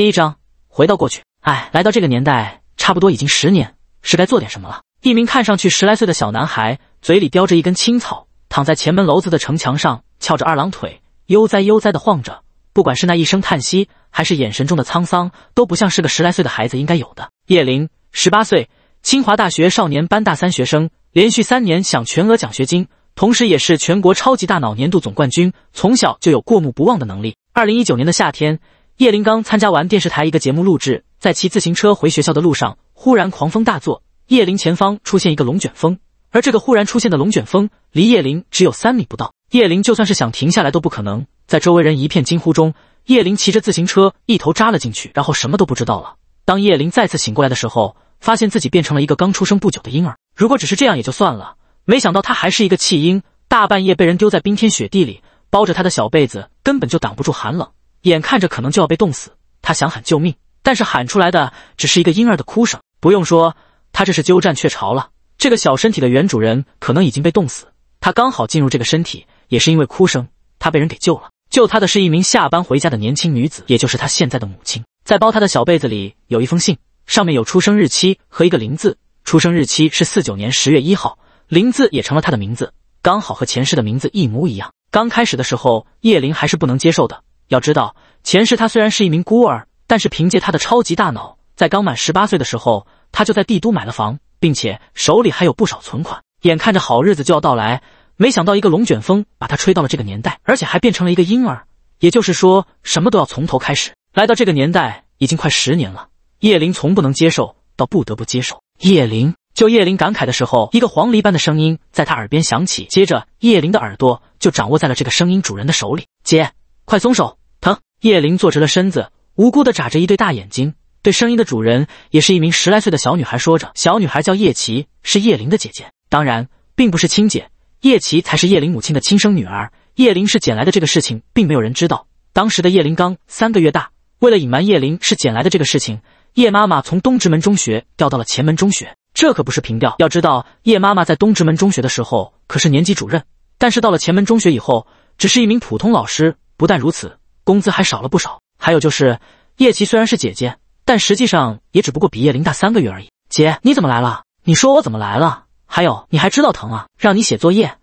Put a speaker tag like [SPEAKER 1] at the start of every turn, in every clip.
[SPEAKER 1] 第一章，回到过去。哎，来到这个年代差不多已经十年，是该做点什么了。一名看上去十来岁的小男孩嘴里叼着一根青草，躺在前门楼子的城墙上，翘着二郎腿，悠哉悠哉的晃着。不管是那一声叹息，还是眼神中的沧桑，都不像是个十来岁的孩子应该有的。叶林，十八岁，清华大学少年班大三学生，连续三年享全额奖学金，同时也是全国超级大脑年度总冠军。从小就有过目不忘的能力。二零一九年的夏天。叶林刚参加完电视台一个节目录制，在骑自行车回学校的路上，忽然狂风大作，叶林前方出现一个龙卷风，而这个忽然出现的龙卷风离叶林只有三米不到，叶林就算是想停下来都不可能。在周围人一片惊呼中，叶林骑着自行车一头扎了进去，然后什么都不知道了。当叶林再次醒过来的时候，发现自己变成了一个刚出生不久的婴儿。如果只是这样也就算了，没想到他还是一个弃婴，大半夜被人丢在冰天雪地里，包着他的小被子根本就挡不住寒冷。眼看着可能就要被冻死，他想喊救命，但是喊出来的只是一个婴儿的哭声。不用说，他这是鸠占鹊巢了。这个小身体的原主人可能已经被冻死，他刚好进入这个身体，也是因为哭声。他被人给救了，救他的是一名下班回家的年轻女子，也就是他现在的母亲。在包他的小被子里有一封信，上面有出生日期和一个林字。出生日期是四九年十月一号，林字也成了他的名字，刚好和前世的名字一模一样。刚开始的时候，叶林还是不能接受的。要知道，前世他虽然是一名孤儿，但是凭借他的超级大脑，在刚满十八岁的时候，他就在帝都买了房，并且手里还有不少存款。眼看着好日子就要到来，没想到一个龙卷风把他吹到了这个年代，而且还变成了一个婴儿。也就是说，什么都要从头开始。来到这个年代已经快十年了，叶灵从不能接受到不得不接受。叶灵就叶灵感慨的时候，一个黄鹂般的声音在他耳边响起，接着叶灵的耳朵就掌握在了这个声音主人的手里。姐，快松手！叶灵坐直了身子，无辜的眨着一对大眼睛，对声音的主人，也是一名十来岁的小女孩，说着。小女孩叫叶琪，是叶灵的姐姐，当然并不是亲姐，叶琪才是叶灵母亲的亲生女儿。叶灵是捡来的，这个事情并没有人知道。当时的叶灵刚三个月大，为了隐瞒叶灵是捡来的这个事情，叶妈妈从东直门中学调到了前门中学，这可不是平调。要知道，叶妈妈在东直门中学的时候可是年级主任，但是到了前门中学以后，只是一名普通老师。不但如此。工资还少了不少，还有就是叶琪虽然是姐姐，但实际上也只不过比叶琳大三个月而已。姐，你怎么来了？你说我怎么来了？还有，你还知道疼啊？让你写作业，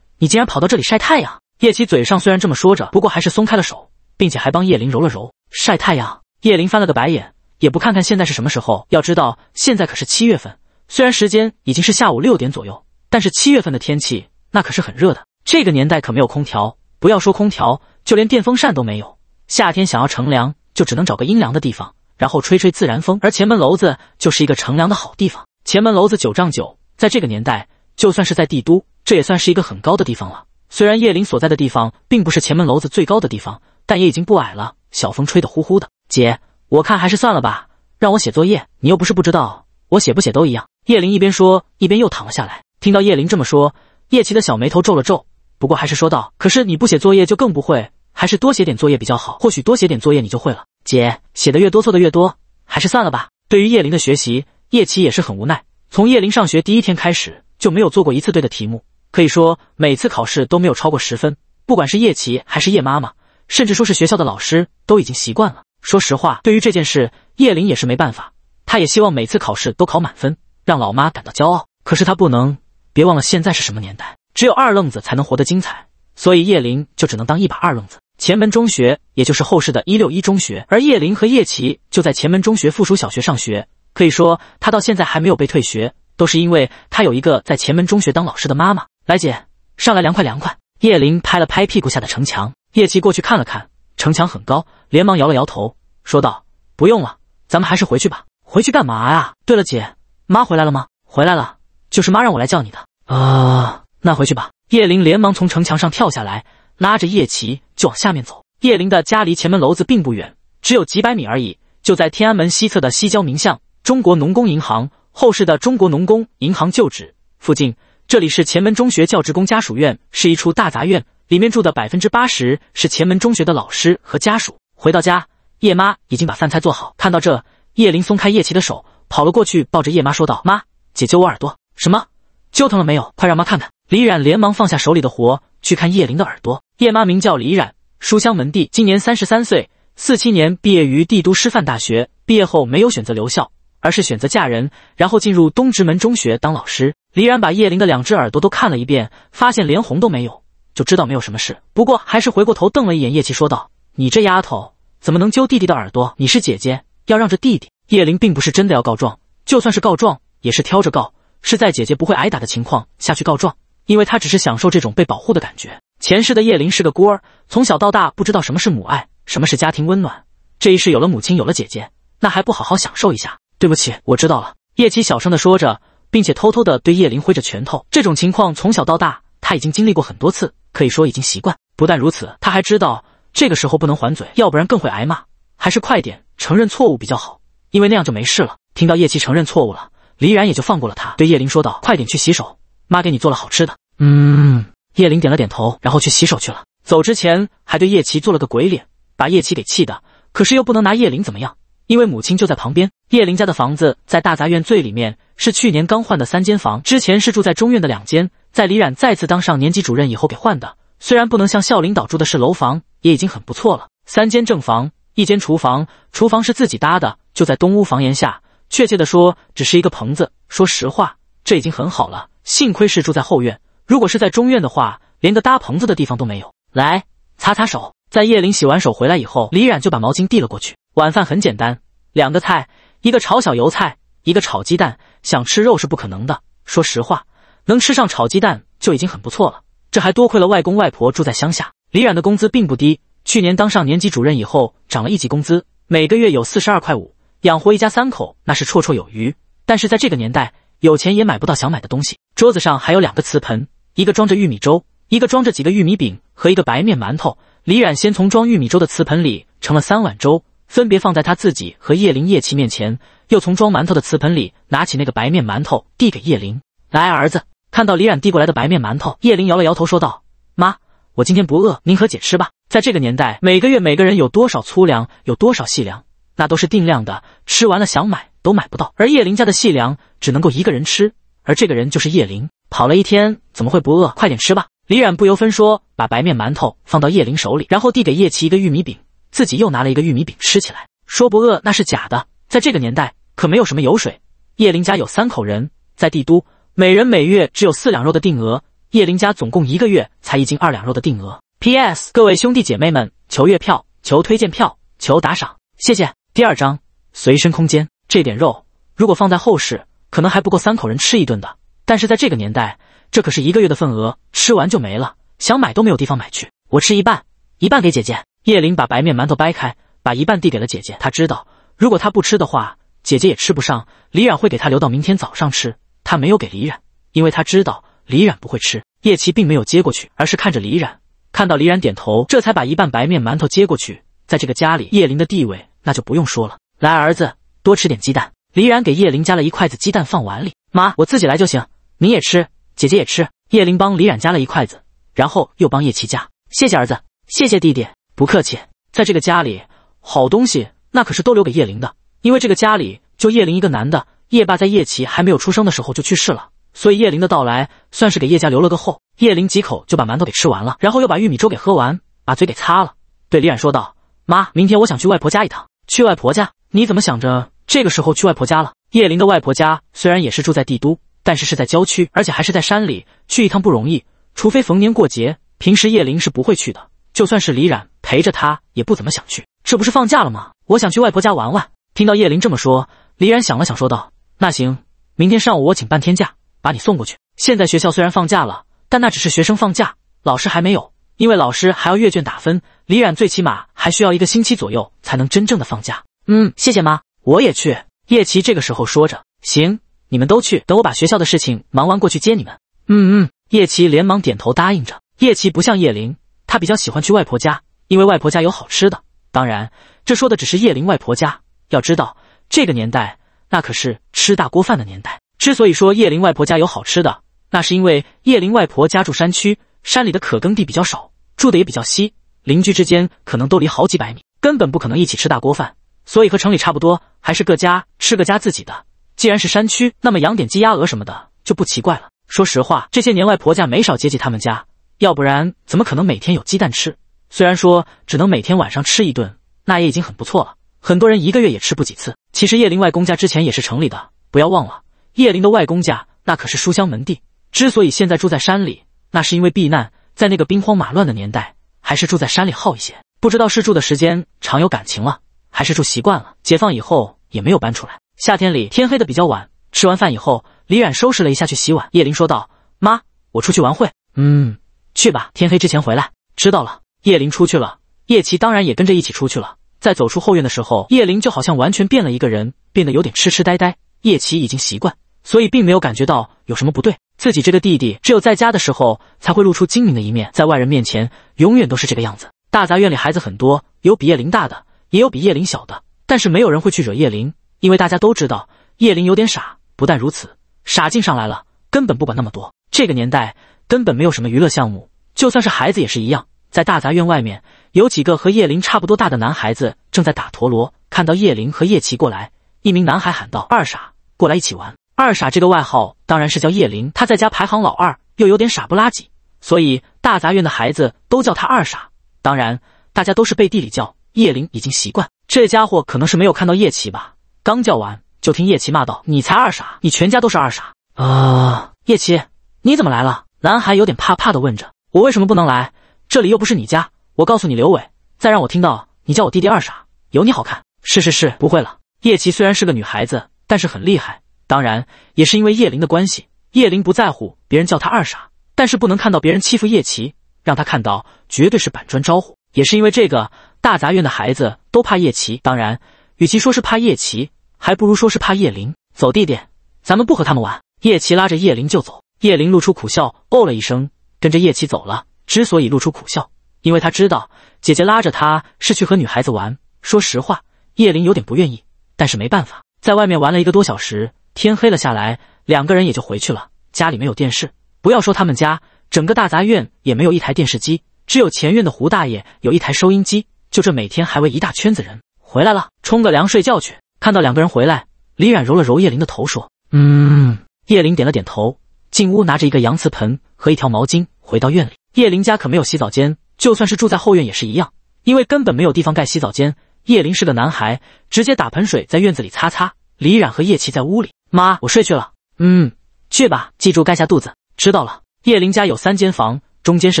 [SPEAKER 1] 你竟然跑到这里晒太阳！叶琪嘴上虽然这么说着，不过还是松开了手，并且还帮叶琳揉了揉。晒太阳？叶琳翻了个白眼，也不看看现在是什么时候。要知道，现在可是七月份，虽然时间已经是下午六点左右，但是七月份的天气那可是很热的。这个年代可没有空调，不要说空调，就连电风扇都没有。夏天想要乘凉，就只能找个阴凉的地方，然后吹吹自然风。而前门楼子就是一个乘凉的好地方。前门楼子九丈九，在这个年代，就算是在帝都，这也算是一个很高的地方了。虽然叶林所在的地方并不是前门楼子最高的地方，但也已经不矮了。小风吹得呼呼的，姐，我看还是算了吧，让我写作业，你又不是不知道，我写不写都一样。叶林一边说，一边又躺了下来。听到叶林这么说，叶琪的小眉头皱了皱，不过还是说道：“可是你不写作业，就更不会。”还是多写点作业比较好，或许多写点作业你就会了。姐写的越多错的越多，还是算了吧。对于叶琳的学习，叶琪也是很无奈。从叶琳上学第一天开始就没有做过一次对的题目，可以说每次考试都没有超过十分。不管是叶琪还是叶妈妈，甚至说是学校的老师，都已经习惯了。说实话，对于这件事，叶琳也是没办法。她也希望每次考试都考满分，让老妈感到骄傲。可是她不能，别忘了现在是什么年代，只有二愣子才能活得精彩，所以叶琳就只能当一把二愣子。前门中学，也就是后世的一六一中学，而叶林和叶琪就在前门中学附属小学上学。可以说，他到现在还没有被退学，都是因为他有一个在前门中学当老师的妈妈。来姐，上来凉快凉快。叶林拍了拍屁股下的城墙，叶琪过去看了看，城墙很高，连忙摇了摇头，说道：“不用了，咱们还是回去吧。回去干嘛呀？对了，姐，妈回来了吗？回来了，就是妈让我来叫你的。啊，那回去吧。”叶林连忙从城墙上跳下来。拉着叶琪就往下面走。叶林的家离前门楼子并不远，只有几百米而已。就在天安门西侧的西郊名巷，中国农工银行后世的中国农工银行旧址附近。这里是前门中学教职工家属院，是一处大杂院，里面住的百分之八十是前门中学的老师和家属。回到家，叶妈已经把饭菜做好。看到这，叶林松开叶琪的手，跑了过去，抱着叶妈说道：“妈，姐揪我耳朵，什么揪疼了没有？快让妈看看。”李冉连忙放下手里的活，去看叶灵的耳朵。叶妈名叫李冉，书香门第，今年三十三岁，四七年毕业于帝都师范大学，毕业后没有选择留校，而是选择嫁人，然后进入东直门中学当老师。李冉把叶灵的两只耳朵都看了一遍，发现连红都没有，就知道没有什么事。不过还是回过头瞪了一眼叶琪，说道：“你这丫头怎么能揪弟弟的耳朵？你是姐姐，要让着弟弟。”叶灵并不是真的要告状，就算是告状，也是挑着告，是在姐姐不会挨打的情况下去告状。因为他只是享受这种被保护的感觉。前世的叶灵是个孤儿，从小到大不知道什么是母爱，什么是家庭温暖。这一世有了母亲，有了姐姐，那还不好好享受一下？对不起，我知道了。”叶奇小声的说着，并且偷偷的对叶灵挥着拳头。这种情况从小到大他已经经历过很多次，可以说已经习惯。不但如此，他还知道这个时候不能还嘴，要不然更会挨骂。还是快点承认错误比较好，因为那样就没事了。听到叶奇承认错误了，李然也就放过了他，对叶灵说道：“快点去洗手。”妈给你做了好吃的，
[SPEAKER 2] 嗯。
[SPEAKER 1] 叶灵点了点头，然后去洗手去了。走之前还对叶琪做了个鬼脸，把叶琪给气的。可是又不能拿叶灵怎么样，因为母亲就在旁边。叶灵家的房子在大杂院最里面，是去年刚换的三间房。之前是住在中院的两间，在李冉再次当上年级主任以后给换的。虽然不能像校领导住的是楼房，也已经很不错了。三间正房，一间厨房，厨房是自己搭的，就在东屋房檐下，确切的说只是一个棚子。说实话，这已经很好了。幸亏是住在后院，如果是在中院的话，连个搭棚子的地方都没有。来，擦擦手。在叶林洗完手回来以后，李冉就把毛巾递了过去。晚饭很简单，两个菜，一个炒小油菜，一个炒鸡蛋。想吃肉是不可能的。说实话，能吃上炒鸡蛋就已经很不错了。这还多亏了外公外婆住在乡下。李冉的工资并不低，去年当上年级主任以后，涨了一级工资，每个月有四十二块五，养活一家三口那是绰绰有余。但是在这个年代。有钱也买不到想买的东西。桌子上还有两个瓷盆，一个装着玉米粥，一个装着几个玉米饼和一个白面馒头。李冉先从装玉米粥的瓷盆里盛了三碗粥，分别放在他自己和叶灵、叶琪面前，又从装馒头的瓷盆里拿起那个白面馒头递给叶灵。来，儿子，看到李冉递过来的白面馒头，叶灵摇了摇头，说道：“妈，我今天不饿，您和姐吃吧。”在这个年代，每个月每个人有多少粗粮，有多少细粮，那都是定量的。吃完了想买。都买不到，而叶灵家的细粮只能够一个人吃，而这个人就是叶灵。跑了一天，怎么会不饿？快点吃吧！李冉不由分说，把白面馒头放到叶灵手里，然后递给叶琪一个玉米饼，自己又拿了一个玉米饼吃起来。说不饿那是假的，在这个年代可没有什么油水。叶灵家有三口人，在帝都，每人每月只有四两肉的定额，叶灵家总共一个月才一斤二两肉的定额。P.S. 各位兄弟姐妹们，求月票，求推荐票，求打赏，谢谢。第二章随身空间。这点肉，如果放在后世，可能还不够三口人吃一顿的。但是在这个年代，这可是一个月的份额，吃完就没了，想买都没有地方买去。我吃一半，一半给姐姐。叶灵把白面馒头掰开，把一半递给了姐姐。他知道，如果他不吃的话，姐姐也吃不上。李冉会给他留到明天早上吃。他没有给李冉，因为他知道李冉不会吃。叶琪并没有接过去，而是看着李冉，看到李冉点头，这才把一半白面馒头接过去。在这个家里，叶灵的地位那就不用说了。来，儿子。多吃点鸡蛋。李冉给叶灵夹了一筷子鸡蛋放碗里，妈，我自己来就行，你也吃，姐姐也吃。叶灵帮李冉夹了一筷子，然后又帮叶琪夹。谢谢儿子，谢谢弟弟，不客气。在这个家里，好东西那可是都留给叶灵的，因为这个家里就叶灵一个男的。叶爸在叶琪还没有出生的时候就去世了，所以叶灵的到来算是给叶家留了个后。叶灵几口就把馒头给吃完了，然后又把玉米粥给喝完，把嘴给擦了，对李冉说道：“妈，明天我想去外婆家一趟。去外婆家？你怎么想着？”这个时候去外婆家了。叶林的外婆家虽然也是住在帝都，但是是在郊区，而且还是在山里，去一趟不容易，除非逢年过节。平时叶林是不会去的，就算是李冉陪着他，也不怎么想去。这不是放假了吗？我想去外婆家玩玩。听到叶林这么说，李冉想了想，说道：“那行，明天上午我请半天假，把你送过去。”现在学校虽然放假了，但那只是学生放假，老师还没有，因为老师还要阅卷打分。李冉最起码还需要一个星期左右才能真正的放假。嗯，谢谢妈。我也去，叶奇这个时候说着，行，你们都去，等我把学校的事情忙完，过去接你们。嗯嗯，叶奇连忙点头答应着。叶奇不像叶灵，他比较喜欢去外婆家，因为外婆家有好吃的。当然，这说的只是叶灵外婆家。要知道，这个年代那可是吃大锅饭的年代。之所以说叶灵外婆家有好吃的，那是因为叶灵外婆家住山区，山里的可耕地比较少，住的也比较稀，邻居之间可能都离好几百米，根本不可能一起吃大锅饭。所以和城里差不多，还是各家吃各家自己的。既然是山区，那么养点鸡鸭鹅什么的就不奇怪了。说实话，这些年外婆家没少接济他们家，要不然怎么可能每天有鸡蛋吃？虽然说只能每天晚上吃一顿，那也已经很不错了。很多人一个月也吃不几次。其实叶林外公家之前也是城里的，不要忘了，叶林的外公家那可是书香门第。之所以现在住在山里，那是因为避难。在那个兵荒马乱的年代，还是住在山里好一些。不知道是住的时间长有感情了。还是住习惯了，解放以后也没有搬出来。夏天里天黑的比较晚，吃完饭以后，李冉收拾了一下去洗碗。叶林说道：“妈，我出去玩会。”“嗯，去吧，天黑之前回来。”“知道了。”叶林出去了，叶琪当然也跟着一起出去了。在走出后院的时候，叶林就好像完全变了一个人，变得有点痴痴呆呆。叶琪已经习惯，所以并没有感觉到有什么不对。自己这个弟弟只有在家的时候才会露出精明的一面，在外人面前永远都是这个样子。大杂院里孩子很多，有比叶林大的。也有比叶灵小的，但是没有人会去惹叶灵，因为大家都知道叶灵有点傻。不但如此，傻劲上来了，根本不管那么多。这个年代根本没有什么娱乐项目，就算是孩子也是一样。在大杂院外面，有几个和叶灵差不多大的男孩子正在打陀螺。看到叶灵和叶琪过来，一名男孩喊道：“二傻，过来一起玩。”二傻这个外号当然是叫叶灵，他在家排行老二，又有点傻不拉几，所以大杂院的孩子都叫他二傻。当然，大家都是背地里叫。叶灵已经习惯，这家伙可能是没有看到叶奇吧。刚叫完，就听叶奇骂道：“你才二傻，你全家都是二傻
[SPEAKER 3] 啊！”
[SPEAKER 1] 叶奇，你怎么来了？男孩有点怕怕的问着：“我为什么不能来？这里又不是你家。”我告诉你，刘伟，再让我听到你叫我弟弟二傻，有你好看！是是是，不会了。叶奇虽然是个女孩子，但是很厉害，当然也是因为叶灵的关系。叶灵不在乎别人叫她二傻，但是不能看到别人欺负叶奇，让他看到绝对是板砖招呼。也是因为这个。大杂院的孩子都怕叶奇，当然，与其说是怕叶奇，还不如说是怕叶灵。走，弟弟，咱们不和他们玩。叶琪拉着叶灵就走，叶灵露出苦笑，哦了一声，跟着叶琪走了。之所以露出苦笑，因为他知道姐姐拉着他是去和女孩子玩。说实话，叶灵有点不愿意，但是没办法，在外面玩了一个多小时，天黑了下来，两个人也就回去了。家里没有电视，不要说他们家，整个大杂院也没有一台电视机，只有前院的胡大爷有一台收音机。就这，每天还喂一大圈子人。回来了，冲个凉，睡觉去。看到两个人回来，李冉揉了揉叶灵的头，说：“
[SPEAKER 2] 嗯。”
[SPEAKER 1] 叶灵点了点头，进屋拿着一个洋瓷盆和一条毛巾，回到院里。叶林家可没有洗澡间，就算是住在后院也是一样，因为根本没有地方盖洗澡间。叶林是个男孩，直接打盆水在院子里擦擦。李冉和叶琪在屋里，妈，我睡去了。嗯，去吧，记住盖下肚子。知道了。叶林家有三间房，中间是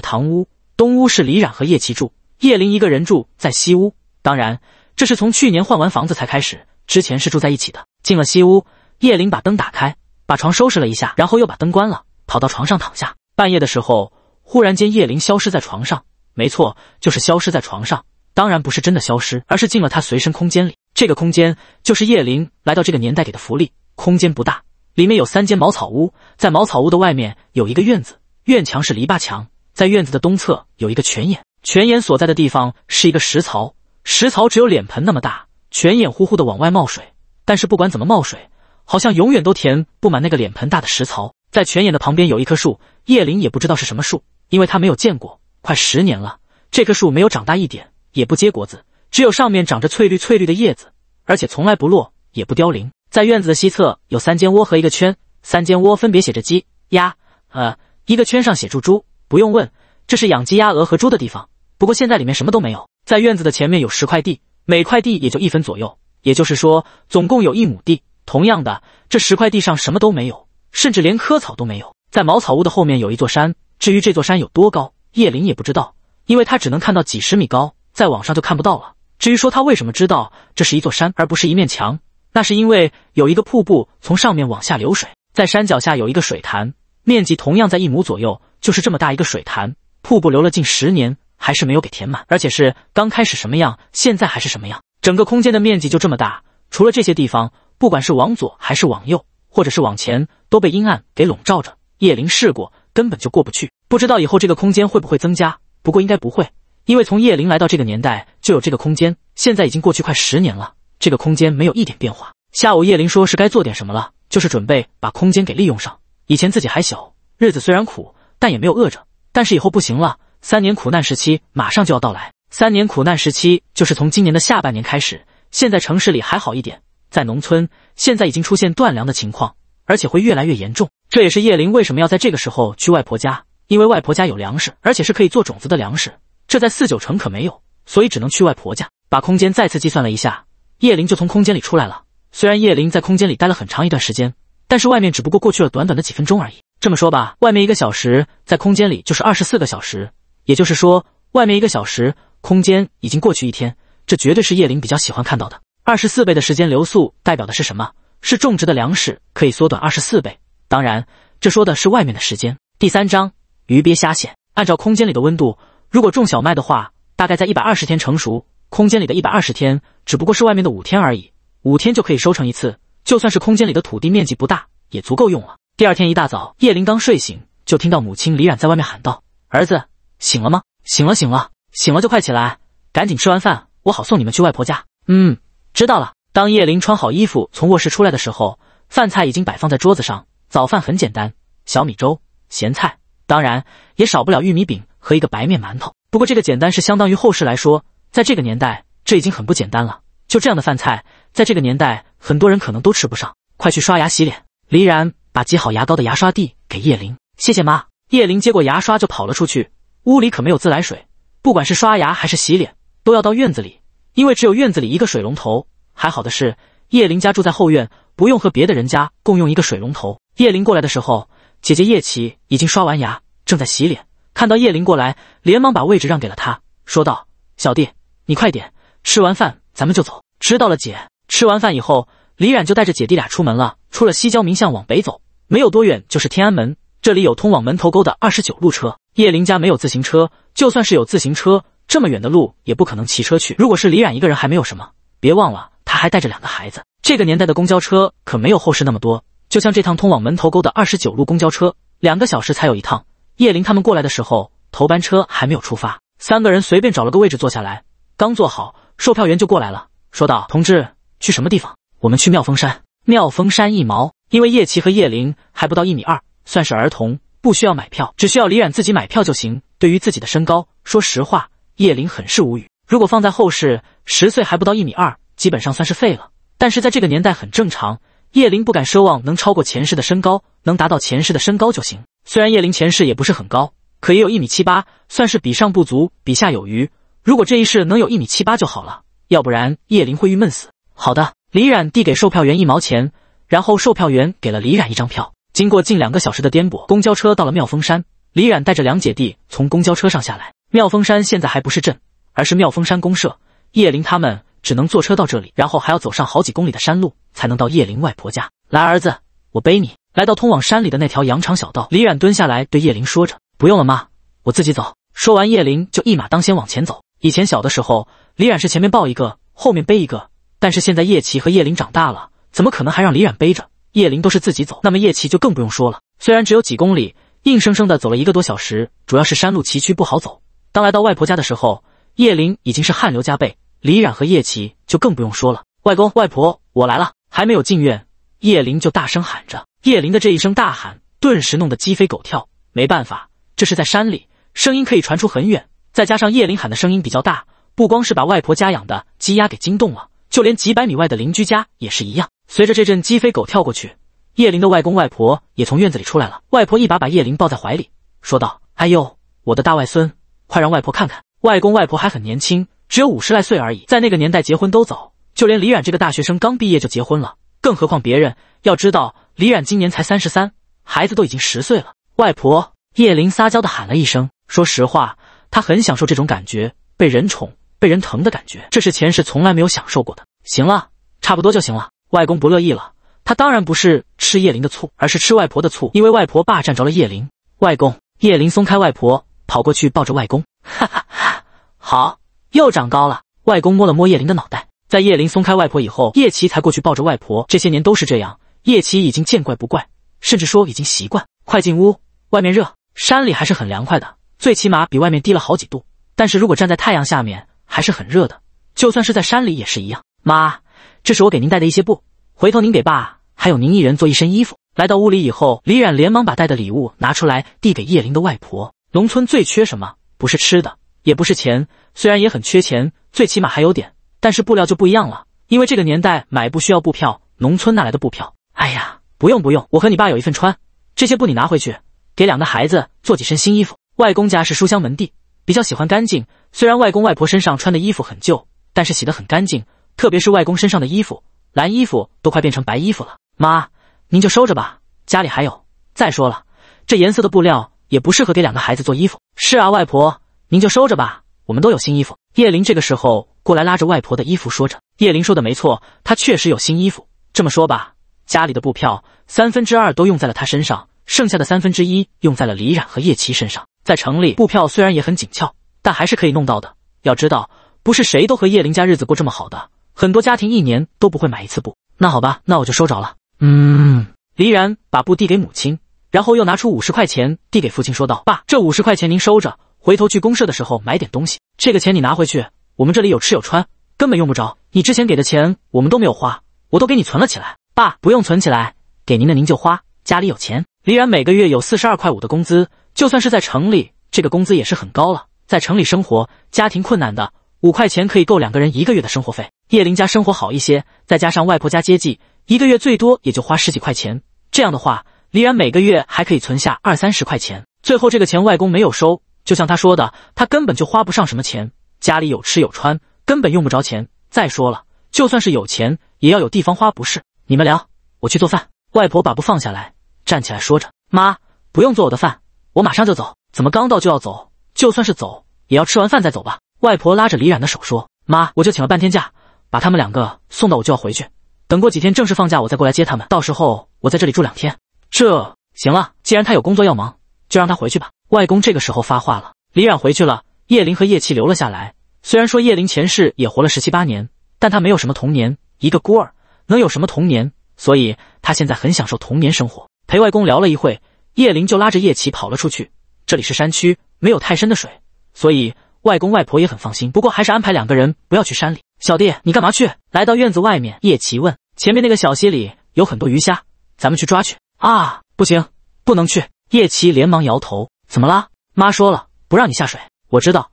[SPEAKER 1] 堂屋，东屋是李冉和叶琪住。叶灵一个人住在西屋，当然，这是从去年换完房子才开始，之前是住在一起的。进了西屋，叶灵把灯打开，把床收拾了一下，然后又把灯关了，跑到床上躺下。半夜的时候，忽然间，叶灵消失在床上，没错，就是消失在床上。当然不是真的消失，而是进了他随身空间里。这个空间就是叶灵来到这个年代给的福利。空间不大，里面有三间茅草屋，在茅草屋的外面有一个院子，院墙是篱笆墙，在院子的东侧有一个泉眼。泉眼所在的地方是一个石槽，石槽只有脸盆那么大，泉眼呼呼的往外冒水，但是不管怎么冒水，好像永远都填不满那个脸盆大的石槽。在泉眼的旁边有一棵树，叶林也不知道是什么树，因为他没有见过，快十年了，这棵树没有长大一点，也不结果子，只有上面长着翠绿翠绿的叶子，而且从来不落，也不凋零。在院子的西侧有三间窝和一个圈，三间窝分别写着鸡、鸭，呃，一个圈上写住猪。不用问。这是养鸡、鸭、鹅和猪的地方，不过现在里面什么都没有。在院子的前面有十块地，每块地也就一分左右，也就是说，总共有一亩地。同样的，这十块地上什么都没有，甚至连棵草都没有。在茅草屋的后面有一座山，至于这座山有多高，叶林也不知道，因为他只能看到几十米高，在往上就看不到了。至于说他为什么知道这是一座山而不是一面墙，那是因为有一个瀑布从上面往下流水。在山脚下有一个水潭，面积同样在一亩左右，就是这么大一个水潭。瀑布流了近十年，还是没有给填满，而且是刚开始什么样，现在还是什么样。整个空间的面积就这么大，除了这些地方，不管是往左还是往右，或者是往前，都被阴暗给笼罩着。叶灵试过，根本就过不去。不知道以后这个空间会不会增加，不过应该不会，因为从叶灵来到这个年代就有这个空间，现在已经过去快十年了，这个空间没有一点变化。下午叶灵说是该做点什么了，就是准备把空间给利用上。以前自己还小，日子虽然苦，但也没有饿着。但是以后不行了，三年苦难时期马上就要到来。三年苦难时期就是从今年的下半年开始。现在城市里还好一点，在农村现在已经出现断粮的情况，而且会越来越严重。这也是叶灵为什么要在这个时候去外婆家，因为外婆家有粮食，而且是可以做种子的粮食，这在四九城可没有，所以只能去外婆家。把空间再次计算了一下，叶灵就从空间里出来了。虽然叶灵在空间里待了很长一段时间，但是外面只不过过去了短短的几分钟而已。这么说吧，外面一个小时在空间里就是二十四个小时，也就是说，外面一个小时，空间已经过去一天。这绝对是叶灵比较喜欢看到的。二十四倍的时间流速代表的是什么？是种植的粮食可以缩短二十四倍。当然，这说的是外面的时间。第三章：鱼鳖虾蟹。按照空间里的温度，如果种小麦的话，大概在一百二十天成熟。空间里的一百二十天只不过是外面的五天而已，五天就可以收成一次。就算是空间里的土地面积不大，也足够用了。第二天一大早，叶林刚睡醒，就听到母亲李冉在外面喊道：“儿子，醒了吗？醒了，醒了，醒了就快起来，赶紧吃完饭，我好送你们去外婆家。”“嗯，知道了。”当叶林穿好衣服从卧室出来的时候，饭菜已经摆放在桌子上。早饭很简单，小米粥、咸菜，当然也少不了玉米饼和一个白面馒头。不过这个简单是相当于后世来说，在这个年代，这已经很不简单了。就这样的饭菜，在这个年代，很多人可能都吃不上。快去刷牙洗脸，李冉。把挤好牙膏的牙刷递给叶灵，谢谢妈。叶灵接过牙刷就跑了出去。屋里可没有自来水，不管是刷牙还是洗脸，都要到院子里，因为只有院子里一个水龙头。还好的是，叶灵家住在后院，不用和别的人家共用一个水龙头。叶灵过来的时候，姐姐叶琪已经刷完牙，正在洗脸。看到叶灵过来，连忙把位置让给了他，说道：“小弟，你快点，吃完饭咱们就走。”知道了，姐。吃完饭以后，李冉就带着姐弟俩出门了。出了西郊民巷往北走，没有多远就是天安门。这里有通往门头沟的二十九路车。叶林家没有自行车，就算是有自行车，这么远的路也不可能骑车去。如果是李冉一个人还没有什么，别忘了他还带着两个孩子。这个年代的公交车可没有后世那么多，就像这趟通往门头沟的二十九路公交车，两个小时才有一趟。叶林他们过来的时候，头班车还没有出发，三个人随便找了个位置坐下来。刚坐好，售票员就过来了，说道：“同志，去什么地方？我们去妙峰山。”妙峰山一毛，因为叶奇和叶灵还不到一米二，算是儿童，不需要买票，只需要李冉自己买票就行。对于自己的身高，说实话，叶灵很是无语。如果放在后世，十岁还不到一米二，基本上算是废了。但是在这个年代很正常。叶灵不敢奢望能超过前世的身高，能达到前世的身高就行。虽然叶灵前世也不是很高，可也有一米七八，算是比上不足，比下有余。如果这一世能有一米七八就好了，要不然叶灵会郁闷死。好的。李冉递给售票员一毛钱，然后售票员给了李冉一张票。经过近两个小时的颠簸，公交车到了妙峰山。李冉带着两姐弟从公交车上下来。妙峰山现在还不是镇，而是妙峰山公社。叶林他们只能坐车到这里，然后还要走上好几公里的山路才能到叶林外婆家。来，儿子，我背你。来到通往山里的那条羊肠小道，李冉蹲下来对叶林说着：“不用了，妈，我自己走。”说完，叶林就一马当先往前走。以前小的时候，李冉是前面抱一个，后面背一个。但是现在叶琪和叶灵长大了，怎么可能还让李冉背着？叶灵都是自己走，那么叶琪就更不用说了。虽然只有几公里，硬生生的走了一个多小时，主要是山路崎岖不好走。当来到外婆家的时候，叶灵已经是汗流浃背，李冉和叶琪就更不用说了。外公外婆，我来了！还没有进院，叶灵就大声喊着。叶灵的这一声大喊，顿时弄得鸡飞狗跳。没办法，这是在山里，声音可以传出很远，再加上叶灵喊的声音比较大，不光是把外婆家养的鸡鸭给惊动了。就连几百米外的邻居家也是一样。随着这阵鸡飞狗跳过去，叶林的外公外婆也从院子里出来了。外婆一把把叶林抱在怀里，说道：“哎呦，我的大外孙，快让外婆看看。”外公外婆还很年轻，只有五十来岁而已。在那个年代，结婚都早，就连李冉这个大学生刚毕业就结婚了，更何况别人。要知道，李冉今年才三十三，孩子都已经十岁了。外婆，叶林撒娇的喊了一声。说实话，他很享受这种感觉，被人宠。被人疼的感觉，这是前世从来没有享受过的。行了，差不多就行了。外公不乐意了，他当然不是吃叶灵的醋，而是吃外婆的醋，因为外婆霸占着了叶灵。外公，叶灵松开外婆，跑过去抱着外公。哈哈哈，好，又长高了。外公摸了摸叶灵的脑袋。在叶灵松开外婆以后，叶琪才过去抱着外婆。这些年都是这样，叶琪已经见怪不怪，甚至说已经习惯。快进屋，外面热，山里还是很凉快的，最起码比外面低了好几度。但是如果站在太阳下面，还是很热的，就算是在山里也是一样。妈，这是我给您带的一些布，回头您给爸还有您一人做一身衣服。来到屋里以后，李冉连忙把带的礼物拿出来，递给叶灵的外婆。农村最缺什么？不是吃的，也不是钱，虽然也很缺钱，最起码还有点，但是布料就不一样了。因为这个年代买布需要布票，农村哪来的布票？哎呀，不用不用，我和你爸有一份穿，这些布你拿回去，给两个孩子做几身新衣服。外公家是书香门第。比较喜欢干净，虽然外公外婆身上穿的衣服很旧，但是洗得很干净。特别是外公身上的衣服，蓝衣服都快变成白衣服了。妈，您就收着吧，家里还有。再说了，这颜色的布料也不适合给两个孩子做衣服。是啊，外婆，您就收着吧，我们都有新衣服。叶林这个时候过来拉着外婆的衣服，说着。叶林说的没错，他确实有新衣服。这么说吧，家里的布票三分之二都用在了他身上，剩下的三分之一用在了李冉和叶奇身上。在城里，布票虽然也很紧俏，但还是可以弄到的。要知道，不是谁都和叶林家日子过这么好的，很多家庭一年都不会买一次布。那好吧，那我就收着了。
[SPEAKER 2] 嗯，
[SPEAKER 1] 黎然把布递给母亲，然后又拿出五十块钱递给父亲，说道：“爸，这五十块钱您收着，回头去公社的时候买点东西。这个钱你拿回去，我们这里有吃有穿，根本用不着。你之前给的钱我们都没有花，我都给你存了起来。”爸，不用存起来，给您的您就花，家里有钱。黎然每个月有四十二块五的工资。就算是在城里，这个工资也是很高了。在城里生活，家庭困难的五块钱可以够两个人一个月的生活费。叶林家生活好一些，再加上外婆家接济，一个月最多也就花十几块钱。这样的话，李然每个月还可以存下二三十块钱。最后这个钱，外公没有收，就像他说的，他根本就花不上什么钱，家里有吃有穿，根本用不着钱。再说了，就算是有钱，也要有地方花，不是？你们聊，我去做饭。外婆把布放下来，站起来说着：“妈，不用做我的饭。”我马上就走，怎么刚到就要走？就算是走，也要吃完饭再走吧。外婆拉着李冉的手说：“妈，我就请了半天假，把他们两个送到我就要回去。等过几天正式放假，我再过来接他们。到时候我在这里住两天。”这行了，既然他有工作要忙，就让他回去吧。外公这个时候发话了。李冉回去了，叶灵和叶琪留了下来。虽然说叶灵前世也活了十七八年，但他没有什么童年，一个孤儿能有什么童年？所以他现在很享受童年生活，陪外公聊了一会。叶林就拉着叶奇跑了出去。这里是山区，没有太深的水，所以外公外婆也很放心。不过还是安排两个人不要去山里。小弟，你干嘛去？来到院子外面，叶奇问：“前面那个小溪里有很多鱼虾，咱们去抓去啊？”“不行，不能去。”叶奇连忙摇头。“怎么啦？妈说了，不让你下水。”“我知道，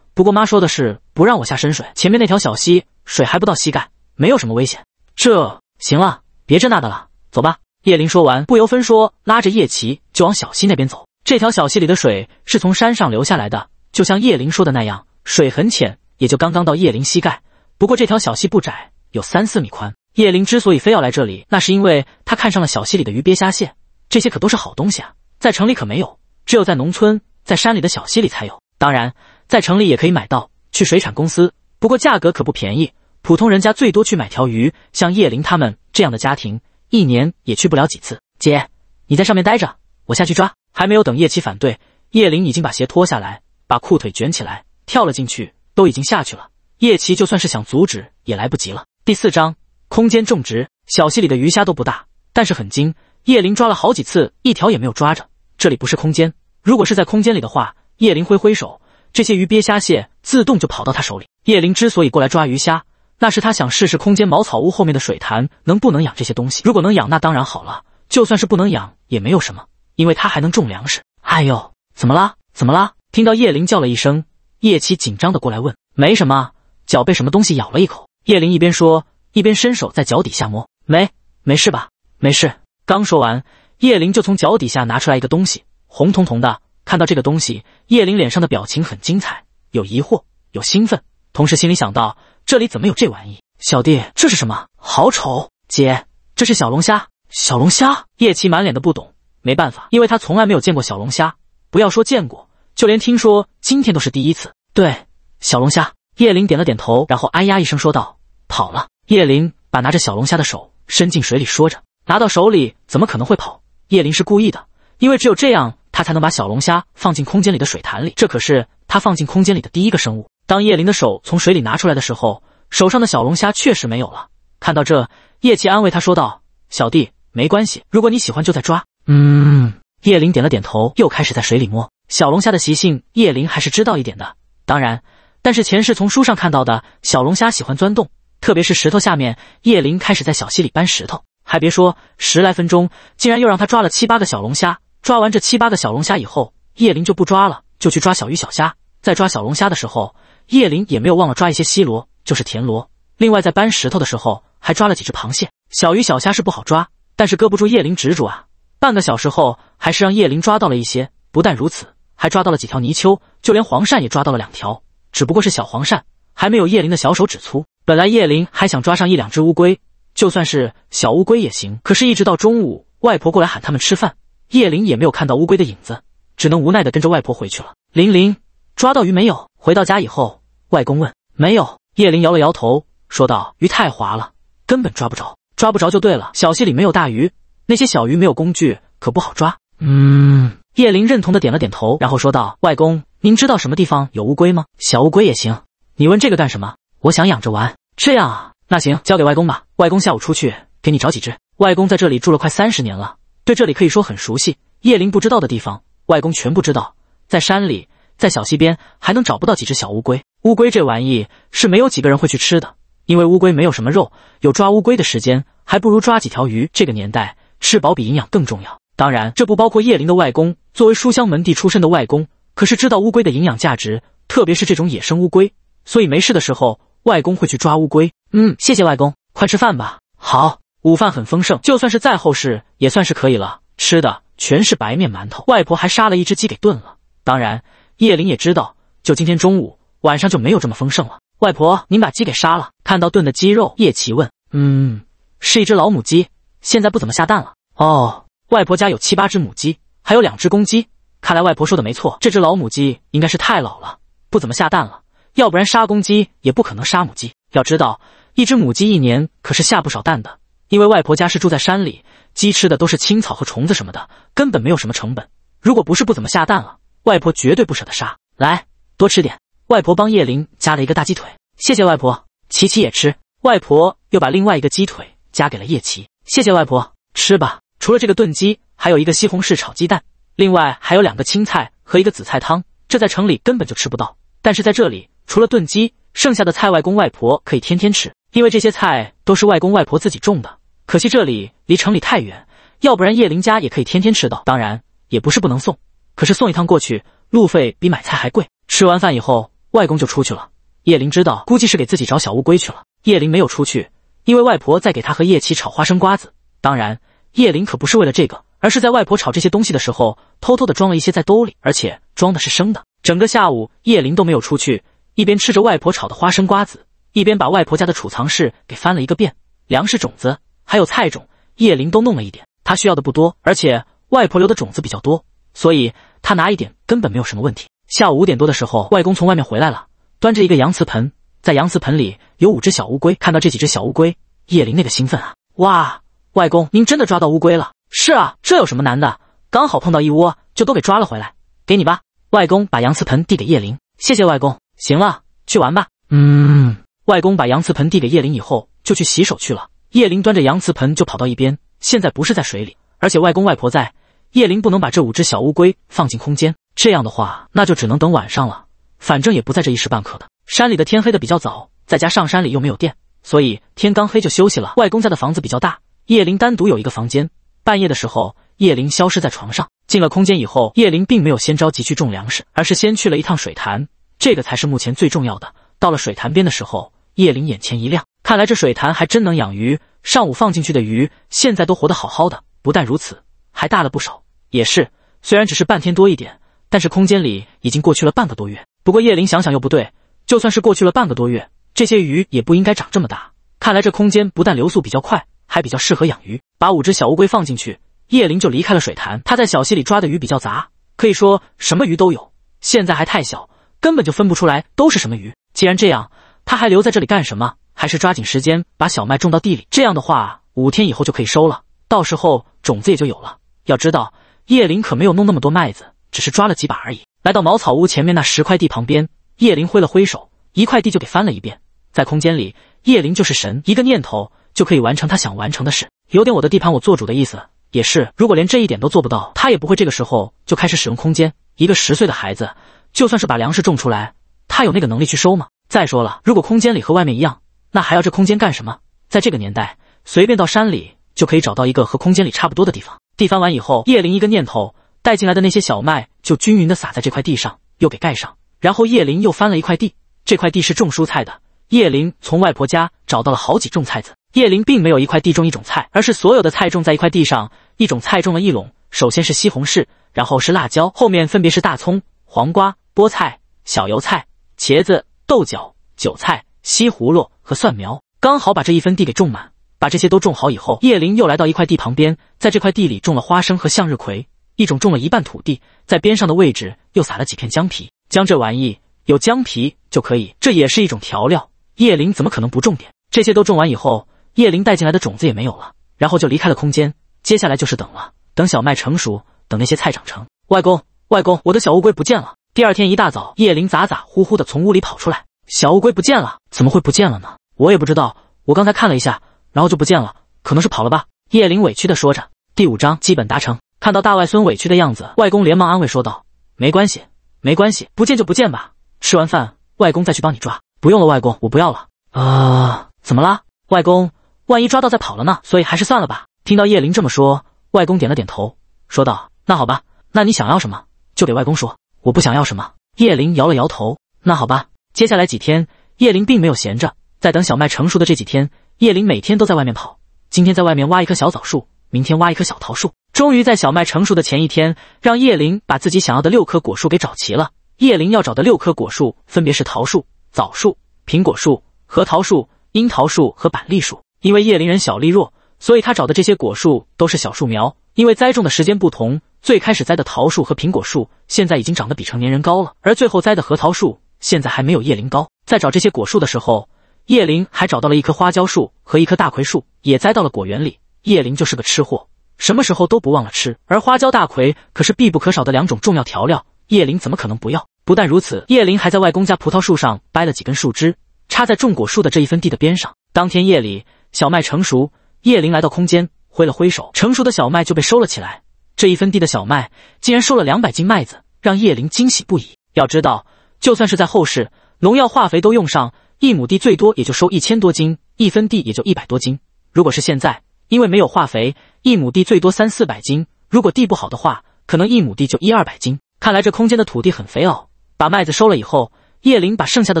[SPEAKER 1] 不过妈说的是不让我下深水。前面那条小溪水还不到膝盖，没有什么危险。”“这行了，别这那的了，走吧。”叶林说完，不由分说拉着叶奇。就往小溪那边走。这条小溪里的水是从山上流下来的，就像叶林说的那样，水很浅，也就刚刚到叶林膝盖。不过这条小溪不窄，有三四米宽。叶林之所以非要来这里，那是因为他看上了小溪里的鱼、鳖、虾、蟹，这些可都是好东西啊，在城里可没有，只有在农村、在山里的小溪里才有。当然，在城里也可以买到，去水产公司，不过价格可不便宜。普通人家最多去买条鱼，像叶林他们这样的家庭，一年也去不了几次。姐，你在上面待着。我下去抓，还没有等叶奇反对，叶灵已经把鞋脱下来，把裤腿卷起来，跳了进去。都已经下去了，叶奇就算是想阻止也来不及了。第四章空间种植。小溪里的鱼虾都不大，但是很精。叶灵抓了好几次，一条也没有抓着。这里不是空间，如果是在空间里的话，叶灵挥挥手，这些鱼鳖虾蟹自动就跑到他手里。叶灵之所以过来抓鱼虾，那是他想试试空间茅草屋后面的水潭能不能养这些东西。如果能养，那当然好了；就算是不能养，也没有什么。因为他还能种粮食。哎呦，怎么啦？怎么啦？听到叶灵叫了一声，叶奇紧张的过来问：“没什么，脚被什么东西咬了一口。”叶灵一边说，一边伸手在脚底下摸。没，没事吧？没事。刚说完，叶灵就从脚底下拿出来一个东西，红彤彤的。看到这个东西，叶灵脸上的表情很精彩，有疑惑，有兴奋，同时心里想到：这里怎么有这玩意？小弟，这是什么？好丑！姐，这是小龙虾。小龙虾。叶奇满脸的不懂。没办法，因为他从来没有见过小龙虾，不要说见过，就连听说今天都是第一次。对，小龙虾。叶麟点了点头，然后哎呀一声说道：“跑了。”叶麟把拿着小龙虾的手伸进水里，说着：“拿到手里怎么可能会跑？叶麟是故意的，因为只有这样，他才能把小龙虾放进空间里的水潭里。这可是他放进空间里的第一个生物。”当叶麟的手从水里拿出来的时候，手上的小龙虾确实没有了。看到这，叶奇安慰他说道：“小弟，没关系，如果你喜欢，就再抓。”
[SPEAKER 2] 嗯，
[SPEAKER 1] 叶灵点了点头，又开始在水里摸小龙虾的习性。叶灵还是知道一点的，当然，但是前世从书上看到的小龙虾喜欢钻洞，特别是石头下面。叶灵开始在小溪里搬石头，还别说，十来分钟竟然又让他抓了七八个小龙虾。抓完这七八个小龙虾以后，叶灵就不抓了，就去抓小鱼小虾。在抓小龙虾的时候，叶灵也没有忘了抓一些西螺，就是田螺。另外，在搬石头的时候还抓了几只螃蟹。小鱼小虾是不好抓，但是搁不住叶灵执着啊。半个小时后，还是让叶林抓到了一些。不但如此，还抓到了几条泥鳅，就连黄鳝也抓到了两条，只不过是小黄鳝，还没有叶林的小手指粗。本来叶林还想抓上一两只乌龟，就算是小乌龟也行。可是，一直到中午，外婆过来喊他们吃饭，叶林也没有看到乌龟的影子，只能无奈的跟着外婆回去了。林琳，抓到鱼没有？回到家以后，外公问。没有。叶林摇了摇头，说道：“鱼太滑了，根本抓不着。抓不着就对了，小溪里没有大鱼。”那些小鱼没有工具可不好抓。
[SPEAKER 2] 嗯，
[SPEAKER 1] 叶灵认同的点了点头，然后说道：“外公，您知道什么地方有乌龟吗？小乌龟也行。你问这个干什么？我想养着玩。这样啊，那行，交给外公吧。外公下午出去给你找几只。外公在这里住了快三十年了，对这里可以说很熟悉。叶灵不知道的地方，外公全部知道。在山里，在小溪边，还能找不到几只小乌龟？乌龟这玩意是没有几个人会去吃的，因为乌龟没有什么肉。有抓乌龟的时间，还不如抓几条鱼。这个年代。”吃饱比营养更重要。当然，这不包括叶林的外公。作为书香门第出身的外公，可是知道乌龟的营养价值，特别是这种野生乌龟。所以没事的时候，外公会去抓乌龟。嗯，谢谢外公，快吃饭吧。好，午饭很丰盛，就算是再后世也算是可以了。吃的全是白面馒头，外婆还杀了一只鸡给炖了。当然，叶林也知道，就今天中午，晚上就没有这么丰盛了。外婆，您把鸡给杀了？看到炖的鸡肉，叶奇问。嗯，是一只老母鸡。现在不怎么下蛋了哦。外婆家有七八只母鸡，还有两只公鸡。看来外婆说的没错，这只老母鸡应该是太老了，不怎么下蛋了。要不然杀公鸡也不可能杀母鸡。要知道，一只母鸡一年可是下不少蛋的。因为外婆家是住在山里，鸡吃的都是青草和虫子什么的，根本没有什么成本。如果不是不怎么下蛋了，外婆绝对不舍得杀。来，多吃点。外婆帮叶灵夹了一个大鸡腿，谢谢外婆。琪琪也吃。外婆又把另外一个鸡腿夹给了叶琪。谢谢外婆，吃吧。除了这个炖鸡，还有一个西红柿炒鸡蛋，另外还有两个青菜和一个紫菜汤。这在城里根本就吃不到，但是在这里，除了炖鸡，剩下的菜外公外婆可以天天吃，因为这些菜都是外公外婆自己种的。可惜这里离城里太远，要不然叶林家也可以天天吃到。当然，也不是不能送，可是送一趟过去，路费比买菜还贵。吃完饭以后，外公就出去了。叶林知道，估计是给自己找小乌龟去了。叶林没有出去。因为外婆在给他和叶奇炒花生瓜子，当然叶林可不是为了这个，而是在外婆炒这些东西的时候，偷偷的装了一些在兜里，而且装的是生的。整个下午叶林都没有出去，一边吃着外婆炒的花生瓜子，一边把外婆家的储藏室给翻了一个遍，粮食种子还有菜种，叶林都弄了一点。他需要的不多，而且外婆留的种子比较多，所以他拿一点根本没有什么问题。下午五点多的时候，外公从外面回来了，端着一个洋瓷盆。在羊瓷盆里有五只小乌龟，看到这几只小乌龟，叶琳那个兴奋啊！哇，外公，您真的抓到乌龟了？是啊，这有什么难的？刚好碰到一窝，就都给抓了回来。给你吧，外公把羊瓷盆递给叶琳，谢谢外公。行了，去玩吧。
[SPEAKER 2] 嗯，
[SPEAKER 1] 外公把羊瓷盆递给叶琳以后，就去洗手去了。叶琳端着羊瓷盆就跑到一边。现在不是在水里，而且外公外婆在，叶琳不能把这五只小乌龟放进空间。这样的话，那就只能等晚上了。反正也不在这一时半刻的。山里的天黑的比较早，再加上山里又没有电，所以天刚黑就休息了。外公家的房子比较大，叶灵单独有一个房间。半夜的时候，叶灵消失在床上，进了空间以后，叶灵并没有先着急去种粮食，而是先去了一趟水潭。这个才是目前最重要的。到了水潭边的时候，叶灵眼前一亮，看来这水潭还真能养鱼。上午放进去的鱼，现在都活得好好的，不但如此，还大了不少。也是，虽然只是半天多一点，但是空间里已经过去了半个多月。不过叶灵想想又不对。就算是过去了半个多月，这些鱼也不应该长这么大。看来这空间不但流速比较快，还比较适合养鱼。把五只小乌龟放进去，叶灵就离开了水潭。他在小溪里抓的鱼比较杂，可以说什么鱼都有。现在还太小，根本就分不出来都是什么鱼。既然这样，他还留在这里干什么？还是抓紧时间把小麦种到地里。这样的话，五天以后就可以收了，到时候种子也就有了。要知道，叶灵可没有弄那么多麦子，只是抓了几把而已。来到茅草屋前面那十块地旁边。叶灵挥了挥手，一块地就给翻了一遍。在空间里，叶灵就是神，一个念头就可以完成他想完成的事。有点我的地盘我做主的意思，也是。如果连这一点都做不到，他也不会这个时候就开始使用空间。一个十岁的孩子，就算是把粮食种出来，他有那个能力去收吗？再说了，如果空间里和外面一样，那还要这空间干什么？在这个年代，随便到山里就可以找到一个和空间里差不多的地方。地翻完以后，叶灵一个念头，带进来的那些小麦就均匀的撒在这块地上，又给盖上。然后叶林又翻了一块地，这块地是种蔬菜的。叶林从外婆家找到了好几种菜籽。叶林并没有一块地种一种菜，而是所有的菜种在一块地上，一种菜种了一垄。首先是西红柿，然后是辣椒，后面分别是大葱、黄瓜、菠菜、小油菜、茄子、豆角、韭菜、西葫芦和蒜苗，刚好把这一分地给种满。把这些都种好以后，叶林又来到一块地旁边，在这块地里种了花生和向日葵，一种种了一半土地，在边上的位置又撒了几片姜皮。将这玩意有姜皮就可以，这也是一种调料。叶灵怎么可能不种点？这些都种完以后，叶灵带进来的种子也没有了，然后就离开了空间。接下来就是等了，等小麦成熟，等那些菜长成。外公，外公，我的小乌龟不见了！第二天一大早，叶灵咋咋呼呼的从屋里跑出来，小乌龟不见了，怎么会不见了呢？我也不知道，我刚才看了一下，然后就不见了，可能是跑了吧。叶灵委屈的说着。第五章基本达成，看到大外孙委屈的样子，外公连忙安慰说道：“没关系。”没关系，不见就不见吧。吃完饭，外公再去帮你抓。不用了，外公，我不要了。啊？怎么啦？外公，万一抓到再跑了呢？所以还是算了吧。听到叶灵这么说，外公点了点头，说道：“那好吧，那你想要什么就给外公说。我不想要什么。”叶灵摇了摇头。那好吧。接下来几天，叶灵并没有闲着，在等小麦成熟的这几天，叶灵每天都在外面跑。今天在外面挖一棵小枣树，明天挖一棵小桃树。终于在小麦成熟的前一天，让叶灵把自己想要的六棵果树给找齐了。叶灵要找的六棵果树分别是桃树、枣树、苹果树、核桃树、樱桃树和板栗树。因为叶灵人小力弱，所以他找的这些果树都是小树苗。因为栽种的时间不同，最开始栽的桃树和苹果树现在已经长得比成年人高了，而最后栽的核桃树现在还没有叶灵高。在找这些果树的时候，叶灵还找到了一棵花椒树和一棵大葵树，也栽到了果园里。叶灵就是个吃货。什么时候都不忘了吃，而花椒大葵可是必不可少的两种重要调料，叶林怎么可能不要？不但如此，叶林还在外公家葡萄树上掰了几根树枝，插在种果树的这一分地的边上。当天夜里，小麦成熟，叶林来到空间，挥了挥手，成熟的小麦就被收了起来。这一分地的小麦竟然收了两百斤麦子，让叶林惊喜不已。要知道，就算是在后世，农药化肥都用上，一亩地最多也就收一千多斤，一分地也就一百多斤。如果是现在，因为没有化肥，一亩地最多三四百斤，如果地不好的话，可能一亩地就一二百斤。看来这空间的土地很肥哦。把麦子收了以后，叶林把剩下的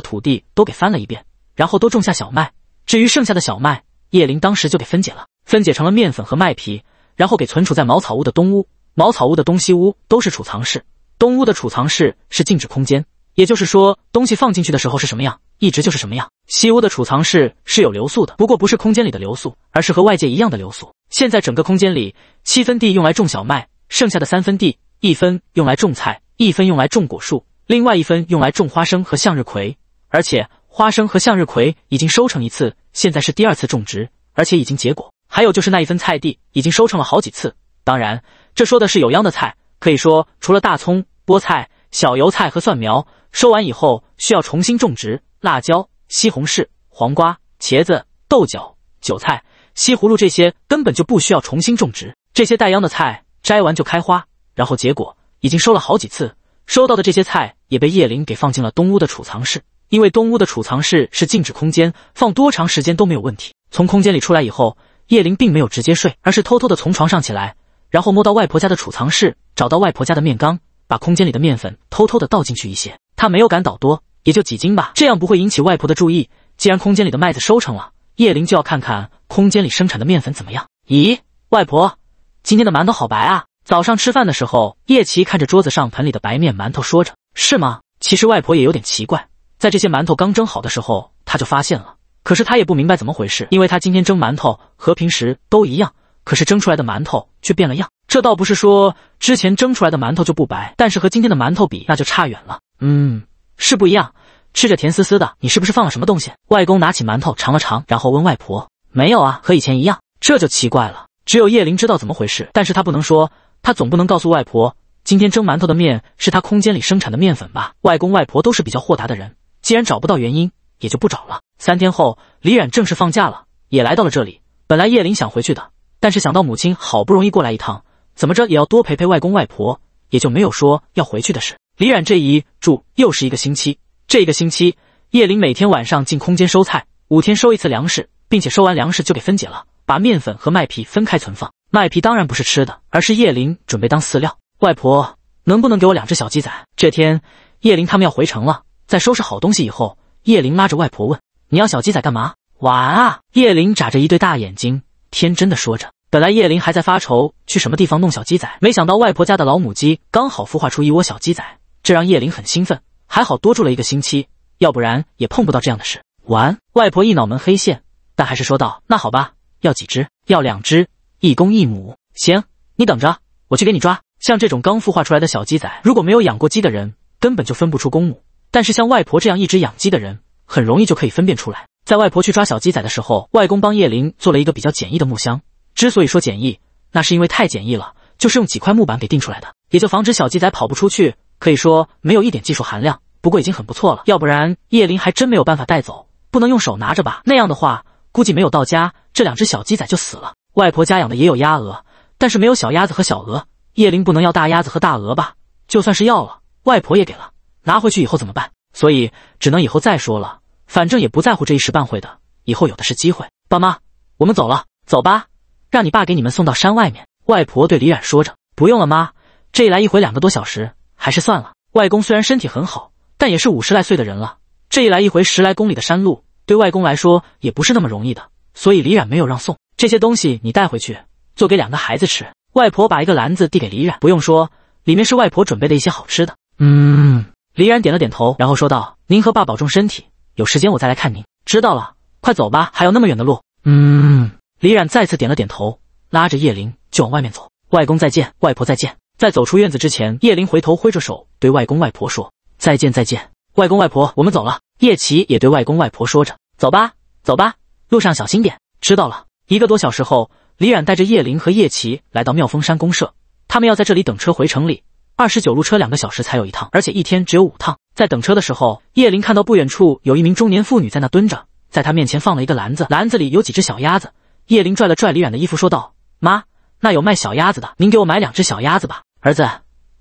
[SPEAKER 1] 土地都给翻了一遍，然后都种下小麦。至于剩下的小麦，叶林当时就给分解了，分解成了面粉和麦皮，然后给存储在茅草屋的东屋。茅草屋的东西屋都是储藏室，东屋的储藏室是静止空间，也就是说，东西放进去的时候是什么样，一直就是什么样。西屋的储藏室是有流速的，不过不是空间里的流速，而是和外界一样的流速。现在整个空间里，七分地用来种小麦，剩下的三分地，一分用来种菜，一分用来种果树，另外一分用来种花生和向日葵。而且花生和向日葵已经收成一次，现在是第二次种植，而且已经结果。还有就是那一分菜地已经收成了好几次，当然这说的是有秧的菜。可以说，除了大葱、菠菜、小油菜和蒜苗，收完以后需要重新种植辣椒、西红柿、黄瓜、茄子、豆角、韭菜。西葫芦这些根本就不需要重新种植，这些带秧的菜摘完就开花，然后结果，已经收了好几次，收到的这些菜也被叶林给放进了东屋的储藏室，因为东屋的储藏室是静止空间，放多长时间都没有问题。从空间里出来以后，叶林并没有直接睡，而是偷偷的从床上起来，然后摸到外婆家的储藏室，找到外婆家的面缸，把空间里的面粉偷偷的倒进去一些，他没有敢倒多，也就几斤吧，这样不会引起外婆的注意。既然空间里的麦子收成了。叶灵就要看看空间里生产的面粉怎么样。咦，外婆，今天的馒头好白啊！早上吃饭的时候，叶奇看着桌子上盆里的白面馒头，说着：“是吗？”其实外婆也有点奇怪，在这些馒头刚蒸好的时候，她就发现了。可是他也不明白怎么回事，因为他今天蒸馒头和平时都一样，可是蒸出来的馒头却变了样。这倒不是说之前蒸出来的馒头就不白，但是和今天的馒头比，那就差远了。嗯，是不一样。吃着甜丝丝的，你是不是放了什么东西？外公拿起馒头尝了尝，然后问外婆：“没有啊，和以前一样。”这就奇怪了。只有叶灵知道怎么回事，但是他不能说，他总不能告诉外婆，今天蒸馒头的面是他空间里生产的面粉吧？外公外婆都是比较豁达的人，既然找不到原因，也就不找了。三天后，李冉正式放假了，也来到了这里。本来叶灵想回去的，但是想到母亲好不容易过来一趟，怎么着也要多陪陪外公外婆，也就没有说要回去的事。李冉这一住又是一个星期。这个星期，叶琳每天晚上进空间收菜，五天收一次粮食，并且收完粮食就给分解了，把面粉和麦皮分开存放。麦皮当然不是吃的，而是叶琳准备当饲料。外婆，能不能给我两只小鸡仔？这天，叶琳他们要回城了，在收拾好东西以后，叶琳拉着外婆问：“你要小鸡仔干嘛？玩啊！”叶琳眨着一对大眼睛，天真的说着。本来叶琳还在发愁去什么地方弄小鸡仔，没想到外婆家的老母鸡刚好孵化出一窝小鸡仔，这让叶琳很兴奋。还好多住了一个星期，要不然也碰不到这样的事。完，外婆一脑门黑线，但还是说道：“那好吧，要几只？要两只，一公一母。行，你等着，我去给你抓。像这种刚孵化出来的小鸡仔，如果没有养过鸡的人，根本就分不出公母。但是像外婆这样一直养鸡的人，很容易就可以分辨出来。在外婆去抓小鸡仔的时候，外公帮叶灵做了一个比较简易的木箱。之所以说简易，那是因为太简易了，就是用几块木板给钉出来的，也就防止小鸡仔跑不出去。”可以说没有一点技术含量，不过已经很不错了。要不然叶林还真没有办法带走，不能用手拿着吧？那样的话，估计没有到家，这两只小鸡仔就死了。外婆家养的也有鸭鹅，但是没有小鸭子和小鹅。叶林不能要大鸭子和大鹅吧？就算是要了，外婆也给了。拿回去以后怎么办？所以只能以后再说了。反正也不在乎这一时半会的，以后有的是机会。爸妈，我们走了，走吧，让你爸给你们送到山外面。外婆对李冉说着：“不用了，妈，这一来一回两个多小时。”还是算了，外公虽然身体很好，但也是五十来岁的人了。这一来一回十来公里的山路，对外公来说也不是那么容易的。所以李冉没有让送这些东西，你带回去做给两个孩子吃。外婆把一个篮子递给李冉，不用说，里面是外婆准备的一些好吃的。
[SPEAKER 2] 嗯，
[SPEAKER 1] 李冉点了点头，然后说道：“您和爸保重身体，有时间我再来看您。”知道了，快走吧，还有那么远的路。
[SPEAKER 2] 嗯，
[SPEAKER 1] 李冉再次点了点头，拉着叶灵就往外面走。外公再见，外婆再见。在走出院子之前，叶林回头挥着手对外公外婆说：“再见，再见，外公外婆，我们走了。”叶琪也对外公外婆说着：“走吧，走吧，路上小心点。”知道了。一个多小时后，李冉带着叶林和叶琪来到妙峰山公社，他们要在这里等车回城里。二十九路车两个小时才有一趟，而且一天只有五趟。在等车的时候，叶林看到不远处有一名中年妇女在那蹲着，在她面前放了一个篮子，篮子里有几只小鸭子。叶林拽了拽李冉的衣服，说道：“妈。”那有卖小鸭子的，您给我买两只小鸭子吧。儿子，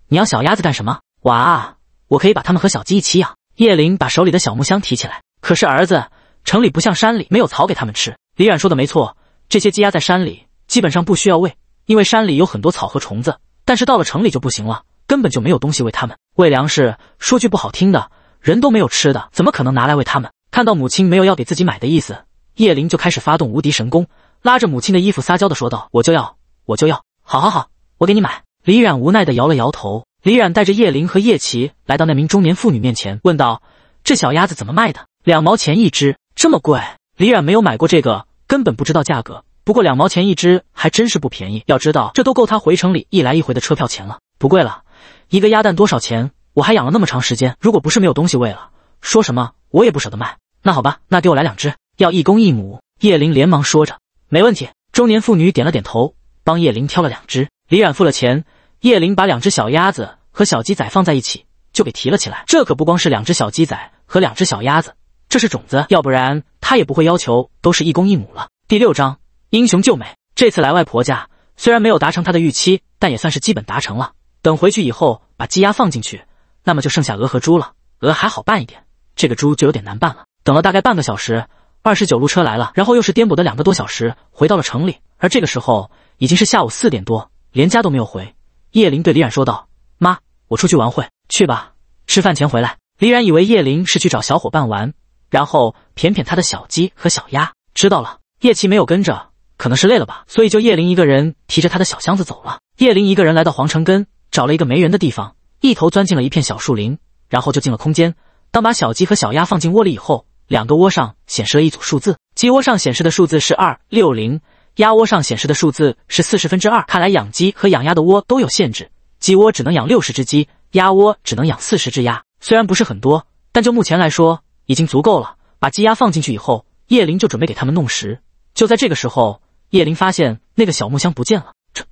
[SPEAKER 1] 你要小鸭子干什么？娃，我可以把它们和小鸡一起养。叶林把手里的小木箱提起来，可是儿子，城里不像山里，没有草给它们吃。李远说的没错，这些鸡鸭在山里基本上不需要喂，因为山里有很多草和虫子。但是到了城里就不行了，根本就没有东西喂它们，喂粮食。说句不好听的，人都没有吃的，怎么可能拿来喂它们？看到母亲没有要给自己买的意思，叶林就开始发动无敌神功，拉着母亲的衣服撒娇的说道：“我就要。”我就要，好好好，我给你买。李冉无奈的摇了摇头。李冉带着叶灵和叶琪来到那名中年妇女面前，问道：“这小鸭子怎么卖的？两毛钱一只，这么贵？”李冉没有买过这个，根本不知道价格。不过两毛钱一只还真是不便宜，要知道这都够他回城里一来一回的车票钱了。不贵了，一个鸭蛋多少钱？我还养了那么长时间，如果不是没有东西喂了，说什么我也不舍得卖。那好吧，那给我来两只，要一公一母。叶灵连忙说着，没问题。中年妇女点了点头。帮叶灵挑了两只，李冉付了钱，叶灵把两只小鸭子和小鸡仔放在一起，就给提了起来。这可不光是两只小鸡仔和两只小鸭子，这是种子，要不然他也不会要求都是一公一母了。第六章英雄救美。这次来外婆家，虽然没有达成他的预期，但也算是基本达成了。等回去以后把鸡鸭放进去，那么就剩下鹅和猪了。鹅还好办一点，这个猪就有点难办了。等了大概半个小时，二十九路车来了，然后又是颠簸的两个多小时，回到了城里。而这个时候已经是下午四点多，连家都没有回。叶林对李冉说道：“妈，我出去玩会去吧，吃饭前回来。”李冉以为叶林是去找小伙伴玩，然后舔舔他的小鸡和小鸭。知道了，叶琪没有跟着，可能是累了吧，所以就叶林一个人提着他的小箱子走了。叶林一个人来到皇城根，找了一个没人的地方，一头钻进了一片小树林，然后就进了空间。当把小鸡和小鸭放进窝里以后，两个窝上显示了一组数字，鸡窝上显示的数字是二六零。鸭窝上显示的数字是四十分之二，看来养鸡和养鸭的窝都有限制，鸡窝只能养六十只鸡，鸭窝只能养四十只鸭。虽然不是很多，但就目前来说已经足够了。把鸡鸭放进去以后，叶林就准备给他们弄食。就在这个时候，叶林发现那个小木箱不见了，这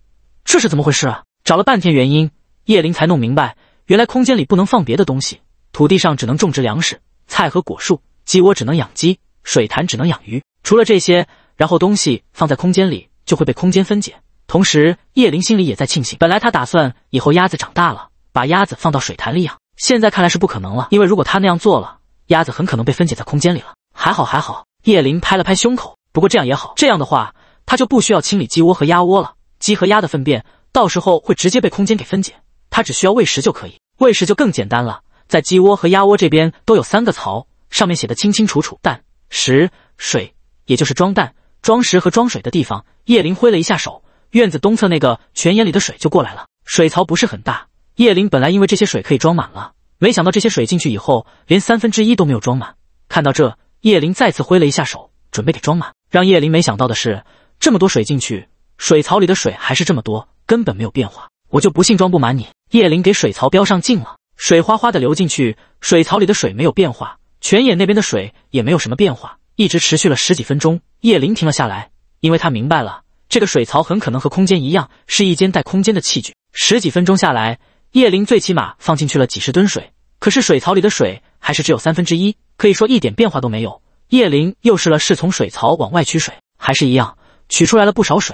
[SPEAKER 1] 这是怎么回事啊？找了半天原因，叶林才弄明白，原来空间里不能放别的东西，土地上只能种植粮食、菜和果树，鸡窝只能养鸡，水潭只能养鱼，除了这些。然后东西放在空间里就会被空间分解，同时叶灵心里也在庆幸。本来他打算以后鸭子长大了，把鸭子放到水潭里养，现在看来是不可能了。因为如果他那样做了，鸭子很可能被分解在空间里了。还好还好，叶灵拍了拍胸口。不过这样也好，这样的话他就不需要清理鸡窝和鸭窝了。鸡和鸭的粪便到时候会直接被空间给分解，他只需要喂食就可以。喂食就更简单了，在鸡窝和鸭窝这边都有三个槽，上面写的清清楚楚：蛋、食、水，也就是装蛋。装石和装水的地方，叶林挥了一下手，院子东侧那个泉眼里的水就过来了。水槽不是很大，叶林本来因为这些水可以装满了，没想到这些水进去以后，连三分之一都没有装满。看到这，叶林再次挥了一下手，准备给装满。让叶林没想到的是，这么多水进去，水槽里的水还是这么多，根本没有变化。我就不信装不满你！叶林给水槽标上镜了，水哗哗的流进去，水槽里的水没有变化，泉眼那边的水也没有什么变化。一直持续了十几分钟，叶林停了下来，因为他明白了这个水槽很可能和空间一样，是一间带空间的器具。十几分钟下来，叶林最起码放进去了几十吨水，可是水槽里的水还是只有三分之一，可以说一点变化都没有。叶林又试了，试从水槽往外取水，还是一样，取出来了不少水，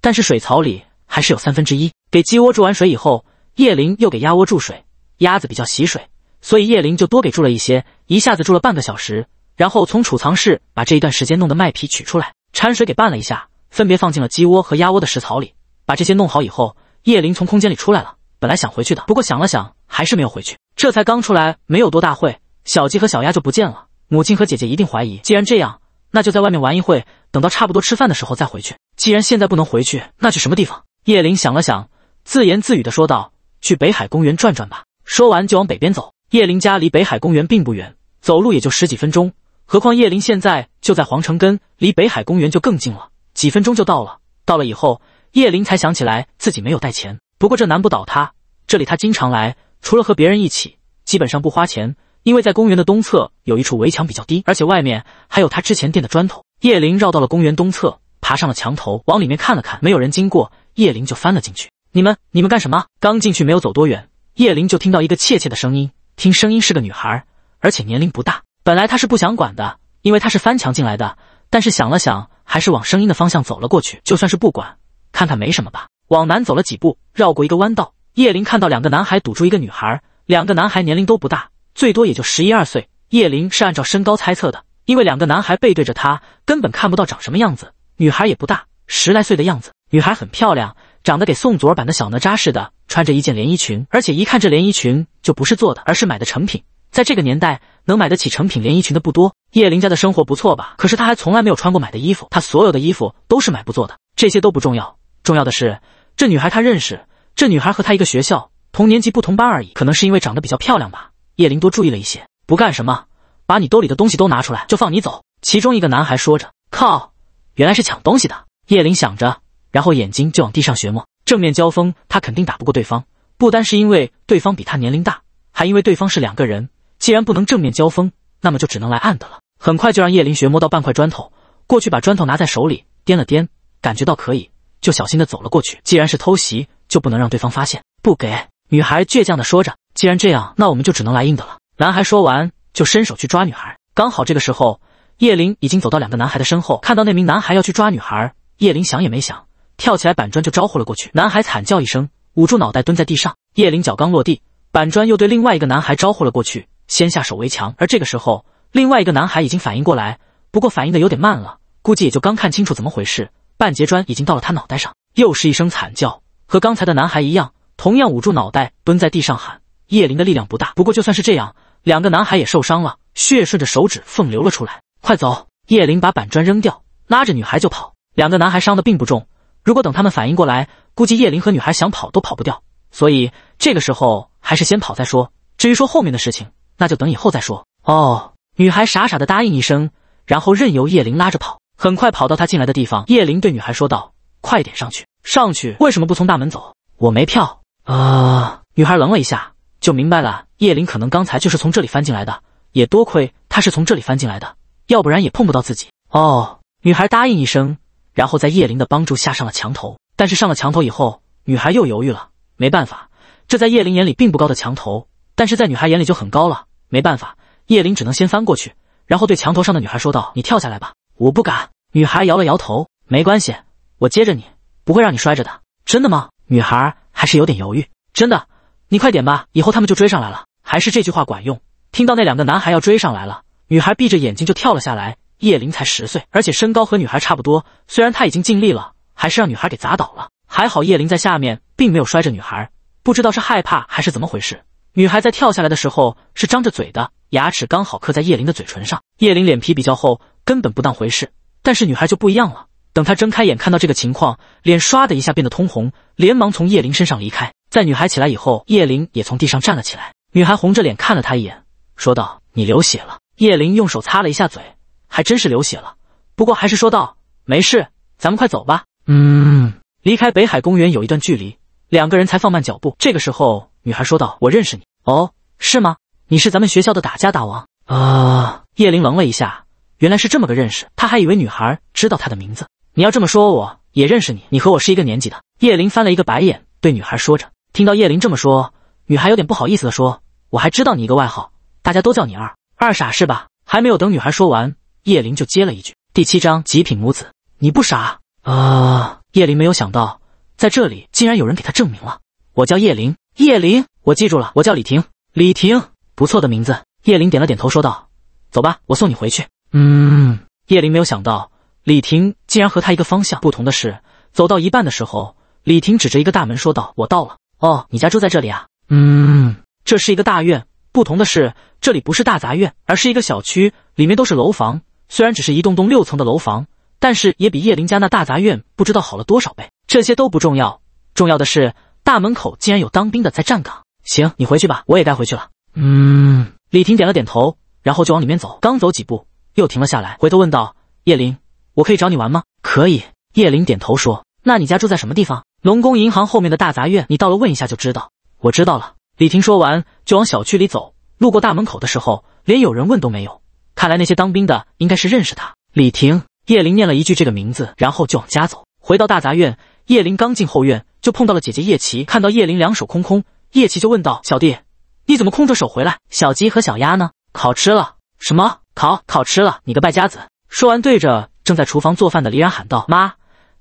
[SPEAKER 1] 但是水槽里还是有三分之一。给鸡窝注完水以后，叶林又给鸭窝注水，鸭子比较喜水，所以叶林就多给注了一些，一下子注了半个小时。然后从储藏室把这一段时间弄的麦皮取出来，掺水给拌了一下，分别放进了鸡窝和鸭窝的食槽里。把这些弄好以后，叶灵从空间里出来了。本来想回去的，不过想了想，还是没有回去。这才刚出来，没有多大会，小鸡和小鸭就不见了。母亲和姐姐一定怀疑。既然这样，那就在外面玩一会，等到差不多吃饭的时候再回去。既然现在不能回去，那去什么地方？叶灵想了想，自言自语的说道：“去北海公园转转吧。”说完就往北边走。叶灵家离北海公园并不远，走路也就十几分钟。何况叶林现在就在皇城根，离北海公园就更近了，几分钟就到了。到了以后，叶林才想起来自己没有带钱。不过这难不倒他，这里他经常来，除了和别人一起，基本上不花钱。因为在公园的东侧有一处围墙比较低，而且外面还有他之前垫的砖头。叶林绕到了公园东侧，爬上了墙头，往里面看了看，没有人经过，叶林就翻了进去。你们，你们干什么？刚进去没有走多远，叶林就听到一个怯怯的声音，听声音是个女孩，而且年龄不大。本来他是不想管的，因为他是翻墙进来的。但是想了想，还是往声音的方向走了过去。就算是不管，看看没什么吧。往南走了几步，绕过一个弯道，叶林看到两个男孩堵住一个女孩。两个男孩年龄都不大，最多也就十一二岁。叶林是按照身高猜测的，因为两个男孩背对着他，根本看不到长什么样子。女孩也不大，十来岁的样子。女孩很漂亮，长得给宋祖儿版的小哪吒似的，穿着一件连衣裙，而且一看这连衣裙就不是做的，而是买的成品。在这个年代，能买得起成品连衣裙的不多。叶林家的生活不错吧？可是他还从来没有穿过买的衣服，他所有的衣服都是买不做的。这些都不重要，重要的是这女孩他认识，这女孩和他一个学校，同年级不同班而已。可能是因为长得比较漂亮吧。叶林多注意了一些，不干什么，把你兜里的东西都拿出来，就放你走。其中一个男孩说着，靠，原来是抢东西的。叶林想着，然后眼睛就往地上踅摸。正面交锋，他肯定打不过对方，不单是因为对方比他年龄大，还因为对方是两个人。既然不能正面交锋，那么就只能来暗的了。很快就让叶林学摸到半块砖头，过去把砖头拿在手里掂了掂，感觉到可以，就小心的走了过去。既然是偷袭，就不能让对方发现。不给女孩倔强的说着。既然这样，那我们就只能来硬的了。男孩说完就伸手去抓女孩。刚好这个时候，叶林已经走到两个男孩的身后，看到那名男孩要去抓女孩，叶林想也没想，跳起来板砖就招呼了过去。男孩惨叫一声，捂住脑袋蹲在地上。叶林脚刚落地，板砖又对另外一个男孩招呼了过去。先下手为强，而这个时候，另外一个男孩已经反应过来，不过反应的有点慢了，估计也就刚看清楚怎么回事，半截砖已经到了他脑袋上，又是一声惨叫，和刚才的男孩一样，同样捂住脑袋蹲在地上喊。叶灵的力量不大，不过就算是这样，两个男孩也受伤了，血顺着手指缝流了出来。快走！叶灵把板砖扔掉，拉着女孩就跑。两个男孩伤的并不重，如果等他们反应过来，估计叶灵和女孩想跑都跑不掉，所以这个时候还是先跑再说。至于说后面的事情。那就等以后再说哦。女孩傻傻的答应一声，然后任由叶灵拉着跑，很快跑到她进来的地方。叶灵对女孩说道：“快点上去，上去为什么不从大门走？我没票啊。”女孩愣了一下，就明白了，叶灵可能刚才就是从这里翻进来的，也多亏她是从这里翻进来的，要不然也碰不到自己哦。女孩答应一声，然后在叶灵的帮助下上了墙头。但是上了墙头以后，女孩又犹豫了。没办法，这在叶灵眼里并不高的墙头。但是在女孩眼里就很高了，没办法，叶琳只能先翻过去，然后对墙头上的女孩说道：“你跳下来吧，我不敢。”女孩摇了摇头：“没关系，我接着你，不会让你摔着的。”“真的吗？”女孩还是有点犹豫。“真的，你快点吧，以后他们就追上来了。”还是这句话管用。听到那两个男孩要追上来了，女孩闭着眼睛就跳了下来。叶琳才十岁，而且身高和女孩差不多，虽然他已经尽力了，还是让女孩给砸倒了。还好叶琳在下面，并没有摔着女孩。不知道是害怕还是怎么回事。女孩在跳下来的时候是张着嘴的，牙齿刚好磕在叶琳的嘴唇上。叶琳脸皮比较厚，根本不当回事，但是女孩就不一样了。等她睁开眼看到这个情况，脸唰的一下变得通红，连忙从叶琳身上离开。在女孩起来以后，叶琳也从地上站了起来。女孩红着脸看了他一眼，说道：“你流血了。”叶琳用手擦了一下嘴，还真是流血了。不过还是说道：“没事，咱们快走吧。”
[SPEAKER 2] 嗯，
[SPEAKER 1] 离开北海公园有一段距离，两个人才放慢脚步。这个时候。女孩说道：“我认识你哦，是吗？你是咱们学校的打架大王
[SPEAKER 3] 啊？”
[SPEAKER 1] 叶灵愣了一下，原来是这么个认识，他还以为女孩知道他的名字。你要这么说，我也认识你，你和我是一个年纪的。叶灵翻了一个白眼，对女孩说着。听到叶灵这么说，女孩有点不好意思的说：“我还知道你一个外号，大家都叫你二二傻是吧？”还没有等女孩说完，叶灵就接了一句：“第七章极品母子，你不傻
[SPEAKER 3] 啊？”
[SPEAKER 1] 叶灵没有想到在这里竟然有人给他证明了，我叫叶灵。叶林，我记住了，我叫李婷，李婷，不错的名字。叶林点了点头，说道：“走吧，我送你回去。”
[SPEAKER 2] 嗯。
[SPEAKER 1] 叶林没有想到，李婷竟然和他一个方向。不同的是，走到一半的时候，李婷指着一个大门说道：“我到了。”哦，你家住在这里啊？
[SPEAKER 2] 嗯，
[SPEAKER 1] 这是一个大院。不同的是，这里不是大杂院，而是一个小区，里面都是楼房。虽然只是一栋栋六层的楼房，但是也比叶林家那大杂院不知道好了多少倍。这些都不重要，重要的是。大门口竟然有当兵的在站岗。行，你回去吧，我也该回去了。
[SPEAKER 2] 嗯，
[SPEAKER 1] 李婷点了点头，然后就往里面走。刚走几步，又停了下来，回头问道：“叶林，我可以找你玩吗？”“可以。”叶林点头说。“那你家住在什么地方？”“龙宫银行后面的大杂院，你到了问一下就知道。”“我知道了。”李婷说完就往小区里走，路过大门口的时候，连有人问都没有。看来那些当兵的应该是认识他。李婷、叶林念了一句这个名字，然后就往家走。回到大杂院。叶林刚进后院，就碰到了姐姐叶琪。看到叶林两手空空，叶琪就问道：“小弟，你怎么空着手回来？小鸡和小鸭呢？烤吃了？什么？烤烤吃了？你个败家子！”说完，对着正在厨房做饭的李冉喊道：“妈，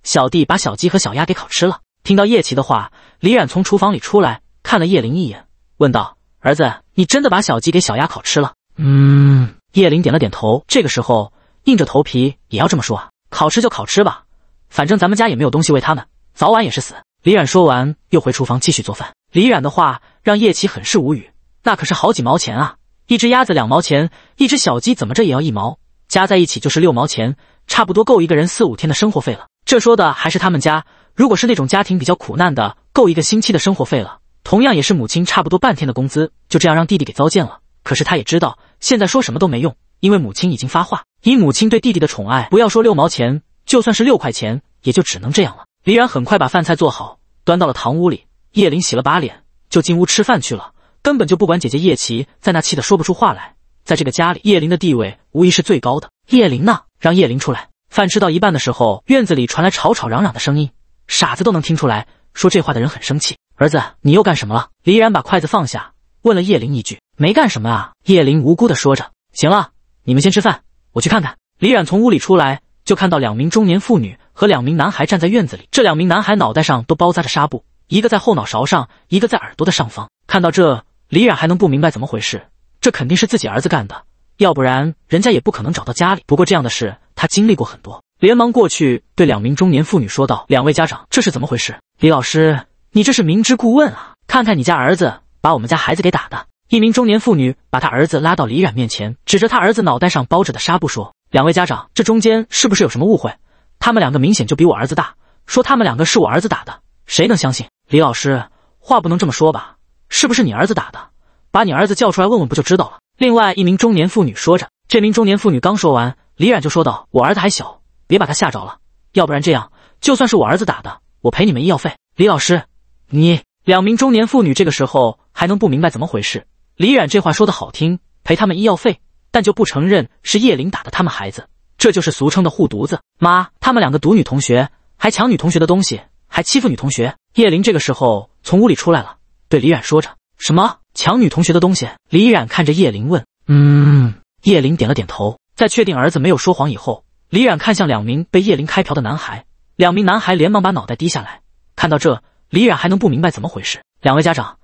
[SPEAKER 1] 小弟把小鸡和小鸭给烤吃了。”听到叶琪的话，李冉从厨房里出来，看了叶林一眼，问道：“儿子，你真的把小鸡给小鸭烤吃了？”“
[SPEAKER 2] 嗯。”
[SPEAKER 1] 叶林点了点头。这个时候，硬着头皮也要这么说啊。烤吃就烤吃吧。反正咱们家也没有东西喂他们，早晚也是死。李冉说完，又回厨房继续做饭。李冉的话让叶奇很是无语。那可是好几毛钱啊！一只鸭子两毛钱，一只小鸡怎么着也要一毛，加在一起就是六毛钱，差不多够一个人四五天的生活费了。这说的还是他们家，如果是那种家庭比较苦难的，够一个星期的生活费了。同样也是母亲差不多半天的工资，就这样让弟弟给糟践了。可是他也知道现在说什么都没用，因为母亲已经发话。以母亲对弟弟的宠爱，不要说六毛钱。就算是六块钱，也就只能这样了。李然很快把饭菜做好，端到了堂屋里。叶灵洗了把脸，就进屋吃饭去了，根本就不管姐姐叶琪在那气得说不出话来。在这个家里，叶林的地位无疑是最高的。叶琳呢？让叶琳出来。饭吃到一半的时候，院子里传来吵吵嚷嚷的声音，傻子都能听出来，说这话的人很生气。儿子，你又干什么了？李然把筷子放下，问了叶林一句：“没干什么啊？”叶林无辜的说着。行了，你们先吃饭，我去看看。李然从屋里出来。就看到两名中年妇女和两名男孩站在院子里。这两名男孩脑袋上都包扎着纱布，一个在后脑勺上，一个在耳朵的上方。看到这，李冉还能不明白怎么回事？这肯定是自己儿子干的，要不然人家也不可能找到家里。不过这样的事他经历过很多，连忙过去对两名中年妇女说道：“两位家长，这是怎么回事？李老师，你这是明知故问啊！看看你家儿子把我们家孩子给打的。”一名中年妇女把她儿子拉到李冉面前，指着他儿子脑袋上包着的纱布说。两位家长，这中间是不是有什么误会？他们两个明显就比我儿子大，说他们两个是我儿子打的，谁能相信？李老师，话不能这么说吧？是不是你儿子打的？把你儿子叫出来问问不就知道了？另外一名中年妇女说着，这名中年妇女刚说完，李冉就说道：“我儿子还小，别把他吓着了，要不然这样，就算是我儿子打的，我赔你们医药费。”李老师，你两名中年妇女这个时候还能不明白怎么回事？李冉这话说的好听，赔他们医药费。但就不承认是叶灵打的他们孩子，这就是俗称的护犊子妈。他们两个独女同学还抢女同学的东西，还欺负女同学。叶灵这个时候从屋里出来了，对李冉说着：“什么抢女同学的东西？”李冉看着叶灵问：“
[SPEAKER 2] 嗯？”
[SPEAKER 1] 叶灵点了点头，在确定儿子没有说谎以后，李冉看向两名被叶灵开瓢的男孩，两名男孩连忙把脑袋低下来。看到这，李冉还能不明白怎么回事？两位家长，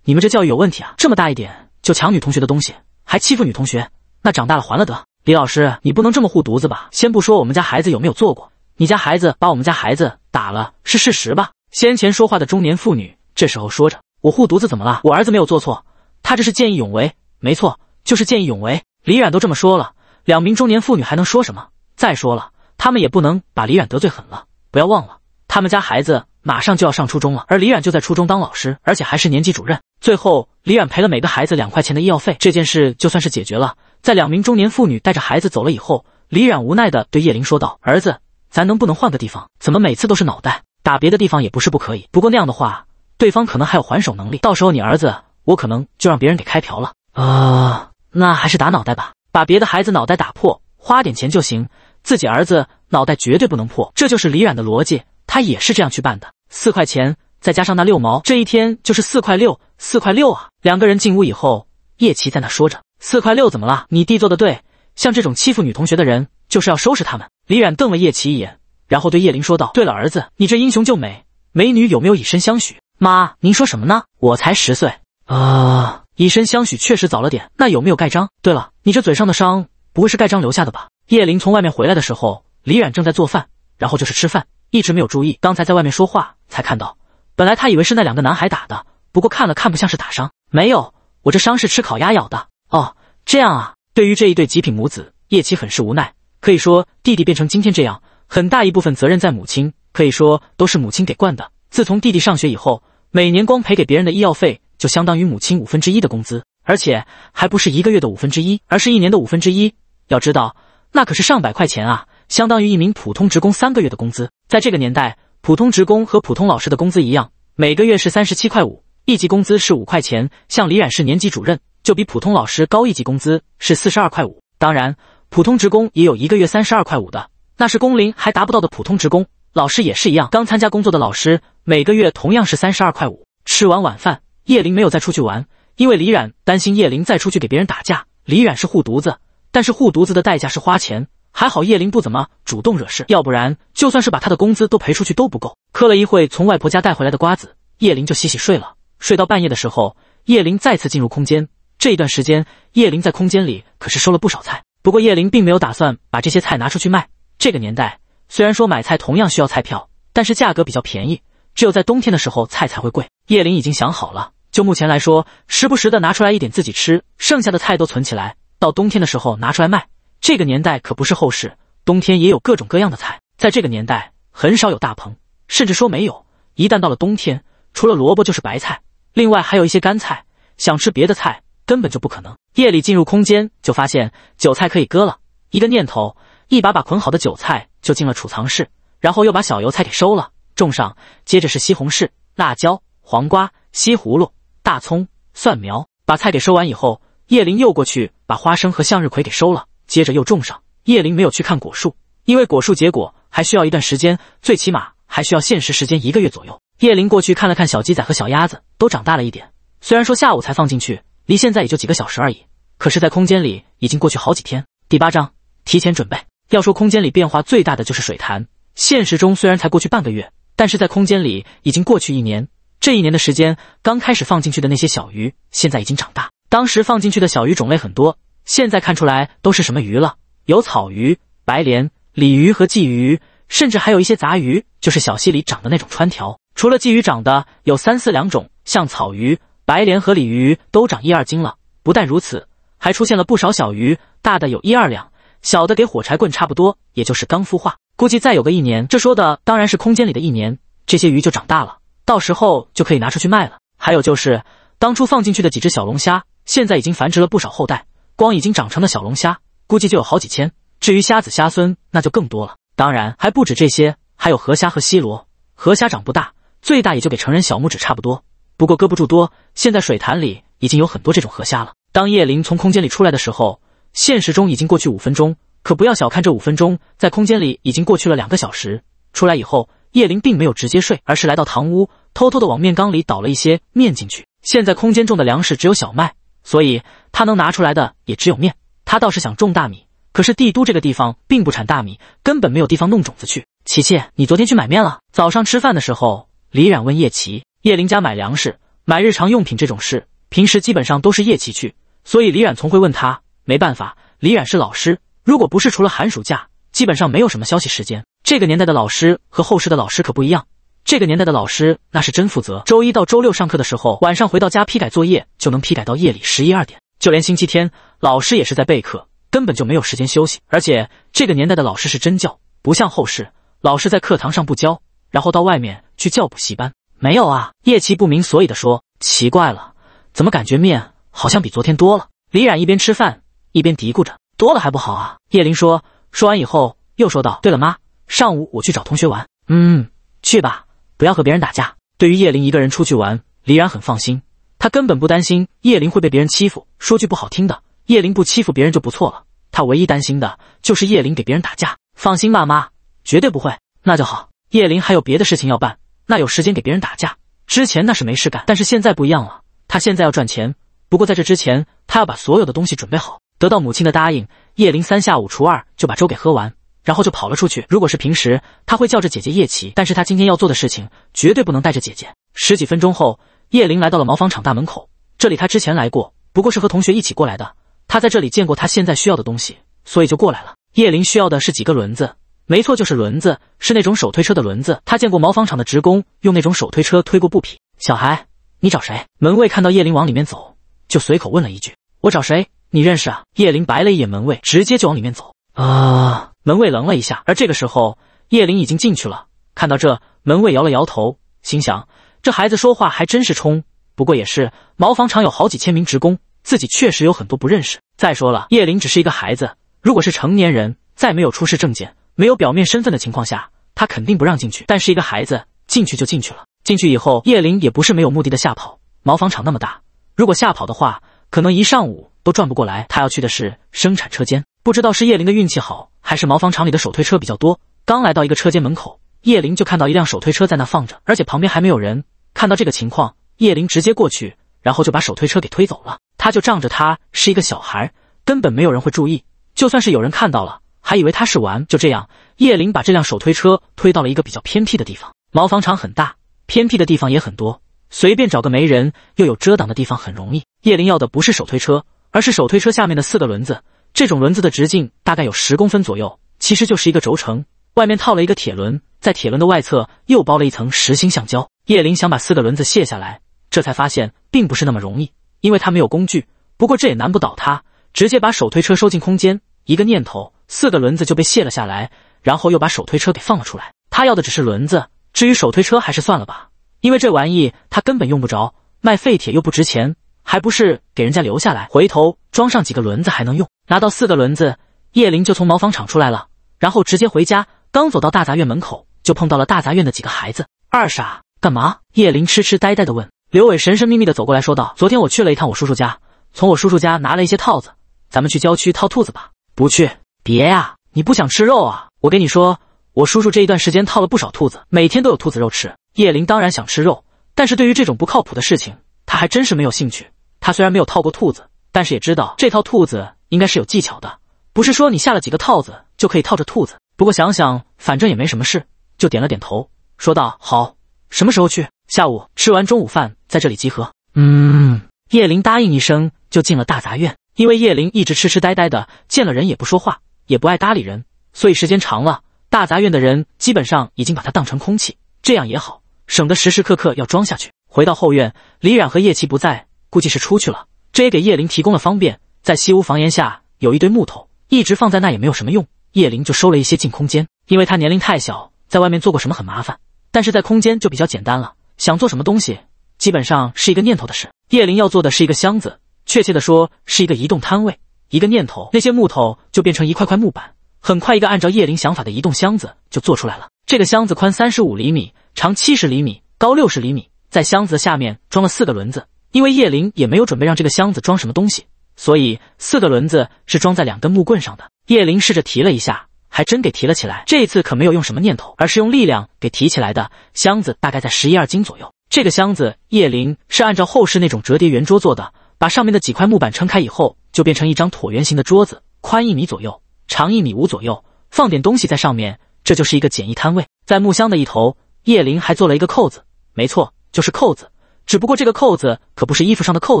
[SPEAKER 1] 你们这教育有问题啊！这么大一点就抢女同学的东西，还欺负女同学。那长大了还了得，李老师，你不能这么护犊子吧？先不说我们家孩子有没有做过，你家孩子把我们家孩子打了是事实吧？先前说话的中年妇女这时候说着：“我护犊子怎么了？我儿子没有做错，他这是见义勇为，没错，就是见义勇为。”李冉都这么说了，两名中年妇女还能说什么？再说了，他们也不能把李冉得罪狠了。不要忘了，他们家孩子马上就要上初中了，而李冉就在初中当老师，而且还是年级主任。最后，李冉赔了每个孩子两块钱的医药费，这件事就算是解决了。在两名中年妇女带着孩子走了以后，李冉无奈的对叶灵说道：“儿子，咱能不能换个地方？怎么每次都是脑袋打？别的地方也不是不可以，不过那样的话，对方可能还有还手能力，到时候你儿子我可能就让别人给开瓢了啊！那还是打脑袋吧，把别的孩子脑袋打破，花点钱就行。自己儿子脑袋绝对不能破，这就是李冉的逻辑，他也是这样去办的。四块钱再加上那六毛，这一天就是四块六，四块六啊！两个人进屋以后，叶琪在那说着。”四块六怎么了？你弟做的对，像这种欺负女同学的人就是要收拾他们。李冉瞪了叶琪一眼，然后对叶林说道：“对了，儿子，你这英雄救美，美女有没有以身相许？”妈，您说什么呢？我才十岁
[SPEAKER 3] 啊，
[SPEAKER 1] 以身相许确实早了点。那有没有盖章？对了，你这嘴上的伤不会是盖章留下的吧？叶林从外面回来的时候，李冉正在做饭，然后就是吃饭，一直没有注意。刚才在外面说话才看到。本来他以为是那两个男孩打的，不过看了看不像是打伤。没有，我这伤是吃烤鸭咬的。哦，这样啊。对于这一对极品母子，叶奇很是无奈。可以说，弟弟变成今天这样，很大一部分责任在母亲。可以说，都是母亲给惯的。自从弟弟上学以后，每年光赔给别人的医药费，就相当于母亲五分之一的工资，而且还不是一个月的五分之一，而是一年的五分之一。要知道，那可是上百块钱啊，相当于一名普通职工三个月的工资。在这个年代，普通职工和普通老师的工资一样，每个月是三十七块五，一级工资是五块钱。像李冉是年级主任。就比普通老师高一级，工资是四十二块五。当然，普通职工也有一个月三十二块五的，那是工龄还达不到的普通职工。老师也是一样，刚参加工作的老师每个月同样是三十二块五。吃完晚饭，叶林没有再出去玩，因为李冉担心叶林再出去给别人打架。李冉是护犊子，但是护犊子的代价是花钱。还好叶林不怎么主动惹事，要不然就算是把他的工资都赔出去都不够。嗑了一会从外婆家带回来的瓜子，叶林就洗洗睡了。睡到半夜的时候，叶林再次进入空间。这一段时间，叶灵在空间里可是收了不少菜。不过叶灵并没有打算把这些菜拿出去卖。这个年代虽然说买菜同样需要菜票，但是价格比较便宜，只有在冬天的时候菜才会贵。叶灵已经想好了，就目前来说，时不时的拿出来一点自己吃，剩下的菜都存起来，到冬天的时候拿出来卖。这个年代可不是后世，冬天也有各种各样的菜。在这个年代，很少有大棚，甚至说没有。一旦到了冬天，除了萝卜就是白菜，另外还有一些干菜。想吃别的菜。根本就不可能。夜里进入空间，就发现韭菜可以割了。一个念头，一把把捆好的韭菜就进了储藏室，然后又把小油菜给收了，种上。接着是西红柿、辣椒、黄瓜、西葫芦、大葱、蒜苗。把菜给收完以后，叶林又过去把花生和向日葵给收了，接着又种上。叶林没有去看果树，因为果树结果还需要一段时间，最起码还需要现实时间一个月左右。叶林过去看了看小鸡仔和小鸭子，都长大了一点。虽然说下午才放进去。离现在也就几个小时而已，可是，在空间里已经过去好几天。第八章提前准备。要说空间里变化最大的就是水潭，现实中虽然才过去半个月，但是在空间里已经过去一年。这一年的时间，刚开始放进去的那些小鱼，现在已经长大。当时放进去的小鱼种类很多，现在看出来都是什么鱼了？有草鱼、白鲢、鲤鱼和鲫鱼，甚至还有一些杂鱼，就是小溪里长的那种穿条。除了鲫鱼，长得有三四两种，像草鱼。白鲢和鲤鱼都长一二斤了，不但如此，还出现了不少小鱼，大的有一二两，小的给火柴棍差不多，也就是刚孵化。估计再有个一年，这说的当然是空间里的一年，这些鱼就长大了，到时候就可以拿出去卖了。还有就是当初放进去的几只小龙虾，现在已经繁殖了不少后代，光已经长成的小龙虾估计就有好几千，至于虾子、虾孙，那就更多了。当然还不止这些，还有河虾和西螺。河虾长不大，最大也就给成人小拇指差不多。不过搁不住多，现在水潭里已经有很多这种河虾了。当叶灵从空间里出来的时候，现实中已经过去五分钟。可不要小看这五分钟，在空间里已经过去了两个小时。出来以后，叶灵并没有直接睡，而是来到堂屋，偷偷的往面缸里倒了一些面进去。现在空间种的粮食只有小麦，所以他能拿出来的也只有面。他倒是想种大米，可是帝都这个地方并不产大米，根本没有地方弄种子去。琪琪，你昨天去买面了？早上吃饭的时候，李冉问叶琪。叶林家买粮食、买日常用品这种事，平时基本上都是叶琪去，所以李冉从会问他。没办法，李冉是老师，如果不是除了寒暑假，基本上没有什么休息时间。这个年代的老师和后世的老师可不一样。这个年代的老师那是真负责，周一到周六上课的时候，晚上回到家批改作业就能批改到夜里十一二点，就连星期天老师也是在备课，根本就没有时间休息。而且这个年代的老师是真教，不像后世老师在课堂上不教，然后到外面去教补习班。没有啊，叶奇不明所以的说，奇怪了，怎么感觉面好像比昨天多了？李冉一边吃饭一边嘀咕着，多了还不好啊。叶林说，说完以后又说道，对了妈，上午我去找同学玩，嗯，去吧，不要和别人打架。对于叶林一个人出去玩，李冉很放心，他根本不担心叶林会被别人欺负。说句不好听的，叶林不欺负别人就不错了。他唯一担心的就是叶林给别人打架。放心吧妈，绝对不会。那就好。叶林还有别的事情要办。那有时间给别人打架，之前那是没事干，但是现在不一样了。他现在要赚钱，不过在这之前，他要把所有的东西准备好，得到母亲的答应。叶林三下五除二就把粥给喝完，然后就跑了出去。如果是平时，他会叫着姐姐叶琪，但是他今天要做的事情，绝对不能带着姐姐。十几分钟后，叶林来到了毛纺厂大门口，这里他之前来过，不过是和同学一起过来的。他在这里见过他现在需要的东西，所以就过来了。叶林需要的是几个轮子。没错，就是轮子，是那种手推车的轮子。他见过毛纺厂的职工用那种手推车推过布匹。小孩，你找谁？门卫看到叶林往里面走，就随口问了一句：“我找谁？你认识啊？”叶林白了一眼门卫，直接就往里面走。
[SPEAKER 3] 啊！
[SPEAKER 1] 门卫愣了一下，而这个时候，叶林已经进去了。看到这，门卫摇了摇头，心想：这孩子说话还真是冲。不过也是，毛纺厂有好几千名职工，自己确实有很多不认识。再说了，叶林只是一个孩子，如果是成年人，再没有出示证件。没有表面身份的情况下，他肯定不让进去。但是一个孩子进去就进去了。进去以后，叶林也不是没有目的的吓跑。毛纺厂那么大，如果吓跑的话，可能一上午都转不过来。他要去的是生产车间，不知道是叶林的运气好，还是毛纺厂里的手推车比较多。刚来到一个车间门口，叶林就看到一辆手推车在那放着，而且旁边还没有人。看到这个情况，叶林直接过去，然后就把手推车给推走了。他就仗着他是一个小孩，根本没有人会注意。就算是有人看到了。还以为他是玩，就这样，叶林把这辆手推车推到了一个比较偏僻的地方。毛纺厂很大，偏僻的地方也很多，随便找个没人又有遮挡的地方很容易。叶林要的不是手推车，而是手推车下面的四个轮子。这种轮子的直径大概有十公分左右，其实就是一个轴承，外面套了一个铁轮，在铁轮的外侧又包了一层实心橡胶。叶林想把四个轮子卸下来，这才发现并不是那么容易，因为他没有工具。不过这也难不倒他，直接把手推车收进空间，一个念头。四个轮子就被卸了下来，然后又把手推车给放了出来。他要的只是轮子，至于手推车还是算了吧，因为这玩意他根本用不着。卖废铁又不值钱，还不是给人家留下来，回头装上几个轮子还能用。拿到四个轮子，叶林就从毛纺厂出来了，然后直接回家。刚走到大杂院门口，就碰到了大杂院的几个孩子。二傻，干嘛？叶林痴痴呆呆的问。刘伟神神秘秘的走过来说道：“昨天我去了一趟我叔叔家，从我叔叔家拿了一些套子，咱们去郊区套兔子吧。”不去。别呀，你不想吃肉啊？我跟你说，我叔叔这一段时间套了不少兔子，每天都有兔子肉吃。叶灵当然想吃肉，但是对于这种不靠谱的事情，他还真是没有兴趣。他虽然没有套过兔子，但是也知道这套兔子应该是有技巧的，不是说你下了几个套子就可以套着兔子。不过想想，反正也没什么事，就点了点头，说道：“好，什么时候去？下午吃完中午饭在这里集合。”
[SPEAKER 2] 嗯，
[SPEAKER 1] 叶灵答应一声，就进了大杂院。因为叶灵一直痴痴呆呆的，见了人也不说话。也不爱搭理人，所以时间长了，大杂院的人基本上已经把他当成空气。这样也好，省得时时刻刻要装下去。回到后院，李冉和叶奇不在，估计是出去了。这也给叶灵提供了方便。在西屋房檐下有一堆木头，一直放在那也没有什么用，叶灵就收了一些进空间。因为他年龄太小，在外面做过什么很麻烦，但是在空间就比较简单了，想做什么东西，基本上是一个念头的事。叶灵要做的是一个箱子，确切的说是一个移动摊位。一个念头，那些木头就变成一块块木板。很快，一个按照叶灵想法的移动箱子就做出来了。这个箱子宽三十五厘米，长七十厘米，高六十厘米。在箱子下面装了四个轮子，因为叶灵也没有准备让这个箱子装什么东西，所以四个轮子是装在两根木棍上的。叶灵试着提了一下，还真给提了起来。这次可没有用什么念头，而是用力量给提起来的。箱子大概在十一二斤左右。这个箱子叶灵是按照后世那种折叠圆桌做的。把上面的几块木板撑开以后，就变成一张椭圆形的桌子，宽一米左右，长一米五左右。放点东西在上面，这就是一个简易摊位。在木箱的一头，叶林还做了一个扣子，没错，就是扣子。只不过这个扣子可不是衣服上的扣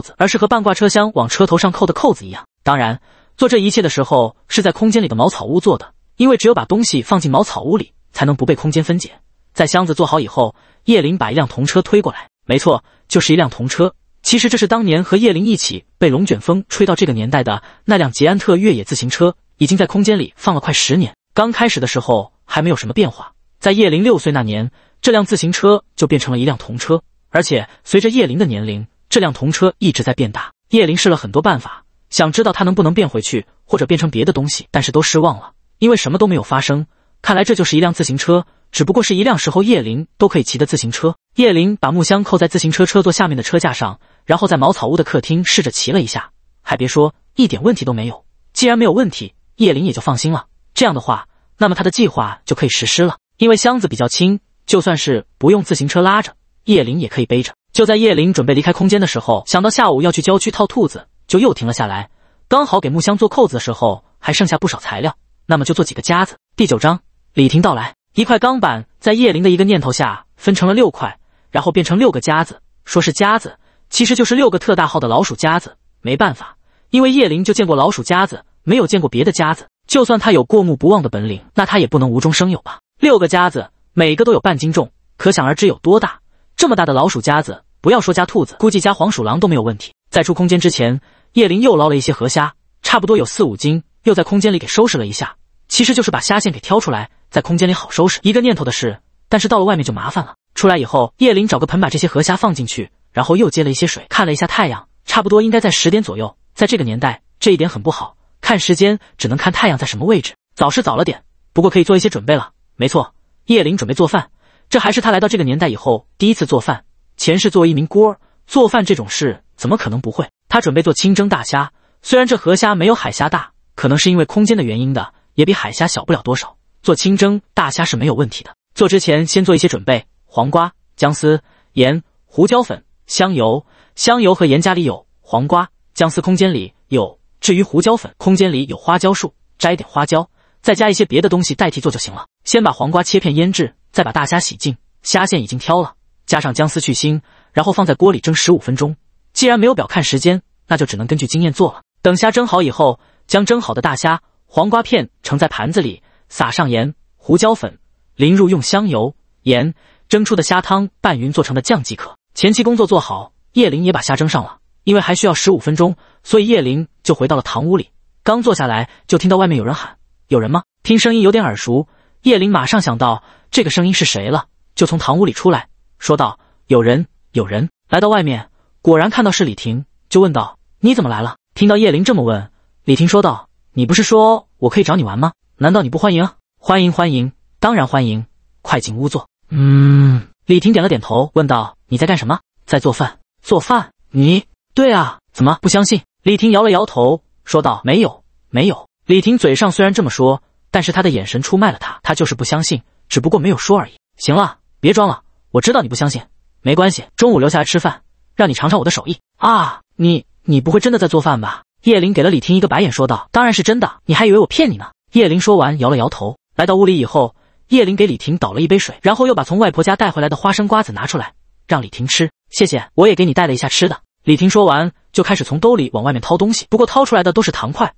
[SPEAKER 1] 子，而是和半挂车厢往车头上扣的扣子一样。当然，做这一切的时候是在空间里的茅草屋做的，因为只有把东西放进茅草屋里，才能不被空间分解。在箱子做好以后，叶林把一辆童车推过来，没错，就是一辆童车。其实这是当年和叶灵一起被龙卷风吹到这个年代的那辆捷安特越野自行车，已经在空间里放了快十年。刚开始的时候还没有什么变化，在叶灵六岁那年，这辆自行车就变成了一辆童车，而且随着叶灵的年龄，这辆童车一直在变大。叶灵试了很多办法，想知道它能不能变回去或者变成别的东西，但是都失望了，因为什么都没有发生。看来这就是一辆自行车，只不过是一辆时候叶灵都可以骑的自行车。叶灵把木箱扣在自行车车座下面的车架上。然后在茅草屋的客厅试着骑了一下，还别说，一点问题都没有。既然没有问题，叶灵也就放心了。这样的话，那么他的计划就可以实施了。因为箱子比较轻，就算是不用自行车拉着，叶灵也可以背着。就在叶灵准备离开空间的时候，想到下午要去郊区套兔子，就又停了下来。刚好给木箱做扣子的时候，还剩下不少材料，那么就做几个夹子。第九章，李婷到来。一块钢板在叶林的一个念头下分成了六块，然后变成六个夹子。说是夹子。其实就是六个特大号的老鼠夹子，没办法，因为叶灵就见过老鼠夹子，没有见过别的夹子。就算他有过目不忘的本领，那他也不能无中生有吧？六个夹子，每个都有半斤重，可想而知有多大。这么大的老鼠夹子，不要说夹兔子，估计夹黄鼠狼都没有问题。在出空间之前，叶灵又捞了一些河虾，差不多有四五斤，又在空间里给收拾了一下，其实就是把虾线给挑出来，在空间里好收拾，一个念头的事。但是到了外面就麻烦了。出来以后，叶灵找个盆把这些河虾放进去。然后又接了一些水，看了一下太阳，差不多应该在十点左右。在这个年代，这一点很不好看时间，只能看太阳在什么位置。早是早了点，不过可以做一些准备了。没错，叶灵准备做饭，这还是他来到这个年代以后第一次做饭。前世作为一名孤儿，做饭这种事怎么可能不会？他准备做清蒸大虾，虽然这河虾没有海虾大，可能是因为空间的原因的，也比海虾小不了多少。做清蒸大虾是没有问题的。做之前先做一些准备：黄瓜、姜丝、盐、胡椒粉。香油，香油和盐家里有，黄瓜、姜丝空间里有。至于胡椒粉，空间里有花椒树，摘点花椒，再加一些别的东西代替做就行了。先把黄瓜切片腌制，再把大虾洗净，虾线已经挑了，加上姜丝去腥，然后放在锅里蒸十五分钟。既然没有表看时间，那就只能根据经验做了。等虾蒸好以后，将蒸好的大虾、黄瓜片盛在盘子里，撒上盐、胡椒粉，淋入用香油、盐蒸出的虾汤拌匀做成的酱即可。前期工作做好，叶灵也把虾蒸上了。因为还需要十五分钟，所以叶灵就回到了堂屋里。刚坐下来，就听到外面有人喊：“有人吗？”听声音有点耳熟，叶灵马上想到这个声音是谁了，就从堂屋里出来，说道：“有人，有人。”来到外面，果然看到是李婷，就问道：“你怎么来了？”听到叶灵这么问，李婷说道：“你不是说我可以找你玩吗？难道你不欢迎？欢迎，欢迎，当然欢迎，快进屋坐。”
[SPEAKER 2] 嗯。
[SPEAKER 1] 李婷点了点头，问道：“你在干什么？在做饭？做饭？你对啊，怎么不相信？”李婷摇了摇头，说道：“没有，没有。”李婷嘴上虽然这么说，但是她的眼神出卖了她，她就是不相信，只不过没有说而已。行了，别装了，我知道你不相信，没关系，中午留下来吃饭，让你尝尝我的手艺啊！你，你不会真的在做饭吧？”叶林给了李婷一个白眼，说道：“当然是真的，你还以为我骗你呢？”叶林说完，摇了摇头，来到屋里以后。叶林给李婷倒了一杯水，然后又把从外婆家带回来的花生瓜子拿出来，让李婷吃。谢谢，我也给你带了一下吃的。李婷说完，就开始从兜里往外面掏东西，不过掏出来的都是糖块，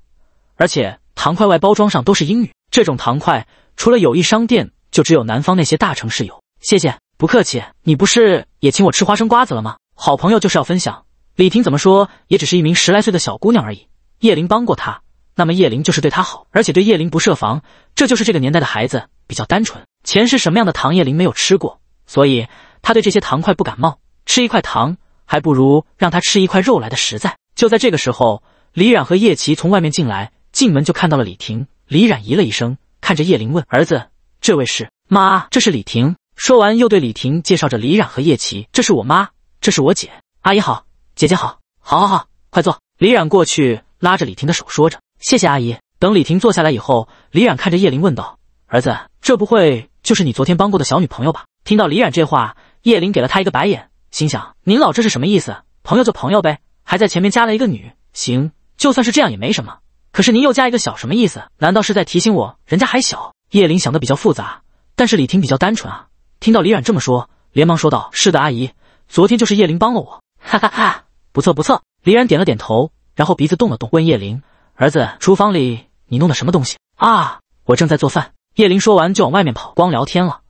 [SPEAKER 1] 而且糖块外包装上都是英语。这种糖块除了友谊商店，就只有南方那些大城市有。谢谢，不客气。你不是也请我吃花生瓜子了吗？好朋友就是要分享。李婷怎么说也只是一名十来岁的小姑娘而已，叶林帮过她，那么叶林就是对她好，而且对叶林不设防。这就是这个年代的孩子比较单纯，钱是什么样的，糖，叶林没有吃过，所以他对这些糖块不感冒。吃一块糖，还不如让他吃一块肉来的实在。就在这个时候，李冉和叶琪从外面进来，进门就看到了李婷。李冉咦了一声，看着叶林问：“儿子，这位是妈，这是李婷。”说完又对李婷介绍着：“李冉和叶琪：“这是我妈，这是我姐。阿姨好，姐姐好，好，好，好，快坐。”李冉过去拉着李婷的手，说着：“谢谢阿姨。”等李婷坐下来以后，李冉看着叶林问道：“儿子，这不会就是你昨天帮过的小女朋友吧？”听到李冉这话，叶林给了他一个白眼，心想：“您老这是什么意思？朋友就朋友呗，还在前面加了一个女，行，就算是这样也没什么。可是您又加一个小，什么意思？难道是在提醒我人家还小？”叶林想的比较复杂，但是李婷比较单纯啊。听到李冉这么说，连忙说道：“是的，阿姨，昨天就是叶林帮了我。”哈哈哈，不错不错。李冉点了点头，然后鼻子动了动，问叶林：“儿子，厨房里？”你弄的什么东西啊！我正在做饭。叶林说完就往外面跑，光聊天了，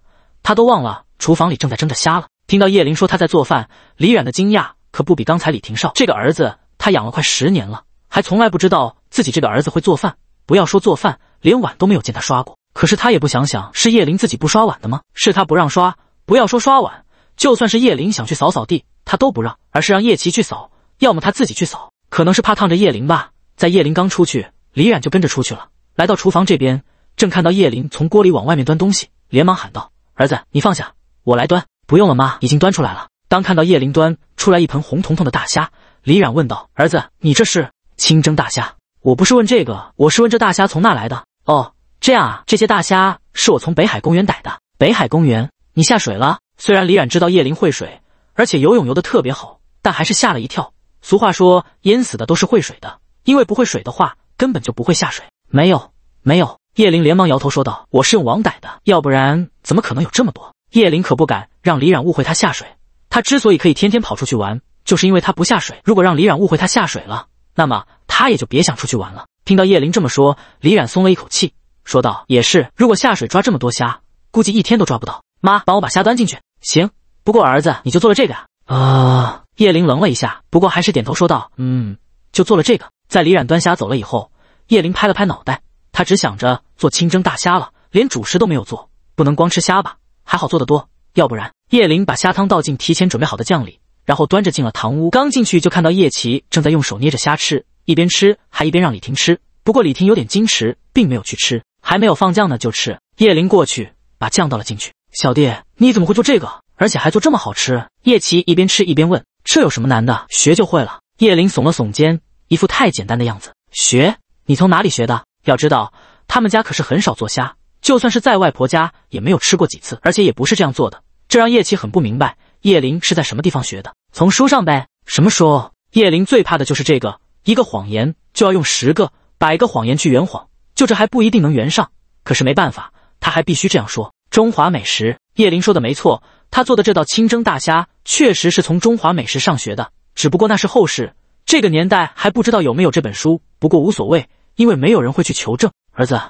[SPEAKER 1] 他都忘了厨房里正在蒸着虾了。听到叶林说他在做饭，李远的惊讶可不比刚才李廷少。这个儿子他养了快十年了，还从来不知道自己这个儿子会做饭。不要说做饭，连碗都没有见他刷过。可是他也不想想是叶林自己不刷碗的吗？是他不让刷。不要说刷碗，就算是叶林想去扫扫地，他都不让，而是让叶琪去扫，要么他自己去扫。可能是怕烫着叶林吧。在叶林刚出去。李冉就跟着出去了，来到厨房这边，正看到叶林从锅里往外面端东西，连忙喊道：“儿子，你放下，我来端。”“不用了，妈，已经端出来了。”当看到叶林端出来一盆红彤彤的大虾，李冉问道：“儿子，你这是清蒸大虾？我不是问这个，我是问这大虾从哪来的？”“哦，这样啊，这些大虾是我从北海公园逮的。”“北海公园？你下水了？”虽然李冉知道叶林会水，而且游泳游得特别好，但还是吓了一跳。俗话说，淹死的都是会水的，因为不会水的话。根本就不会下水，没有，没有。叶灵连忙摇头说道：“我是用网逮的，要不然怎么可能有这么多？”叶灵可不敢让李冉误会他下水。他之所以可以天天跑出去玩，就是因为他不下水。如果让李冉误会他下水了，那么他也就别想出去玩了。听到叶灵这么说，李冉松了一口气，说道：“也是，如果下水抓这么多虾，估计一天都抓不到。”妈，帮我把虾端进去。行，不过儿子，你就做了这个啊？
[SPEAKER 3] 啊！
[SPEAKER 1] 叶灵愣了一下，不过还是点头说道：“嗯，就做了这个。”在李冉端虾走了以后，叶林拍了拍脑袋，他只想着做清蒸大虾了，连主食都没有做，不能光吃虾吧？还好做的多，要不然。叶林把虾汤倒进提前准备好的酱里，然后端着进了堂屋。刚进去就看到叶琪正在用手捏着虾吃，一边吃还一边让李婷吃。不过李婷有点矜持，并没有去吃。还没有放酱呢，就吃。叶林过去把酱倒了进去。小弟，你怎么会做这个？而且还做这么好吃？叶琪一边吃一边问。这有什么难的？学就会了。叶林耸了耸肩。一副太简单的样子，学你从哪里学的？要知道他们家可是很少做虾，就算是在外婆家也没有吃过几次，而且也不是这样做的，这让叶奇很不明白。叶灵是在什么地方学的？从书上呗。什么书？叶灵最怕的就是这个，一个谎言就要用十个、百个谎言去圆谎，就这还不一定能圆上。可是没办法，他还必须这样说。中华美食，叶灵说的没错，他做的这道清蒸大虾确实是从中华美食上学的，只不过那是后事。这个年代还不知道有没有这本书，不过无所谓，因为没有人会去求证。儿子，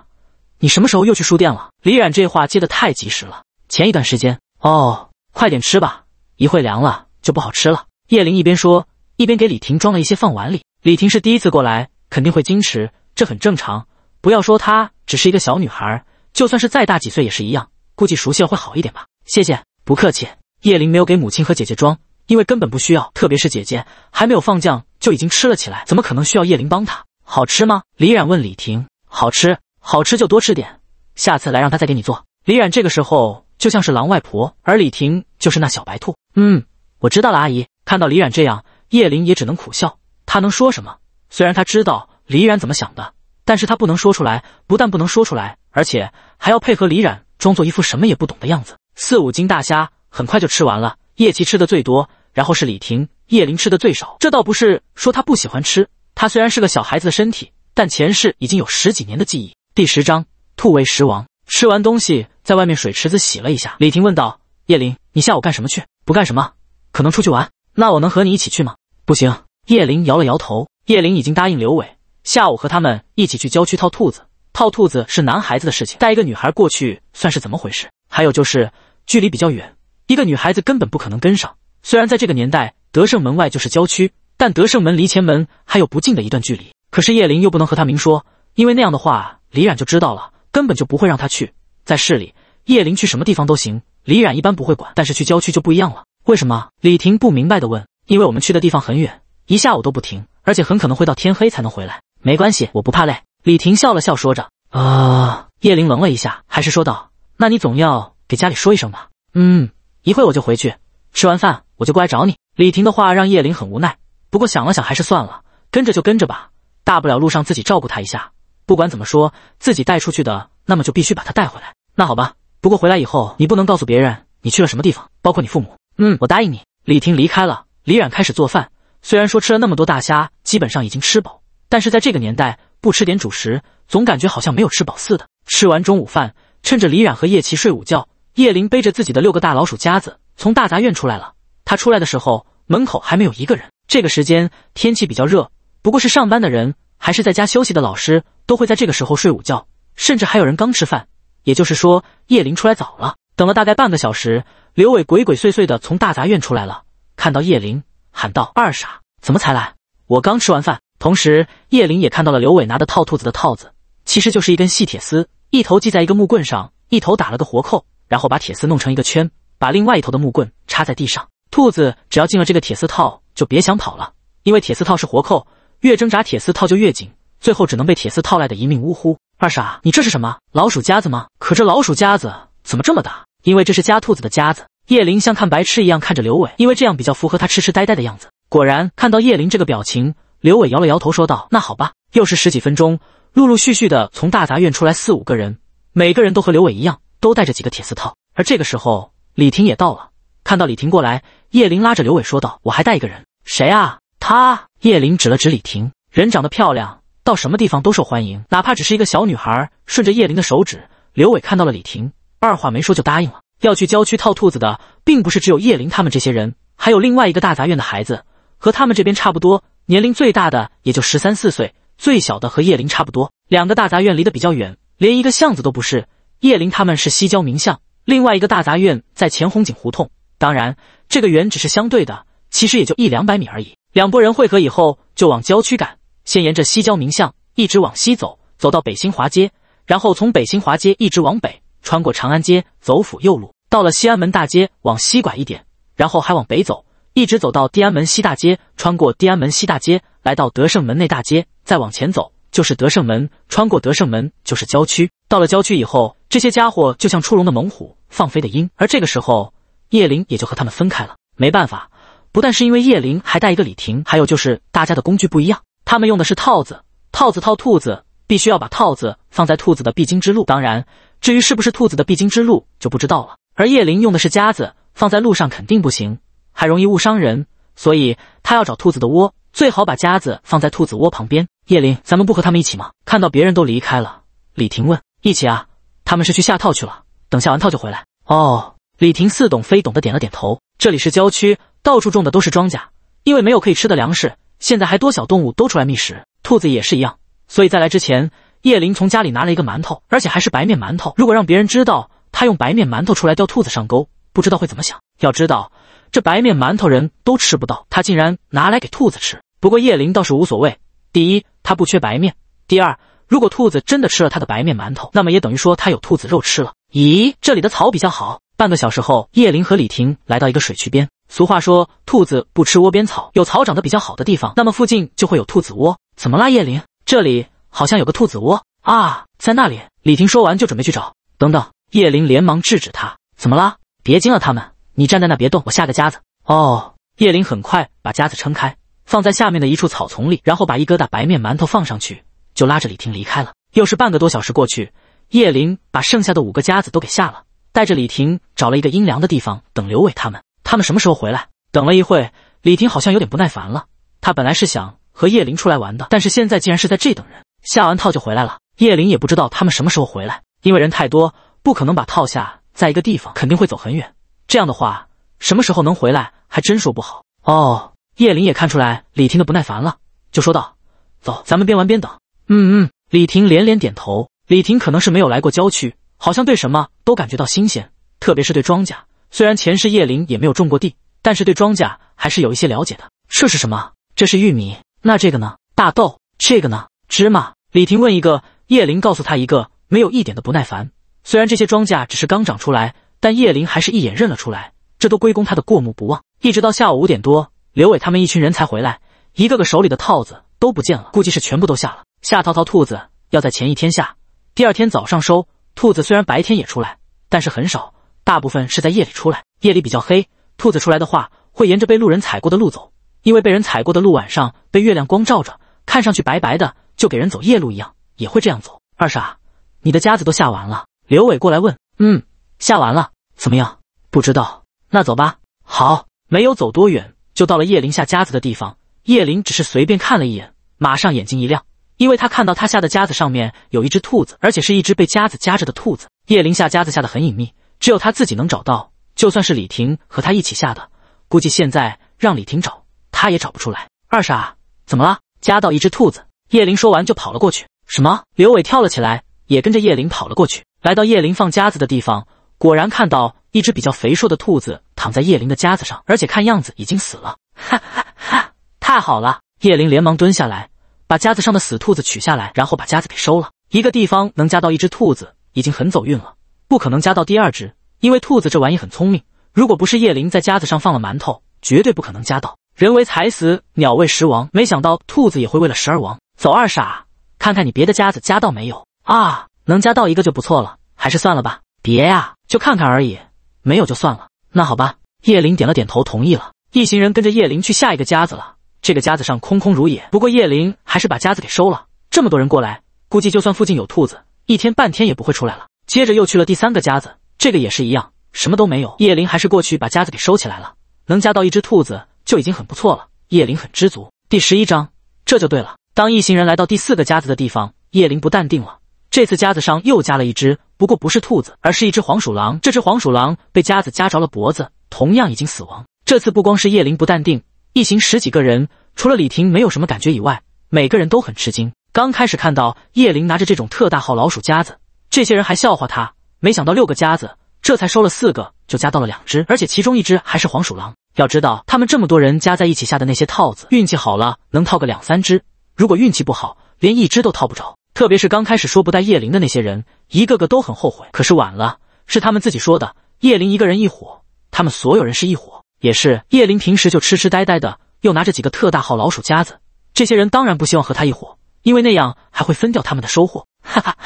[SPEAKER 1] 你什么时候又去书店了？李冉这话接得太及时了。前一段时间，哦，快点吃吧，一会凉了就不好吃了。叶灵一边说，一边给李婷装了一些放碗里。李婷是第一次过来，肯定会矜持，这很正常。不要说她只是一个小女孩，就算是再大几岁也是一样，估计熟悉了会好一点吧。谢谢，不客气。叶灵没有给母亲和姐姐装。因为根本不需要，特别是姐姐还没有放酱就已经吃了起来，怎么可能需要叶灵帮她？好吃吗？李冉问李婷。好吃，好吃就多吃点，下次来让他再给你做。李冉这个时候就像是狼外婆，而李婷就是那小白兔。嗯，我知道了，阿姨。看到李冉这样，叶灵也只能苦笑。她能说什么？虽然她知道李冉怎么想的，但是她不能说出来。不但不能说出来，而且还要配合李冉装作一副什么也不懂的样子。四五斤大虾很快就吃完了，叶琪吃的最多。然后是李婷、叶灵吃的最少，这倒不是说她不喜欢吃，她虽然是个小孩子的身体，但前世已经有十几年的记忆。第十章，兔为食亡。吃完东西，在外面水池子洗了一下。李婷问道：“叶琳，你下午干什么去？不干什么？可能出去玩。那我能和你一起去吗？”“不行。”叶琳摇了摇头。叶琳已经答应刘伟，下午和他们一起去郊区套兔子。套兔子是男孩子的事情，带一个女孩过去算是怎么回事？还有就是距离比较远，一个女孩子根本不可能跟上。虽然在这个年代，德胜门外就是郊区，但德胜门离前门还有不近的一段距离。可是叶灵又不能和他明说，因为那样的话，李冉就知道了，根本就不会让他去。在市里，叶灵去什么地方都行，李冉一般不会管；但是去郊区就不一样了。为什么？李婷不明白的问。因为我们去的地方很远，一下午都不停，而且很可能会到天黑才能回来。没关系，我不怕累。李婷笑了笑，说着。
[SPEAKER 3] 啊，
[SPEAKER 1] 叶灵愣了一下，还是说道：“那你总要给家里说一声吧。”“嗯，一会我就回去。”吃完饭我就过来找你。李婷的话让叶琳很无奈，不过想了想还是算了，跟着就跟着吧，大不了路上自己照顾他一下。不管怎么说，自己带出去的，那么就必须把他带回来。那好吧，不过回来以后你不能告诉别人你去了什么地方，包括你父母。嗯，我答应你。李婷离开了，李冉开始做饭。虽然说吃了那么多大虾，基本上已经吃饱，但是在这个年代不吃点主食，总感觉好像没有吃饱似的。吃完中午饭，趁着李冉和叶琪睡午觉，叶琳背着自己的六个大老鼠夹子。从大杂院出来了，他出来的时候门口还没有一个人。这个时间天气比较热，不过是上班的人，还是在家休息的老师，都会在这个时候睡午觉，甚至还有人刚吃饭。也就是说，叶林出来早了，等了大概半个小时，刘伟鬼鬼祟祟的从大杂院出来了，看到叶林，喊道：“二傻，怎么才来？我刚吃完饭。”同时，叶林也看到了刘伟拿的套兔子的套子，其实就是一根细铁丝，一头系在一个木棍上，一头打了个活扣，然后把铁丝弄成一个圈。把另外一头的木棍插在地上，兔子只要进了这个铁丝套，就别想跑了，因为铁丝套是活扣，越挣扎铁丝套就越紧，最后只能被铁丝套赖得一命呜呼。二傻，你这是什么老鼠夹子吗？可这老鼠夹子怎么这么大？因为这是夹兔子的夹子。叶林像看白痴一样看着刘伟，因为这样比较符合他痴痴呆呆的样子。果然，看到叶林这个表情，刘伟摇了摇头说道：“那好吧。”又是十几分钟，陆陆续续的从大杂院出来四五个人，每个人都和刘伟一样，都带着几个铁丝套，而这个时候。李婷也到了，看到李婷过来，叶琳拉着刘伟说道：“我还带一个人，谁啊？”“他。”叶琳指了指李婷，人长得漂亮，到什么地方都受欢迎，哪怕只是一个小女孩。顺着叶琳的手指，刘伟看到了李婷，二话没说就答应了要去郊区套兔子的，并不是只有叶琳他们这些人，还有另外一个大杂院的孩子，和他们这边差不多，年龄最大的也就十三四岁，最小的和叶琳差不多。两个大杂院离得比较远，连一个巷子都不是。叶琳他们是西郊名巷。另外一个大杂院在前红景胡同，当然这个远只是相对的，其实也就一两百米而已。两拨人汇合以后就往郊区赶，先沿着西郊名巷一直往西走，走到北新华街，然后从北新华街一直往北，穿过长安街，走府右路，到了西安门大街往西拐一点，然后还往北走，一直走到地安门西大街，穿过地安门西大街，来到德胜门内大街，再往前走就是德胜门，穿过德胜门就是郊区。到了郊区以后，这些家伙就像出笼的猛虎。放飞的鹰，而这个时候叶灵也就和他们分开了。没办法，不但是因为叶灵还带一个李婷，还有就是大家的工具不一样。他们用的是套子，套子套兔子，必须要把套子放在兔子的必经之路。当然，至于是不是兔子的必经之路就不知道了。而叶灵用的是夹子，放在路上肯定不行，还容易误伤人，所以他要找兔子的窝，最好把夹子放在兔子窝旁边。叶灵，咱们不和他们一起吗？看到别人都离开了，李婷问：“一起啊？他们是去下套去了。”等下完套就回来哦。李婷似懂非懂的点了点头。这里是郊区，到处种的都是庄稼，因为没有可以吃的粮食，现在还多小动物都出来觅食，兔子也是一样。所以在来之前，叶林从家里拿了一个馒头，而且还是白面馒头。如果让别人知道他用白面馒头出来钓兔子上钩，不知道会怎么想。要知道这白面馒头人都吃不到，他竟然拿来给兔子吃。不过叶林倒是无所谓，第一他不缺白面，第二。如果兔子真的吃了它的白面馒头，那么也等于说它有兔子肉吃了。咦，这里的草比较好。半个小时后，叶林和李婷来到一个水渠边。俗话说，兔子不吃窝边草。有草长得比较好的地方，那么附近就会有兔子窝。怎么啦，叶林？这里好像有个兔子窝啊，在那里。李婷说完就准备去找。等等，叶林连忙制止他。怎么啦？别惊了他们。你站在那别动，我下个夹子。哦，叶林很快把夹子撑开，放在下面的一处草丛里，然后把一疙瘩白面馒头放上去。就拉着李婷离开了。又是半个多小时过去，叶林把剩下的五个夹子都给下了，带着李婷找了一个阴凉的地方等刘伟他们。他们什么时候回来？等了一会，李婷好像有点不耐烦了。她本来是想和叶林出来玩的，但是现在竟然是在这等人。下完套就回来了。叶林也不知道他们什么时候回来，因为人太多，不可能把套下在一个地方，肯定会走很远。这样的话，什么时候能回来还真说不好。哦，叶林也看出来李婷的不耐烦了，就说道：“走，咱们边玩边等。”嗯嗯，李婷连连点头。李婷可能是没有来过郊区，好像对什么都感觉到新鲜，特别是对庄稼。虽然前世叶灵也没有种过地，但是对庄稼还是有一些了解的。这是什么？这是玉米。那这个呢？大豆。这个呢？芝麻。李婷问一个，叶灵告诉她一个，没有一点的不耐烦。虽然这些庄稼只是刚长出来，但叶灵还是一眼认了出来。这都归功她的过目不忘。一直到下午五点多，刘伟他们一群人才回来，一个个手里的套子都不见了，估计是全部都下了。下套套兔子要在前一天下，第二天早上收。兔子虽然白天也出来，但是很少，大部分是在夜里出来。夜里比较黑，兔子出来的话会沿着被路人踩过的路走，因为被人踩过的路晚上被月亮光照着，看上去白白的，就给人走夜路一样，也会这样走。二傻，你的夹子都下完了。刘伟过来问：“嗯，下完了，怎么样？不知道。那走吧。”好，没有走多远就到了叶林下夹子的地方。叶林只是随便看了一眼，马上眼睛一亮。因为他看到他下的夹子上面有一只兔子，而且是一只被夹子夹着的兔子。叶林下夹子下的很隐秘，只有他自己能找到。就算是李婷和他一起下的，估计现在让李婷找，他也找不出来。二傻，怎么了？夹到一只兔子。叶林说完就跑了过去。什么？刘伟跳了起来，也跟着叶林跑了过去。来到叶林放夹子的地方，果然看到一只比较肥硕的兔子躺在叶林的夹子上，而且看样子已经死了。哈哈哈，太好了！叶林连忙蹲下来。把夹子上的死兔子取下来，然后把夹子给收了。一个地方能夹到一只兔子已经很走运了，不可能夹到第二只，因为兔子这玩意很聪明。如果不是叶灵在夹子上放了馒头，绝对不可能夹到。人为财死，鸟为食亡。没想到兔子也会为了食而亡。走，二傻，看看你别的夹子夹到没有啊？能夹到一个就不错了，还是算了吧。别呀，就看看而已，没有就算了。那好吧，叶灵点了点头，同意了。一行人跟着叶灵去下一个夹子了。这个夹子上空空如也，不过叶灵还是把夹子给收了。这么多人过来，估计就算附近有兔子，一天半天也不会出来了。接着又去了第三个夹子，这个也是一样，什么都没有。叶灵还是过去把夹子给收起来了。能夹到一只兔子就已经很不错了，叶灵很知足。第十一章，这就对了。当一行人来到第四个夹子的地方，叶灵不淡定了。这次夹子上又夹了一只，不过不是兔子，而是一只黄鼠狼。这只黄鼠狼被夹子夹着了脖子，同样已经死亡。这次不光是叶灵不淡定。一行十几个人，除了李婷没有什么感觉以外，每个人都很吃惊。刚开始看到叶灵拿着这种特大号老鼠夹子，这些人还笑话他。没想到六个夹子，这才收了四个，就夹到了两只，而且其中一只还是黄鼠狼。要知道，他们这么多人夹在一起下的那些套子，运气好了能套个两三只，如果运气不好，连一只都套不着。特别是刚开始说不带叶灵的那些人，一个个都很后悔。可是晚了，是他们自己说的。叶灵一个人一伙，他们所有人是一伙。也是叶林平时就痴痴呆呆的，又拿着几个特大号老鼠夹子，这些人当然不希望和他一伙，因为那样还会分掉他们的收获。哈哈，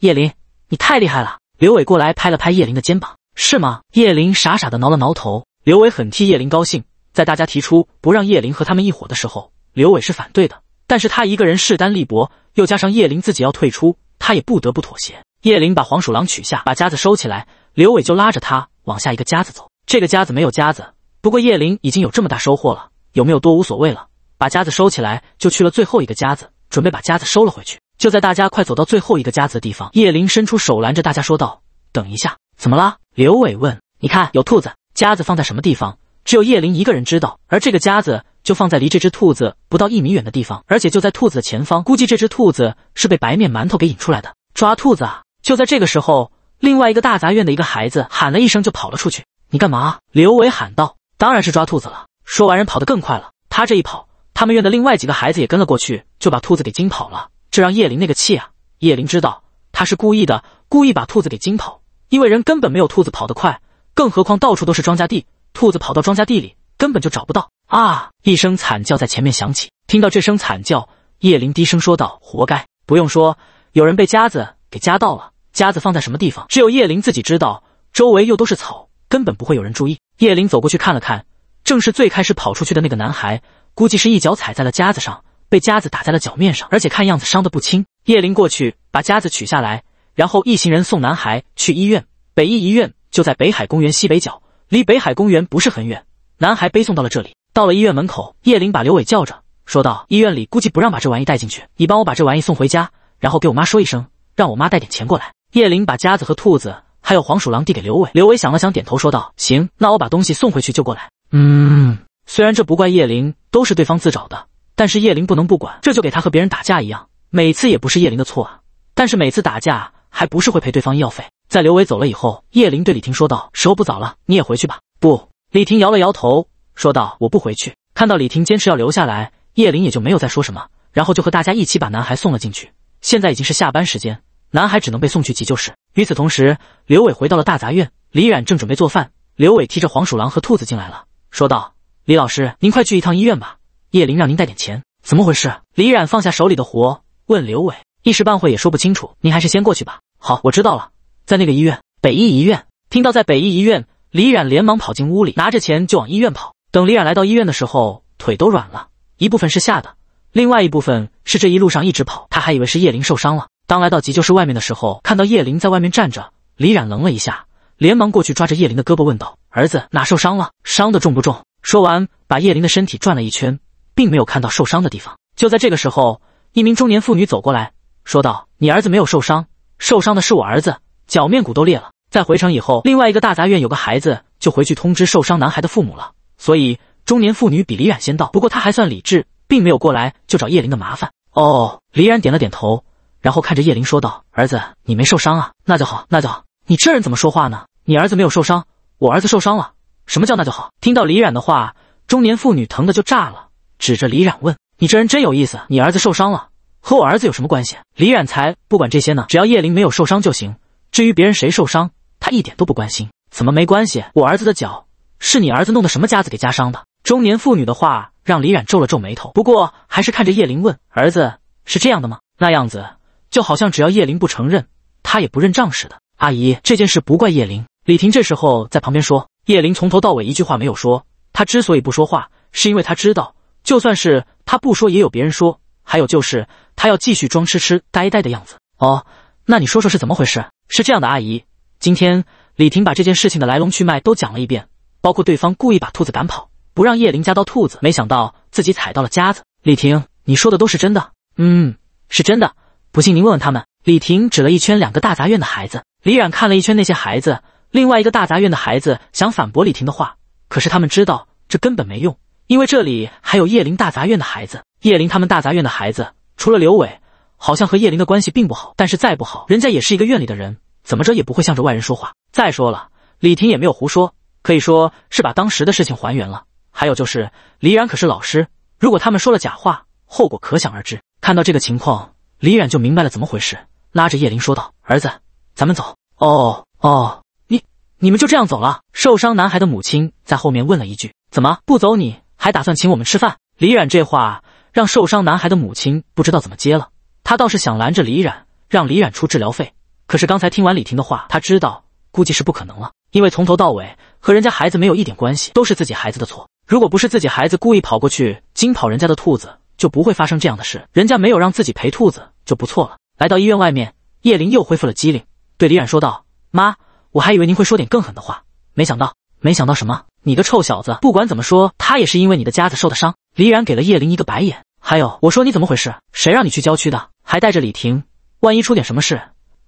[SPEAKER 1] 叶林，你太厉害了！刘伟过来拍了拍叶林的肩膀，是吗？叶林傻傻的挠了挠头。刘伟很替叶林高兴。在大家提出不让叶林和他们一伙的时候，刘伟是反对的，但是他一个人势单力薄，又加上叶林自己要退出，他也不得不妥协。叶林把黄鼠狼取下，把夹子收起来，刘伟就拉着他往下一个夹子走。这个夹子没有夹子。不过叶灵已经有这么大收获了，有没有多无所谓了。把夹子收起来，就去了最后一个夹子，准备把夹子收了回去。就在大家快走到最后一个夹子的地方，叶灵伸出手拦着大家说道：“等一下，怎么了？”刘伟问：“你看，有兔子夹子放在什么地方？只有叶灵一个人知道。而这个夹子就放在离这只兔子不到一米远的地方，而且就在兔子的前方。估计这只兔子是被白面馒头给引出来的，抓兔子啊！”就在这个时候，另外一个大杂院的一个孩子喊了一声，就跑了出去。“你干嘛？”刘伟喊道。当然是抓兔子了。说完，人跑得更快了。他这一跑，他们院的另外几个孩子也跟了过去，就把兔子给惊跑了。这让叶灵那个气啊！叶灵知道他是故意的，故意把兔子给惊跑，因为人根本没有兔子跑得快，更何况到处都是庄稼地，兔子跑到庄稼地里根本就找不到啊！一声惨叫在前面响起，听到这声惨叫，叶灵低声说道：“活该！”不用说，有人被夹子给夹到了。夹子放在什么地方，只有叶灵自己知道。周围又都是草，根本不会有人注意。叶林走过去看了看，正是最开始跑出去的那个男孩，估计是一脚踩在了夹子上，被夹子打在了脚面上，而且看样子伤得不轻。叶林过去把夹子取下来，然后一行人送男孩去医院。北医医院就在北海公园西北角，离北海公园不是很远。男孩背送到了这里，到了医院门口，叶林把刘伟叫着，说道：“医院里估计不让把这玩意带进去，你帮我把这玩意送回家，然后给我妈说一声，让我妈带点钱过来。”叶林把夹子和兔子。还有黄鼠狼递给刘伟，刘伟想了想，点头说道：“行，那我把东西送回去就过来。”
[SPEAKER 2] 嗯，
[SPEAKER 1] 虽然这不怪叶灵，都是对方自找的，但是叶灵不能不管，这就给他和别人打架一样，每次也不是叶灵的错啊，但是每次打架还不是会赔对方医药费。在刘伟走了以后，叶灵对李婷说道：“时候不早了，你也回去吧。”不，李婷摇了摇头说道：“我不回去。”看到李婷坚持要留下来，叶灵也就没有再说什么，然后就和大家一起把男孩送了进去。现在已经是下班时间。男孩只能被送去急救室。与此同时，刘伟回到了大杂院，李冉正准备做饭，刘伟提着黄鼠狼和兔子进来了，说道：“李老师，您快去一趟医院吧。叶林让您带点钱，怎么回事？”李冉放下手里的活，问刘伟：“一时半会也说不清楚，您还是先过去吧。”“好，我知道了，在那个医院，北医一院。”听到在北医一院，李冉连忙跑进屋里，拿着钱就往医院跑。等李冉来到医院的时候，腿都软了，一部分是吓的，另外一部分是这一路上一直跑，他还以为是叶林受伤了。当来到急救室外面的时候，看到叶林在外面站着，李冉愣了一下，连忙过去抓着叶林的胳膊问道：“儿子哪受伤了？伤的重不重？”说完，把叶林的身体转了一圈，并没有看到受伤的地方。就在这个时候，一名中年妇女走过来，说道：“你儿子没有受伤，受伤的是我儿子，脚面骨都裂了。在回城以后，另外一个大杂院有个孩子就回去通知受伤男孩的父母了。”所以，中年妇女比李冉先到，不过她还算理智，并没有过来就找叶林的麻烦。哦，李冉点了点头。然后看着叶灵说道：“儿子，你没受伤啊？那就好，那就好。你这人怎么说话呢？你儿子没有受伤，我儿子受伤了。什么叫那就好？”听到李冉的话，中年妇女疼的就炸了，指着李冉问：“你这人真有意思，你儿子受伤了，和我儿子有什么关系？”李冉才不管这些呢，只要叶灵没有受伤就行。至于别人谁受伤，他一点都不关心。怎么没关系？我儿子的脚是你儿子弄的什么夹子给夹伤的？中年妇女的话让李冉皱了皱眉头，不过还是看着叶灵问：“儿子是这样的吗？那样子？”就好像只要叶灵不承认，他也不认账似的。阿姨，这件事不怪叶灵。李婷这时候在旁边说：“叶灵从头到尾一句话没有说，她之所以不说话，是因为她知道，就算是她不说，也有别人说。还有就是，她要继续装痴痴呆呆的样子。”哦，那你说说是怎么回事？是这样的，阿姨，今天李婷把这件事情的来龙去脉都讲了一遍，包括对方故意把兔子赶跑，不让叶灵夹到兔子，没想到自己踩到了夹子。李婷，你说的都是真的？嗯，是真的。不信您问问他们。李婷指了一圈两个大杂院的孩子，李冉看了一圈那些孩子。另外一个大杂院的孩子想反驳李婷的话，可是他们知道这根本没用，因为这里还有叶林大杂院的孩子。叶林他们大杂院的孩子，除了刘伟，好像和叶林的关系并不好。但是再不好，人家也是一个院里的人，怎么着也不会向着外人说话。再说了，李婷也没有胡说，可以说是把当时的事情还原了。还有就是，李冉可是老师，如果他们说了假话，后果可想而知。看到这个情况。李冉就明白了怎么回事，拉着叶琳说道：“儿子，咱们走。”“哦哦，你你们就这样走了？”受伤男孩的母亲在后面问了一句：“怎么不走？你还打算请我们吃饭？”李冉这话让受伤男孩的母亲不知道怎么接了。他倒是想拦着李冉，让李冉出治疗费，可是刚才听完李婷的话，他知道估计是不可能了，因为从头到尾和人家孩子没有一点关系，都是自己孩子的错。如果不是自己孩子故意跑过去惊跑人家的兔子。就不会发生这样的事，人家没有让自己陪兔子就不错了。来到医院外面，叶林又恢复了机灵，对李冉说道：“妈，我还以为您会说点更狠的话，没想到，没想到什么？你个臭小子！不管怎么说，他也是因为你的夹子受的伤。”李冉给了叶琳一个白眼。还有，我说你怎么回事？谁让你去郊区的？还带着李婷，万一出点什么事，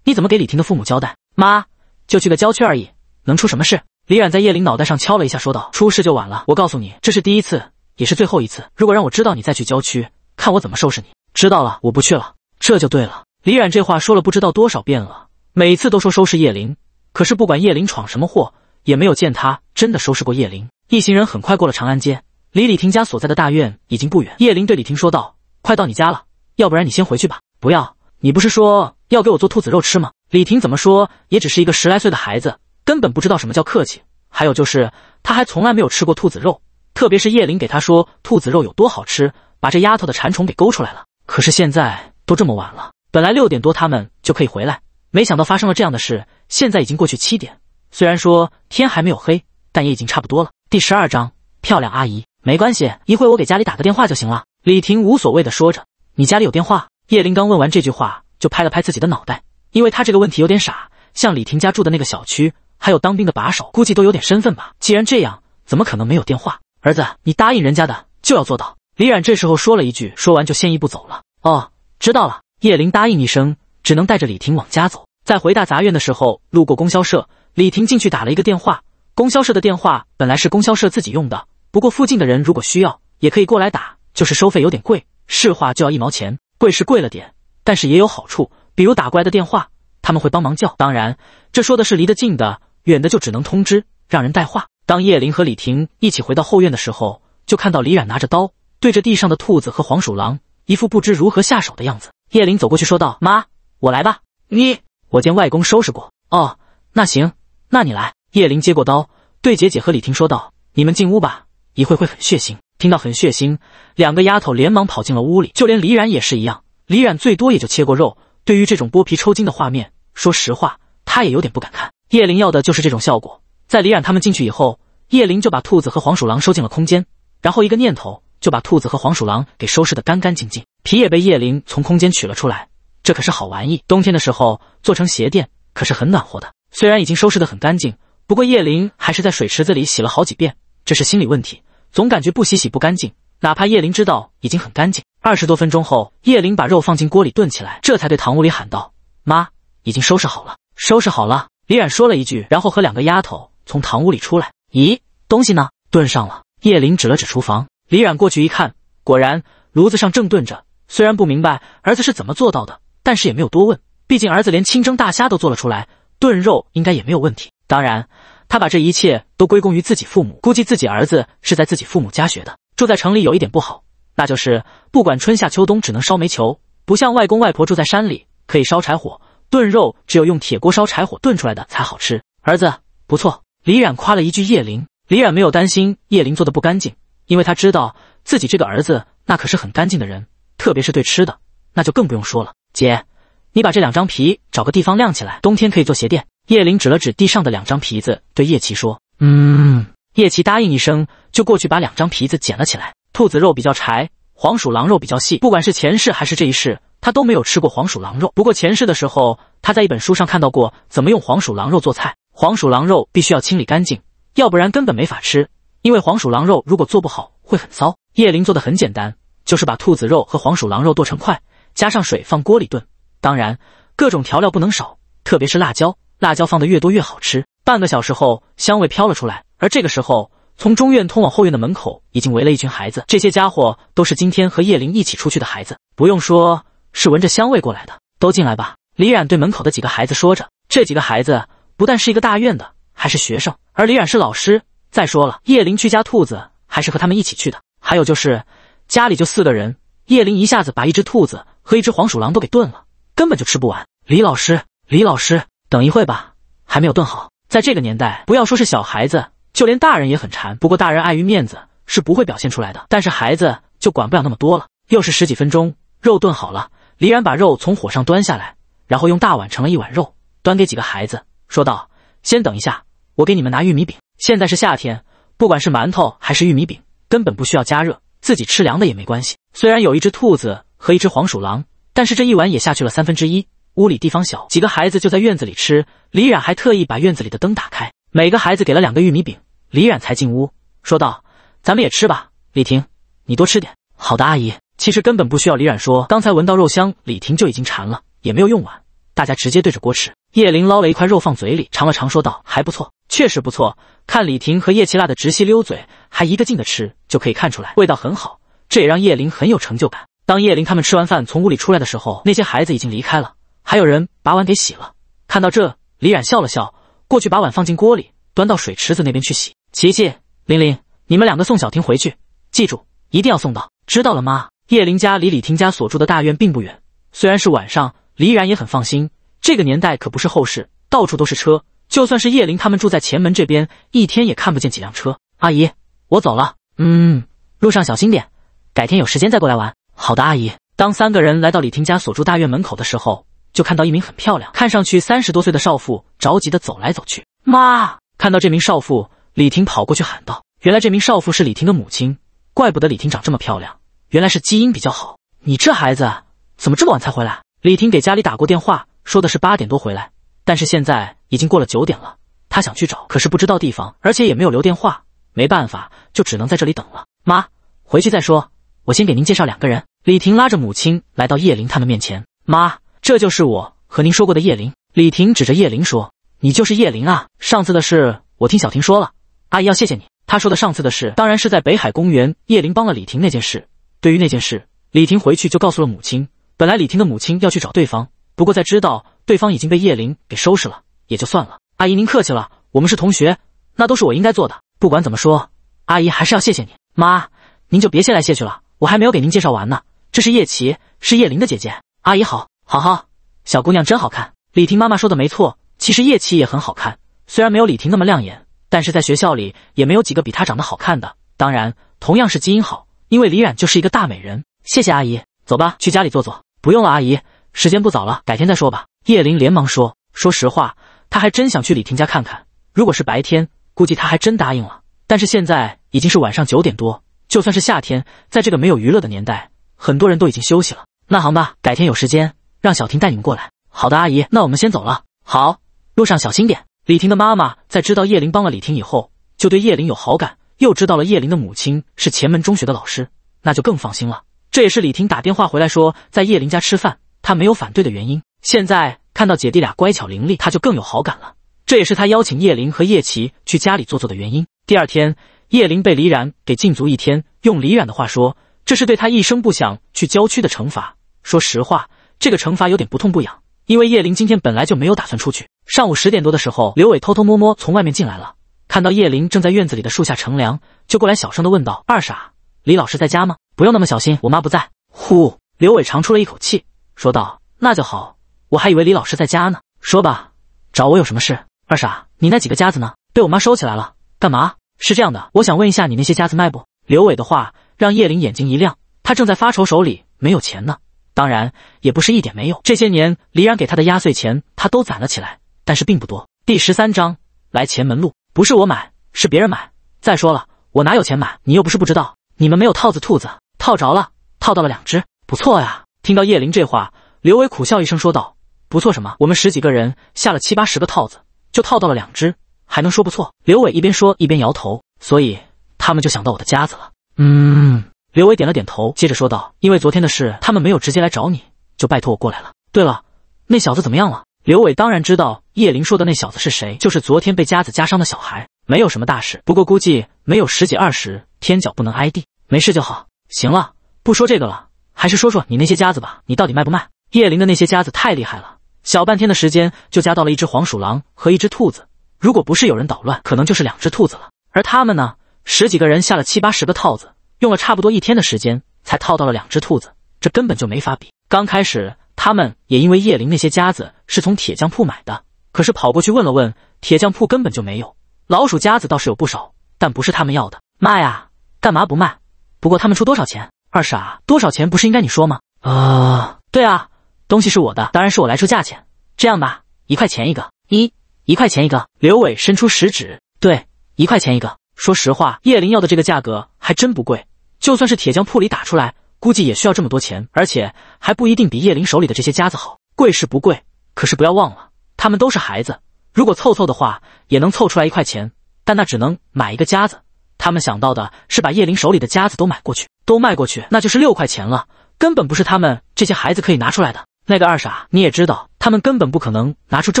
[SPEAKER 1] 你怎么给李婷的父母交代？妈，就去个郊区而已，能出什么事？李冉在叶林脑袋上敲了一下，说道：“出事就晚了，我告诉你，这是第一次。”也是最后一次，如果让我知道你再去郊区，看我怎么收拾你！知道了，我不去了，这就对了。李冉这话说了不知道多少遍了，每次都说收拾叶灵，可是不管叶灵闯什么祸，也没有见他真的收拾过叶灵。一行人很快过了长安街，离李婷家所在的大院已经不远。叶灵对李婷说道：“快到你家了，要不然你先回去吧。”“不要，你不是说要给我做兔子肉吃吗？”李婷怎么说也只是一个十来岁的孩子，根本不知道什么叫客气，还有就是他还从来没有吃过兔子肉。特别是叶灵给他说兔子肉有多好吃，把这丫头的馋虫给勾出来了。可是现在都这么晚了，本来六点多他们就可以回来，没想到发生了这样的事。现在已经过去七点，虽然说天还没有黑，但也已经差不多了。第十二章，漂亮阿姨，没关系，一会我给家里打个电话就行了。李婷无所谓的说着。你家里有电话？叶灵刚问完这句话，就拍了拍自己的脑袋，因为他这个问题有点傻。像李婷家住的那个小区，还有当兵的把手，估计都有点身份吧？既然这样，怎么可能没有电话？儿子，你答应人家的就要做到。李冉这时候说了一句，说完就先一步走了。哦，知道了。叶琳答应一声，只能带着李婷往家走。在回大杂院的时候，路过供销社，李婷进去打了一个电话。供销社的电话本来是供销社自己用的，不过附近的人如果需要，也可以过来打，就是收费有点贵，市话就要一毛钱，贵是贵了点，但是也有好处，比如打过来的电话，他们会帮忙叫。当然，这说的是离得近的，远的就只能通知，让人带话。当叶林和李婷一起回到后院的时候，就看到李冉拿着刀对着地上的兔子和黄鼠狼，一副不知如何下手的样子。叶林走过去说道：“妈，我来吧，你……我见外公收拾过。”“哦，那行，那你来。”叶林接过刀，对姐姐和李婷说道：“你们进屋吧，一会会很血腥。”听到很血腥，两个丫头连忙跑进了屋里，就连李冉也是一样。李冉最多也就切过肉，对于这种剥皮抽筋的画面，说实话，他也有点不敢看。叶林要的就是这种效果。在李冉他们进去以后，叶灵就把兔子和黄鼠狼收进了空间，然后一个念头就把兔子和黄鼠狼给收拾得干干净净，皮也被叶灵从空间取了出来。这可是好玩意，冬天的时候做成鞋垫可是很暖和的。虽然已经收拾得很干净，不过叶灵还是在水池子里洗了好几遍。这是心理问题，总感觉不洗洗不干净，哪怕叶灵知道已经很干净。二十多分钟后，叶灵把肉放进锅里炖起来，这才对堂屋里喊道：“妈，已经收拾好了，收拾好了。”李冉说了一句，然后和两个丫头。从堂屋里出来，咦，东西呢？炖上了。叶林指了指厨房，李冉过去一看，果然炉子上正炖着。虽然不明白儿子是怎么做到的，但是也没有多问，毕竟儿子连清蒸大虾都做了出来，炖肉应该也没有问题。当然，他把这一切都归功于自己父母，估计自己儿子是在自己父母家学的。住在城里有一点不好，那就是不管春夏秋冬只能烧煤球，不像外公外婆住在山里可以烧柴火。炖肉只有用铁锅烧柴火炖出来的才好吃。儿子，不错。李冉夸了一句叶灵，李冉没有担心叶灵做的不干净，因为他知道自己这个儿子那可是很干净的人，特别是对吃的，那就更不用说了。姐，你把这两张皮找个地方晾起来，冬天可以做鞋垫。叶灵指了指地上的两张皮子，对叶琪说：“
[SPEAKER 2] 嗯。”
[SPEAKER 1] 叶琪答应一声，就过去把两张皮子捡了起来。兔子肉比较柴，黄鼠狼肉比较细，不管是前世还是这一世，他都没有吃过黄鼠狼肉。不过前世的时候，他在一本书上看到过怎么用黄鼠狼肉做菜。黄鼠狼肉必须要清理干净，要不然根本没法吃。因为黄鼠狼肉如果做不好会很骚。叶灵做的很简单，就是把兔子肉和黄鼠狼肉剁成块，加上水放锅里炖。当然，各种调料不能少，特别是辣椒，辣椒放的越多越好吃。半个小时后，香味飘了出来，而这个时候，从中院通往后院的门口已经围了一群孩子。这些家伙都是今天和叶灵一起出去的孩子，不用说，是闻着香味过来的。都进来吧，李冉对门口的几个孩子说着。这几个孩子。不但是一个大院的，还是学生，而李冉是老师。再说了，叶林去家兔子还是和他们一起去的。还有就是家里就四个人，叶林一下子把一只兔子和一只黄鼠狼都给炖了，根本就吃不完。李老师，李老师，等一会吧，还没有炖好。在这个年代，不要说是小孩子，就连大人也很馋。不过大人碍于面子是不会表现出来的，但是孩子就管不了那么多了。又是十几分钟，肉炖好了，李冉把肉从火上端下来，然后用大碗盛了一碗肉，端给几个孩子。说道：“先等一下，我给你们拿玉米饼。现在是夏天，不管是馒头还是玉米饼，根本不需要加热，自己吃凉的也没关系。虽然有一只兔子和一只黄鼠狼，但是这一碗也下去了三分之一。屋里地方小，几个孩子就在院子里吃。李冉还特意把院子里的灯打开，每个孩子给了两个玉米饼。李冉才进屋，说道：‘咱们也吃吧。李婷，你多吃点。’好的，阿姨。其实根本不需要。李冉说，刚才闻到肉香，李婷就已经馋了，也没有用碗，大家直接对着锅吃。”叶灵捞了一块肉放嘴里尝了尝，说道：“还不错，确实不错。看李婷和叶奇辣的直吸溜嘴，还一个劲的吃，就可以看出来味道很好。这也让叶灵很有成就感。”当叶灵他们吃完饭从屋里出来的时候，那些孩子已经离开了，还有人把碗给洗了。看到这，李冉笑了笑，过去把碗放进锅里，端到水池子那边去洗。琪琪、玲玲，你们两个送小婷回去，记住一定要送到，知道了吗？叶灵家离李婷家所住的大院并不远，虽然是晚上，李冉也很放心。这个年代可不是后世，到处都是车。就算是叶林他们住在前门这边，一天也看不见几辆车。阿姨，我走了。嗯，路上小心点，改天有时间再过来玩。好的，阿姨。当三个人来到李婷家所住大院门口的时候，就看到一名很漂亮、看上去三十多岁的少妇着急的走来走去。妈，看到这名少妇，李婷跑过去喊道：“原来这名少妇是李婷的母亲，怪不得李婷长这么漂亮，原来是基因比较好。”你这孩子怎么这么晚才回来？李婷给家里打过电话。说的是八点多回来，但是现在已经过了九点了。他想去找，可是不知道地方，而且也没有留电话，没办法，就只能在这里等了。妈，回去再说。我先给您介绍两个人。李婷拉着母亲来到叶琳他们面前。妈，这就是我和您说过的叶琳。李婷指着叶琳说：“你就是叶琳啊！上次的事我听小婷说了，阿姨要谢谢你。”她说的上次的事，当然是在北海公园叶琳帮了李婷那件事。对于那件事，李婷回去就告诉了母亲。本来李婷的母亲要去找对方。不过，在知道对方已经被叶灵给收拾了，也就算了。阿姨，您客气了，我们是同学，那都是我应该做的。不管怎么说，阿姨还是要谢谢你。妈，您就别谢来谢去了，我还没有给您介绍完呢。这是叶琪，是叶灵的姐姐。阿姨好，好好，小姑娘真好看。李婷妈妈说的没错，其实叶琪也很好看，虽然没有李婷那么亮眼，但是在学校里也没有几个比她长得好看的。当然，同样是基因好，因为李冉就是一个大美人。谢谢阿姨，走吧，去家里坐坐。不用了，阿姨。时间不早了，改天再说吧。叶林连忙说：“说实话，他还真想去李婷家看看。如果是白天，估计他还真答应了。但是现在已经是晚上九点多，就算是夏天，在这个没有娱乐的年代，很多人都已经休息了。那行吧，改天有时间让小婷带你们过来。好的，阿姨，那我们先走了。好，路上小心点。”李婷的妈妈在知道叶林帮了李婷以后，就对叶林有好感。又知道了叶林的母亲是前门中学的老师，那就更放心了。这也是李婷打电话回来说在叶林家吃饭。他没有反对的原因，现在看到姐弟俩乖巧伶俐，他就更有好感了。这也是他邀请叶灵和叶琪去家里坐坐的原因。第二天，叶灵被李冉给禁足一天。用李冉的话说，这是对他一声不响去郊区的惩罚。说实话，这个惩罚有点不痛不痒，因为叶灵今天本来就没有打算出去。上午十点多的时候，刘伟偷偷摸摸从外面进来了，看到叶灵正在院子里的树下乘凉，就过来小声的问道：“二傻，李老师在家吗？”“不用那么小心，我妈不在。”呼，刘伟长出了一口气。说道：“那就好，我还以为李老师在家呢。说吧，找我有什么事？二傻，你那几个夹子呢？被我妈收起来了。干嘛？是这样的，我想问一下，你那些夹子卖不？”刘伟的话让叶玲眼睛一亮，他正在发愁，手里没有钱呢。当然也不是一点没有，这些年李然给他的压岁钱，他都攒了起来，但是并不多。第十三章来钱门路，不是我买，是别人买。再说了，我哪有钱买？你又不是不知道，你们没有套子，兔子套着了，套到了两只，不错呀。”听到叶林这话，刘伟苦笑一声说道：“不错，什么？我们十几个人下了七八十个套子，就套到了两只，还能说不错？”刘伟一边说一边摇头。所以他们就想到我的夹子了。
[SPEAKER 2] 嗯，
[SPEAKER 1] 刘伟点了点头，接着说道：“因为昨天的事，他们没有直接来找你，就拜托我过来了。对了，那小子怎么样了？”刘伟当然知道叶林说的那小子是谁，就是昨天被夹子夹伤的小孩，没有什么大事，不过估计没有十几二十天脚不能挨地。没事就好。行了，不说这个了。还是说说你那些夹子吧，你到底卖不卖？叶林的那些夹子太厉害了，小半天的时间就夹到了一只黄鼠狼和一只兔子。如果不是有人捣乱，可能就是两只兔子了。而他们呢，十几个人下了七八十个套子，用了差不多一天的时间才套到了两只兔子，这根本就没法比。刚开始他们也因为叶林那些夹子是从铁匠铺买的，可是跑过去问了问，铁匠铺根本就没有老鼠夹子，倒是有不少，但不是他们要的。卖啊，干嘛不卖？不过他们出多少钱？二傻，多少钱不是应该你说吗？
[SPEAKER 3] 啊，
[SPEAKER 1] 对啊，东西是我的，当然是我来出价钱。这样吧，一块钱一个，一一块钱一个。刘伟伸出食指，对，一块钱一个。说实话，叶灵要的这个价格还真不贵，就算是铁匠铺里打出来，估计也需要这么多钱，而且还不一定比叶灵手里的这些夹子好。贵是不贵，可是不要忘了，他们都是孩子，如果凑凑的话，也能凑出来一块钱，但那只能买一个夹子。他们想到的是把叶灵手里的夹子都买过去，都卖过去，那就是六块钱了，根本不是他们这些孩子可以拿出来的。那个二傻，你也知道，他们根本不可能拿出这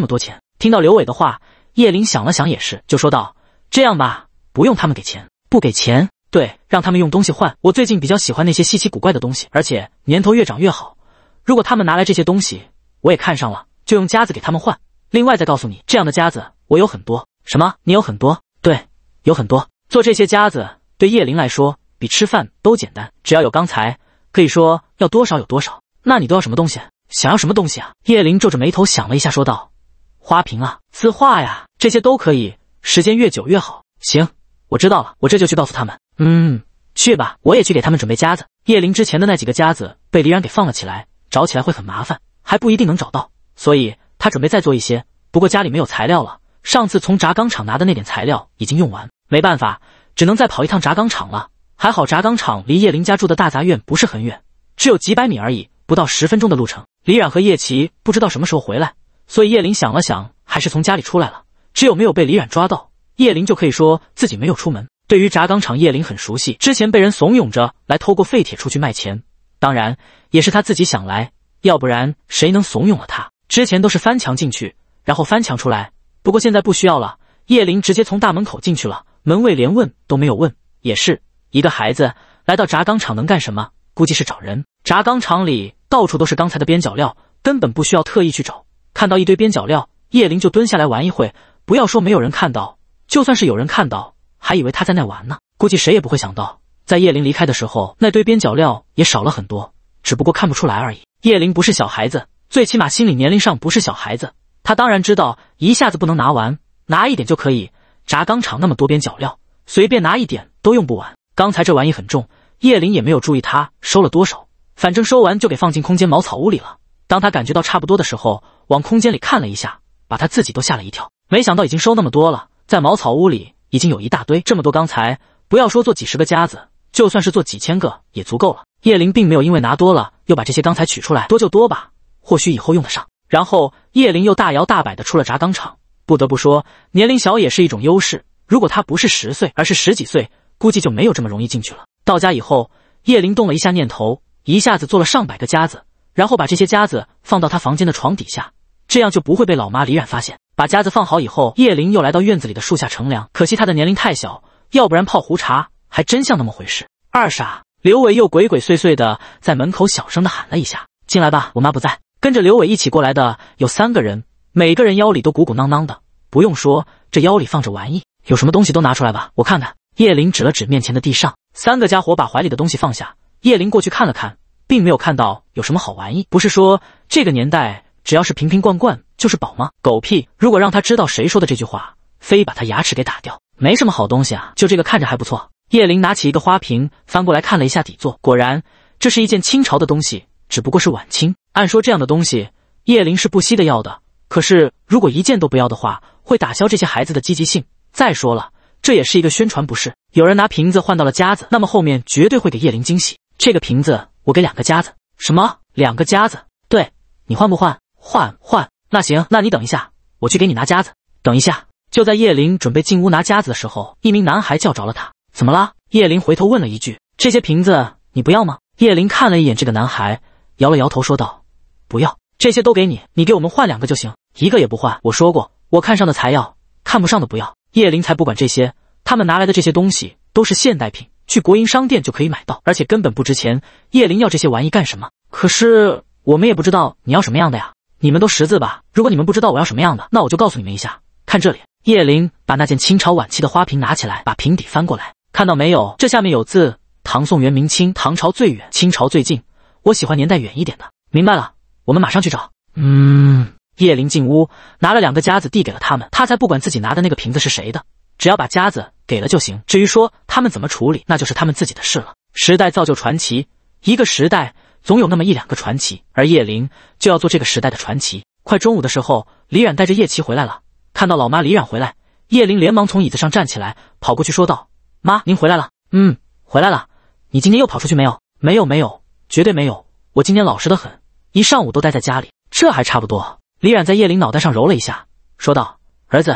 [SPEAKER 1] 么多钱。听到刘伟的话，叶灵想了想，也是，就说道：“这样吧，不用他们给钱，不给钱，对，让他们用东西换。我最近比较喜欢那些稀奇古怪的东西，而且年头越长越好。如果他们拿来这些东西，我也看上了，就用夹子给他们换。另外，再告诉你，这样的夹子我有很多。什么？你有很多？对，有很多。”做这些夹子对叶灵来说比吃饭都简单，只要有钢材，可以说要多少有多少。那你都要什么东西？想要什么东西啊？叶灵皱着眉头想了一下，说道：“花瓶啊，字画呀，这些都可以。时间越久越好。”行，我知道了，我这就去告诉他们。嗯，去吧，我也去给他们准备夹子。叶灵之前的那几个夹子被李然给放了起来，找起来会很麻烦，还不一定能找到，所以他准备再做一些。不过家里没有材料了，上次从轧钢厂拿的那点材料已经用完。没办法，只能再跑一趟轧钢厂了。还好轧钢厂离叶林家住的大杂院不是很远，只有几百米而已，不到十分钟的路程。李冉和叶琪不知道什么时候回来，所以叶林想了想，还是从家里出来了。只有没有被李冉抓到，叶林就可以说自己没有出门。对于轧钢厂，叶林很熟悉。之前被人怂恿着来偷过废铁出去卖钱，当然也是他自己想来，要不然谁能怂恿了他？之前都是翻墙进去，然后翻墙出来。不过现在不需要了，叶林直接从大门口进去了。门卫连问都没有问，也是一个孩子来到轧钢厂能干什么？估计是找人。轧钢厂里到处都是刚才的边角料，根本不需要特意去找。看到一堆边角料，叶林就蹲下来玩一会。不要说没有人看到，就算是有人看到，还以为他在那玩呢。估计谁也不会想到，在叶林离开的时候，那堆边角料也少了很多，只不过看不出来而已。叶林不是小孩子，最起码心理年龄上不是小孩子，他当然知道一下子不能拿完，拿一点就可以。轧钢厂那么多边角料，随便拿一点都用不完。刚才这玩意很重，叶麟也没有注意他收了多少，反正收完就给放进空间茅草屋里了。当他感觉到差不多的时候，往空间里看了一下，把他自己都吓了一跳。没想到已经收那么多了，在茅草屋里已经有一大堆。这么多钢材，不要说做几十个夹子，就算是做几千个也足够了。叶麟并没有因为拿多了又把这些钢材取出来，多就多吧，或许以后用得上。然后叶林又大摇大摆地出了轧钢厂。不得不说，年龄小也是一种优势。如果他不是十岁，而是十几岁，估计就没有这么容易进去了。到家以后，叶灵动了一下念头，一下子做了上百个夹子，然后把这些夹子放到他房间的床底下，这样就不会被老妈李冉发现。把夹子放好以后，叶灵又来到院子里的树下乘凉。可惜他的年龄太小，要不然泡壶茶还真像那么回事。二傻刘伟又鬼鬼祟祟的在门口小声的喊了一下：“进来吧，我妈不在。”跟着刘伟一起过来的有三个人。每个人腰里都鼓鼓囊囊的，不用说，这腰里放着玩意，有什么东西都拿出来吧，我看看。叶林指了指面前的地上，三个家伙把怀里的东西放下。叶林过去看了看，并没有看到有什么好玩意。不是说这个年代只要是瓶瓶罐罐就是宝吗？狗屁！如果让他知道谁说的这句话，非把他牙齿给打掉。没什么好东西啊，就这个看着还不错。叶林拿起一个花瓶，翻过来看了一下底座，果然这是一件清朝的东西，只不过是晚清。按说这样的东西，叶林是不惜的要的。可是，如果一件都不要的话，会打消这些孩子的积极性。再说了，这也是一个宣传，不是？有人拿瓶子换到了夹子，那么后面绝对会给叶灵惊喜。这个瓶子，我给两个夹子。什么？两个夹子？对，你换不换？换，换。那行，那你等一下，我去给你拿夹子。等一下。就在叶灵准备进屋拿夹子的时候，一名男孩叫着了他。怎么了？叶灵回头问了一句：“这些瓶子你不要吗？”叶灵看了一眼这个男孩，摇了摇头，说道：“不要。”这些都给你，你给我们换两个就行，一个也不换。我说过，我看上的才要，看不上的不要。叶林才不管这些，他们拿来的这些东西都是现代品，去国营商店就可以买到，而且根本不值钱。叶林要这些玩意干什么？可是我们也不知道你要什么样的呀。你们都识字吧？如果你们不知道我要什么样的，那我就告诉你们一下。看这里，叶林把那件清朝晚期的花瓶拿起来，把瓶底翻过来，看到没有？这下面有字，唐宋元明清，唐朝最远，清朝最近。我喜欢年代远一点的。明白了。我们马上去找。
[SPEAKER 2] 嗯，
[SPEAKER 1] 叶灵进屋拿了两个夹子，递给了他们。他才不管自己拿的那个瓶子是谁的，只要把夹子给了就行。至于说他们怎么处理，那就是他们自己的事了。时代造就传奇，一个时代总有那么一两个传奇，而叶灵就要做这个时代的传奇。快中午的时候，李冉带着叶琪回来了，看到老妈李冉回来，叶灵连忙从椅子上站起来，跑过去说道：“妈，您回来了。”“嗯，回来了。你今天又跑出去没有？”“没有，没有，绝对没有。我今天老实的很。”一上午都待在家里，这还差不多。李冉在叶琳脑袋上揉了一下，说道：“儿子，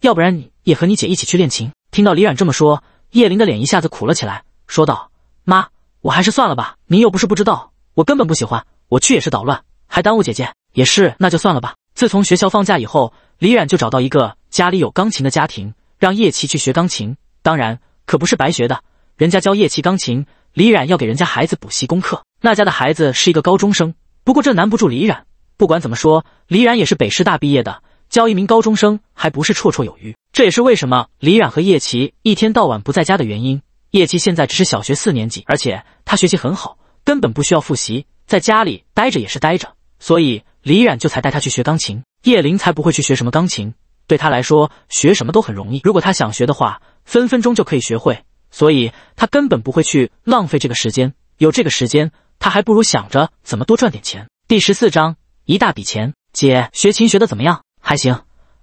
[SPEAKER 1] 要不然你也和你姐一起去练琴。”听到李冉这么说，叶琳的脸一下子苦了起来，说道：“妈，我还是算了吧。您又不是不知道，我根本不喜欢，我去也是捣乱，还耽误姐姐。也是，那就算了吧。”自从学校放假以后，李冉就找到一个家里有钢琴的家庭，让叶琪去学钢琴。当然，可不是白学的，人家教叶琪钢琴，李冉要给人家孩子补习功课。那家的孩子是一个高中生。不过这难不住李冉。不管怎么说，李冉也是北师大毕业的，教一名高中生还不是绰绰有余。这也是为什么李冉和叶琪一天到晚不在家的原因。叶琪现在只是小学四年级，而且他学习很好，根本不需要复习，在家里待着也是待着。所以李冉就才带他去学钢琴。叶琳才不会去学什么钢琴，对他来说学什么都很容易。如果他想学的话，分分钟就可以学会，所以他根本不会去浪费这个时间，有这个时间。他还不如想着怎么多赚点钱。第十四章一大笔钱。姐学琴学的怎么样？还行。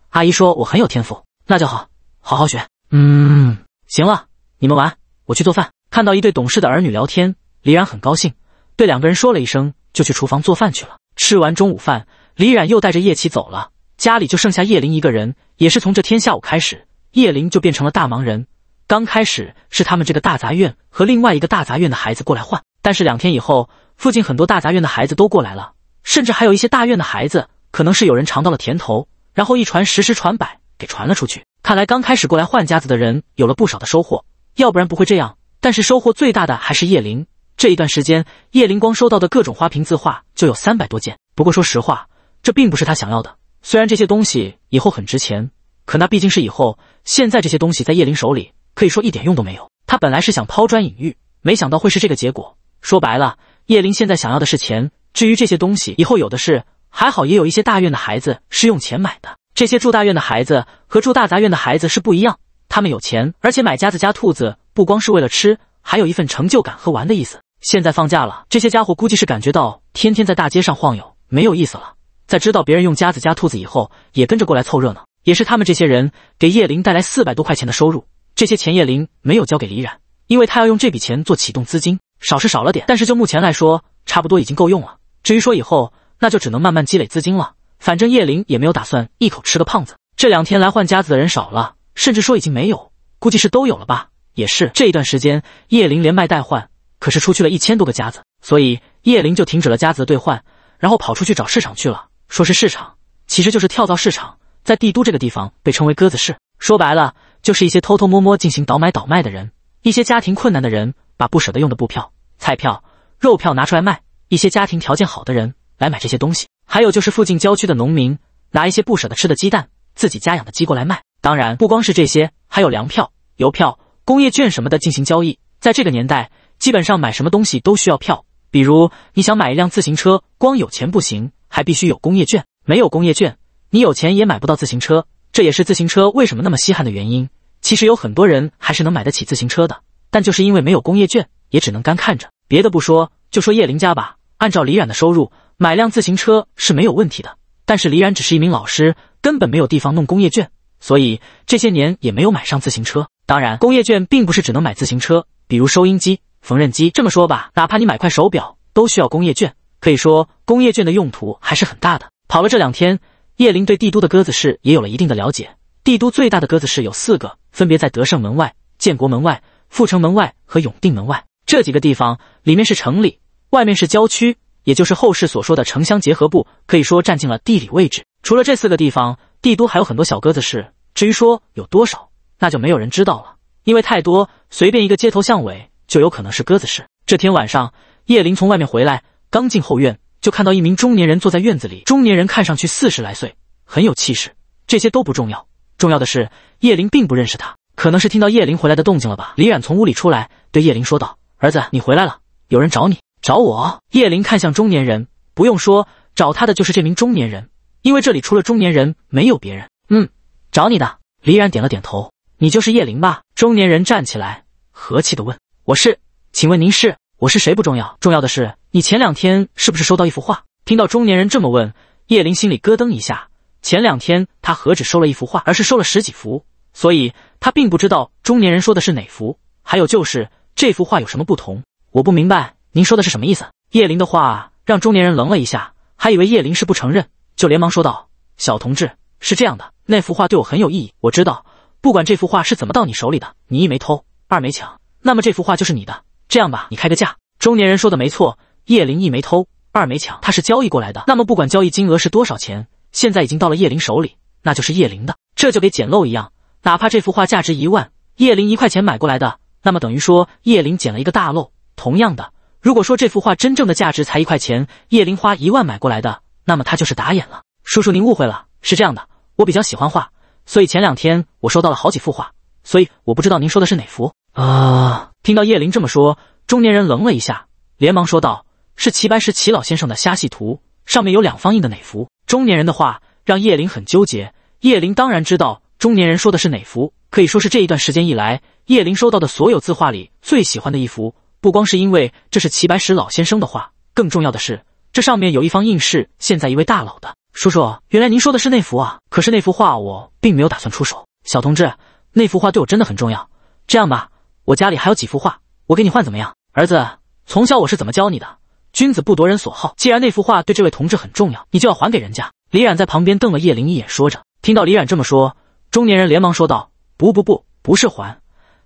[SPEAKER 1] 阿姨说我很有天赋，那就好，好好学。
[SPEAKER 2] 嗯，
[SPEAKER 1] 行了，你们玩，我去做饭。看到一对懂事的儿女聊天，李冉很高兴，对两个人说了一声，就去厨房做饭去了。吃完中午饭，李冉又带着叶琪走了，家里就剩下叶林一个人。也是从这天下午开始，叶林就变成了大忙人。刚开始是他们这个大杂院和另外一个大杂院的孩子过来换。但是两天以后，附近很多大杂院的孩子都过来了，甚至还有一些大院的孩子，可能是有人尝到了甜头，然后一传十，十传百，给传了出去。看来刚开始过来换家子的人有了不少的收获，要不然不会这样。但是收获最大的还是叶灵。这一段时间，叶灵光收到的各种花瓶、字画就有三百多件。不过说实话，这并不是他想要的。虽然这些东西以后很值钱，可那毕竟是以后。现在这些东西在叶灵手里，可以说一点用都没有。他本来是想抛砖引玉，没想到会是这个结果。说白了，叶林现在想要的是钱。至于这些东西，以后有的是。还好也有一些大院的孩子是用钱买的。这些住大院的孩子和住大杂院的孩子是不一样，他们有钱，而且买家子夹兔子不光是为了吃，还有一份成就感和玩的意思。现在放假了，这些家伙估计是感觉到天天在大街上晃悠没有意思了，在知道别人用夹子夹兔子以后，也跟着过来凑热闹。也是他们这些人给叶林带来四百多块钱的收入。这些钱叶林没有交给李冉，因为他要用这笔钱做启动资金。少是少了点，但是就目前来说，差不多已经够用了。至于说以后，那就只能慢慢积累资金了。反正叶灵也没有打算一口吃个胖子。这两天来换夹子的人少了，甚至说已经没有，估计是都有了吧？也是这一段时间，叶灵连卖带换，可是出去了一千多个夹子，所以叶灵就停止了夹子的兑换，然后跑出去找市场去了。说是市场，其实就是跳蚤市场，在帝都这个地方被称为鸽子市。说白了，就是一些偷偷摸摸进行倒买倒卖的人，一些家庭困难的人。把不舍得用的布票、菜票、肉票拿出来卖，一些家庭条件好的人来买这些东西。还有就是附近郊区的农民拿一些不舍得吃的鸡蛋，自己家养的鸡过来卖。当然，不光是这些，还有粮票、邮票、工业券什么的进行交易。在这个年代，基本上买什么东西都需要票。比如你想买一辆自行车，光有钱不行，还必须有工业券。没有工业券，你有钱也买不到自行车。这也是自行车为什么那么稀罕的原因。其实有很多人还是能买得起自行车的。但就是因为没有工业券，也只能干看着。别的不说，就说叶林家吧，按照李冉的收入，买辆自行车是没有问题的。但是李冉只是一名老师，根本没有地方弄工业券，所以这些年也没有买上自行车。当然，工业券并不是只能买自行车，比如收音机、缝纫机。这么说吧，哪怕你买块手表，都需要工业券。可以说，工业券的用途还是很大的。跑了这两天，叶林对帝都的鸽子市也有了一定的了解。帝都最大的鸽子市有四个，分别在德胜门外、建国门外。阜城门外和永定门外这几个地方，里面是城里，外面是郊区，也就是后世所说的城乡结合部，可以说占尽了地理位置。除了这四个地方，帝都还有很多小鸽子市。至于说有多少，那就没有人知道了，因为太多，随便一个街头巷尾就有可能是鸽子市。这天晚上，叶林从外面回来，刚进后院，就看到一名中年人坐在院子里。中年人看上去四十来岁，很有气势。这些都不重要，重要的是叶林并不认识他。可能是听到叶林回来的动静了吧？李远从屋里出来，对叶林说道：“儿子，你回来了，有人找你找我。”叶林看向中年人，不用说，找他的就是这名中年人，因为这里除了中年人没有别人。嗯，找你的。李远点了点头：“你就是叶林吧？”中年人站起来，和气的问：“我是，请问您是？我是谁不重要，重要的是你前两天是不是收到一幅画？”听到中年人这么问，叶林心里咯噔一下。前两天他何止收了一幅画，而是收了十几幅，所以。他并不知道中年人说的是哪幅，还有就是这幅画有什么不同，我不明白您说的是什么意思。叶林的话让中年人愣了一下，还以为叶林是不承认，就连忙说道：“小同志，是这样的，那幅画对我很有意义，我知道，不管这幅画是怎么到你手里的，你一没偷，二没抢，那么这幅画就是你的。这样吧，你开个价。”中年人说的没错，叶林一没偷，二没抢，他是交易过来的。那么不管交易金额是多少钱，现在已经到了叶林手里，那就是叶林的，这就给捡漏一样。哪怕这幅画价值一万，叶林一块钱买过来的，那么等于说叶林捡了一个大漏。同样的，如果说这幅画真正的价值才一块钱，叶林花一万买过来的，那么他就是打眼了。叔叔，您误会了，是这样的，我比较喜欢画，所以前两天我收到了好几幅画，所以我不知道您说的是哪幅
[SPEAKER 3] 啊。
[SPEAKER 1] 听到叶林这么说，中年人愣了一下，连忙说道：“是齐白石齐老先生的虾戏图，上面有两方印的哪幅？”中年人的话让叶林很纠结。叶林当然知道。中年人说的是哪幅？可以说是这一段时间以来叶林收到的所有字画里最喜欢的一幅。不光是因为这是齐白石老先生的画，更重要的是这上面有一方印是现在一位大佬的。叔叔，原来您说的是那幅啊？可是那幅画我并没有打算出手。小同志，那幅画对我真的很重要。这样吧，我家里还有几幅画，我给你换怎么样？儿子，从小我是怎么教你的？君子不夺人所好。既然那幅画对这位同志很重要，你就要还给人家。李冉在旁边瞪了叶灵一眼，说着。听到李冉这么说。中年人连忙说道：“不不不，不是还，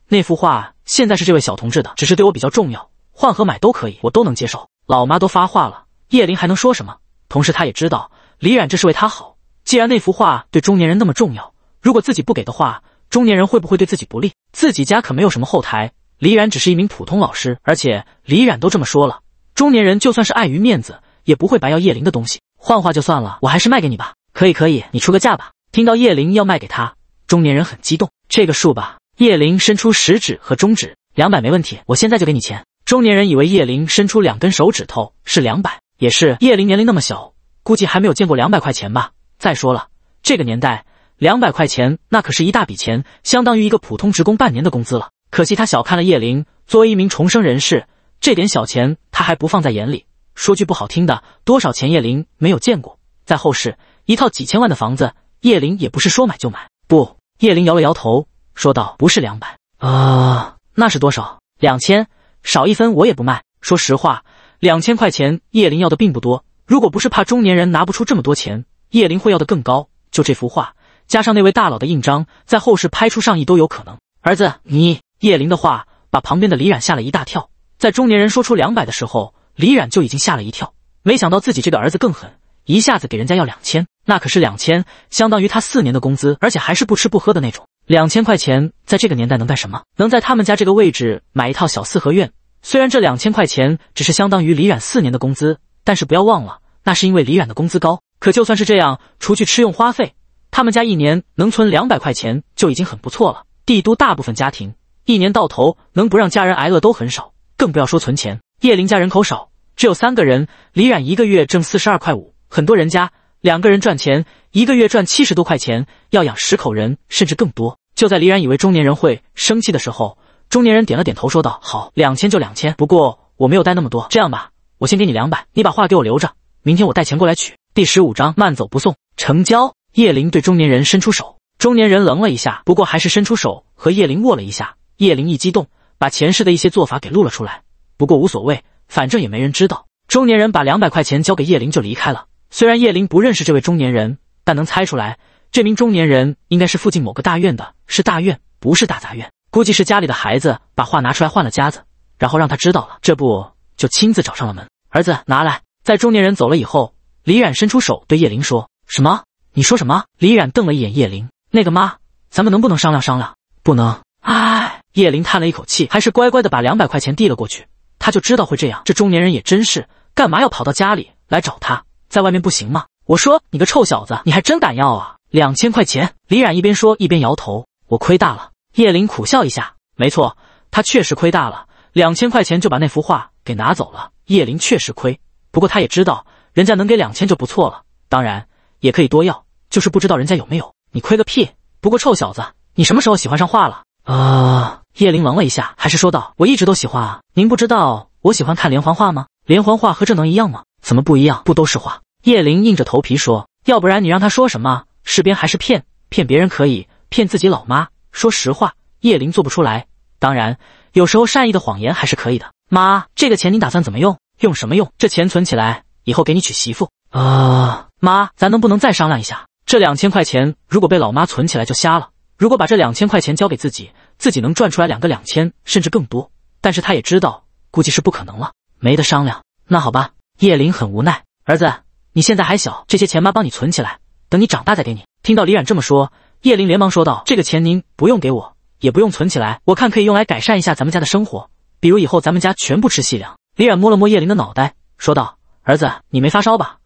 [SPEAKER 1] 那幅画现在是这位小同志的，只是对我比较重要，换和买都可以，我都能接受。老妈都发话了，叶林还能说什么？同时，他也知道李冉这是为他好。既然那幅画对中年人那么重要，如果自己不给的话，中年人会不会对自己不利？自己家可没有什么后台，李冉只是一名普通老师，而且李冉都这么说了，中年人就算是碍于面子，也不会白要叶林的东西。换画就算了，我还是卖给你吧。可以，可以，你出个价吧。”听到叶灵要卖给他，中年人很激动。这个数吧，叶灵伸出食指和中指，两百没问题，我现在就给你钱。中年人以为叶灵伸出两根手指头是两百，也是叶灵年龄那么小，估计还没有见过两百块钱吧。再说了，这个年代两百块钱那可是一大笔钱，相当于一个普通职工半年的工资了。可惜他小看了叶灵，作为一名重生人士，这点小钱他还不放在眼里。说句不好听的，多少钱叶灵没有见过？在后世，一套几千万的房子。叶林也不是说买就买，不，叶林摇了摇头，说道：“不是两百
[SPEAKER 3] 啊，
[SPEAKER 1] 那是多少？两千，少一分我也不卖。”说实话，两千块钱叶林要的并不多。如果不是怕中年人拿不出这么多钱，叶林会要的更高。就这幅画，加上那位大佬的印章，在后世拍出上亿都有可能。儿子，你……叶林的话把旁边的李冉吓了一大跳。在中年人说出两百的时候，李冉就已经吓了一跳，没想到自己这个儿子更狠，一下子给人家要两千。那可是两千，相当于他四年的工资，而且还是不吃不喝的那种。两千块钱在这个年代能干什么？能在他们家这个位置买一套小四合院。虽然这两千块钱只是相当于李冉四年的工资，但是不要忘了，那是因为李冉的工资高。可就算是这样，除去吃用花费，他们家一年能存两百块钱就已经很不错了。帝都大部分家庭一年到头能不让家人挨饿都很少，更不要说存钱。叶林家人口少，只有三个人，李冉一个月挣四十二块五，很多人家。两个人赚钱，一个月赚七十多块钱，要养十口人甚至更多。就在李然以为中年人会生气的时候，中年人点了点头，说道：“好，两千就两千，不过我没有带那么多。这样吧，我先给你两百，你把话给我留着，明天我带钱过来取。”第十五章，慢走不送，成交。叶灵对中年人伸出手，中年人愣了一下，不过还是伸出手和叶灵握了一下。叶灵一激动，把前世的一些做法给露了出来，不过无所谓，反正也没人知道。中年人把两百块钱交给叶灵就离开了。虽然叶灵不认识这位中年人，但能猜出来，这名中年人应该是附近某个大院的，是大院，不是大杂院。估计是家里的孩子把画拿出来换了夹子，然后让他知道了，这不就亲自找上了门。儿子拿来。在中年人走了以后，李冉伸出手对叶灵说：“什么？你说什么？”李冉瞪了一眼叶灵：“那个妈，咱们能不能商量商量？”“不能。”哎，叶灵叹了一口气，还是乖乖的把两百块钱递了过去。他就知道会这样。这中年人也真是，干嘛要跑到家里来找他？在外面不行吗？我说你个臭小子，你还真敢要啊！两千块钱，李冉一边说一边摇头，我亏大了。叶林苦笑一下，没错，他确实亏大了，两千块钱就把那幅画给拿走了。叶林确实亏，不过他也知道人家能给两千就不错了，当然也可以多要，就是不知道人家有没有。你亏个屁！不过臭小子，你什么时候喜欢上画了啊？叶林愣了一下，还是说道：我一直都喜欢啊。您不知道我喜欢看连环画吗？连环画和这能一样吗？怎么不一样？不都是画？叶林硬着头皮说：“要不然你让他说什么是编还是骗？骗别人可以，骗自己老妈，说实话，叶林做不出来。当然，有时候善意的谎言还是可以的。”妈，这个钱您打算怎么用？用什么用？这钱存起来，以后给你娶媳妇啊？妈，咱能不能再商量一下？这两千块钱如果被老妈存起来就瞎了，如果把这两千块钱交给自己，自己能赚出来两个两千，甚至更多。但是他也知道，估计是不可能了，没得商量。那好吧，叶林很无奈，儿子。你现在还小，这些钱妈帮你存起来，等你长大再给你。听到李冉这么说，叶琳连忙说道：“这个钱您不用给我，也不用存起来，我看可以用来改善一下咱们家的生活，比如以后咱们家全部吃细粮。”李冉摸了摸叶琳的脑袋，说道：“儿子，你没发烧吧？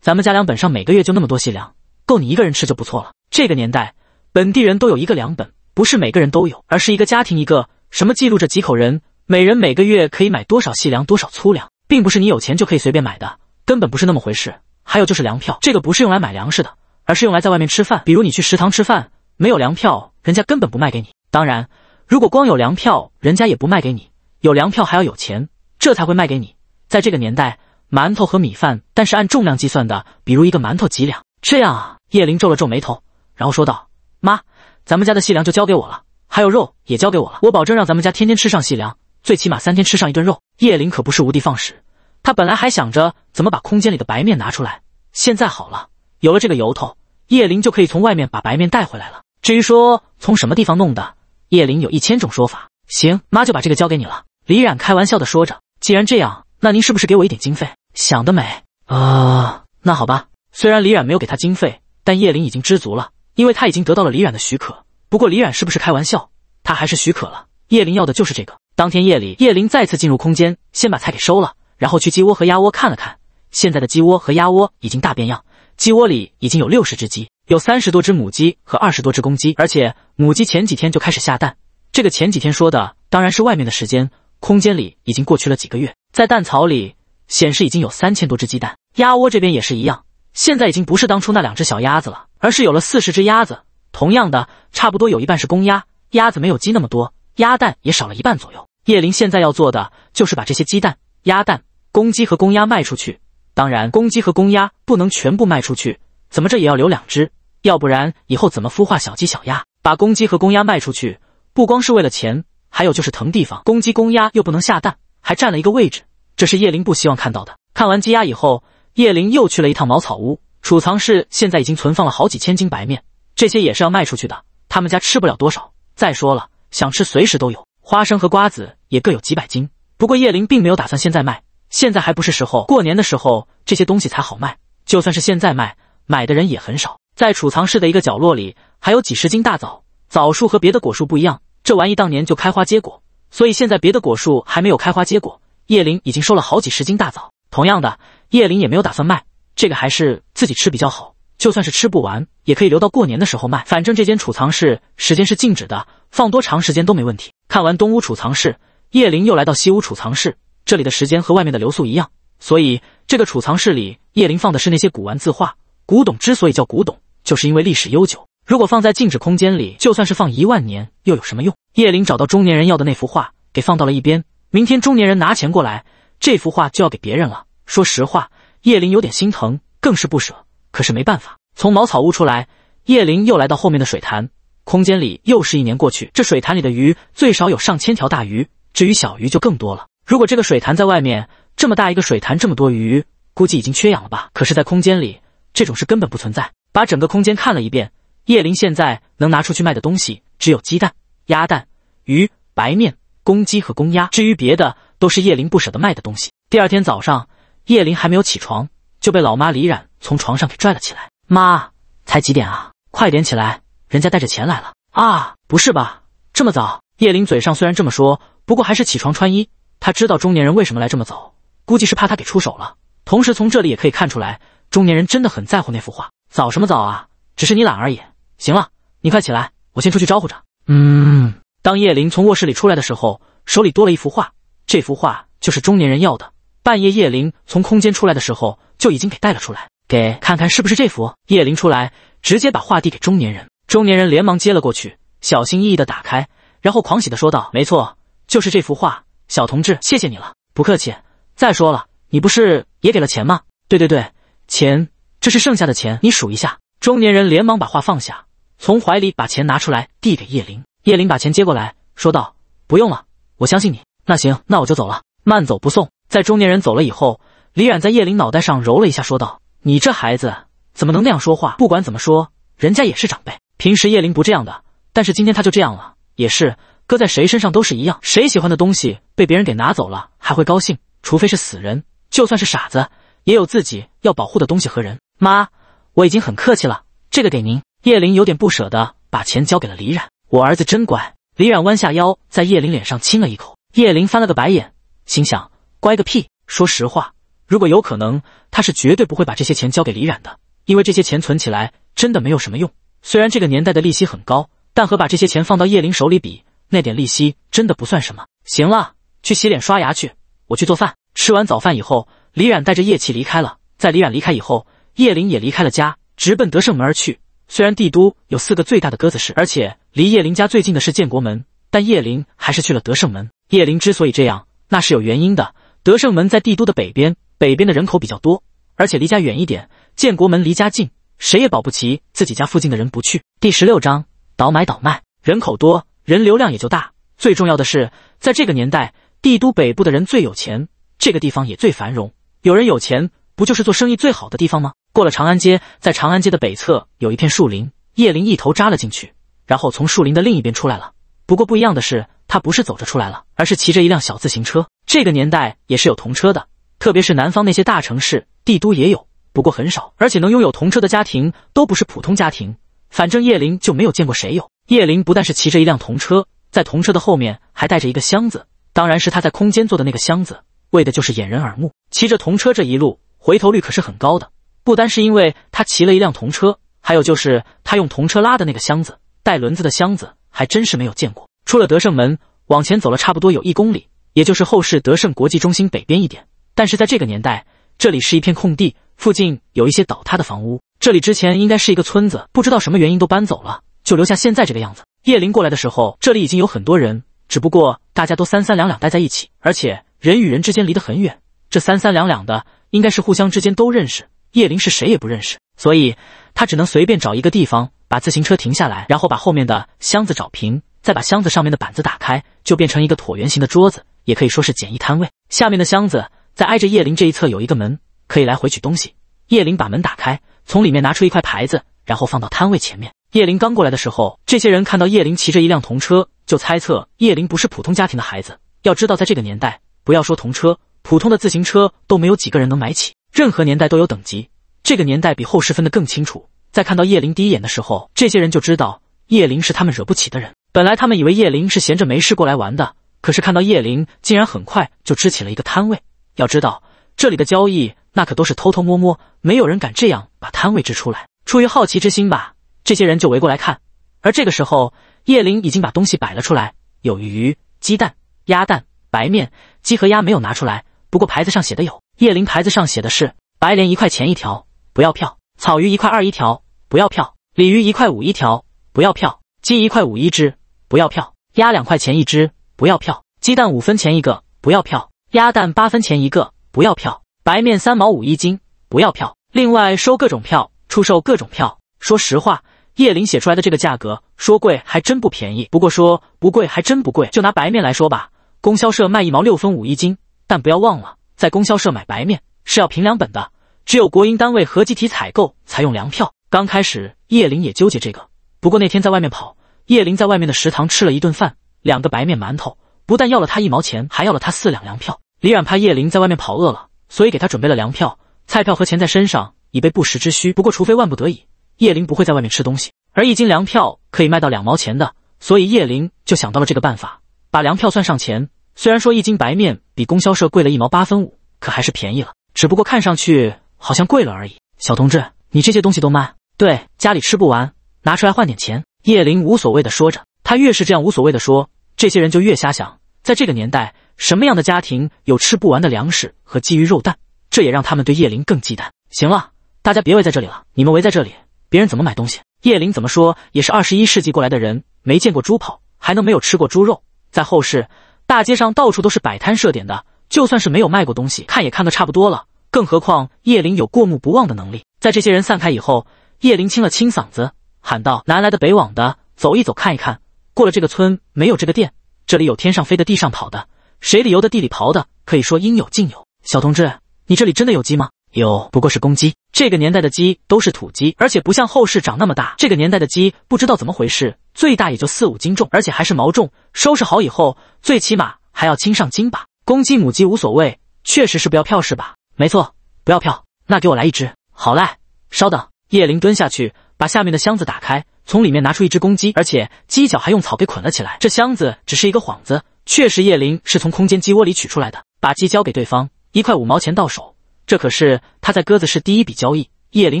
[SPEAKER 1] 咱们家粮本上每个月就那么多细粮，够你一个人吃就不错了。这个年代，本地人都有一个粮本，不是每个人都有，而是一个家庭一个，什么记录着几口人，每人每个月可以买多少细粮、多少粗粮，并不是你有钱就可以随便买的，根本不是那么回事。”还有就是粮票，这个不是用来买粮食的，而是用来在外面吃饭。比如你去食堂吃饭，没有粮票，人家根本不卖给你。当然，如果光有粮票，人家也不卖给你。有粮票还要有钱，这才会卖给你。在这个年代，馒头和米饭，但是按重量计算的，比如一个馒头几两？这样啊，叶灵皱了皱眉头，然后说道：“妈，咱们家的细粮就交给我了，还有肉也交给我了。我保证让咱们家天天吃上细粮，最起码三天吃上一顿肉。”叶灵可不是无的放矢。他本来还想着怎么把空间里的白面拿出来，现在好了，有了这个由头，叶灵就可以从外面把白面带回来了。至于说从什么地方弄的，叶灵有一千种说法。行，妈就把这个交给你了。”李冉开玩笑的说着，“既然这样，那您是不是给我一点经费？”想得美
[SPEAKER 3] 啊！
[SPEAKER 1] 那好吧，虽然李冉没有给他经费，但叶灵已经知足了，因为他已经得到了李冉的许可。不过李冉是不是开玩笑，他还是许可了。叶灵要的就是这个。当天夜里，叶灵再次进入空间，先把菜给收了。然后去鸡窝和鸭窝看了看，现在的鸡窝和鸭窝已经大变样。鸡窝里已经有六十只鸡，有三十多只母鸡和二十多只公鸡，而且母鸡前几天就开始下蛋。这个前几天说的当然是外面的时间，空间里已经过去了几个月。在蛋槽里显示已经有三千多只鸡蛋。鸭窝这边也是一样，现在已经不是当初那两只小鸭子了，而是有了四十只鸭子。同样的，差不多有一半是公鸭。鸭子没有鸡那么多，鸭蛋也少了一半左右。叶林现在要做的就是把这些鸡蛋、鸭蛋。公鸡和公鸭卖出去，当然公鸡和公鸭不能全部卖出去，怎么着也要留两只，要不然以后怎么孵化小鸡小鸭？把公鸡和公鸭卖出去，不光是为了钱，还有就是腾地方。公鸡公鸭又不能下蛋，还占了一个位置，这是叶灵不希望看到的。看完鸡鸭以后，叶灵又去了一趟茅草屋储藏室，现在已经存放了好几千斤白面，这些也是要卖出去的。他们家吃不了多少，再说了，想吃随时都有。花生和瓜子也各有几百斤，不过叶灵并没有打算现在卖。现在还不是时候，过年的时候这些东西才好卖。就算是现在卖，买的人也很少。在储藏室的一个角落里，还有几十斤大枣。枣树和别的果树不一样，这玩意当年就开花结果，所以现在别的果树还没有开花结果。叶林已经收了好几十斤大枣，同样的，叶林也没有打算卖，这个还是自己吃比较好。就算是吃不完，也可以留到过年的时候卖。反正这间储藏室时间是静止的，放多长时间都没问题。看完东屋储藏室，叶林又来到西屋储藏室。这里的时间和外面的流速一样，所以这个储藏室里叶灵放的是那些古玩字画、古董。之所以叫古董，就是因为历史悠久。如果放在静止空间里，就算是放一万年又有什么用？叶灵找到中年人要的那幅画，给放到了一边。明天中年人拿钱过来，这幅画就要给别人了。说实话，叶灵有点心疼，更是不舍。可是没办法，从茅草屋出来，叶灵又来到后面的水潭空间里，又是一年过去。这水潭里的鱼最少有上千条大鱼，至于小鱼就更多了。如果这个水潭在外面，这么大一个水潭，这么多鱼，估计已经缺氧了吧？可是，在空间里，这种事根本不存在。把整个空间看了一遍，叶林现在能拿出去卖的东西只有鸡蛋、鸭蛋、鱼、白面、公鸡和公鸭，至于别的，都是叶林不舍得卖的东西。第二天早上，叶林还没有起床，就被老妈李冉从床上给拽了起来。妈，才几点啊？快点起来，人家带着钱来了啊！不是吧，这么早？叶林嘴上虽然这么说，不过还是起床穿衣。他知道中年人为什么来这么早，估计是怕他给出手了。同时从这里也可以看出来，中年人真的很在乎那幅画。早什么早啊，只是你懒而已。行了，你快起来，我先出去招呼着。
[SPEAKER 2] 嗯。
[SPEAKER 1] 当叶灵从卧室里出来的时候，手里多了一幅画。这幅画就是中年人要的。半夜叶灵从空间出来的时候，就已经给带了出来。给看看是不是这幅？叶灵出来，直接把画递给中年人。中年人连忙接了过去，小心翼翼的打开，然后狂喜的说道：“没错，就是这幅画。”小同志，谢谢你了，不客气。再说了，你不是也给了钱吗？对对对，钱，这是剩下的钱，你数一下。中年人连忙把话放下，从怀里把钱拿出来递给叶灵。叶灵把钱接过来说道：“不用了，我相信你。”那行，那我就走了，慢走不送。在中年人走了以后，李冉在叶林脑袋上揉了一下，说道：“你这孩子怎么能那样说话？不管怎么说，人家也是长辈。平时叶林不这样的，但是今天他就这样了，也是。”搁在谁身上都是一样，谁喜欢的东西被别人给拿走了，还会高兴？除非是死人，就算是傻子，也有自己要保护的东西和人。妈，我已经很客气了，这个给您。叶灵有点不舍得，把钱交给了李冉。我儿子真乖。李冉弯下腰，在叶灵脸上亲了一口。叶灵翻了个白眼，心想：乖个屁！说实话，如果有可能，他是绝对不会把这些钱交给李冉的，因为这些钱存起来真的没有什么用。虽然这个年代的利息很高，但和把这些钱放到叶灵手里比。那点利息真的不算什么。行了，去洗脸刷牙去，我去做饭。吃完早饭以后，李冉带着叶琪离开了。在李冉离开以后，叶林也离开了家，直奔德胜门而去。虽然帝都有四个最大的鸽子市，而且离叶林家最近的是建国门，但叶林还是去了德胜门。叶林之所以这样，那是有原因的。德胜门在帝都的北边，北边的人口比较多，而且离家远一点。建国门离家近，谁也保不齐自己家附近的人不去。第十六章：倒买倒卖，人口多。人流量也就大，最重要的是，在这个年代，帝都北部的人最有钱，这个地方也最繁荣。有人有钱，不就是做生意最好的地方吗？过了长安街，在长安街的北侧有一片树林，叶林一头扎了进去，然后从树林的另一边出来了。不过不一样的是，他不是走着出来了，而是骑着一辆小自行车。这个年代也是有童车的，特别是南方那些大城市，帝都也有，不过很少，而且能拥有童车的家庭都不是普通家庭。反正叶林就没有见过谁有。叶灵不但是骑着一辆童车，在童车的后面还带着一个箱子，当然是他在空间做的那个箱子，为的就是掩人耳目。骑着童车这一路回头率可是很高的，不单是因为他骑了一辆童车，还有就是他用童车拉的那个箱子，带轮子的箱子还真是没有见过。出了德胜门，往前走了差不多有一公里，也就是后市德胜国际中心北边一点。但是在这个年代，这里是一片空地，附近有一些倒塌的房屋，这里之前应该是一个村子，不知道什么原因都搬走了。就留下现在这个样子。叶林过来的时候，这里已经有很多人，只不过大家都三三两两待在一起，而且人与人之间离得很远。这三三两两的应该是互相之间都认识。叶林是谁也不认识，所以他只能随便找一个地方把自行车停下来，然后把后面的箱子找平，再把箱子上面的板子打开，就变成一个椭圆形的桌子，也可以说是简易摊位。下面的箱子在挨着叶林这一侧有一个门，可以来回取东西。叶林把门打开，从里面拿出一块牌子，然后放到摊位前面。叶林刚过来的时候，这些人看到叶林骑着一辆童车，就猜测叶林不是普通家庭的孩子。要知道，在这个年代，不要说童车，普通的自行车都没有几个人能买起。任何年代都有等级，这个年代比后世分得更清楚。在看到叶林第一眼的时候，这些人就知道叶林是他们惹不起的人。本来他们以为叶林是闲着没事过来玩的，可是看到叶林竟然很快就支起了一个摊位。要知道，这里的交易那可都是偷偷摸摸，没有人敢这样把摊位支出来。出于好奇之心吧。这些人就围过来看，而这个时候，叶林已经把东西摆了出来，有鱼、鸡蛋、鸭蛋、白面，鸡和鸭没有拿出来。不过牌子上写的有，叶林牌子上写的是：白鲢一块钱一条，不要票；草鱼一块二一条，不要票；鲤鱼一块五一条，不要票；鸡一块五一只，不要票；鸭两块钱一只，不要票；鸡蛋五分钱一个，不要票；鸭蛋八分钱一个，不要票；白面三毛五一斤，不要票。另外收各种票，出售各种票。说实话。叶林写出来的这个价格，说贵还真不便宜，不过说不贵还真不贵。就拿白面来说吧，供销社卖一毛六分五一斤。但不要忘了，在供销社买白面是要凭粮本的，只有国营单位和集体采购才用粮票。刚开始叶林也纠结这个，不过那天在外面跑，叶林在外面的食堂吃了一顿饭，两个白面馒头，不但要了他一毛钱，还要了他四两粮票。李冉怕叶林在外面跑饿了，所以给他准备了粮票、菜票和钱在身上，以备不时之需。不过，除非万不得已。叶林不会在外面吃东西，而一斤粮票可以卖到两毛钱的，所以叶林就想到了这个办法，把粮票算上钱。虽然说一斤白面比供销社贵了一毛八分五，可还是便宜了，只不过看上去好像贵了而已。小同志，你这些东西都卖？对，家里吃不完，拿出来换点钱。叶林无所谓的说着，他越是这样无所谓的说，这些人就越瞎想。在这个年代，什么样的家庭有吃不完的粮食和鸡鱼肉蛋？这也让他们对叶林更忌惮。行了，大家别围在这里了，你们围在这里。别人怎么买东西？叶灵怎么说也是二十一世纪过来的人，没见过猪跑，还能没有吃过猪肉？在后世，大街上到处都是摆摊设点的，就算是没有卖过东西，看也看得差不多了。更何况叶灵有过目不忘的能力。在这些人散开以后，叶灵清了清嗓子，喊道：“南来的北往的，走一走看一看。过了这个村没有这个店，这里有天上飞的，地上跑的，水里游的，地里刨的，可以说应有尽有。小同志，你这里真的有鸡吗？有，不过是公鸡。”这个年代的鸡都是土鸡，而且不像后世长那么大。这个年代的鸡不知道怎么回事，最大也就四五斤重，而且还是毛重。收拾好以后，最起码还要轻上斤吧。公鸡母鸡无所谓，确实是不要票是吧？没错，不要票，那给我来一只。好嘞，稍等。叶灵蹲下去，把下面的箱子打开，从里面拿出一只公鸡，而且鸡脚还用草给捆了起来。这箱子只是一个幌子，确实叶灵是从空间鸡窝里取出来的。把鸡交给对方，一块五毛钱到手。这可是他在鸽子市第一笔交易，叶林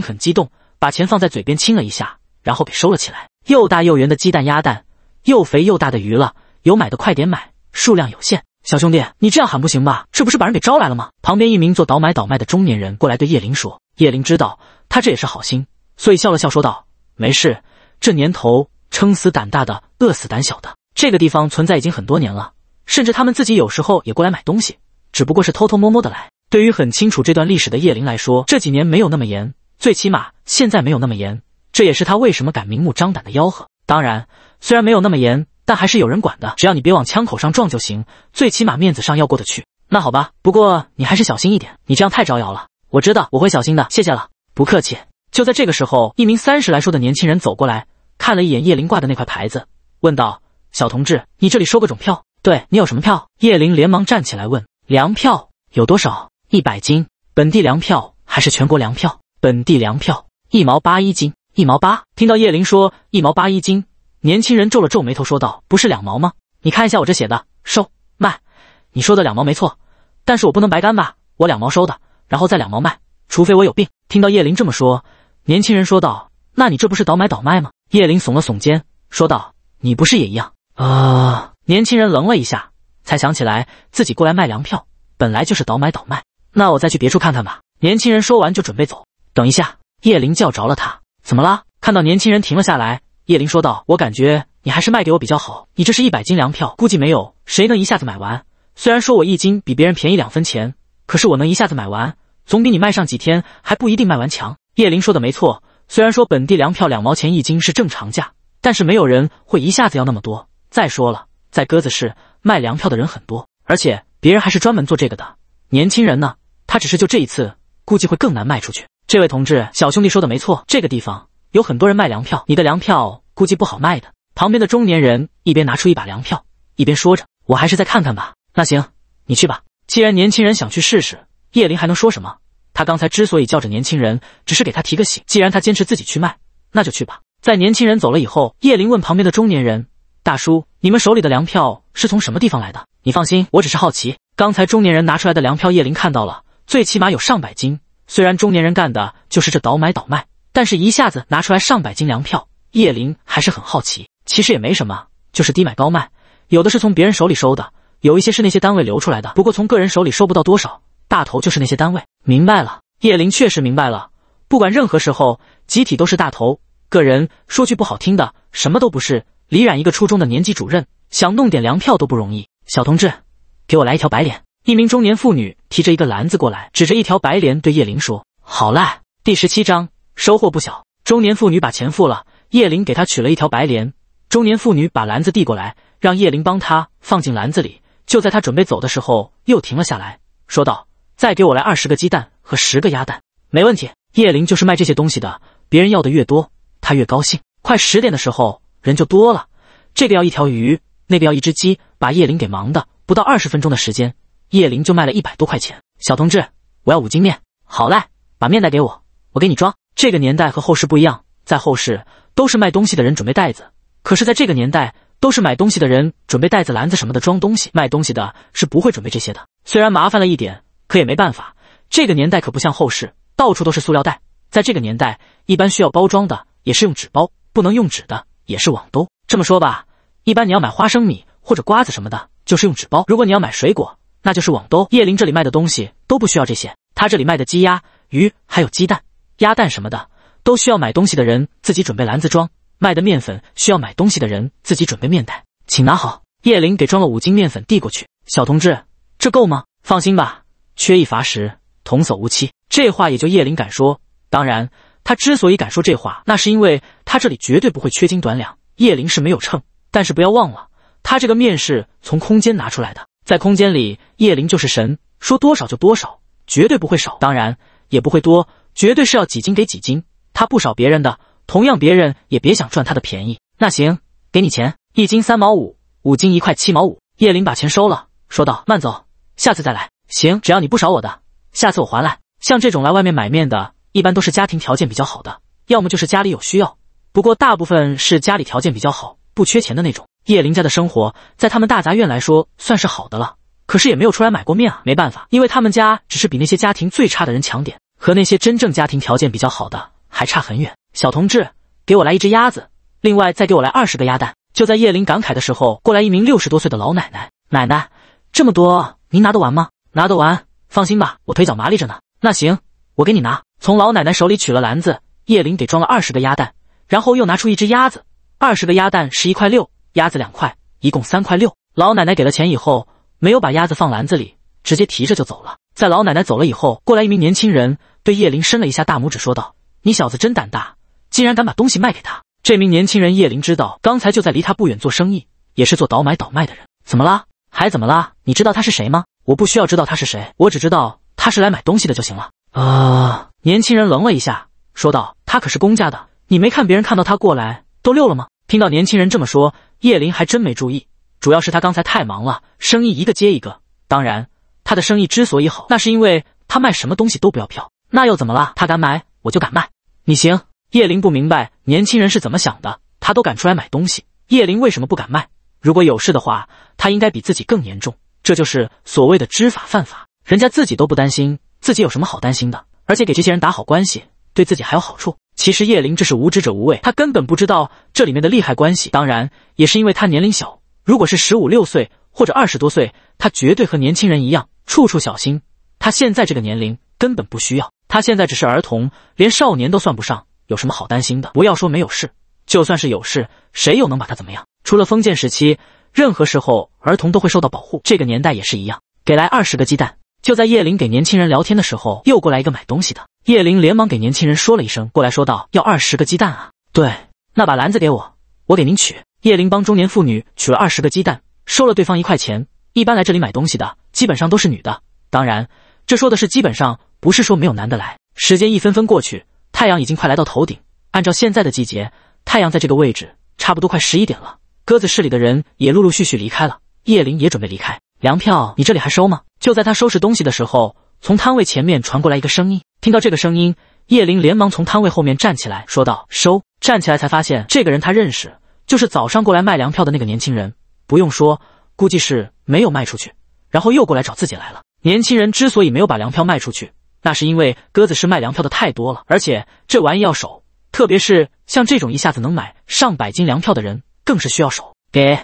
[SPEAKER 1] 很激动，把钱放在嘴边亲了一下，然后给收了起来。又大又圆的鸡蛋、鸭蛋，又肥又大的鱼了，有买的快点买，数量有限。小兄弟，你这样喊不行吧？这不是把人给招来了吗？旁边一名做倒买倒卖的中年人过来对叶林说。叶林知道他这也是好心，所以笑了笑说道：“没事，这年头撑死胆大的，饿死胆小的。这个地方存在已经很多年了，甚至他们自己有时候也过来买东西，只不过是偷偷摸摸的来。”对于很清楚这段历史的叶林来说，这几年没有那么严，最起码现在没有那么严，这也是他为什么敢明目张胆的吆喝。当然，虽然没有那么严，但还是有人管的，只要你别往枪口上撞就行，最起码面子上要过得去。那好吧，不过你还是小心一点，你这样太招摇了。我知道，我会小心的，谢谢了，不客气。就在这个时候，一名三十来岁的年轻人走过来看了一眼叶林挂的那块牌子，问道：“小同志，你这里收各种票？对你有什么票？”叶林连忙站起来问：“粮票有多少？”一百斤本地粮票还是全国粮票？本地粮票一毛八一斤，一毛八。听到叶林说一毛八一斤，年轻人皱了皱眉头，说道：“不是两毛吗？你看一下我这写的，收卖。你说的两毛没错，但是我不能白干吧？我两毛收的，然后再两毛卖，除非我有病。”听到叶林这么说，年轻人说道：“那你这不是倒买倒卖吗？”叶林耸了耸肩，说道：“你不是也一样
[SPEAKER 3] 啊？”
[SPEAKER 1] 年轻人愣了一下，才想起来自己过来卖粮票，本来就是倒买倒卖。那我再去别处看看吧。年轻人说完就准备走。等一下，叶林叫着了他。怎么了？看到年轻人停了下来，叶林说道：“我感觉你还是卖给我比较好。你这是一百斤粮票，估计没有谁能一下子买完。虽然说我一斤比别人便宜两分钱，可是我能一下子买完，总比你卖上几天还不一定卖完强。”叶林说的没错。虽然说本地粮票两毛钱一斤是正常价，但是没有人会一下子要那么多。再说了，在鸽子市卖粮票的人很多，而且别人还是专门做这个的。年轻人呢？他只是就这一次，估计会更难卖出去。这位同志，小兄弟说的没错，这个地方有很多人卖粮票，你的粮票估计不好卖的。旁边的中年人一边拿出一把粮票，一边说着：“我还是再看看吧。”那行，你去吧。既然年轻人想去试试，叶林还能说什么？他刚才之所以叫着年轻人，只是给他提个醒。既然他坚持自己去卖，那就去吧。在年轻人走了以后，叶林问旁边的中年人：“大叔，你们手里的粮票是从什么地方来的？”你放心，我只是好奇。刚才中年人拿出来的粮票，叶林看到了。最起码有上百斤。虽然中年人干的就是这倒买倒卖，但是一下子拿出来上百斤粮票，叶林还是很好奇。其实也没什么，就是低买高卖。有的是从别人手里收的，有一些是那些单位留出来的。不过从个人手里收不到多少，大头就是那些单位。明白了，叶林确实明白了。不管任何时候，集体都是大头，个人说句不好听的，什么都不是。李冉，一个初中的年级主任，想弄点粮票都不容易。小同志，给我来一条白脸。一名中年妇女。提着一个篮子过来，指着一条白莲对叶灵说：“好嘞。”第十七章收获不小。中年妇女把钱付了，叶灵给她取了一条白莲。中年妇女把篮子递过来，让叶灵帮她放进篮子里。就在他准备走的时候，又停了下来，说道：“再给我来二十个鸡蛋和十个鸭蛋，没问题。”叶灵就是卖这些东西的，别人要的越多，他越高兴。快十点的时候，人就多了，这个要一条鱼，那个要一只鸡，把叶灵给忙的，不到二十分钟的时间。叶林就卖了一百多块钱。小同志，我要五斤面。好嘞，把面袋给我，我给你装。这个年代和后世不一样，在后世都是卖东西的人准备袋子，可是在这个年代都是买东西的人准备袋子、篮子什么的装东西。卖东西的是不会准备这些的，虽然麻烦了一点，可也没办法。这个年代可不像后世，到处都是塑料袋。在这个年代，一般需要包装的也是用纸包，不能用纸的也是网兜。这么说吧，一般你要买花生米或者瓜子什么的，就是用纸包；如果你要买水果，那就是网兜。叶林这里卖的东西都不需要这些，他这里卖的鸡、鸭、鱼，还有鸡蛋、鸭蛋什么的，都需要买东西的人自己准备篮子装。卖的面粉需要买东西的人自己准备面袋，请拿好。叶林给装了五斤面粉递过去，小同志，这够吗？放心吧，缺一罚十，童叟无欺。这话也就叶林敢说，当然他之所以敢说这话，那是因为他这里绝对不会缺斤短两。叶林是没有秤，但是不要忘了，他这个面是从空间拿出来的。在空间里，叶灵就是神，说多少就多少，绝对不会少，当然也不会多，绝对是要几斤给几斤，他不少别人的，同样别人也别想赚他的便宜。那行，给你钱，一斤三毛五，五斤一块七毛五。叶灵把钱收了，说道：“慢走，下次再来。”行，只要你不少我的，下次我还来。像这种来外面买面的，一般都是家庭条件比较好的，要么就是家里有需要，不过大部分是家里条件比较好，不缺钱的那种。叶林家的生活，在他们大杂院来说算是好的了，可是也没有出来买过面啊。没办法，因为他们家只是比那些家庭最差的人强点，和那些真正家庭条件比较好的还差很远。小同志，给我来一只鸭子，另外再给我来二十个鸭蛋。就在叶林感慨的时候，过来一名六十多岁的老奶奶。奶奶，这么多，您拿得完吗？拿得完，放心吧，我腿脚麻利着呢。那行，我给你拿。从老奶奶手里取了篮子，叶林给装了二十个鸭蛋，然后又拿出一只鸭子。二十个鸭蛋是一块六。鸭子两块，一共三块六。老奶奶给了钱以后，没有把鸭子放篮子里，直接提着就走了。在老奶奶走了以后，过来一名年轻人，对叶林伸了一下大拇指，说道：“你小子真胆大，竟然敢把东西卖给他。”这名年轻人叶林知道，刚才就在离他不远做生意，也是做倒买倒卖的人。怎么啦？还怎么啦？你知道他是谁吗？我不需要知道他是谁，我只知道他是来买东西的就行了。
[SPEAKER 3] 啊！
[SPEAKER 1] 年轻人愣了一下，说道：“他可是公家的，你没看别人看到他过来都溜了吗？”听到年轻人这么说。叶林还真没注意，主要是他刚才太忙了，生意一个接一个。当然，他的生意之所以好，那是因为他卖什么东西都不要票，那又怎么了？他敢买，我就敢卖。你行？叶林不明白年轻人是怎么想的，他都敢出来买东西，叶林为什么不敢卖？如果有事的话，他应该比自己更严重。这就是所谓的知法犯法，人家自己都不担心，自己有什么好担心的？而且给这些人打好关系，对自己还有好处。其实叶灵这是无知者无畏，他根本不知道这里面的利害关系。当然也是因为他年龄小，如果是十五六岁或者二十多岁，他绝对和年轻人一样处处小心。他现在这个年龄根本不需要，他现在只是儿童，连少年都算不上，有什么好担心的？不要说没有事，就算是有事，谁又能把他怎么样？除了封建时期，任何时候儿童都会受到保护，这个年代也是一样。给来二十个鸡蛋。就在叶灵给年轻人聊天的时候，又过来一个买东西的。叶灵连忙给年轻人说了一声，过来说道：“要二十个鸡蛋啊，对，那把篮子给我，我给您取。”叶灵帮中年妇女取了二十个鸡蛋，收了对方一块钱。一般来这里买东西的基本上都是女的，当然，这说的是基本上，不是说没有男的来。时间一分分过去，太阳已经快来到头顶。按照现在的季节，太阳在这个位置，差不多快十一点了。鸽子市里的人也陆陆续续离开了，叶灵也准备离开。粮票你这里还收吗？就在他收拾东西的时候。从摊位前面传过来一个声音，听到这个声音，叶灵连忙从摊位后面站起来，说道：“收！”站起来才发现，这个人他认识，就是早上过来卖粮票的那个年轻人。不用说，估计是没有卖出去，然后又过来找自己来了。年轻人之所以没有把粮票卖出去，那是因为鸽子是卖粮票的太多了，而且这玩意要守，特别是像这种一下子能买上百斤粮票的人，更是需要守。给，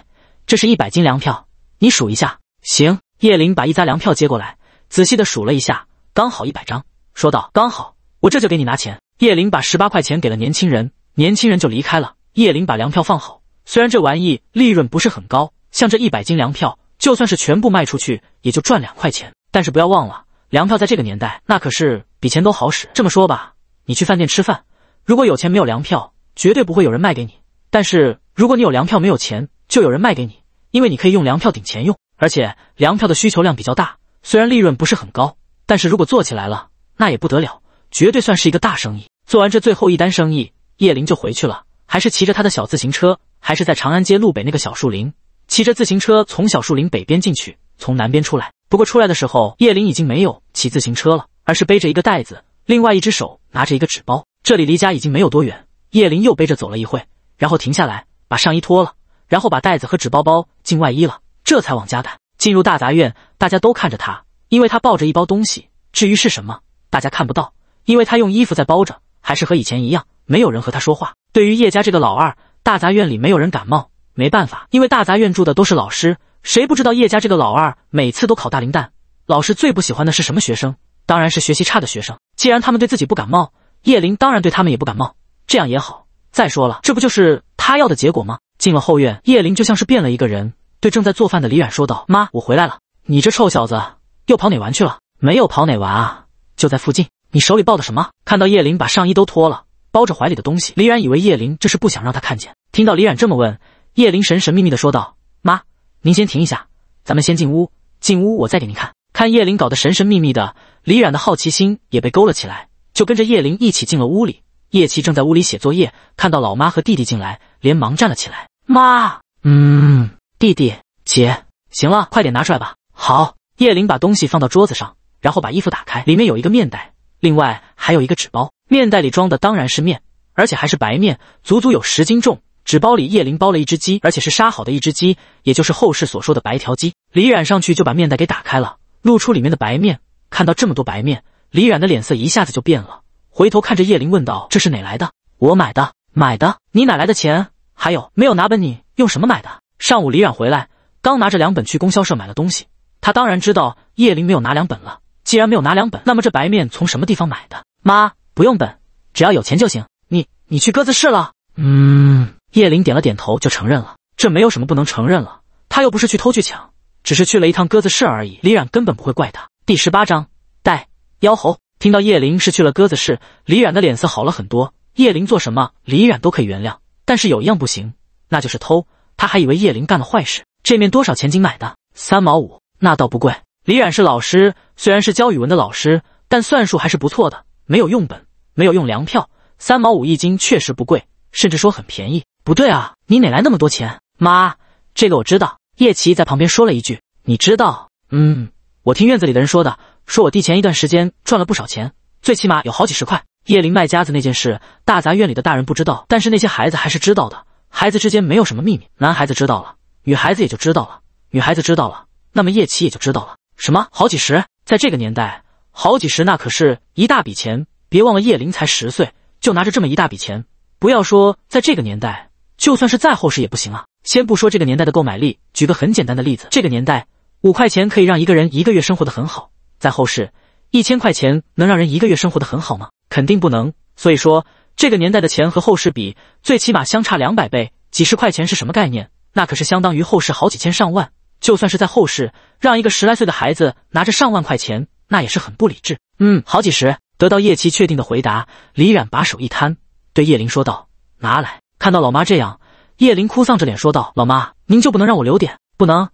[SPEAKER 1] 这是一百斤粮票，你数一下。行。叶灵把一扎粮票接过来。仔细的数了一下，刚好一百张，说道：“刚好，我这就给你拿钱。”叶林把十八块钱给了年轻人，年轻人就离开了。叶林把粮票放好，虽然这玩意利润不是很高，像这一百斤粮票，就算是全部卖出去，也就赚两块钱。但是不要忘了，粮票在这个年代，那可是比钱都好使。这么说吧，你去饭店吃饭，如果有钱没有粮票，绝对不会有人卖给你；但是如果你有粮票没有钱，就有人卖给你，因为你可以用粮票顶钱用，而且粮票的需求量比较大。虽然利润不是很高，但是如果做起来了，那也不得了，绝对算是一个大生意。做完这最后一单生意，叶林就回去了，还是骑着他的小自行车，还是在长安街路北那个小树林，骑着自行车从小树林北边进去，从南边出来。不过出来的时候，叶林已经没有骑自行车了，而是背着一个袋子，另外一只手拿着一个纸包。这里离家已经没有多远，叶林又背着走了一会，然后停下来，把上衣脱了，然后把袋子和纸包包进外衣了，这才往家赶。进入大杂院，大家都看着他，因为他抱着一包东西。至于是什么，大家看不到，因为他用衣服在包着。还是和以前一样，没有人和他说话。对于叶家这个老二，大杂院里没有人感冒，没办法，因为大杂院住的都是老师，谁不知道叶家这个老二每次都考大零蛋。老师最不喜欢的是什么学生？当然是学习差的学生。既然他们对自己不感冒，叶林当然对他们也不感冒。这样也好。再说了，这不就是他要的结果吗？进了后院，叶林就像是变了一个人。对正在做饭的李冉说道：“妈，我回来了。你这臭小子又跑哪玩去了？没有跑哪玩啊，就在附近。你手里抱的什么？”看到叶林把上衣都脱了，包着怀里的东西，李冉以为叶林这是不想让他看见。听到李冉这么问，叶林神神秘秘的说道：“妈，您先停一下，咱们先进屋，进屋我再给您看看。”叶林搞得神神秘秘的，李冉的好奇心也被勾了起来，就跟着叶林一起进了屋里。叶琪正在屋里写作业，看到老妈和弟弟进来，连忙站了起来：“
[SPEAKER 4] 妈，
[SPEAKER 1] 嗯。”弟弟，姐，行了，快点拿出来吧。好，叶灵把东西放到桌子上，然后把衣服打开，里面有一个面袋，另外还有一个纸包。面袋里装的当然是面，而且还是白面，足足有十斤重。纸包里叶灵包了一只鸡，而且是杀好的一只鸡，也就是后世所说的白条鸡。李冉上去就把面袋给打开了，露出里面的白面。看到这么多白面，李冉的脸色一下子就变了，回头看着叶灵问道：“这是哪来的？我买的，买的？你哪来的钱？还有没有拿本？你用什么买的？”上午，李冉回来，刚拿着两本去供销社买了东西。他当然知道叶林没有拿两本了。既然没有拿两本，那么这白面从什么地方买的？妈，不用本，只要有钱就行。你你去鸽子市了？
[SPEAKER 2] 嗯，
[SPEAKER 1] 叶林点了点头，就承认了。这没有什么不能承认了，他又不是去偷去抢，只是去了一趟鸽子市而已。李冉根本不会怪他。第十八章带妖猴。听到叶林是去了鸽子市，李冉的脸色好了很多。叶林做什么，李冉都可以原谅，但是有一样不行，那就是偷。他还以为叶琳干了坏事，这面多少钱一斤买的？三毛五，那倒不贵。李冉是老师，虽然是教语文的老师，但算术还是不错的。没有用本，没有用粮票，三毛五一斤确实不贵，甚至说很便宜。不对啊，你哪来那么多钱？妈，这个我知道。叶琪在旁边说了一句：“你知道？嗯，我听院子里的人说的，说我弟前一段时间赚了不少钱，最起码有好几十块。”叶琳卖家子那件事，大杂院里的大人不知道，但是那些孩子还是知道的。孩子之间没有什么秘密，男孩子知道了，女孩子也就知道了。女孩子知道了，那么叶琪也就知道了。什么？好几十？在这个年代，好几十那可是一大笔钱。别忘了，叶琳才十岁，就拿着这么一大笔钱，不要说在这个年代，就算是再后世也不行啊。先不说这个年代的购买力，举个很简单的例子，这个年代五块钱可以让一个人一个月生活的很好，在后世一千块钱能让人一个月生活的很好吗？肯定不能。所以说。这个年代的钱和后世比，最起码相差两百倍。几十块钱是什么概念？那可是相当于后世好几千上万。就算是在后世，让一个十来岁的孩子拿着上万块钱，那也是很不理智。嗯，好几十。得到叶琪确定的回答，李冉把手一摊，对叶林说道：“拿来。”看到老妈这样，叶林哭丧着脸说道：“老妈，您就不能让我留点？不能，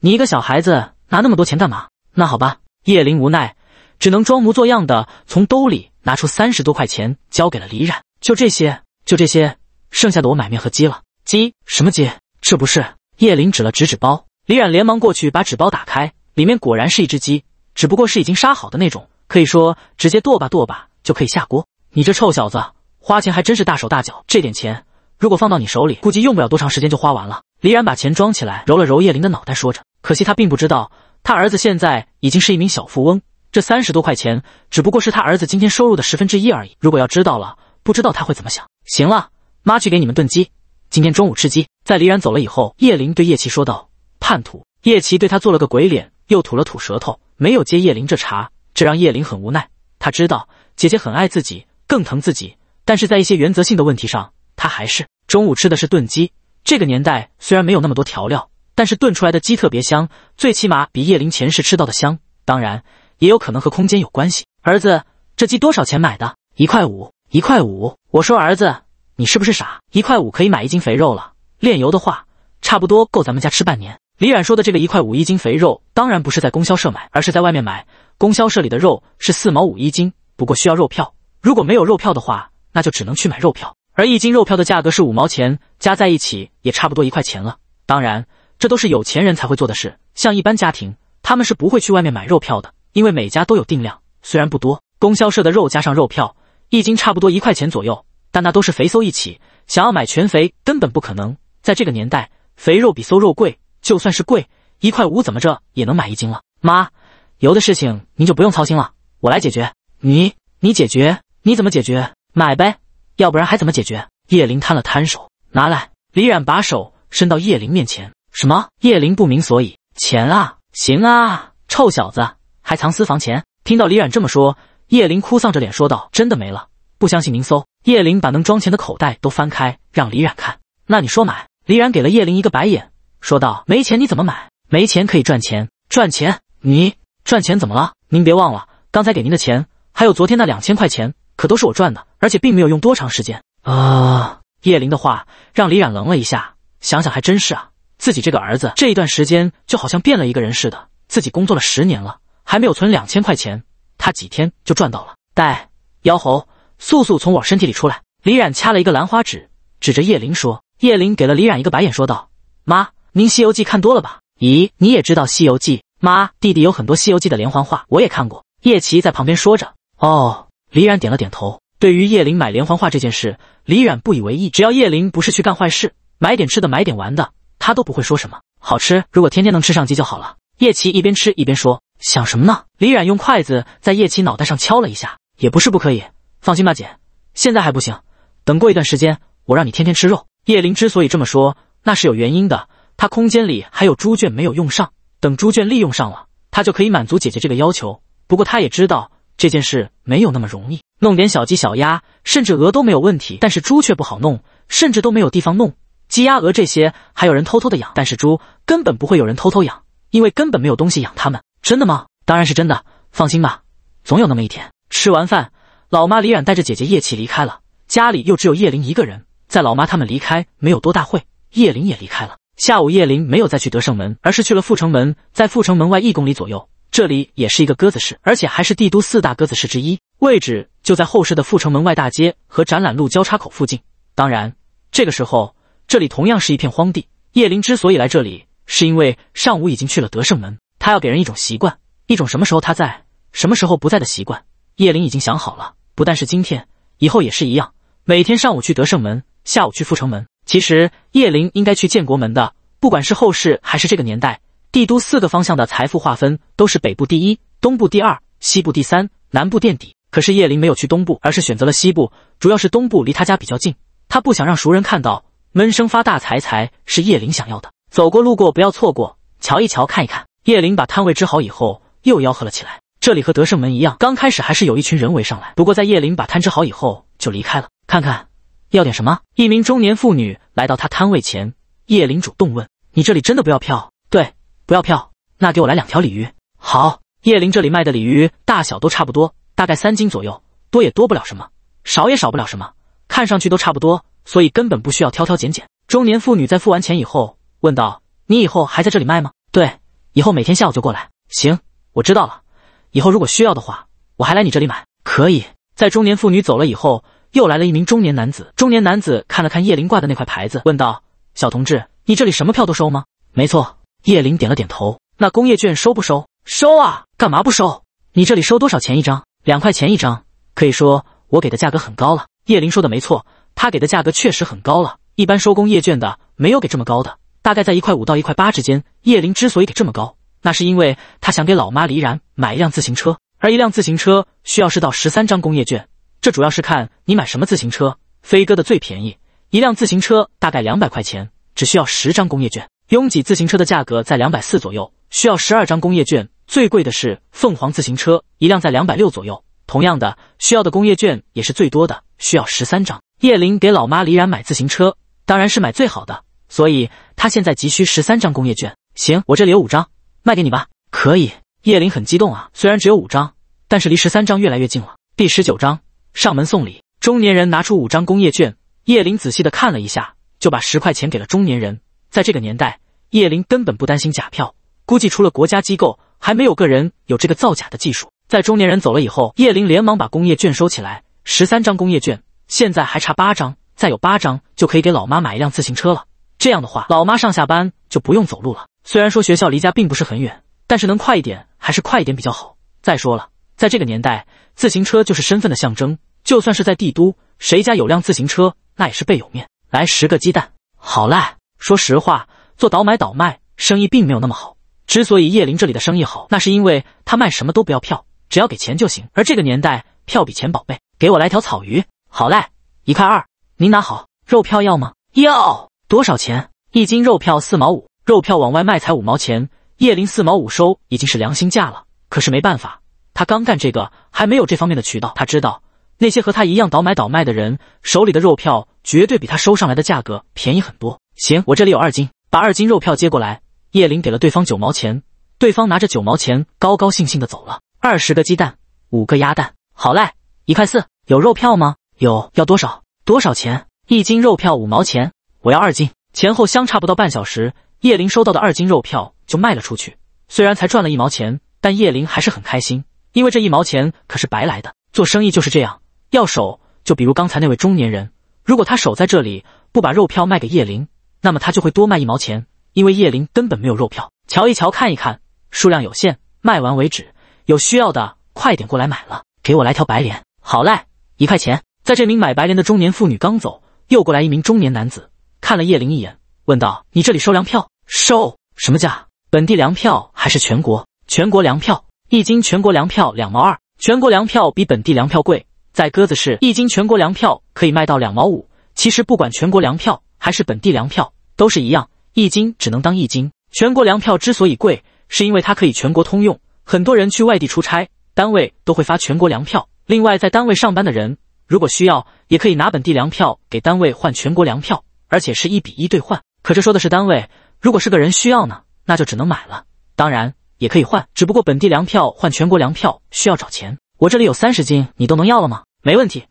[SPEAKER 1] 你一个小孩子拿那么多钱干嘛？”那好吧，叶林无奈，只能装模作样的从兜里拿出三十多块钱，交给了李冉。就这些，就这些，剩下的我买面和鸡了。鸡什么鸡？这不是叶林指了指纸包，李冉连忙过去把纸包打开，里面果然是一只鸡，只不过是已经杀好的那种，可以说直接剁吧剁吧就可以下锅。你这臭小子，花钱还真是大手大脚，这点钱如果放到你手里，估计用不了多长时间就花完了。李冉把钱装起来，揉了揉叶林的脑袋，说着，可惜他并不知道，他儿子现在已经是一名小富翁，这三十多块钱只不过是他儿子今天收入的十分之一而已。如果要知道了。不知道他会怎么想。行了，妈去给你们炖鸡，今天中午吃鸡。在黎然走了以后，叶林对叶琪说道：“叛徒。”叶琪对他做了个鬼脸，又吐了吐舌头，没有接叶林这茬，这让叶林很无奈。他知道姐姐很爱自己，更疼自己，但是在一些原则性的问题上，他还是……中午吃的是炖鸡。这个年代虽然没有那么多调料，但是炖出来的鸡特别香，最起码比叶林前世吃到的香。当然，也有可能和空间有关系。儿子，这鸡多少钱买的？一块五。一块五，我说儿子，你是不是傻？一块五可以买一斤肥肉了。炼油的话，差不多够咱们家吃半年。李冉说的这个一块五一斤肥肉，当然不是在供销社买，而是在外面买。供销社里的肉是四毛五一斤，不过需要肉票。如果没有肉票的话，那就只能去买肉票。而一斤肉票的价格是五毛钱，加在一起也差不多一块钱了。当然，这都是有钱人才会做的事。像一般家庭，他们是不会去外面买肉票的，因为每家都有定量，虽然不多。供销社的肉加上肉票。一斤差不多一块钱左右，但那都是肥瘦一起，想要买全肥根本不可能。在这个年代，肥肉比瘦肉贵，就算是贵一块五，怎么着也能买一斤了。妈，油的事情您就不用操心了，我来解决。你你解决？你怎么解决？买呗，要不然还怎么解决？叶林摊了摊手，拿来。李冉把手伸到叶林面前，什么？叶林不明所以。钱啊！行啊，臭小子，还藏私房钱？听到李冉这么说。叶林哭丧着脸说道：“真的没了，不相信您搜。”叶林把能装钱的口袋都翻开，让李冉看。那你说买？李冉给了叶林一个白眼，说道：“没钱你怎么买？没钱可以赚钱，赚钱你赚钱怎么了？您别忘了，刚才给您的钱，还有昨天那两千块钱，可都是我赚的，而且并没有用多长时间
[SPEAKER 3] 啊。”
[SPEAKER 1] 叶林的话让李冉愣了一下，想想还真是啊，自己这个儿子这一段时间就好像变了一个人似的，自己工作了十年了，还没有存两千块钱。他几天就赚到了。待妖猴，速速从我身体里出来！李冉掐了一个兰花指，指着叶灵说。叶灵给了李冉一个白眼，说道：“妈，您西游记看多了吧？咦，你也知道西游记？妈，弟弟有很多西游记的连环画，我也看过。”叶奇在旁边说着。哦。李冉点了点头。对于叶灵买连环画这件事，李冉不以为意。只要叶灵不是去干坏事，买点吃的，买点玩的，他都不会说什么。好吃，如果天天能吃上鸡就好了。叶奇一边吃一边说。想什么呢？李冉用筷子在叶琪脑袋上敲了一下，也不是不可以。放心吧，姐，现在还不行，等过一段时间，我让你天天吃肉。叶灵之所以这么说，那是有原因的。她空间里还有猪圈没有用上，等猪圈利用上了，她就可以满足姐姐这个要求。不过她也知道这件事没有那么容易，弄点小鸡小鸭甚至鹅都没有问题，但是猪却不好弄，甚至都没有地方弄。鸡、鸭、鹅这些还有人偷偷的养，但是猪根本不会有人偷偷养，因为根本没有东西养它们。真的吗？当然是真的，放心吧，总有那么一天。吃完饭，老妈李冉带着姐姐叶琪离开了，家里又只有叶琳一个人。在老妈他们离开没有多大会，叶琳也离开了。下午，叶琳没有再去德胜门，而是去了阜城门，在阜城门外一公里左右，这里也是一个鸽子市，而且还是帝都四大鸽子市之一，位置就在后世的阜城门外大街和展览路交叉口附近。当然，这个时候这里同样是一片荒地。叶琳之所以来这里，是因为上午已经去了德胜门。他要给人一种习惯，一种什么时候他在，什么时候不在的习惯。叶麟已经想好了，不但是今天，以后也是一样。每天上午去德胜门，下午去阜成门。其实叶麟应该去建国门的。不管是后世还是这个年代，帝都四个方向的财富划分都是北部第一，东部第二，西部第三，南部垫底。可是叶麟没有去东部，而是选择了西部，主要是东部离他家比较近，他不想让熟人看到。闷声发大财才是叶麟想要的。走过路过不要错过，瞧一瞧，看一看。叶灵把摊位支好以后，又吆喝了起来。这里和德胜门一样，刚开始还是有一群人围上来，不过在叶灵把摊支好以后就离开了。看看，要点什么？一名中年妇女来到他摊位前，叶灵主动问：“你这里真的不要票？”“对，不要票。”“那给我来两条鲤鱼。”“好。”叶灵这里卖的鲤鱼大小都差不多，大概三斤左右，多也多不了什么，少也少不了什么，看上去都差不多，所以根本不需要挑挑拣拣。中年妇女在付完钱以后问道：“你以后还在这里卖吗？”“对。”以后每天下午就过来。行，我知道了。以后如果需要的话，我还来你这里买。可以在中年妇女走了以后，又来了一名中年男子。中年男子看了看叶林挂的那块牌子，问道：“小同志，你这里什么票都收吗？”“没错。”叶林点了点头。“那工业券收不收？”“收啊，干嘛不收？你这里收多少钱一张？”“两块钱一张。”可以说我给的价格很高了。叶林说的没错，他给的价格确实很高了。一般收工业券的没有给这么高的。大概在一块五到一块八之间。叶林之所以给这么高，那是因为他想给老妈李然买一辆自行车，而一辆自行车需要是到十三张工业券，这主要是看你买什么自行车。飞哥的最便宜，一辆自行车大概两百块钱，只需要十张工业券。拥挤自行车的价格在两百四左右，需要十二张工业券。最贵的是凤凰自行车，一辆在两百六左右，同样的需要的工业券也是最多的，需要十三张。叶林给老妈李然买自行车，当然是买最好的，所以。他现在急需十三张工业券。行，我这里有五张，卖给你吧。可以。叶林很激动啊，虽然只有五张，但是离十三张越来越近了。第十九章，上门送礼。中年人拿出五张工业券，叶林仔细的看了一下，就把十块钱给了中年人。在这个年代，叶林根本不担心假票，估计除了国家机构，还没有个人有这个造假的技术。在中年人走了以后，叶林连忙把工业券收起来。十三张工业券，现在还差八张，再有八张就可以给老妈买一辆自行车了。这样的话，老妈上下班就不用走路了。虽然说学校离家并不是很远，但是能快一点还是快一点比较好。再说了，在这个年代，自行车就是身份的象征。就算是在帝都，谁家有辆自行车，那也是倍有面。来十个鸡蛋，好嘞。说实话，做倒买倒卖生意并没有那么好。之所以叶林这里的生意好，那是因为他卖什么都不要票，只要给钱就行。而这个年代，票比钱宝贝。给我来条草鱼，好嘞，一块二，您拿好。肉票要吗？要。多少钱一斤肉票？四毛五。肉票往外卖才五毛钱。叶林四毛五收已经是良心价了。可是没办法，他刚干这个，还没有这方面的渠道。他知道那些和他一样倒买倒卖的人手里的肉票绝对比他收上来的价格便宜很多。行，我这里有二斤，把二斤肉票接过来。叶林给了对方九毛钱，对方拿着九毛钱高高兴兴的走了。二十个鸡蛋，五个鸭蛋，好嘞，一块四。有肉票吗？有，要多少？多少钱？一斤肉票五毛钱。我要二斤，前后相差不到半小时，叶林收到的二斤肉票就卖了出去。虽然才赚了一毛钱，但叶林还是很开心，因为这一毛钱可是白来的。做生意就是这样，要守。就比如刚才那位中年人，如果他守在这里，不把肉票卖给叶林，那么他就会多卖一毛钱，因为叶林根本没有肉票。瞧一瞧，看一看，数量有限，卖完为止。有需要的快点过来买了。给我来条白鲢，好嘞，一块钱。在这名买白鲢的中年妇女刚走，又过来一名中年男子。看了叶灵一眼，问道：“你这里收粮票？收什么价？本地粮票还是全国？全国粮票一斤，全国粮票两毛二。全国粮票比本地粮票贵，在鸽子市一斤全国粮票可以卖到两毛五。其实不管全国粮票还是本地粮票都是一样，一斤只能当一斤。全国粮票之所以贵，是因为它可以全国通用。很多人去外地出差，单位都会发全国粮票。另外，在单位上班的人如果需要，也可以拿本地粮票给单位换全国粮票。”而且是一比一兑换，可这说的是单位，如果是个人需要呢，那就只能买了。当然也可以换，只不过本地粮票换全国粮票需要找钱。我这里有三十斤，你都能要了吗？没问题，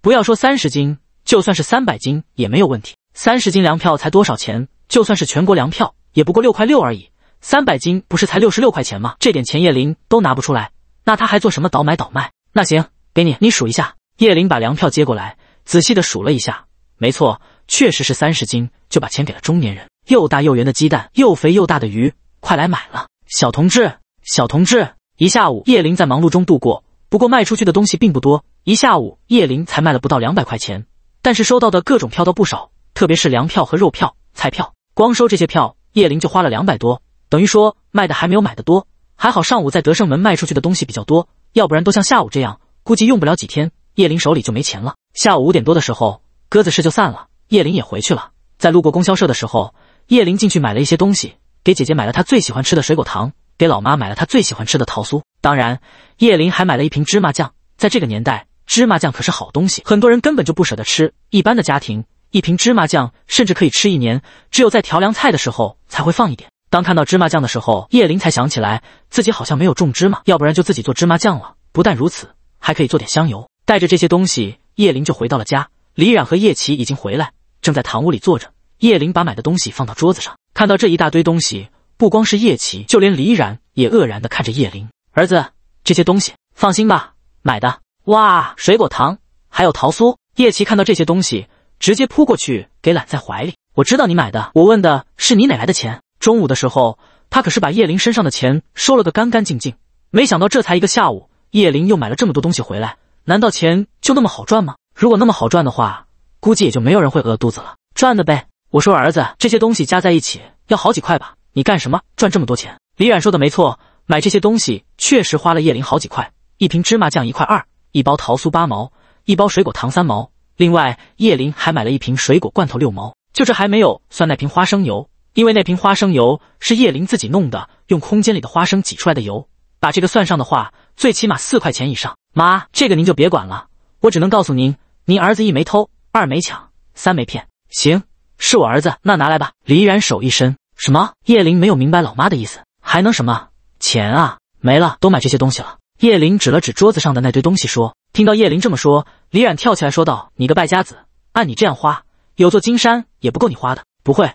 [SPEAKER 1] 不要说三十斤，就算是三百斤也没有问题。三十斤粮票才多少钱？就算是全国粮票，也不过六块六而已。三百斤不是才六十六块钱吗？这点钱叶林都拿不出来，那他还做什么倒买倒卖？那行，给你，你数一下。叶林把粮票接过来，仔细的数了一下，没错。确实是三十斤，就把钱给了中年人。又大又圆的鸡蛋，又肥又大的鱼，快来买了，小同志，小同志！一下午，叶林在忙碌中度过。不过卖出去的东西并不多，一下午叶林才卖了不到两百块钱。但是收到的各种票都不少，特别是粮票和肉票、菜票。光收这些票，叶林就花了两百多，等于说卖的还没有买的多。还好上午在德胜门卖出去的东西比较多，要不然都像下午这样，估计用不了几天，叶林手里就没钱了。下午五点多的时候，鸽子市就散了。叶林也回去了，在路过供销社的时候，叶林进去买了一些东西，给姐姐买了她最喜欢吃的水果糖，给老妈买了她最喜欢吃的桃酥。当然，叶林还买了一瓶芝麻酱。在这个年代，芝麻酱可是好东西，很多人根本就不舍得吃。一般的家庭，一瓶芝麻酱甚至可以吃一年，只有在调凉菜的时候才会放一点。当看到芝麻酱的时候，叶林才想起来自己好像没有种芝麻，要不然就自己做芝麻酱了。不但如此，还可以做点香油。带着这些东西，叶林就回到了家。李冉和叶琪已经回来。正在堂屋里坐着，叶灵把买的东西放到桌子上，看到这一大堆东西，不光是叶奇，就连李然也愕然地看着叶灵。儿子，这些东西放心吧，买的哇，水果糖还有桃酥。叶奇看到这些东西，直接扑过去给揽在怀里。我知道你买的，我问的是你哪来的钱。中午的时候，他可是把叶灵身上的钱收了个干干净净。没想到这才一个下午，叶灵又买了这么多东西回来，难道钱就那么好赚吗？如果那么好赚的话。估计也就没有人会饿肚子了，赚的呗。我说儿子，这些东西加在一起要好几块吧？你干什么赚这么多钱？李冉说的没错，买这些东西确实花了叶林好几块。一瓶芝麻酱一块二，一包桃酥八毛，一包水果糖三毛，另外叶林还买了一瓶水果罐头六毛。就这还没有算那瓶花生油，因为那瓶花生油是叶林自己弄的，用空间里的花生挤出来的油。把这个算上的话，最起码四块钱以上。妈，这个您就别管了，我只能告诉您，您儿子一没偷。二没抢，三没骗，行，是我儿子，那拿来吧。李然手一伸，什么？叶灵没有明白老妈的意思，还能什么钱啊？没了，都买这些东西了。叶灵指了指桌子上的那堆东西，说。听到叶灵这么说，李然跳起来说道：“你个败家子，按你这样花，有座金山也不够你花的。不会，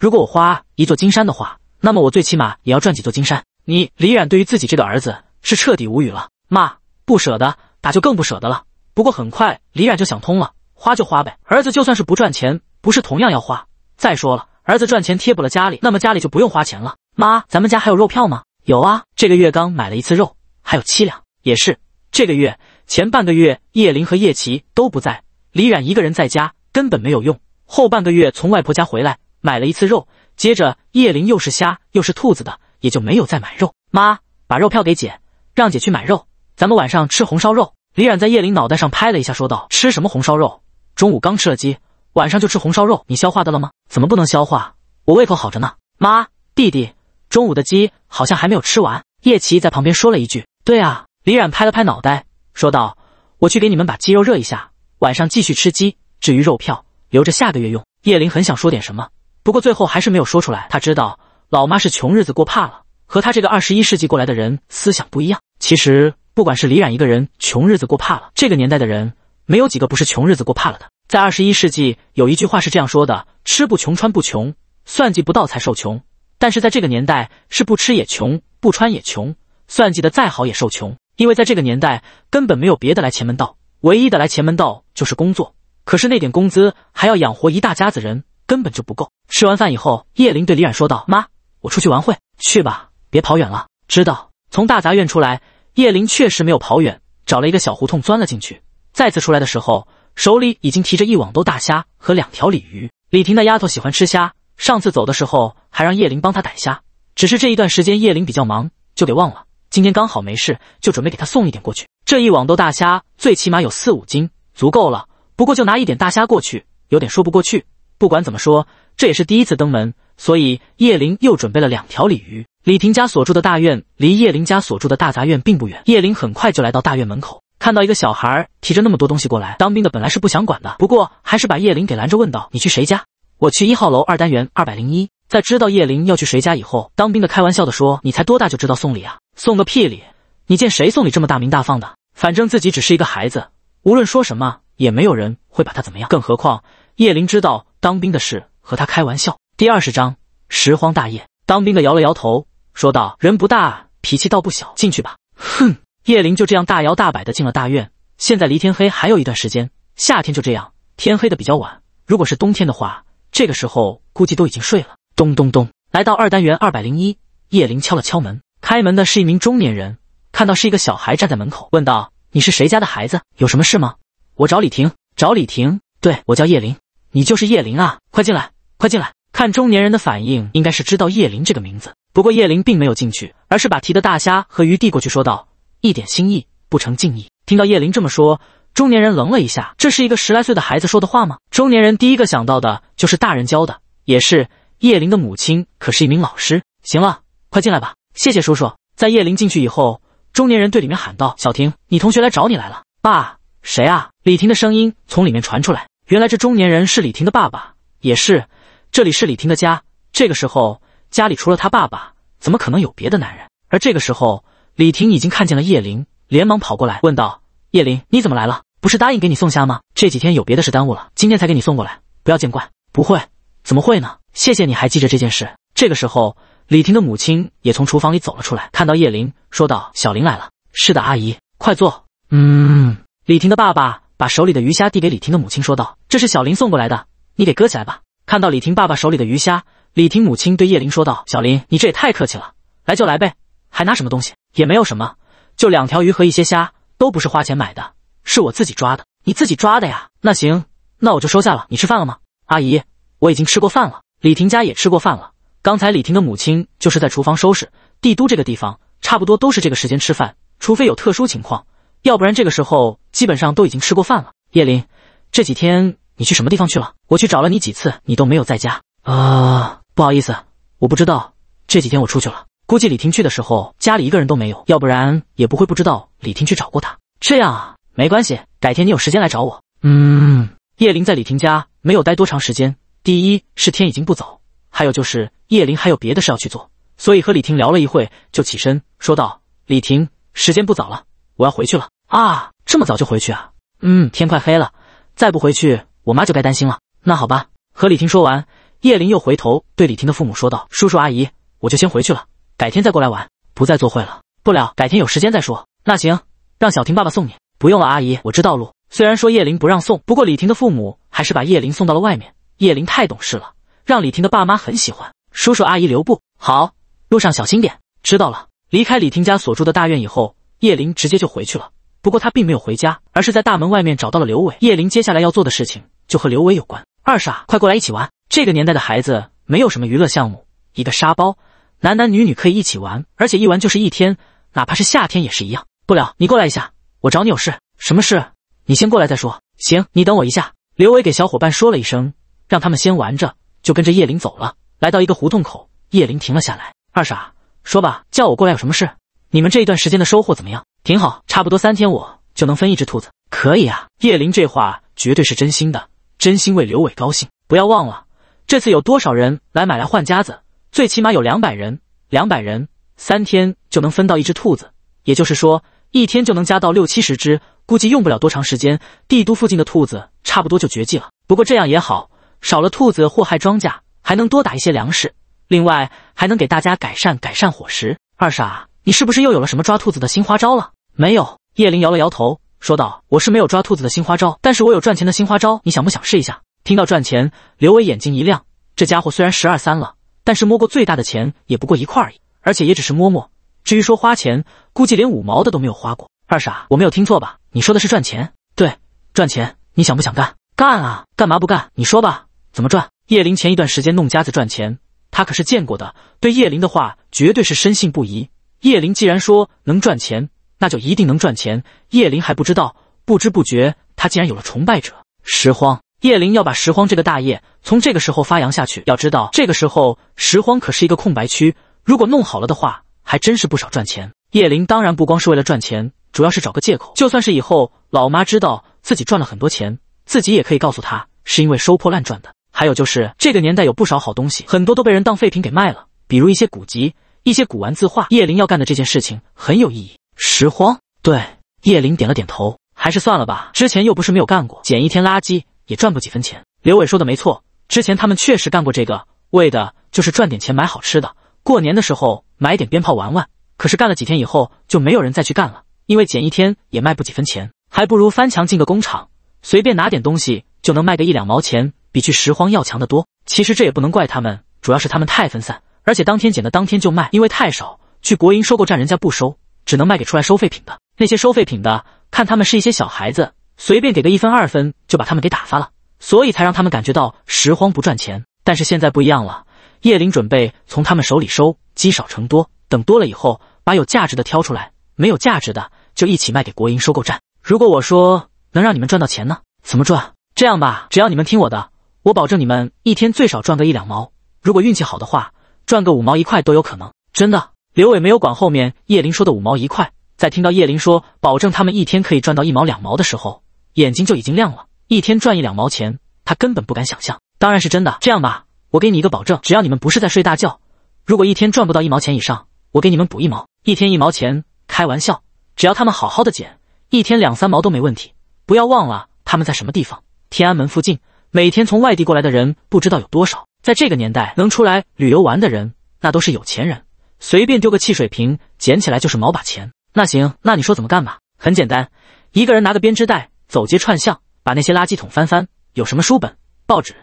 [SPEAKER 1] 如果我花一座金山的话，那么我最起码也要赚几座金山。”你李然对于自己这个儿子是彻底无语了，妈不舍得，打就更不舍得了。不过很快李然就想通了。花就花呗，儿子就算是不赚钱，不是同样要花？再说了，儿子赚钱贴补了家里，那么家里就不用花钱了。妈，咱们家还有肉票吗？有啊，这个月刚买了一次肉，还有七两。也是这个月前半个月，叶林和叶琪都不在，李冉一个人在家根本没有用。后半个月从外婆家回来买了一次肉，接着叶林又是虾又是兔子的，也就没有再买肉。妈，把肉票给姐，让姐去买肉，咱们晚上吃红烧肉。李冉在叶林脑袋上拍了一下，说道：“吃什么红烧肉？”中午刚吃了鸡，晚上就吃红烧肉，你消化的了吗？怎么不能消化？我胃口好着呢。妈，弟弟，中午的鸡好像还没有吃完。叶奇在旁边说了一句。对啊，李冉拍了拍脑袋，说道：“我去给你们把鸡肉热一下，晚上继续吃鸡。至于肉票，留着下个月用。”叶林很想说点什么，不过最后还是没有说出来。他知道老妈是穷日子过怕了，和他这个二十一世纪过来的人思想不一样。其实不管是李冉一个人穷日子过怕了，这个年代的人。没有几个不是穷日子过怕了的。在二十一世纪，有一句话是这样说的：吃不穷，穿不穷，算计不到才受穷。但是在这个年代，是不吃也穷，不穿也穷，算计的再好也受穷。因为在这个年代，根本没有别的来前门道，唯一的来前门道就是工作。可是那点工资还要养活一大家子人，根本就不够。吃完饭以后，叶林对李冉说道：“妈，我出去玩会去吧，别跑远了。”知道。从大杂院出来，叶林确实没有跑远，找了一个小胡同钻了进去。再次出来的时候，手里已经提着一网兜大虾和两条鲤鱼。李婷那丫头喜欢吃虾，上次走的时候还让叶玲帮她逮虾，只是这一段时间叶玲比较忙，就给忘了。今天刚好没事，就准备给她送一点过去。这一网兜大虾最起码有四五斤，足够了。不过就拿一点大虾过去，有点说不过去。不管怎么说，这也是第一次登门，所以叶玲又准备了两条鲤鱼。李婷家所住的大院离叶灵家所住的大杂院并不远，叶灵很快就来到大院门口。看到一个小孩提着那么多东西过来，当兵的本来是不想管的，不过还是把叶林给拦着，问道：“你去谁家？”“我去一号楼二单元二百零一。”在知道叶林要去谁家以后，当兵的开玩笑的说：“你才多大就知道送礼啊？送个屁礼！你见谁送礼这么大名大放的？反正自己只是一个孩子，无论说什么也没有人会把他怎么样。更何况叶林知道当兵的事和他开玩笑。”第二十章拾荒大业。当兵的摇了摇头，说道：“人不大，脾气倒不小。进去吧。”哼。叶灵就这样大摇大摆的进了大院。现在离天黑还有一段时间，夏天就这样，天黑的比较晚。如果是冬天的话，这个时候估计都已经睡了。咚咚咚，来到二单元二百零一，叶灵敲了敲门。开门的是一名中年人，看到是一个小孩站在门口，问道：“你是谁家的孩子？有什么事吗？”“我找李婷。”“找李婷？”“对，我叫叶灵。”“你就是叶灵啊？快进来，快进来！”看中年人的反应，应该是知道叶灵这个名字。不过叶灵并没有进去，而是把提的大虾和鱼递过去，说道。一点心意不成敬意。听到叶林这么说，中年人愣了一下。这是一个十来岁的孩子说的话吗？中年人第一个想到的就是大人教的，也是叶林的母亲，可是一名老师。行了，快进来吧。谢谢叔叔。在叶林进去以后，中年人对里面喊道：“小婷，你同学来找你来了。”爸，谁啊？李婷的声音从里面传出来。原来这中年人是李婷的爸爸，也是，这里是李婷的家。这个时候家里除了他爸爸，怎么可能有别的男人？而这个时候。李婷已经看见了叶灵，连忙跑过来问道：“叶灵，你怎么来了？不是答应给你送虾吗？这几天有别的事耽误了，今天才给你送过来，不要见怪。不会，怎么会呢？谢谢你还记着这件事。”这个时候，李婷的母亲也从厨房里走了出来，看到叶灵，说道：“小林来了。”“是的，阿姨，快坐。”“
[SPEAKER 2] 嗯。”
[SPEAKER 1] 李婷的爸爸把手里的鱼虾递给李婷的母亲，说道：“这是小林送过来的，你给搁起来吧。”看到李婷爸爸手里的鱼虾，李婷母亲对叶林说道：“小林，你这也太客气了，来就来呗。”还拿什么东西？也没有什么，就两条鱼和一些虾，都不是花钱买的，是我自己抓的。你自己抓的呀？那行，那我就收下了。你吃饭了吗，阿姨？我已经吃过饭了。李婷家也吃过饭了。刚才李婷的母亲就是在厨房收拾。帝都这个地方，差不多都是这个时间吃饭，除非有特殊情况，要不然这个时候基本上都已经吃过饭了。叶林，这几天你去什么地方去了？我去找了你几次，你都没有在家
[SPEAKER 3] 啊？
[SPEAKER 1] 不好意思，我不知道，这几天我出去了。估计李婷去的时候家里一个人都没有，要不然也不会不知道李婷去找过他。这样啊，没关系，改天你有时间来找我。
[SPEAKER 2] 嗯，
[SPEAKER 1] 叶林在李婷家没有待多长时间，第一是天已经不早，还有就是叶林还有别的事要去做，所以和李婷聊了一会就起身说道：“李婷，时间不早了，我要回去了。”啊，这么早就回去啊？嗯，天快黑了，再不回去我妈就该担心了。那好吧。和李婷说完，叶林又回头对李婷的父母说道：“叔叔阿姨，我就先回去了。”改天再过来玩，不再做会了，不了，改天有时间再说。那行，让小婷爸爸送你。不用了，阿姨，我知道路。虽然说叶琳不让送，不过李婷的父母还是把叶琳送到了外面。叶琳太懂事了，让李婷的爸妈很喜欢。叔叔阿姨留步，好，路上小心点。知道了。离开李婷家所住的大院以后，叶琳直接就回去了。不过他并没有回家，而是在大门外面找到了刘伟。叶琳接下来要做的事情就和刘伟有关。二傻，快过来一起玩。这个年代的孩子没有什么娱乐项目，一个沙包。男男女女可以一起玩，而且一玩就是一天，哪怕是夏天也是一样。不了，你过来一下，我找你有事。什么事？你先过来再说。行，你等我一下。刘伟给小伙伴说了一声，让他们先玩着，就跟着叶琳走了。来到一个胡同口，叶琳停了下来。二傻，说吧，叫我过来有什么事？你们这一段时间的收获怎么样？挺好，差不多三天我就能分一只兔子。可以啊，叶琳这话绝对是真心的，真心为刘伟高兴。不要忘了，这次有多少人来买来换夹子？最起码有两百人，两百人三天就能分到一只兔子，也就是说一天就能加到六七十只，估计用不了多长时间，帝都附近的兔子差不多就绝迹了。不过这样也好，少了兔子祸害庄稼，还能多打一些粮食，另外还能给大家改善改善伙食。二傻，你是不是又有了什么抓兔子的新花招了？没有，叶林摇了摇头说道：“我是没有抓兔子的新花招，但是我有赚钱的新花招。你想不想试一下？”听到赚钱，刘伟眼睛一亮。这家伙虽然十二三了。但是摸过最大的钱也不过一块而已，而且也只是摸摸。至于说花钱，估计连五毛的都没有花过。二傻，我没有听错吧？你说的是赚钱？对，赚钱。你想不想干？干啊！干嘛不干？你说吧，怎么赚？叶林前一段时间弄夹子赚钱，他可是见过的。对叶林的话，绝对是深信不疑。叶林既然说能赚钱，那就一定能赚钱。叶林还不知道，不知不觉他竟然有了崇拜者。拾荒。叶林要把拾荒这个大业从这个时候发扬下去。要知道，这个时候拾荒可是一个空白区，如果弄好了的话，还真是不少赚钱。叶林当然不光是为了赚钱，主要是找个借口。就算是以后老妈知道自己赚了很多钱，自己也可以告诉她是因为收破烂赚的。还有就是这个年代有不少好东西，很多都被人当废品给卖了，比如一些古籍、一些古玩字画。叶林要干的这件事情很有意义。拾荒？对，叶林点了点头。还是算了吧，之前又不是没有干过，捡一天垃圾。也赚不几分钱。刘伟说的没错，之前他们确实干过这个，为的就是赚点钱买好吃的，过年的时候买点鞭炮玩玩。可是干了几天以后就没有人再去干了，因为捡一天也卖不几分钱，还不如翻墙进个工厂，随便拿点东西就能卖个一两毛钱，比去拾荒要强得多。其实这也不能怪他们，主要是他们太分散，而且当天捡的当天就卖，因为太少，去国营收购站人家不收，只能卖给出来收废品的那些收废品的，看他们是一些小孩子。随便给个一分二分就把他们给打发了，所以才让他们感觉到拾荒不赚钱。但是现在不一样了，叶林准备从他们手里收，积少成多，等多了以后把有价值的挑出来，没有价值的就一起卖给国营收购站。如果我说能让你们赚到钱呢？怎么赚？这样吧，只要你们听我的，我保证你们一天最少赚个一两毛，如果运气好的话，赚个五毛一块都有可能。真的？刘伟没有管后面叶林说的五毛一块，在听到叶林说保证他们一天可以赚到一毛两毛的时候。眼睛就已经亮了，一天赚一两毛钱，他根本不敢想象。当然是真的。这样吧，我给你一个保证，只要你们不是在睡大觉，如果一天赚不到一毛钱以上，我给你们补一毛。一天一毛钱，开玩笑。只要他们好好的捡，一天两三毛都没问题。不要忘了，他们在什么地方？天安门附近，每天从外地过来的人不知道有多少。在这个年代，能出来旅游玩的人，那都是有钱人。随便丢个汽水瓶，捡起来就是毛把钱。那行，那你说怎么干吧？很简单，一个人拿个编织袋。走街串巷，把那些垃圾桶翻翻，有什么书本、报纸、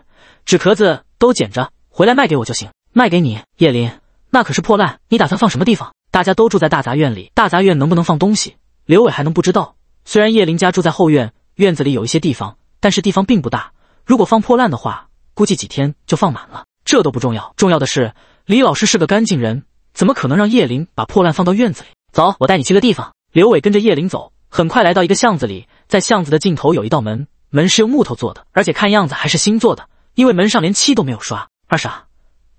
[SPEAKER 1] 纸壳子都捡着回来卖给我就行。卖给你？叶林，那可是破烂，你打算放什么地方？大家都住在大杂院里，大杂院能不能放东西？刘伟还能不知道？虽然叶林家住在后院，院子里有一些地方，但是地方并不大，如果放破烂的话，估计几天就放满了。这都不重要，重要的是李老师是个干净人，怎么可能让叶林把破烂放到院子里？走，我带你去个地方。刘伟跟着叶林走，很快来到一个巷子里。在巷子的尽头有一道门，门是用木头做的，而且看样子还是新做的，因为门上连漆都没有刷。二傻，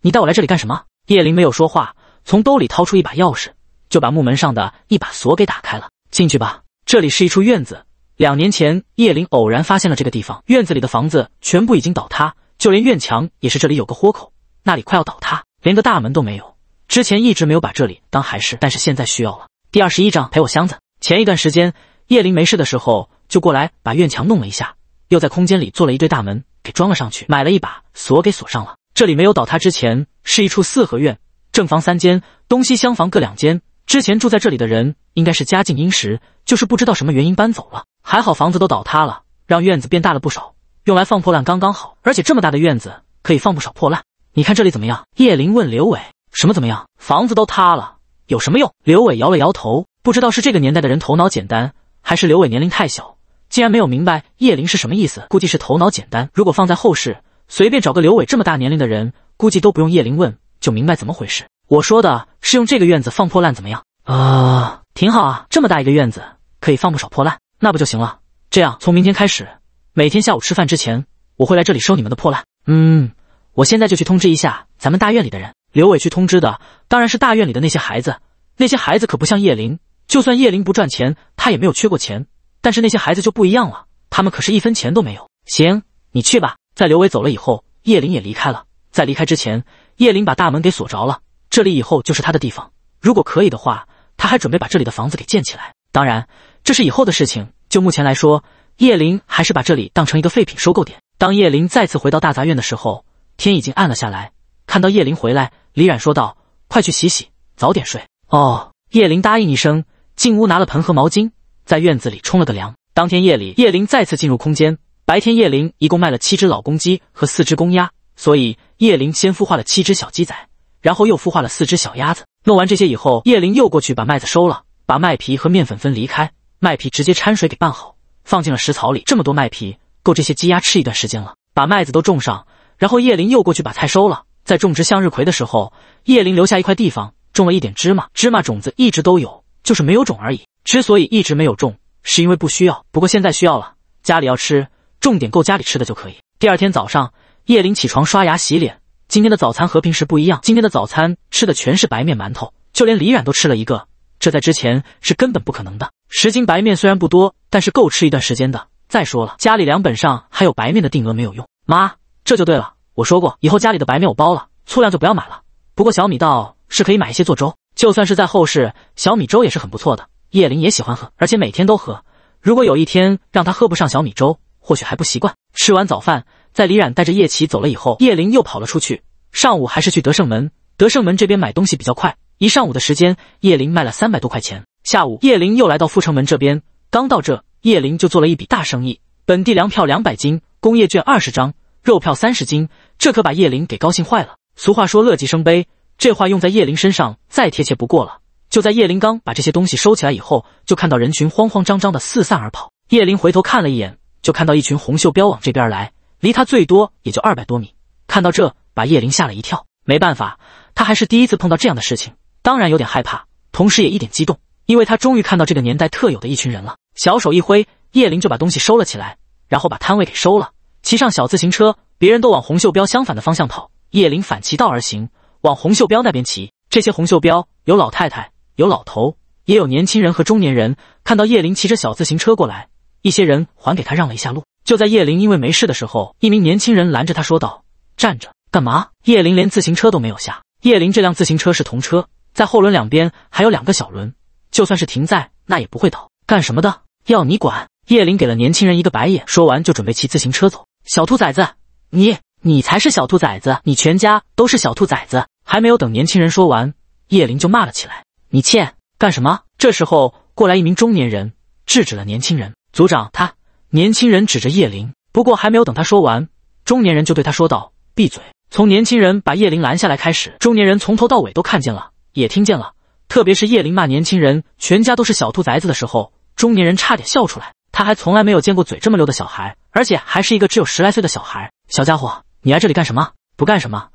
[SPEAKER 1] 你带我来这里干什么？叶林没有说话，从兜里掏出一把钥匙，就把木门上的一把锁给打开了。进去吧，这里是一处院子。两年前，叶林偶然发现了这个地方，院子里的房子全部已经倒塌，就连院墙也是这里有个豁口，那里快要倒塌，连个大门都没有。之前一直没有把这里当还事，但是现在需要了。第二十一章陪我箱子。前一段时间，叶林没事的时候。就过来把院墙弄了一下，又在空间里做了一对大门，给装了上去，买了一把锁给锁上了。这里没有倒塌之前是一处四合院，正房三间，东西厢房各两间。之前住在这里的人应该是家境殷实，就是不知道什么原因搬走了。还好房子都倒塌了，让院子变大了不少，用来放破烂刚刚好。而且这么大的院子可以放不少破烂。你看这里怎么样？叶林问刘伟：“什么怎么样？房子都塌了，有什么用？”刘伟摇了摇头，不知道是这个年代的人头脑简单，还是刘伟年龄太小。既然没有明白叶灵是什么意思，估计是头脑简单。如果放在后世，随便找个刘伟这么大年龄的人，估计都不用叶灵问就明白怎么回事。我说的是用这个院子放破烂，怎么样？
[SPEAKER 3] 啊，
[SPEAKER 1] 挺好啊，这么大一个院子可以放不少破烂，那不就行了？这样，从明天开始，每天下午吃饭之前，我会来这里收你们的破烂。嗯，我现在就去通知一下咱们大院里的人。刘伟去通知的当然是大院里的那些孩子，那些孩子可不像叶灵，就算叶灵不赚钱，他也没有缺过钱。但是那些孩子就不一样了，他们可是一分钱都没有。行，你去吧。在刘伟走了以后，叶林也离开了。在离开之前，叶林把大门给锁着了。这里以后就是他的地方。如果可以的话，他还准备把这里的房子给建起来。当然，这是以后的事情。就目前来说，叶林还是把这里当成一个废品收购点。当叶林再次回到大杂院的时候，天已经暗了下来。看到叶林回来，李冉说道：“快去洗洗，早点睡。”哦，叶林答应一声，进屋拿了盆和毛巾。在院子里冲了个凉。当天夜里，叶灵再次进入空间。白天，叶灵一共卖了七只老公鸡和四只公鸭，所以叶灵先孵化了七只小鸡仔，然后又孵化了四只小鸭子。弄完这些以后，叶灵又过去把麦子收了，把麦皮和面粉分离开，麦皮直接掺水给拌好，放进了食槽里。这么多麦皮够这些鸡鸭吃一段时间了。把麦子都种上，然后叶灵又过去把菜收了。在种植向日葵的时候，叶灵留下一块地方种了一点芝麻，芝麻种子一直都有。就是没有种而已，之所以一直没有种，是因为不需要。不过现在需要了，家里要吃，重点够家里吃的就可以。第二天早上，叶琳起床刷牙洗脸。今天的早餐和平时不一样，今天的早餐吃的全是白面馒头，就连李冉都吃了一个。这在之前是根本不可能的。十斤白面虽然不多，但是够吃一段时间的。再说了，家里粮本上还有白面的定额没有用。妈，这就对了。我说过，以后家里的白面我包了，粗粮就不要买了。不过小米稻是可以买一些做粥。就算是在后世，小米粥也是很不错的。叶林也喜欢喝，而且每天都喝。如果有一天让他喝不上小米粥，或许还不习惯。吃完早饭，在李冉带着叶琪走了以后，叶林又跑了出去。上午还是去德胜门，德胜门这边买东西比较快，一上午的时间，叶林卖了三百多块钱。下午，叶林又来到阜成门这边，刚到这，叶林就做了一笔大生意：本地粮票两百斤，工业券二十张，肉票三十斤。这可把叶林给高兴坏了。俗话说，乐极生悲。这话用在叶灵身上再贴切不过了。就在叶灵刚把这些东西收起来以后，就看到人群慌慌张张的四散而跑。叶灵回头看了一眼，就看到一群红袖标往这边来，离他最多也就二百多米。看到这，把叶灵吓了一跳。没办法，他还是第一次碰到这样的事情，当然有点害怕，同时也一点激动，因为他终于看到这个年代特有的一群人了。小手一挥，叶灵就把东西收了起来，然后把摊位给收了，骑上小自行车。别人都往红袖标相反的方向跑，叶灵反其道而行。往红袖标那边骑，这些红袖标有老太太，有老头，也有年轻人和中年人。看到叶林骑着小自行车过来，一些人还给他让了一下路。就在叶林因为没事的时候，一名年轻人拦着他说道：“站着干嘛？”叶林连自行车都没有下。叶林这辆自行车是童车，在后轮两边还有两个小轮，就算是停在那也不会倒。干什么的？要你管？叶林给了年轻人一个白眼，说完就准备骑自行车走。小兔崽子，你你才是小兔崽子，你全家都是小兔崽子。还没有等年轻人说完，叶灵就骂了起来：“你欠干什么？”这时候过来一名中年人制止了年轻人。族长，他……年轻人指着叶灵。不过还没有等他说完，中年人就对他说道：“闭嘴！”从年轻人把叶灵拦下来开始，中年人从头到尾都看见了，也听见了。特别是叶灵骂年轻人全家都是小兔崽子的时候，中年人差点笑出来。他还从来没有见过嘴这么溜的小孩，而且还是一个只有十来岁的小孩。小家伙，你来这里干什么？不干什么。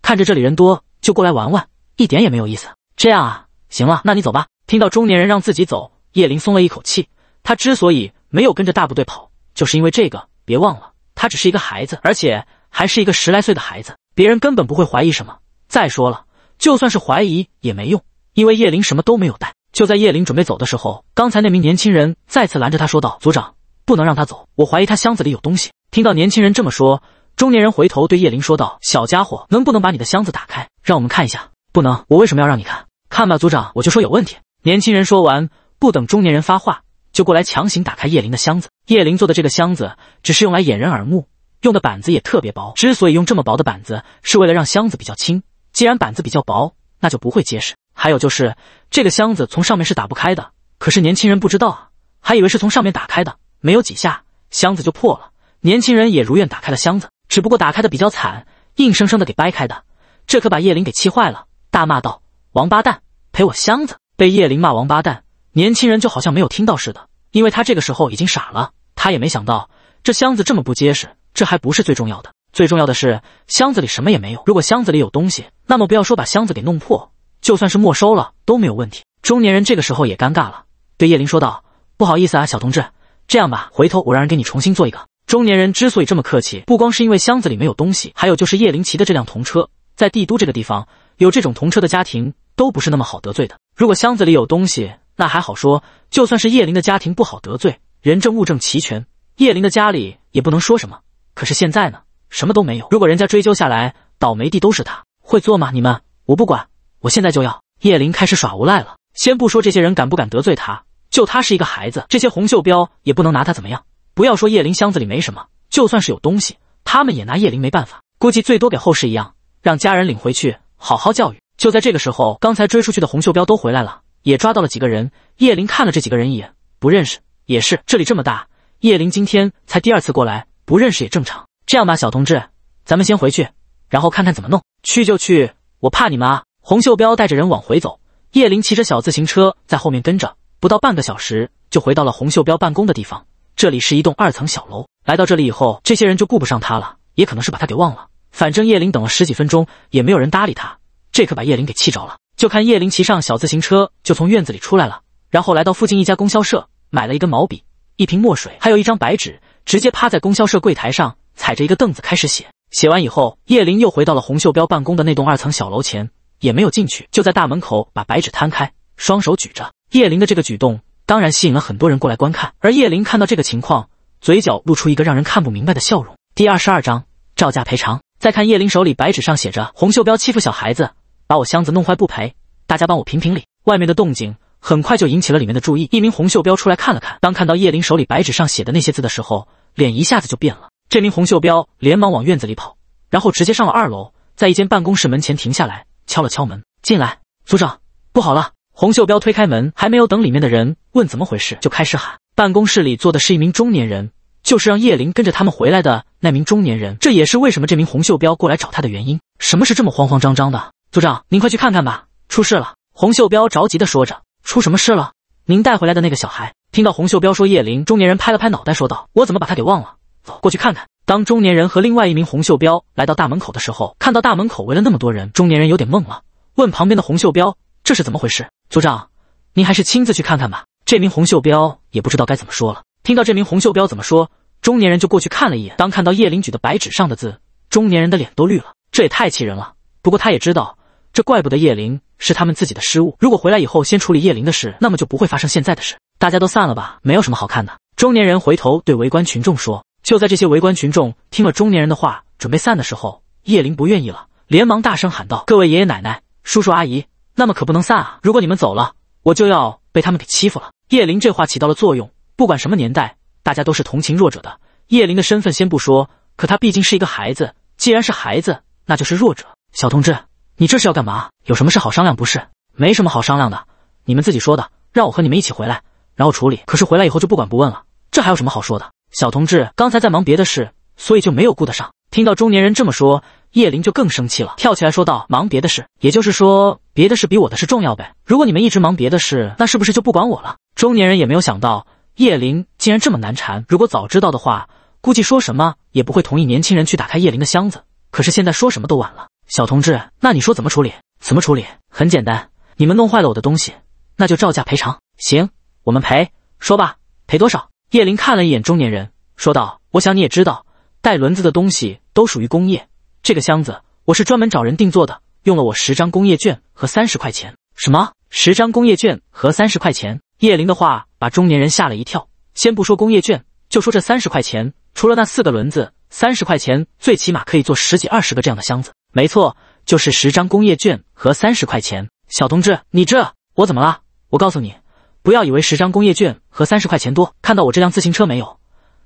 [SPEAKER 1] 看着这里人多。就过来玩玩，一点也没有意思。这样啊，行了，那你走吧。听到中年人让自己走，叶林松了一口气。他之所以没有跟着大部队跑，就是因为这个。别忘了，他只是一个孩子，而且还是一个十来岁的孩子，别人根本不会怀疑什么。再说了，就算是怀疑也没用，因为叶林什么都没有带。就在叶林准备走的时候，刚才那名年轻人再次拦着他说道：“组长，不能让他走，我怀疑他箱子里有东西。”听到年轻人这么说。中年人回头对叶灵说道：“小家伙，能不能把你的箱子打开，让我们看一下？”“不能，我为什么要让你看？看吧，组长，我就说有问题。”年轻人说完，不等中年人发话，就过来强行打开叶灵的箱子。叶灵做的这个箱子只是用来掩人耳目，用的板子也特别薄。之所以用这么薄的板子，是为了让箱子比较轻。既然板子比较薄，那就不会结实。还有就是这个箱子从上面是打不开的，可是年轻人不知道啊，还以为是从上面打开的。没有几下，箱子就破了。年轻人也如愿打开了箱子。只不过打开的比较惨，硬生生的给掰开的，这可把叶林给气坏了，大骂道：“王八蛋，赔我箱子！”被叶林骂王八蛋，年轻人就好像没有听到似的，因为他这个时候已经傻了，他也没想到这箱子这么不结实。这还不是最重要的，最重要的是箱子里什么也没有。如果箱子里有东西，那么不要说把箱子给弄破，就算是没收了都没有问题。中年人这个时候也尴尬了，对叶林说道：“不好意思啊，小同志，这样吧，回头我让人给你重新做一个。”中年人之所以这么客气，不光是因为箱子里没有东西，还有就是叶灵骑的这辆童车，在帝都这个地方，有这种童车的家庭都不是那么好得罪的。如果箱子里有东西，那还好说；就算是叶灵的家庭不好得罪，人证物证齐全，叶灵的家里也不能说什么。可是现在呢，什么都没有。如果人家追究下来，倒霉的都是他。会做吗？你们，我不管，我现在就要。叶灵开始耍无赖了。先不说这些人敢不敢得罪他，就他是一个孩子，这些红袖标也不能拿他怎么样。不要说叶林箱子里没什么，就算是有东西，他们也拿叶林没办法。估计最多给后事一样，让家人领回去好好教育。就在这个时候，刚才追出去的洪秀彪都回来了，也抓到了几个人。叶林看了这几个人一眼，不认识，也是这里这么大，叶林今天才第二次过来，不认识也正常。这样吧，小同志，咱们先回去，然后看看怎么弄。去就去，我怕你们。洪秀彪带着人往回走，叶林骑着小自行车在后面跟着，不到半个小时就回到了洪秀彪办公的地方。这里是一栋二层小楼。来到这里以后，这些人就顾不上他了，也可能是把他给忘了。反正叶灵等了十几分钟，也没有人搭理他，这可把叶灵给气着了。就看叶灵骑上小自行车，就从院子里出来了，然后来到附近一家供销社，买了一根毛笔、一瓶墨水，还有一张白纸，直接趴在供销社柜台上，踩着一个凳子开始写。写完以后，叶灵又回到了洪秀彪办公的那栋二层小楼前，也没有进去，就在大门口把白纸摊开，双手举着。叶灵的这个举动。当然吸引了很多人过来观看，而叶琳看到这个情况，嘴角露出一个让人看不明白的笑容。第二十二章，照价赔偿。再看叶琳手里白纸上写着“红袖标欺负小孩子，把我箱子弄坏不赔，大家帮我评评理。”外面的动静很快就引起了里面的注意，一名红袖标出来看了看，当看到叶琳手里白纸上写的那些字的时候，脸一下子就变了。这名红袖标连忙往院子里跑，然后直接上了二楼，在一间办公室门前停下来，敲了敲门，进来，组长，不好了。洪秀彪推开门，还没有等里面的人问怎么回事，就开始喊。办公室里坐的是一名中年人，就是让叶灵跟着他们回来的那名中年人，这也是为什么这名洪秀彪过来找他的原因。什么是这么慌慌张张的？组长，您快去看看吧，出事了！洪秀彪着急地说着。出什么事了？您带回来的那个小孩？听到洪秀彪说叶灵，中年人拍了拍脑袋，说道：“我怎么把他给忘了？走，过去看看。”当中年人和另外一名洪秀彪来到大门口的时候，看到大门口围了那么多人，中年人有点懵了，问旁边的洪秀彪：“这是怎么回事？”组长，您还是亲自去看看吧。这名洪秀彪也不知道该怎么说了。听到这名洪秀彪怎么说，中年人就过去看了一眼。当看到叶灵举的白纸上的字，中年人的脸都绿了。这也太气人了。不过他也知道，这怪不得叶灵，是他们自己的失误。如果回来以后先处理叶灵的事，那么就不会发生现在的事。大家都散了吧，没有什么好看的。中年人回头对围观群众说。就在这些围观群众听了中年人的话，准备散的时候，叶灵不愿意了，连忙大声喊道：“各位爷爷奶奶、叔叔阿姨。”那么可不能散啊！如果你们走了，我就要被他们给欺负了。叶林这话起到了作用，不管什么年代，大家都是同情弱者的。叶林的身份先不说，可他毕竟是一个孩子，既然是孩子，那就是弱者。小同志，你这是要干嘛？有什么事好商量不是？没什么好商量的，你们自己说的，让我和你们一起回来，然后处理。可是回来以后就不管不问了，这还有什么好说的？小同志，刚才在忙别的事，所以就没有顾得上。听到中年人这么说。叶灵就更生气了，跳起来说道：“忙别的事，也就是说别的事比我的事重要呗？如果你们一直忙别的事，那是不是就不管我了？”中年人也没有想到叶灵竟然这么难缠，如果早知道的话，估计说什么也不会同意年轻人去打开叶灵的箱子。可是现在说什么都晚了。小同志，那你说怎么处理？怎么处理？很简单，你们弄坏了我的东西，那就照价赔偿。行，我们赔。说吧，赔多少？叶灵看了一眼中年人，说道：“我想你也知道，带轮子的东西都属于工业。”这个箱子我是专门找人定做的，用了我十张工业券和三十块钱。什么？十张工业券和三十块钱？叶林的话把中年人吓了一跳。先不说工业券，就说这三十块钱，除了那四个轮子，三十块钱最起码可以做十几二十个这样的箱子。没错，就是十张工业券和三十块钱。小同志，你这我怎么了？我告诉你，不要以为十张工业券和三十块钱多。看到我这辆自行车没有？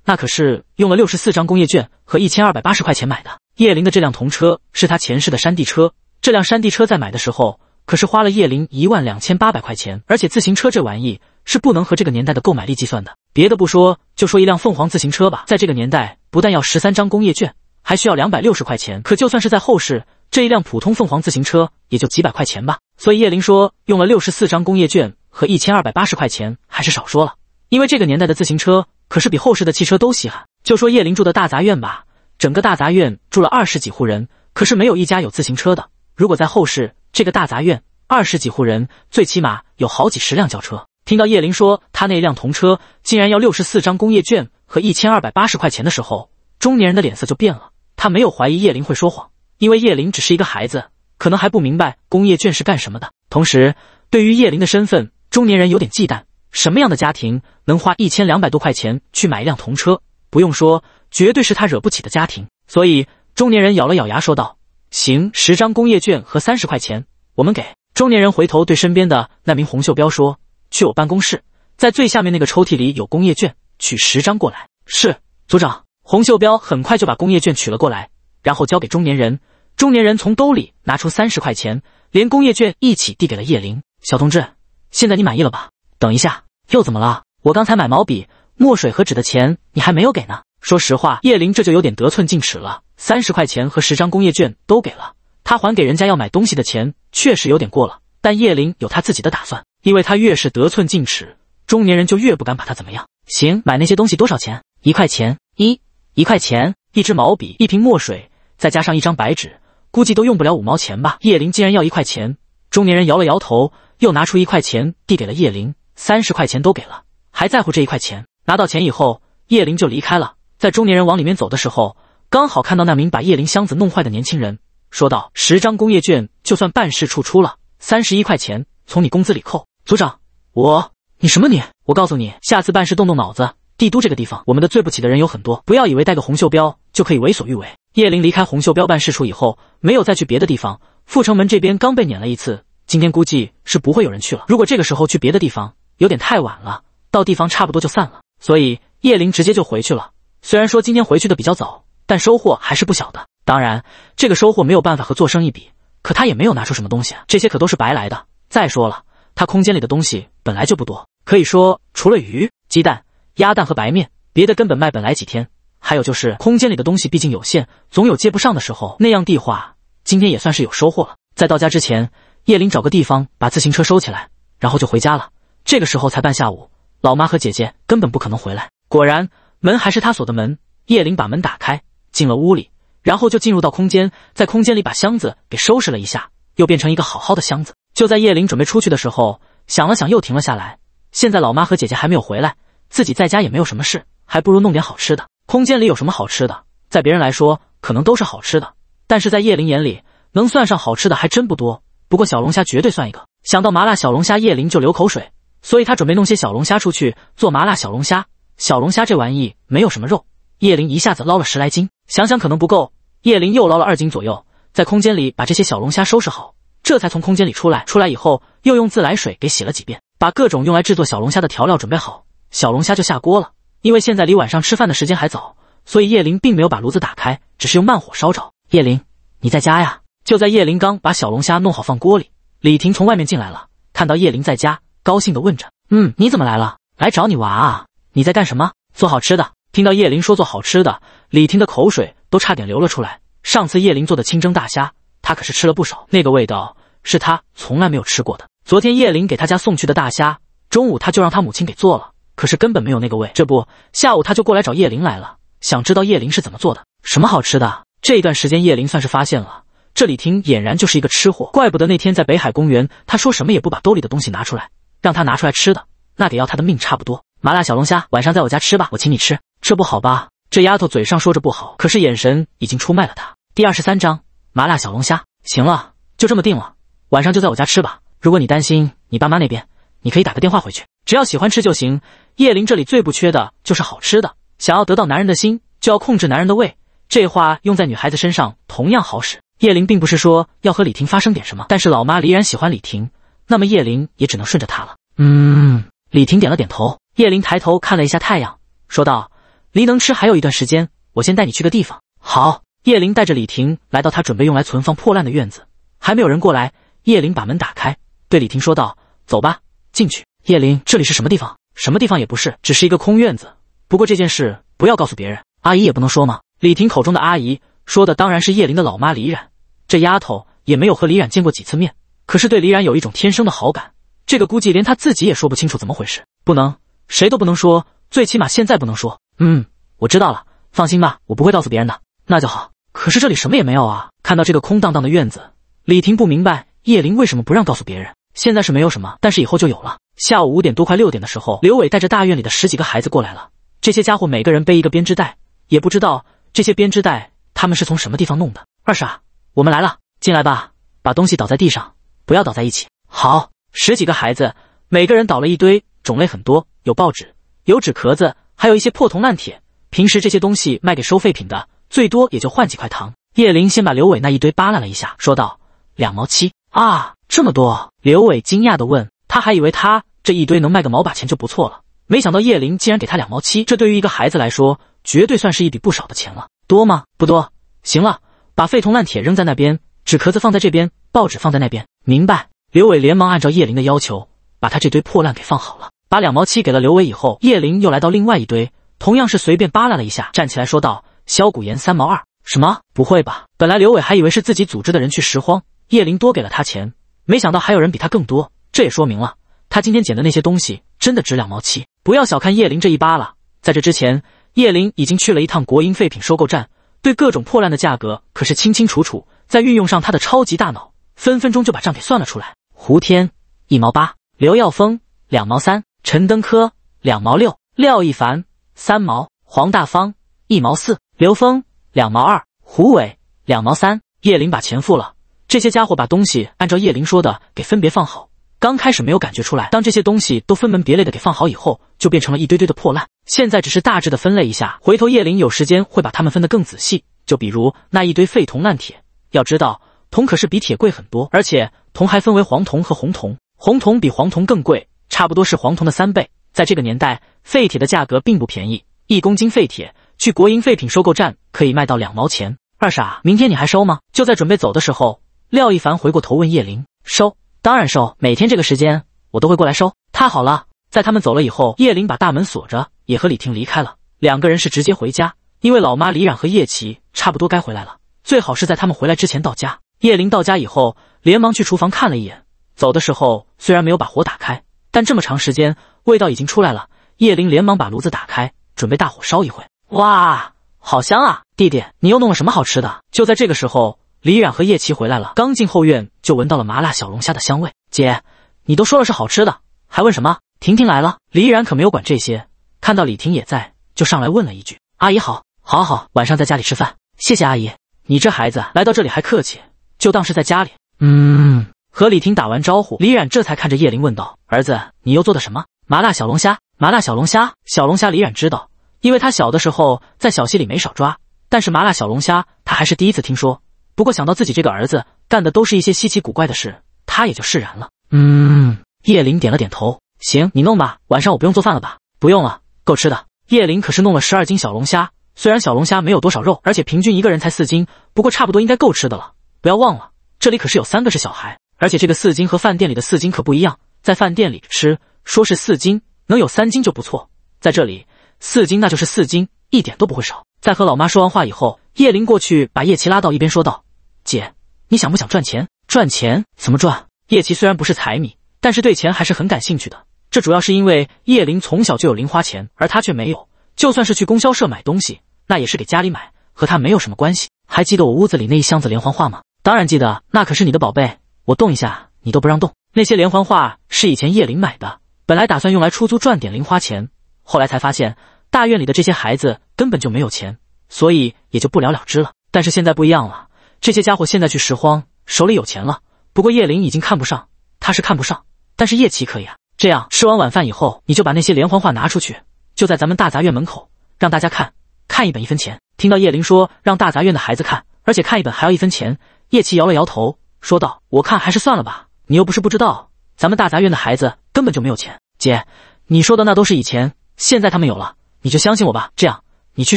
[SPEAKER 1] 那可是用了六十四张工业券和一千二百八十块钱买的。叶灵的这辆童车是他前世的山地车，这辆山地车在买的时候可是花了叶灵一万两千八百块钱。而且自行车这玩意是不能和这个年代的购买力计算的。别的不说，就说一辆凤凰自行车吧，在这个年代不但要十三张工业券，还需要两百六十块钱。可就算是在后世，这一辆普通凤凰自行车也就几百块钱吧。所以叶灵说用了六十四张工业券和一千二百八十块钱，还是少说了，因为这个年代的自行车可是比后世的汽车都稀罕。就说叶灵住的大杂院吧。整个大杂院住了二十几户人，可是没有一家有自行车的。如果在后世，这个大杂院二十几户人，最起码有好几十辆轿车。听到叶林说她那辆童车竟然要六十四张工业券和一千二百八十块钱的时候，中年人的脸色就变了。他没有怀疑叶林会说谎，因为叶林只是一个孩子，可能还不明白工业券是干什么的。同时，对于叶林的身份，中年人有点忌惮。什么样的家庭能花一千两百多块钱去买一辆童车？不用说。绝对是他惹不起的家庭，所以中年人咬了咬牙说道：“行，十张工业券和三十块钱，我们给。”中年人回头对身边的那名洪秀彪说：“去我办公室，在最下面那个抽屉里有工业券，取十张过来。”是组长洪秀彪很快就把工业券取了过来，然后交给中年人。中年人从兜里拿出三十块钱，连工业券一起递给了叶玲小同志：“现在你满意了吧？等一下又怎么了？我刚才买毛笔、墨水和纸的钱你还没有给呢。”说实话，叶林这就有点得寸进尺了。三十块钱和十张工业券都给了他，还给人家要买东西的钱，确实有点过了。但叶林有他自己的打算，因为他越是得寸进尺，中年人就越不敢把他怎么样。行，买那些东西多少钱？一块钱一一块钱，一支毛笔，一瓶墨水，再加上一张白纸，估计都用不了五毛钱吧。叶林竟然要一块钱，中年人摇了摇头，又拿出一块钱递给了叶林。三十块钱都给了，还在乎这一块钱？拿到钱以后，叶林就离开了。在中年人往里面走的时候，刚好看到那名把叶林箱子弄坏的年轻人，说道：“十张工业券就算办事处出了，三十一块钱从你工资里扣。”组长，我你什么你？我告诉你，下次办事动动脑子。帝都这个地方，我们的最不起的人有很多，不要以为带个红袖标就可以为所欲为。叶林离开红袖标办事处以后，没有再去别的地方。阜成门这边刚被撵了一次，今天估计是不会有人去了。如果这个时候去别的地方，有点太晚了，到地方差不多就散了。所以叶林直接就回去了。虽然说今天回去的比较早，但收获还是不小的。当然，这个收获没有办法和做生意比，可他也没有拿出什么东西啊，这些可都是白来的。再说了，他空间里的东西本来就不多，可以说除了鱼、鸡蛋、鸭蛋和白面，别的根本卖不来几天。还有就是空间里的东西毕竟有限，总有接不上的时候。那样的话，今天也算是有收获了。在到家之前，叶林找个地方把自行车收起来，然后就回家了。这个时候才半下午，老妈和姐姐根本不可能回来。果然。门还是他锁的门，叶灵把门打开，进了屋里，然后就进入到空间，在空间里把箱子给收拾了一下，又变成一个好好的箱子。就在叶灵准备出去的时候，想了想又停了下来。现在老妈和姐姐还没有回来，自己在家也没有什么事，还不如弄点好吃的。空间里有什么好吃的，在别人来说可能都是好吃的，但是在叶灵眼里，能算上好吃的还真不多。不过小龙虾绝对算一个。想到麻辣小龙虾，叶灵就流口水，所以他准备弄些小龙虾出去做麻辣小龙虾。小龙虾这玩意没有什么肉，叶灵一下子捞了十来斤，想想可能不够，叶灵又捞了二斤左右，在空间里把这些小龙虾收拾好，这才从空间里出来。出来以后又用自来水给洗了几遍，把各种用来制作小龙虾的调料准备好，小龙虾就下锅了。因为现在离晚上吃饭的时间还早，所以叶灵并没有把炉子打开，只是用慢火烧着。叶灵，你在家呀？就在叶灵刚把小龙虾弄好放锅里，李婷从外面进来了，看到叶灵在家，高兴的问着：“嗯，你怎么来了？来找你娃啊？”你在干什么？做好吃的。听到叶林说做好吃的，李婷的口水都差点流了出来。上次叶林做的清蒸大虾，他可是吃了不少，那个味道是他从来没有吃过的。昨天叶林给他家送去的大虾，中午他就让他母亲给做了，可是根本没有那个味。这不，下午他就过来找叶林来了，想知道叶林是怎么做的，什么好吃的。这一段时间，叶林算是发现了，这李婷俨然就是一个吃货，怪不得那天在北海公园，他说什么也不把兜里的东西拿出来，让他拿出来吃的，那得要他的命差不多。麻辣小龙虾，晚上在我家吃吧，我请你吃。这不好吧？这丫头嘴上说着不好，可是眼神已经出卖了她。第二十三章，麻辣小龙虾。行了，就这么定了，晚上就在我家吃吧。如果你担心你爸妈那边，你可以打个电话回去，只要喜欢吃就行。叶灵这里最不缺的就是好吃的，想要得到男人的心，就要控制男人的胃。这话用在女孩子身上同样好使。叶灵并不是说要和李婷发生点什么，但是老妈李然喜欢李婷，那么叶灵也只能顺着她了。
[SPEAKER 2] 嗯，
[SPEAKER 1] 李婷点了点头。叶林抬头看了一下太阳，说道：“离能吃还有一段时间，我先带你去个地方。”好。叶林带着李婷来到她准备用来存放破烂的院子，还没有人过来。叶林把门打开，对李婷说道：“走吧，进去。”叶林，这里是什么地方？什么地方也不是，只是一个空院子。不过这件事不要告诉别人，阿姨也不能说吗？李婷口中的阿姨说的当然是叶林的老妈李冉。这丫头也没有和李冉见过几次面，可是对李冉有一种天生的好感，这个估计连她自己也说不清楚怎么回事。不能。谁都不能说，最起码现在不能说。嗯，我知道了，放心吧，我不会告诉别人的。那就好。可是这里什么也没有啊！看到这个空荡荡的院子，李婷不明白叶琳为什么不让告诉别人。现在是没有什么，但是以后就有了。下午五点多，快六点的时候，刘伟带着大院里的十几个孩子过来了。这些家伙每个人背一个编织袋，也不知道这些编织袋他们是从什么地方弄的。二傻，我们来了，进来吧，把东西倒在地上，不要倒在一起。好，十几个孩子，每个人倒了一堆，种类很多。有报纸，有纸壳子，还有一些破铜烂铁。平时这些东西卖给收废品的，最多也就换几块糖。叶林先把刘伟那一堆扒拉了一下，说道：“两毛七啊，这么多！”刘伟惊讶的问：“他还以为他这一堆能卖个毛把钱就不错了，没想到叶林竟然给他两毛七。这对于一个孩子来说，绝对算是一笔不少的钱了。多吗？不多。行了，把废铜烂铁扔在那边，纸壳子放在这边，报纸放在那边。明白？”刘伟连忙按照叶林的要求，把他这堆破烂给放好了。把两毛七给了刘伟以后，叶林又来到另外一堆，同样是随便扒拉了一下，站起来说道：“萧谷岩三毛二。”什么？不会吧？本来刘伟还以为是自己组织的人去拾荒，叶林多给了他钱，没想到还有人比他更多。这也说明了他今天捡的那些东西真的值两毛七。不要小看叶林这一扒拉，在这之前，叶林已经去了一趟国营废品收购站，对各种破烂的价格可是清清楚楚。再运用上他的超级大脑，分分钟就把账给算了出来。胡天一毛八，刘耀峰两毛三。陈登科两毛六，廖一凡三毛，黄大方一毛四，刘峰两毛二，胡伟两毛三。叶林把钱付了，这些家伙把东西按照叶林说的给分别放好。刚开始没有感觉出来，当这些东西都分门别类的给放好以后，就变成了一堆堆的破烂。现在只是大致的分类一下，回头叶林有时间会把它们分得更仔细。就比如那一堆废铜烂铁，要知道铜可是比铁贵很多，而且铜还分为黄铜和红铜，红铜比黄铜更贵。差不多是黄铜的三倍，在这个年代，废铁的价格并不便宜，一公斤废铁去国营废品收购站可以卖到两毛钱。二傻，明天你还收吗？就在准备走的时候，廖一凡回过头问叶灵：“收，当然收，每天这个时间我都会过来收。”太好了，在他们走了以后，叶灵把大门锁着，也和李婷离开了。两个人是直接回家，因为老妈李冉和叶琪差不多该回来了，最好是在他们回来之前到家。叶灵到家以后，连忙去厨房看了一眼，走的时候虽然没有把火打开。但这么长时间，味道已经出来了。叶灵连忙把炉子打开，准备大火烧一会。哇，好香啊！弟弟，你又弄了什么好吃的？就在这个时候，李冉和叶琪回来了，刚进后院就闻到了麻辣小龙虾的香味。姐，你都说了是好吃的，还问什么？婷婷来了。李冉可没有管这些，看到李婷也在，就上来问了一句：“阿姨好，好好，晚上在家里吃饭，谢谢阿姨。你这孩子来到这里还客气，就当是在家里。”
[SPEAKER 2] 嗯。
[SPEAKER 1] 和李婷打完招呼，李冉这才看着叶林问道：“儿子，你又做的什么？麻辣小龙虾？麻辣小龙虾？小龙虾？”李冉知道，因为他小的时候在小溪里没少抓，但是麻辣小龙虾他还是第一次听说。不过想到自己这个儿子干的都是一些稀奇古怪的事，他也就释然了。
[SPEAKER 2] 嗯，
[SPEAKER 1] 叶林点了点头：“行，你弄吧，晚上我不用做饭了吧？”“不用了，够吃的。”叶林可是弄了十二斤小龙虾，虽然小龙虾没有多少肉，而且平均一个人才四斤，不过差不多应该够吃的了。不要忘了，这里可是有三个是小孩。而且这个四斤和饭店里的四斤可不一样，在饭店里吃说是四斤，能有三斤就不错。在这里四斤那就是四斤，一点都不会少。在和老妈说完话以后，叶林过去把叶琪拉到一边说道：“姐，你想不想赚钱？赚钱怎么赚？”叶琪虽然不是财迷，但是对钱还是很感兴趣的。这主要是因为叶林从小就有零花钱，而他却没有。就算是去供销社买东西，那也是给家里买，和他没有什么关系。还记得我屋子里那一箱子连环画吗？当然记得，那可是你的宝贝。我动一下，你都不让动。那些连环画是以前叶林买的，本来打算用来出租赚点零花钱，后来才发现大院里的这些孩子根本就没有钱，所以也就不了了之了。但是现在不一样了，这些家伙现在去拾荒，手里有钱了。不过叶林已经看不上，他是看不上，但是叶奇可以啊。这样，吃完晚饭以后，你就把那些连环画拿出去，就在咱们大杂院门口让大家看看一本一分钱。听到叶林说让大杂院的孩子看，而且看一本还要一分钱，叶奇摇了摇头。说道：“我看还是算了吧，你又不是不知道，咱们大杂院的孩子根本就没有钱。姐，你说的那都是以前，现在他们有了，你就相信我吧。这样，你去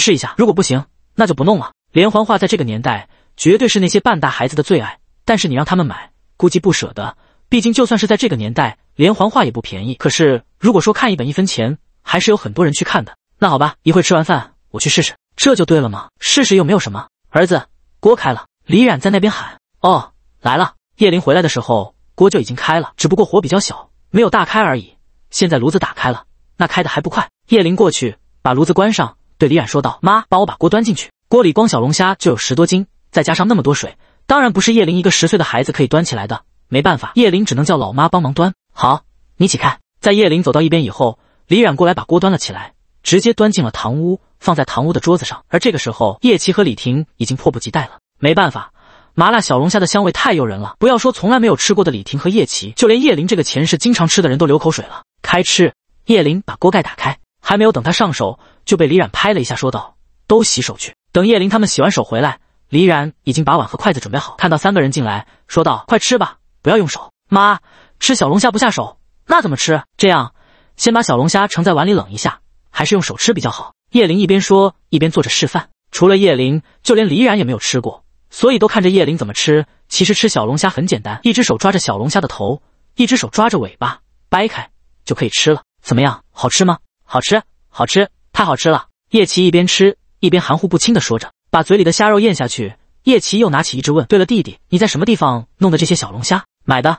[SPEAKER 1] 试一下，如果不行，那就不弄了。连环画在这个年代绝对是那些半大孩子的最爱，但是你让他们买，估计不舍得。毕竟，就算是在这个年代，连环画也不便宜。可是，如果说看一本一分钱，还是有很多人去看的。那好吧，一会吃完饭我去试试，这就对了嘛。试试又没有什么。儿子，锅开了！”李冉在那边喊：“哦。”来了，叶林回来的时候，锅就已经开了，只不过火比较小，没有大开而已。现在炉子打开了，那开的还不快。叶林过去把炉子关上，对李冉说道：“妈，帮我把锅端进去。锅里光小龙虾就有十多斤，再加上那么多水，当然不是叶林一个十岁的孩子可以端起来的。没办法，叶林只能叫老妈帮忙端。好，你起开。”在叶林走到一边以后，李冉过来把锅端了起来，直接端进了堂屋，放在堂屋的桌子上。而这个时候，叶奇和李婷已经迫不及待了，没办法。麻辣小龙虾的香味太诱人了，不要说从来没有吃过的李婷和叶琪，就连叶林这个前世经常吃的人都流口水了。开吃！叶林把锅盖打开，还没有等他上手，就被李冉拍了一下，说道：“都洗手去。”等叶林他们洗完手回来，李冉已经把碗和筷子准备好。看到三个人进来，说道：“快吃吧，不要用手。妈，吃小龙虾不下手，那怎么吃？这样，先把小龙虾盛在碗里冷一下，还是用手吃比较好。”叶林一边说一边做着示范。除了叶林，就连李冉也没有吃过。所以都看着叶灵怎么吃。其实吃小龙虾很简单，一只手抓着小龙虾的头，一只手抓着尾巴，掰开就可以吃了。怎么样，好吃吗？好吃，好吃，太好吃了！叶奇一边吃一边含糊不清的说着，把嘴里的虾肉咽下去。叶奇又拿起一只问：“对了，弟弟，你在什么地方弄的这些小龙虾？买的？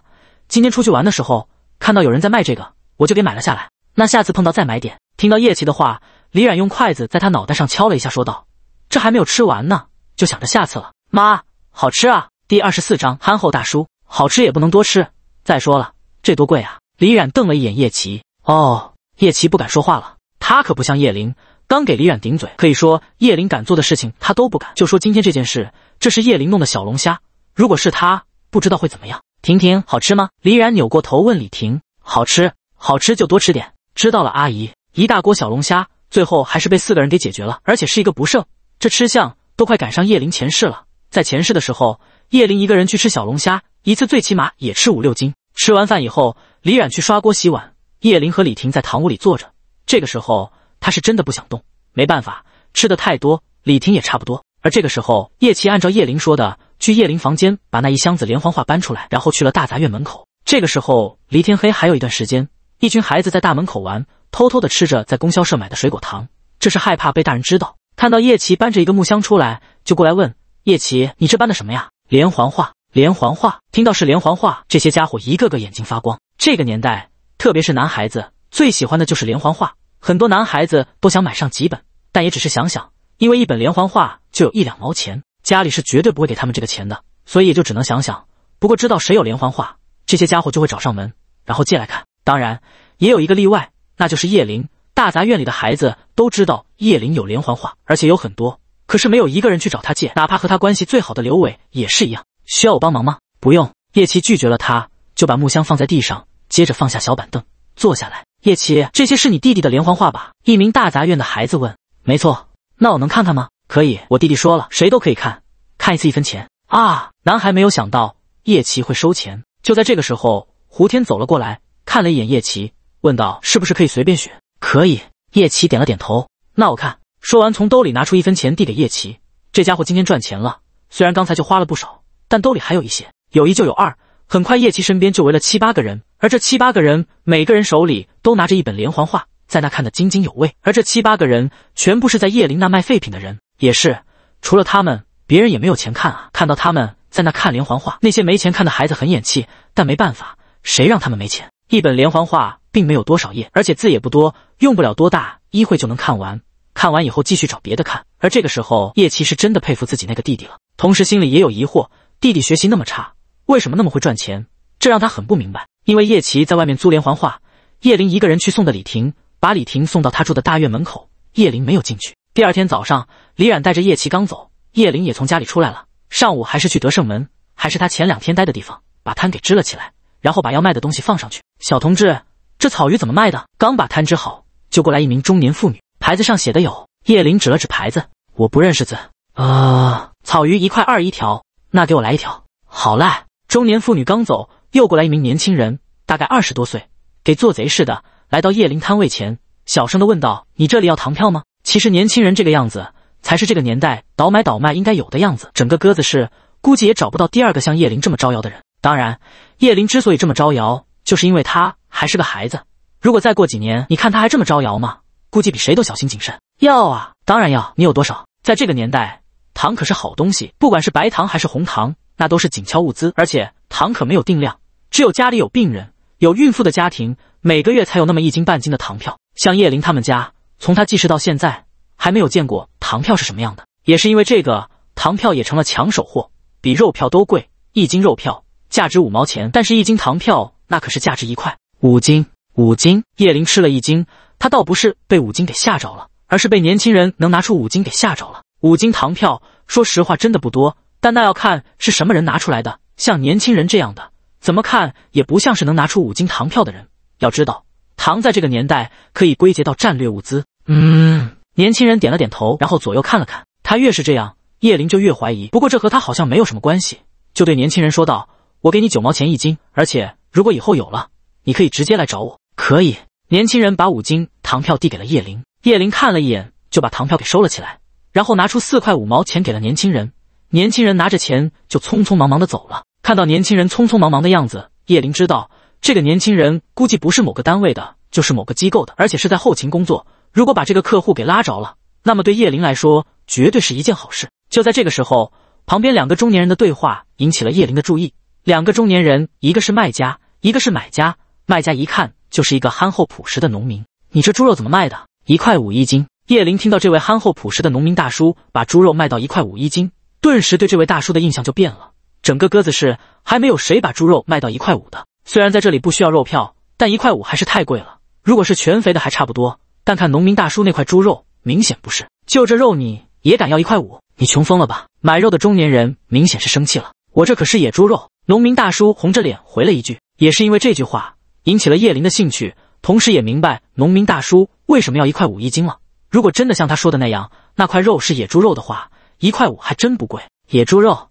[SPEAKER 1] 今天出去玩的时候看到有人在卖这个，我就给买了下来。那下次碰到再买点。”听到叶奇的话，李冉用筷子在他脑袋上敲了一下，说道：“这还没有吃完呢，就想着下次了。”妈，好吃啊！第二十四章，憨厚大叔，好吃也不能多吃。再说了，这多贵啊！李冉瞪了一眼叶琪，哦，叶琪不敢说话了，他可不像叶灵，刚给李冉顶嘴，可以说叶灵敢做的事情他都不敢。就说今天这件事，这是叶灵弄的小龙虾，如果是他，不知道会怎么样。婷婷，好吃吗？李冉扭过头问李婷，好吃，好吃就多吃点。知道了，阿姨，一大锅小龙虾，最后还是被四个人给解决了，而且是一个不剩，这吃相都快赶上叶灵前世了。在前世的时候，叶林一个人去吃小龙虾，一次最起码也吃五六斤。吃完饭以后，李冉去刷锅洗碗，叶林和李婷在堂屋里坐着。这个时候，他是真的不想动，没办法，吃的太多。李婷也差不多。而这个时候，叶琪按照叶林说的，去叶林房间把那一箱子连环画搬出来，然后去了大杂院门口。这个时候离天黑还有一段时间，一群孩子在大门口玩，偷偷的吃着在供销社买的水果糖，这是害怕被大人知道。看到叶琪搬着一个木箱出来，就过来问。叶奇，你这搬的什么呀？连环画，连环画！听到是连环画，这些家伙一个个眼睛发光。这个年代，特别是男孩子，最喜欢的就是连环画，很多男孩子都想买上几本，但也只是想想，因为一本连环画就有一两毛钱，家里是绝对不会给他们这个钱的，所以也就只能想想。不过知道谁有连环画，这些家伙就会找上门，然后借来看。当然，也有一个例外，那就是叶灵。大杂院里的孩子都知道叶灵有连环画，而且有很多。可是没有一个人去找他借，哪怕和他关系最好的刘伟也是一样。需要我帮忙吗？不用，叶奇拒绝了。他就把木箱放在地上，接着放下小板凳，坐下来。叶奇，这些是你弟弟的连环画吧？一名大杂院的孩子问。没错，那我能看看吗？可以，我弟弟说了，谁都可以看，看一次一分钱啊。男孩没有想到叶奇会收钱。就在这个时候，胡天走了过来，看了一眼叶奇，问道：“是不是可以随便选？”可以。叶奇点了点头。那我看。说完，从兜里拿出一分钱递给叶奇。这家伙今天赚钱了，虽然刚才就花了不少，但兜里还有一些。有一就有二，很快叶奇身边就围了七八个人，而这七八个人每个人手里都拿着一本连环画，在那看得津津有味。而这七八个人全部是在叶林那卖废品的人，也是除了他们，别人也没有钱看啊。看到他们在那看连环画，那些没钱看的孩子很眼气，但没办法，谁让他们没钱？一本连环画并没有多少页，而且字也不多，用不了多大，一会就能看完。看完以后，继续找别的看。而这个时候，叶奇是真的佩服自己那个弟弟了，同时心里也有疑惑：弟弟学习那么差，为什么那么会赚钱？这让他很不明白。因为叶奇在外面租连环画，叶林一个人去送的。李婷把李婷送到他住的大院门口，叶林没有进去。第二天早上，李冉带着叶奇刚走，叶林也从家里出来了。上午还是去德胜门，还是他前两天待的地方，把摊给支了起来，然后把要卖的东西放上去。小同志，这草鱼怎么卖的？刚把摊支好，就过来一名中年妇女。牌子上写的有叶林指了指牌子，我不认识字啊。草鱼一块二一条，那给我来一条。好嘞。中年妇女刚走，又过来一名年轻人，大概二十多岁，给做贼似的来到叶林摊位前，小声的问道：“你这里要糖票吗？”其实年轻人这个样子，才是这个年代倒买倒卖应该有的样子。整个鸽子市估计也找不到第二个像叶林这么招摇的人。当然，叶林之所以这么招摇，就是因为他还是个孩子。如果再过几年，你看他还这么招摇吗？估计比谁都小心谨慎。要啊，当然要。你有多少？在这个年代，糖可是好东西，不管是白糖还是红糖，那都是紧俏物资。而且糖可没有定量，只有家里有病人、有孕妇的家庭，每个月才有那么一斤半斤的糖票。像叶玲他们家，从她记事到现在，还没有见过糖票是什么样的。也是因为这个，糖票也成了抢手货，比肉票都贵。一斤肉票价值五毛钱，但是一斤糖票那可是价值一块。五斤，五斤！叶玲吃了一斤，他倒不是被五斤给吓着了，而是被年轻人能拿出五斤给吓着了。五斤糖票，说实话真的不多，但那要看是什么人拿出来的。像年轻人这样的，怎么看也不像是能拿出五斤糖票的人。要知道，糖在这个年代可以归结到战略物资。
[SPEAKER 2] 嗯，
[SPEAKER 1] 年轻人点了点头，然后左右看了看。他越是这样，叶灵就越怀疑。不过这和他好像没有什么关系，就对年轻人说道：“我给你九毛钱一斤，而且如果以后有了，你可以直接来找我。”可以。年轻人把五斤糖票递给了叶灵，叶灵看了一眼就把糖票给收了起来，然后拿出四块五毛钱给了年轻人。年轻人拿着钱就匆匆忙忙的走了。看到年轻人匆匆忙忙的样子，叶灵知道这个年轻人估计不是某个单位的，就是某个机构的，而且是在后勤工作。如果把这个客户给拉着了，那么对叶灵来说绝对是一件好事。就在这个时候，旁边两个中年人的对话引起了叶灵的注意。两个中年人，一个是卖家，一个是买家。卖家一看。就是一个憨厚朴实的农民。你这猪肉怎么卖的？一块五一斤。叶林听到这位憨厚朴实的农民大叔把猪肉卖到一块五一斤，顿时对这位大叔的印象就变了。整个鸽子市还没有谁把猪肉卖到一块五的。虽然在这里不需要肉票，但一块五还是太贵了。如果是全肥的还差不多，但看农民大叔那块猪肉，明显不是。就这肉你也敢要一块五？你穷疯了吧？买肉的中年人明显是生气了。我这可是野猪肉。农民大叔红着脸回了一句。也是因为这句话。引起了叶林的兴趣，同时也明白农民大叔为什么要一块五一斤了。如果真的像他说的那样，那块肉是野猪肉的话，一块五还真不贵。野猪肉，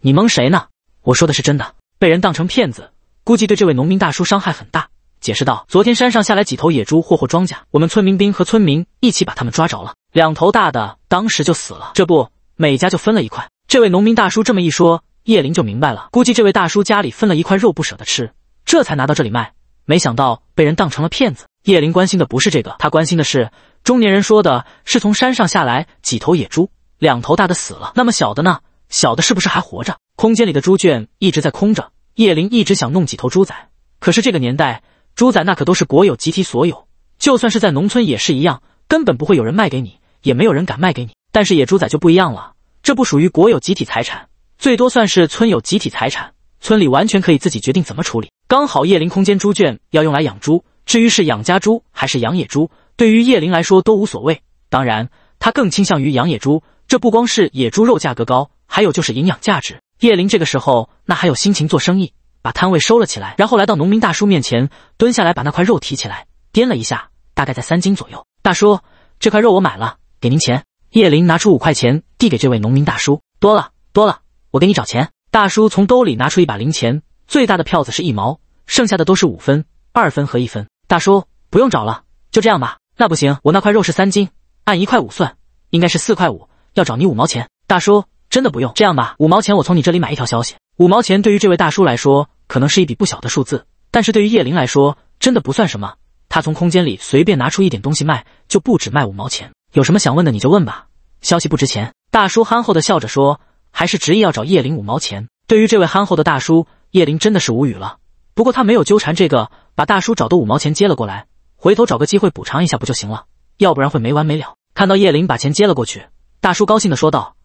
[SPEAKER 1] 你蒙谁呢？我说的是真的，被人当成骗子，估计对这位农民大叔伤害很大。解释道：昨天山上下来几头野猪霍霍庄稼，我们村民兵和村民一起把他们抓着了，两头大的当时就死了。这不，每家就分了一块。这位农民大叔这么一说，叶林就明白了，估计这位大叔家里分了一块肉不舍得吃，这才拿到这里卖。没想到被人当成了骗子。叶灵关心的不是这个，他关心的是中年人说的是从山上下来几头野猪，两头大的死了，那么小的呢？小的是不是还活着？空间里的猪圈一直在空着，叶灵一直想弄几头猪仔，可是这个年代猪仔那可都是国有集体所有，就算是在农村也是一样，根本不会有人卖给你，也没有人敢卖给你。但是野猪仔就不一样了，这不属于国有集体财产，最多算是村有集体财产，村里完全可以自己决定怎么处理。刚好叶林空间猪圈要用来养猪，至于是养家猪还是养野猪，对于叶林来说都无所谓。当然，他更倾向于养野猪。这不光是野猪肉价格高，还有就是营养价值。叶林这个时候那还有心情做生意，把摊位收了起来，然后来到农民大叔面前，蹲下来把那块肉提起来掂了一下，大概在三斤左右。大叔，这块肉我买了，给您钱。叶林拿出五块钱递给这位农民大叔，多了多了，我给你找钱。大叔从兜里拿出一把零钱。最大的票子是一毛，剩下的都是五分、二分和一分。大叔，不用找了，就这样吧。那不行，我那块肉是三斤，按一块五算，应该是四块五，要找你五毛钱。大叔，真的不用，这样吧，五毛钱我从你这里买一条消息。五毛钱对于这位大叔来说，可能是一笔不小的数字，但是对于叶灵来说，真的不算什么。他从空间里随便拿出一点东西卖，就不止卖五毛钱。有什么想问的你就问吧，消息不值钱。大叔憨厚的笑着说，还是执意要找叶灵五毛钱。对于这位憨厚的大叔。叶林真的是无语了，不过他没有纠缠这个，把大叔找的五毛钱接了过来，回头找个机会补偿一下不就行了？要不然会没完没了。看到叶林把钱接了过去，大叔高兴的说道：“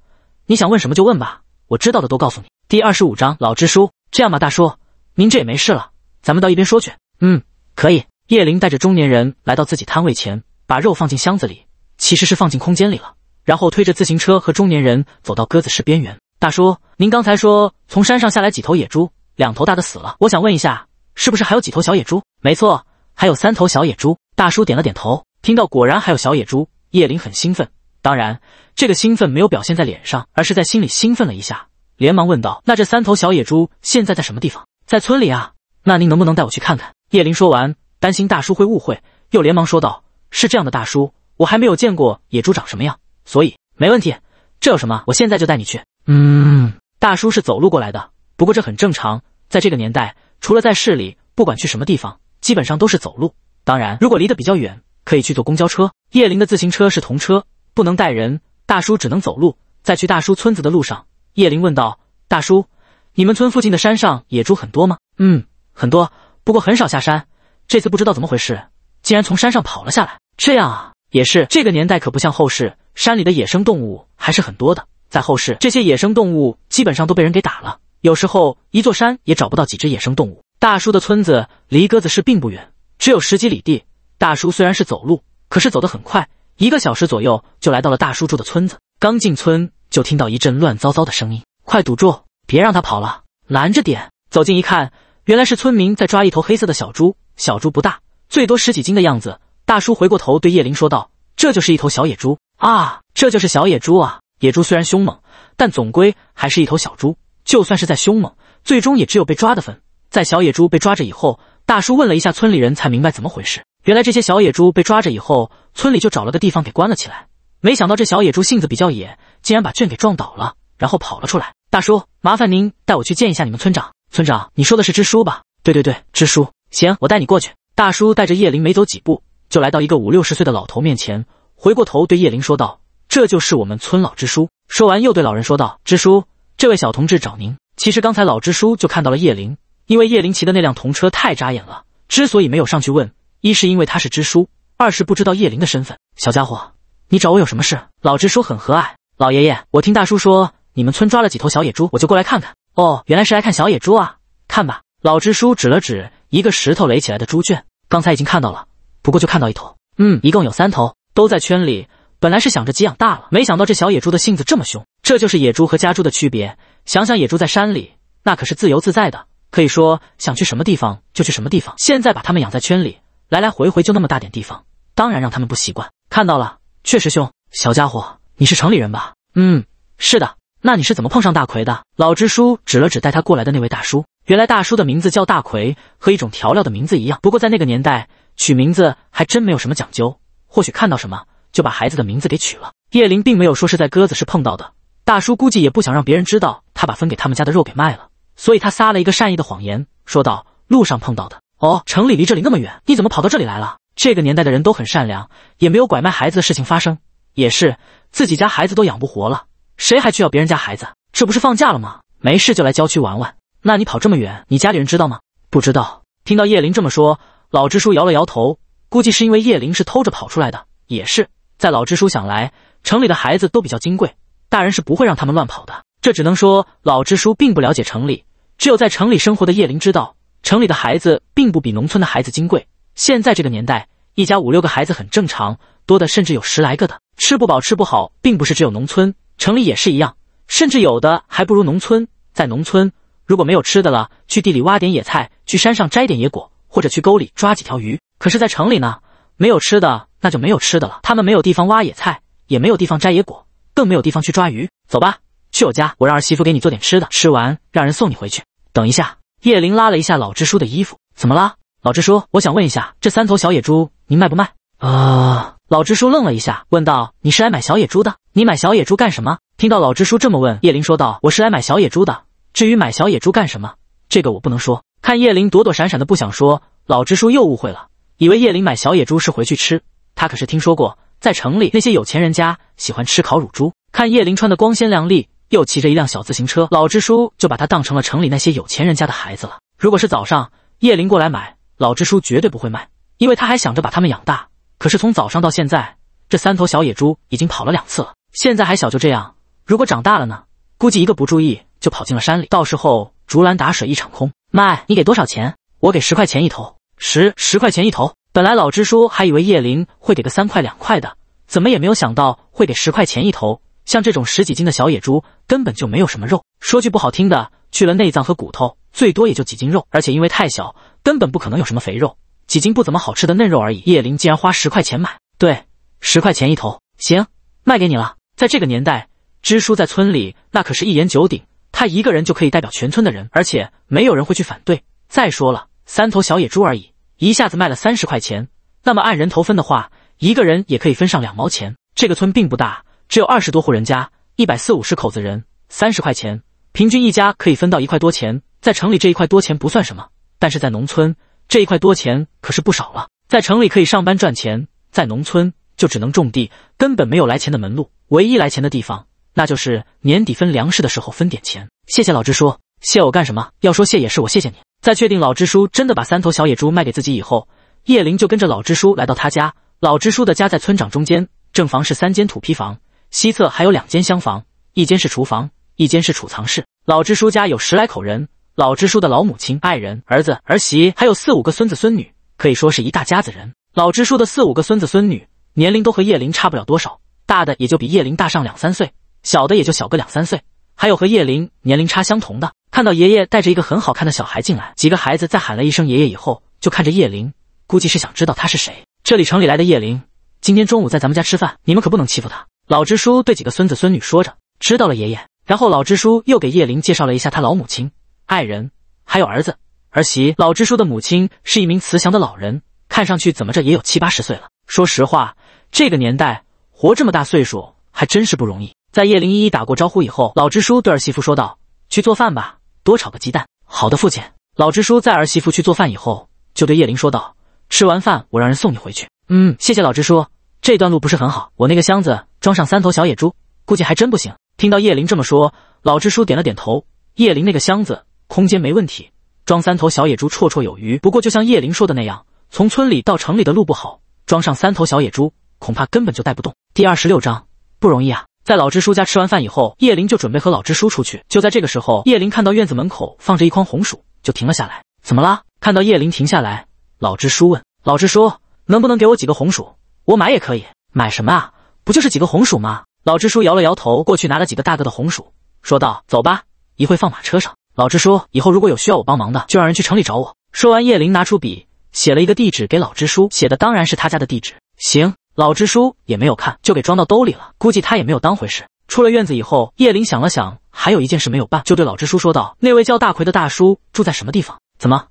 [SPEAKER 1] 你想问什么就问吧，我知道的都告诉你。”第二十五章老支书。这样吧，大叔，您这也没事了，咱们到一边说去。嗯，可以。叶林带着中年人来到自己摊位前，把肉放进箱子里，其实是放进空间里了，然后推着自行车和中年人走到鸽子市边缘。大叔，您刚才说从山上下来几头野猪？两头大的死了，我想问一下，是不是还有几头小野猪？没错，还有三头小野猪。大叔点了点头，听到果然还有小野猪，叶林很兴奋，当然这个兴奋没有表现在脸上，而是在心里兴奋了一下，连忙问道：“那这三头小野猪现在在什么地方？在村里啊。那您能不能带我去看看？”叶林说完，担心大叔会误会，又连忙说道：“是这样的，大叔，我还没有见过野猪长什么样，所以没问题。这有什么？我现在就带你去。”
[SPEAKER 2] 嗯，
[SPEAKER 1] 大叔是走路过来的。不过这很正常，在这个年代，除了在市里，不管去什么地方，基本上都是走路。当然，如果离得比较远，可以去坐公交车。叶林的自行车是童车，不能带人，大叔只能走路。在去大叔村子的路上，叶林问道：“大叔，你们村附近的山上野猪很多吗？”“嗯，很多，不过很少下山。这次不知道怎么回事，竟然从山上跑了下来。”“这样啊，也是。这个年代可不像后世，山里的野生动物还是很多的。在后世，这些野生动物基本上都被人给打了。”有时候一座山也找不到几只野生动物。大叔的村子离鸽子市并不远，只有十几里地。大叔虽然是走路，可是走得很快，一个小时左右就来到了大叔住的村子。刚进村就听到一阵乱糟糟的声音，快堵住，别让他跑了，拦着点。走近一看，原来是村民在抓一头黑色的小猪。小猪不大，最多十几斤的样子。大叔回过头对叶灵说道：“这就是一头小野猪啊，这就是小野猪啊！野猪虽然凶猛，但总归还是一头小猪。”就算是在凶猛，最终也只有被抓的份。在小野猪被抓着以后，大叔问了一下村里人，才明白怎么回事。原来这些小野猪被抓着以后，村里就找了个地方给关了起来。没想到这小野猪性子比较野，竟然把圈给撞倒了，然后跑了出来。大叔，麻烦您带我去见一下你们村长。村长，你说的是支书吧？对对对，支书。行，我带你过去。大叔带着叶林没走几步，就来到一个五六十岁的老头面前，回过头对叶林说道：“这就是我们村老支书。”说完又对老人说道：“支书。”这位小同志找您。其实刚才老支书就看到了叶灵，因为叶灵骑的那辆童车太扎眼了。之所以没有上去问，一是因为他是支书，二是不知道叶灵的身份。小家伙，你找我有什么事？老支书很和蔼。老爷爷，我听大叔说你们村抓了几头小野猪，我就过来看看。哦，原来是来看小野猪啊。看吧，老支书指了指一个石头垒起来的猪圈。刚才已经看到了，不过就看到一头。嗯，一共有三头，都在圈里。本来是想着给养大了，没想到这小野猪的性子这么凶，这就是野猪和家猪的区别。想想野猪在山里，那可是自由自在的，可以说想去什么地方就去什么地方。现在把它们养在圈里，来来回回就那么大点地方，当然让他们不习惯。看到了，确实凶。小家伙，你是城里人吧？嗯，是的。那你是怎么碰上大奎的？老支书指了指带他过来的那位大叔。原来大叔的名字叫大奎，和一种调料的名字一样。不过在那个年代，取名字还真没有什么讲究。或许看到什么。就把孩子的名字给取了。叶林并没有说是在鸽子市碰到的，大叔估计也不想让别人知道他把分给他们家的肉给卖了，所以他撒了一个善意的谎言，说道：“路上碰到的。”哦，城里离这里那么远，你怎么跑到这里来了？这个年代的人都很善良，也没有拐卖孩子的事情发生。也是，自己家孩子都养不活了，谁还去要别人家孩子？这不是放假了吗？没事就来郊区玩玩。那你跑这么远，你家里人知道吗？不知道。听到叶林这么说，老支书摇了摇头，估计是因为叶林是偷着跑出来的。也是。在老支书想来，城里的孩子都比较金贵，大人是不会让他们乱跑的。这只能说老支书并不了解城里，只有在城里生活的叶灵知道，城里的孩子并不比农村的孩子金贵。现在这个年代，一家五六个孩子很正常，多的甚至有十来个的。吃不饱吃不好，并不是只有农村，城里也是一样，甚至有的还不如农村。在农村，如果没有吃的了，去地里挖点野菜，去山上摘点野果，或者去沟里抓几条鱼。可是，在城里呢？没有吃的，那就没有吃的了。他们没有地方挖野菜，也没有地方摘野果，更没有地方去抓鱼。走吧，去我家，我让儿媳妇给你做点吃的。吃完，让人送你回去。等一下，叶林拉了一下老支书的衣服，怎么了，老支书？我想问一下，这三头小野猪您卖不卖？啊！老支书愣了一下，问道：“你是来买小野猪的？你买小野猪干什么？”听到老支书这么问，叶林说道：“我是来买小野猪的。至于买小野猪干什么，这个我不能说。”看叶林躲躲闪闪的不想说，老支书又误会了。以为叶林买小野猪是回去吃，他可是听说过，在城里那些有钱人家喜欢吃烤乳猪。看叶林穿的光鲜亮丽，又骑着一辆小自行车，老支书就把他当成了城里那些有钱人家的孩子了。如果是早上叶林过来买，老支书绝对不会卖，因为他还想着把他们养大。可是从早上到现在，这三头小野猪已经跑了两次了，现在还小，就这样。如果长大了呢？估计一个不注意就跑进了山里，到时候竹篮打水一场空。卖，你给多少钱？我给十块钱一头。十十块钱一头，本来老支书还以为叶灵会给个三块两块的，怎么也没有想到会给十块钱一头。像这种十几斤的小野猪，根本就没有什么肉。说句不好听的，去了内脏和骨头，最多也就几斤肉，而且因为太小，根本不可能有什么肥肉，几斤不怎么好吃的嫩肉而已。叶林竟然花十块钱买，对，十块钱一头，行，卖给你了。在这个年代，支书在村里那可是一言九鼎，他一个人就可以代表全村的人，而且没有人会去反对。再说了。三头小野猪而已，一下子卖了三十块钱。那么按人头分的话，一个人也可以分上两毛钱。这个村并不大，只有二十多户人家，一百四五十口子人。三十块钱，平均一家可以分到一块多钱。在城里这一块多钱不算什么，但是在农村这一块多钱可是不少了。在城里可以上班赚钱，在农村就只能种地，根本没有来钱的门路。唯一来钱的地方，那就是年底分粮食的时候分点钱。谢谢老支书，谢我干什么？要说谢也是我谢谢你。在确定老支书真的把三头小野猪卖给自己以后，叶林就跟着老支书来到他家。老支书的家在村长中间，正房是三间土坯房，西侧还有两间厢房，一间是厨房，一间是储藏室。老支书家有十来口人，老支书的老母亲、爱人、儿子、儿媳，还有四五个孙子孙女，可以说是一大家子人。老支书的四五个孙子孙女年龄都和叶林差不了多少，大的也就比叶林大上两三岁，小的也就小个两三岁。还有和叶琳年龄差相同的，看到爷爷带着一个很好看的小孩进来，几个孩子在喊了一声爷爷以后，就看着叶琳，估计是想知道他是谁。这里城里来的叶琳，今天中午在咱们家吃饭，你们可不能欺负他。老支书对几个孙子孙女说着：“知道了，爷爷。”然后老支书又给叶琳介绍了一下他老母亲、爱人，还有儿子、儿媳。老支书的母亲是一名慈祥的老人，看上去怎么着也有七八十岁了。说实话，这个年代活这么大岁数还真是不容易。在叶灵一一打过招呼以后，老支书对儿媳妇说道：“去做饭吧，多炒个鸡蛋。”“好的，父亲。”老支书在儿媳妇去做饭以后，就对叶灵说道：“吃完饭我让人送你回去。”“嗯，谢谢老支书。这段路不是很好，我那个箱子装上三头小野猪，估计还真不行。”听到叶灵这么说，老支书点了点头。叶灵那个箱子空间没问题，装三头小野猪绰绰有余。不过，就像叶灵说的那样，从村里到城里的路不好，装上三头小野猪恐怕根本就带不动。第二十六章不容易啊。在老支书家吃完饭以后，叶林就准备和老支书出去。就在这个时候，叶林看到院子门口放着一筐红薯，就停了下来。怎么啦？看到叶林停下来，老支书问：“老支书，能不能给我几个红薯？我买也可以。”“买什么啊？不就是几个红薯吗？”老支书摇了摇头，过去拿了几个大个的红薯，说道：“走吧，一会放马车上。”老支书以后如果有需要我帮忙的，就让人去城里找我。说完，叶林拿出笔写了一个地址给老支书，写的当然是他家的地址。行。老支书也没有看，就给装到兜里了。估计他也没有当回事。出了院子以后，叶林想了想，还有一件事没有办，就对老支书说道：“那位叫大奎的大叔住在什么地方？怎么，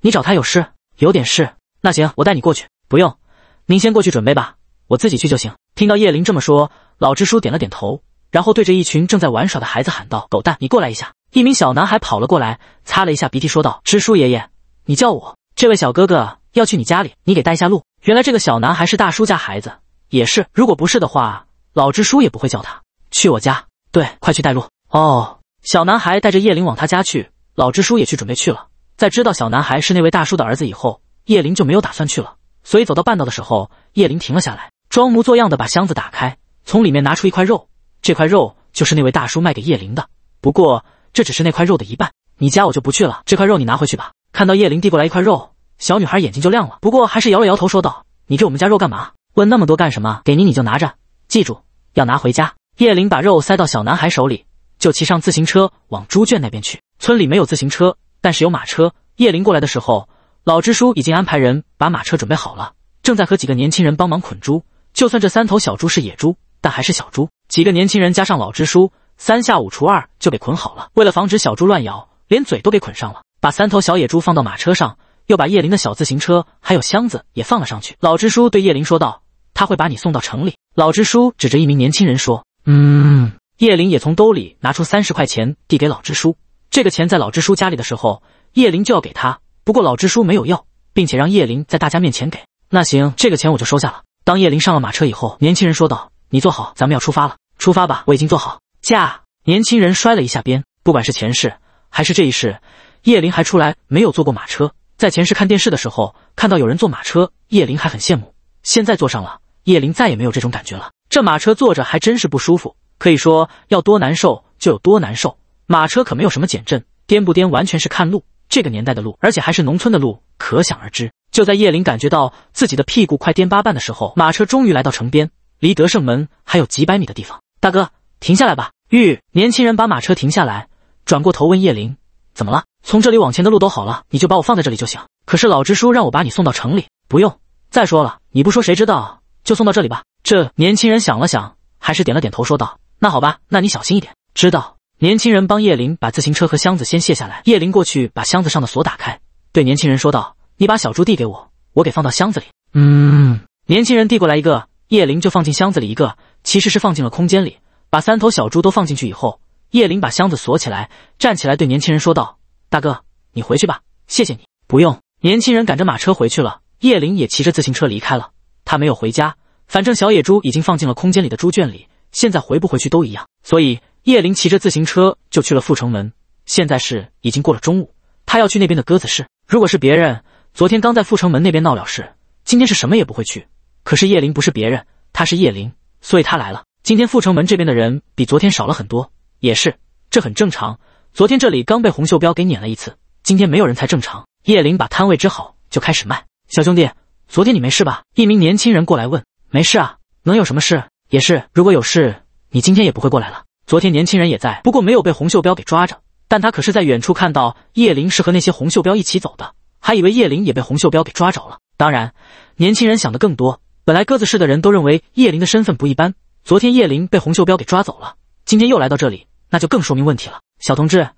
[SPEAKER 1] 你找他有事？有点事。那行，我带你过去。不用，您先过去准备吧，我自己去就行。”听到叶林这么说，老支书点了点头，然后对着一群正在玩耍的孩子喊道：“狗蛋，你过来一下。”一名小男孩跑了过来，擦了一下鼻涕，说道：“支书爷爷，你叫我。这位小哥哥要去你家里，你给带一下路。”原来这个小男孩是大叔家孩子，也是。如果不是的话，老支书也不会叫他去我家。对，快去带路。哦，小男孩带着叶灵往他家去，老支书也去准备去了。在知道小男孩是那位大叔的儿子以后，叶灵就没有打算去了。所以走到半道的时候，叶灵停了下来，装模作样的把箱子打开，从里面拿出一块肉。这块肉就是那位大叔卖给叶灵的，不过这只是那块肉的一半。你家我就不去了，这块肉你拿回去吧。看到叶灵递过来一块肉。小女孩眼睛就亮了，不过还是摇了摇头，说道：“你给我们家肉干嘛？问那么多干什么？给你你就拿着，记住要拿回家。”叶林把肉塞到小男孩手里，就骑上自行车往猪圈那边去。村里没有自行车，但是有马车。叶林过来的时候，老支书已经安排人把马车准备好了，正在和几个年轻人帮忙捆猪。就算这三头小猪是野猪，但还是小猪。几个年轻人加上老支书，三下五除二就给捆好了。为了防止小猪乱咬，连嘴都给捆上了。把三头小野猪放到马车上。又把叶林的小自行车还有箱子也放了上去。老支书对叶林说道：“他会把你送到城里。”老支书指着一名年轻人说：“
[SPEAKER 2] 嗯。”
[SPEAKER 1] 叶林也从兜里拿出三十块钱递给老支书。这个钱在老支书家里的时候，叶林就要给他，不过老支书没有要，并且让叶林在大家面前给。那行，这个钱我就收下了。当叶林上了马车以后，年轻人说道：“你坐好，咱们要出发了。出发吧，我已经坐好。”驾！年轻人摔了一下鞭。不管是前世还是这一世，叶林还出来没有坐过马车。在前世看电视的时候，看到有人坐马车，叶灵还很羡慕。现在坐上了，叶灵再也没有这种感觉了。这马车坐着还真是不舒服，可以说要多难受就有多难受。马车可没有什么减震，颠不颠完全是看路。这个年代的路，而且还是农村的路，可想而知。就在叶灵感觉到自己的屁股快颠八瓣的时候，马车终于来到城边，离德胜门还有几百米的地方。大哥，停下来吧！玉年轻人把马车停下来，转过头问叶灵：“怎么了？”从这里往前的路都好了，你就把我放在这里就行。可是老支书让我把你送到城里。不用再说了，你不说谁知道？就送到这里吧。这年轻人想了想，还是点了点头，说道：“那好吧，那你小心一点。”知道。年轻人帮叶林把自行车和箱子先卸下来。叶林过去把箱子上的锁打开，对年轻人说道：“你把小猪递给我，我给放到箱子里。”
[SPEAKER 2] 嗯。
[SPEAKER 1] 年轻人递过来一个，叶林就放进箱子里一个，其实是放进了空间里。把三头小猪都放进去以后，叶林把箱子锁起来，站起来对年轻人说道。大哥，你回去吧，谢谢你。不用，年轻人赶着马车回去了。叶灵也骑着自行车离开了。他没有回家，反正小野猪已经放进了空间里的猪圈里，现在回不回去都一样。所以叶灵骑着自行车就去了阜城门。现在是已经过了中午，他要去那边的鸽子市。如果是别人，昨天刚在阜城门那边闹了事，今天是什么也不会去。可是叶灵不是别人，他是叶灵，所以他来了。今天阜城门这边的人比昨天少了很多，也是，这很正常。昨天这里刚被洪秀彪给撵了一次，今天没有人才正常。叶林把摊位支好就开始卖。小兄弟，昨天你没事吧？一名年轻人过来问。没事啊，能有什么事？也是，如果有事，你今天也不会过来了。昨天年轻人也在，不过没有被洪秀彪给抓着，但他可是在远处看到叶林是和那些洪秀彪一起走的，还以为叶林也被洪秀彪给抓着了。当然，年轻人想的更多。本来鸽子市的人都认为叶林的身份不一般，昨天叶林被洪秀彪给抓走了，今天又来到这里，那就更说明问题了。小同志，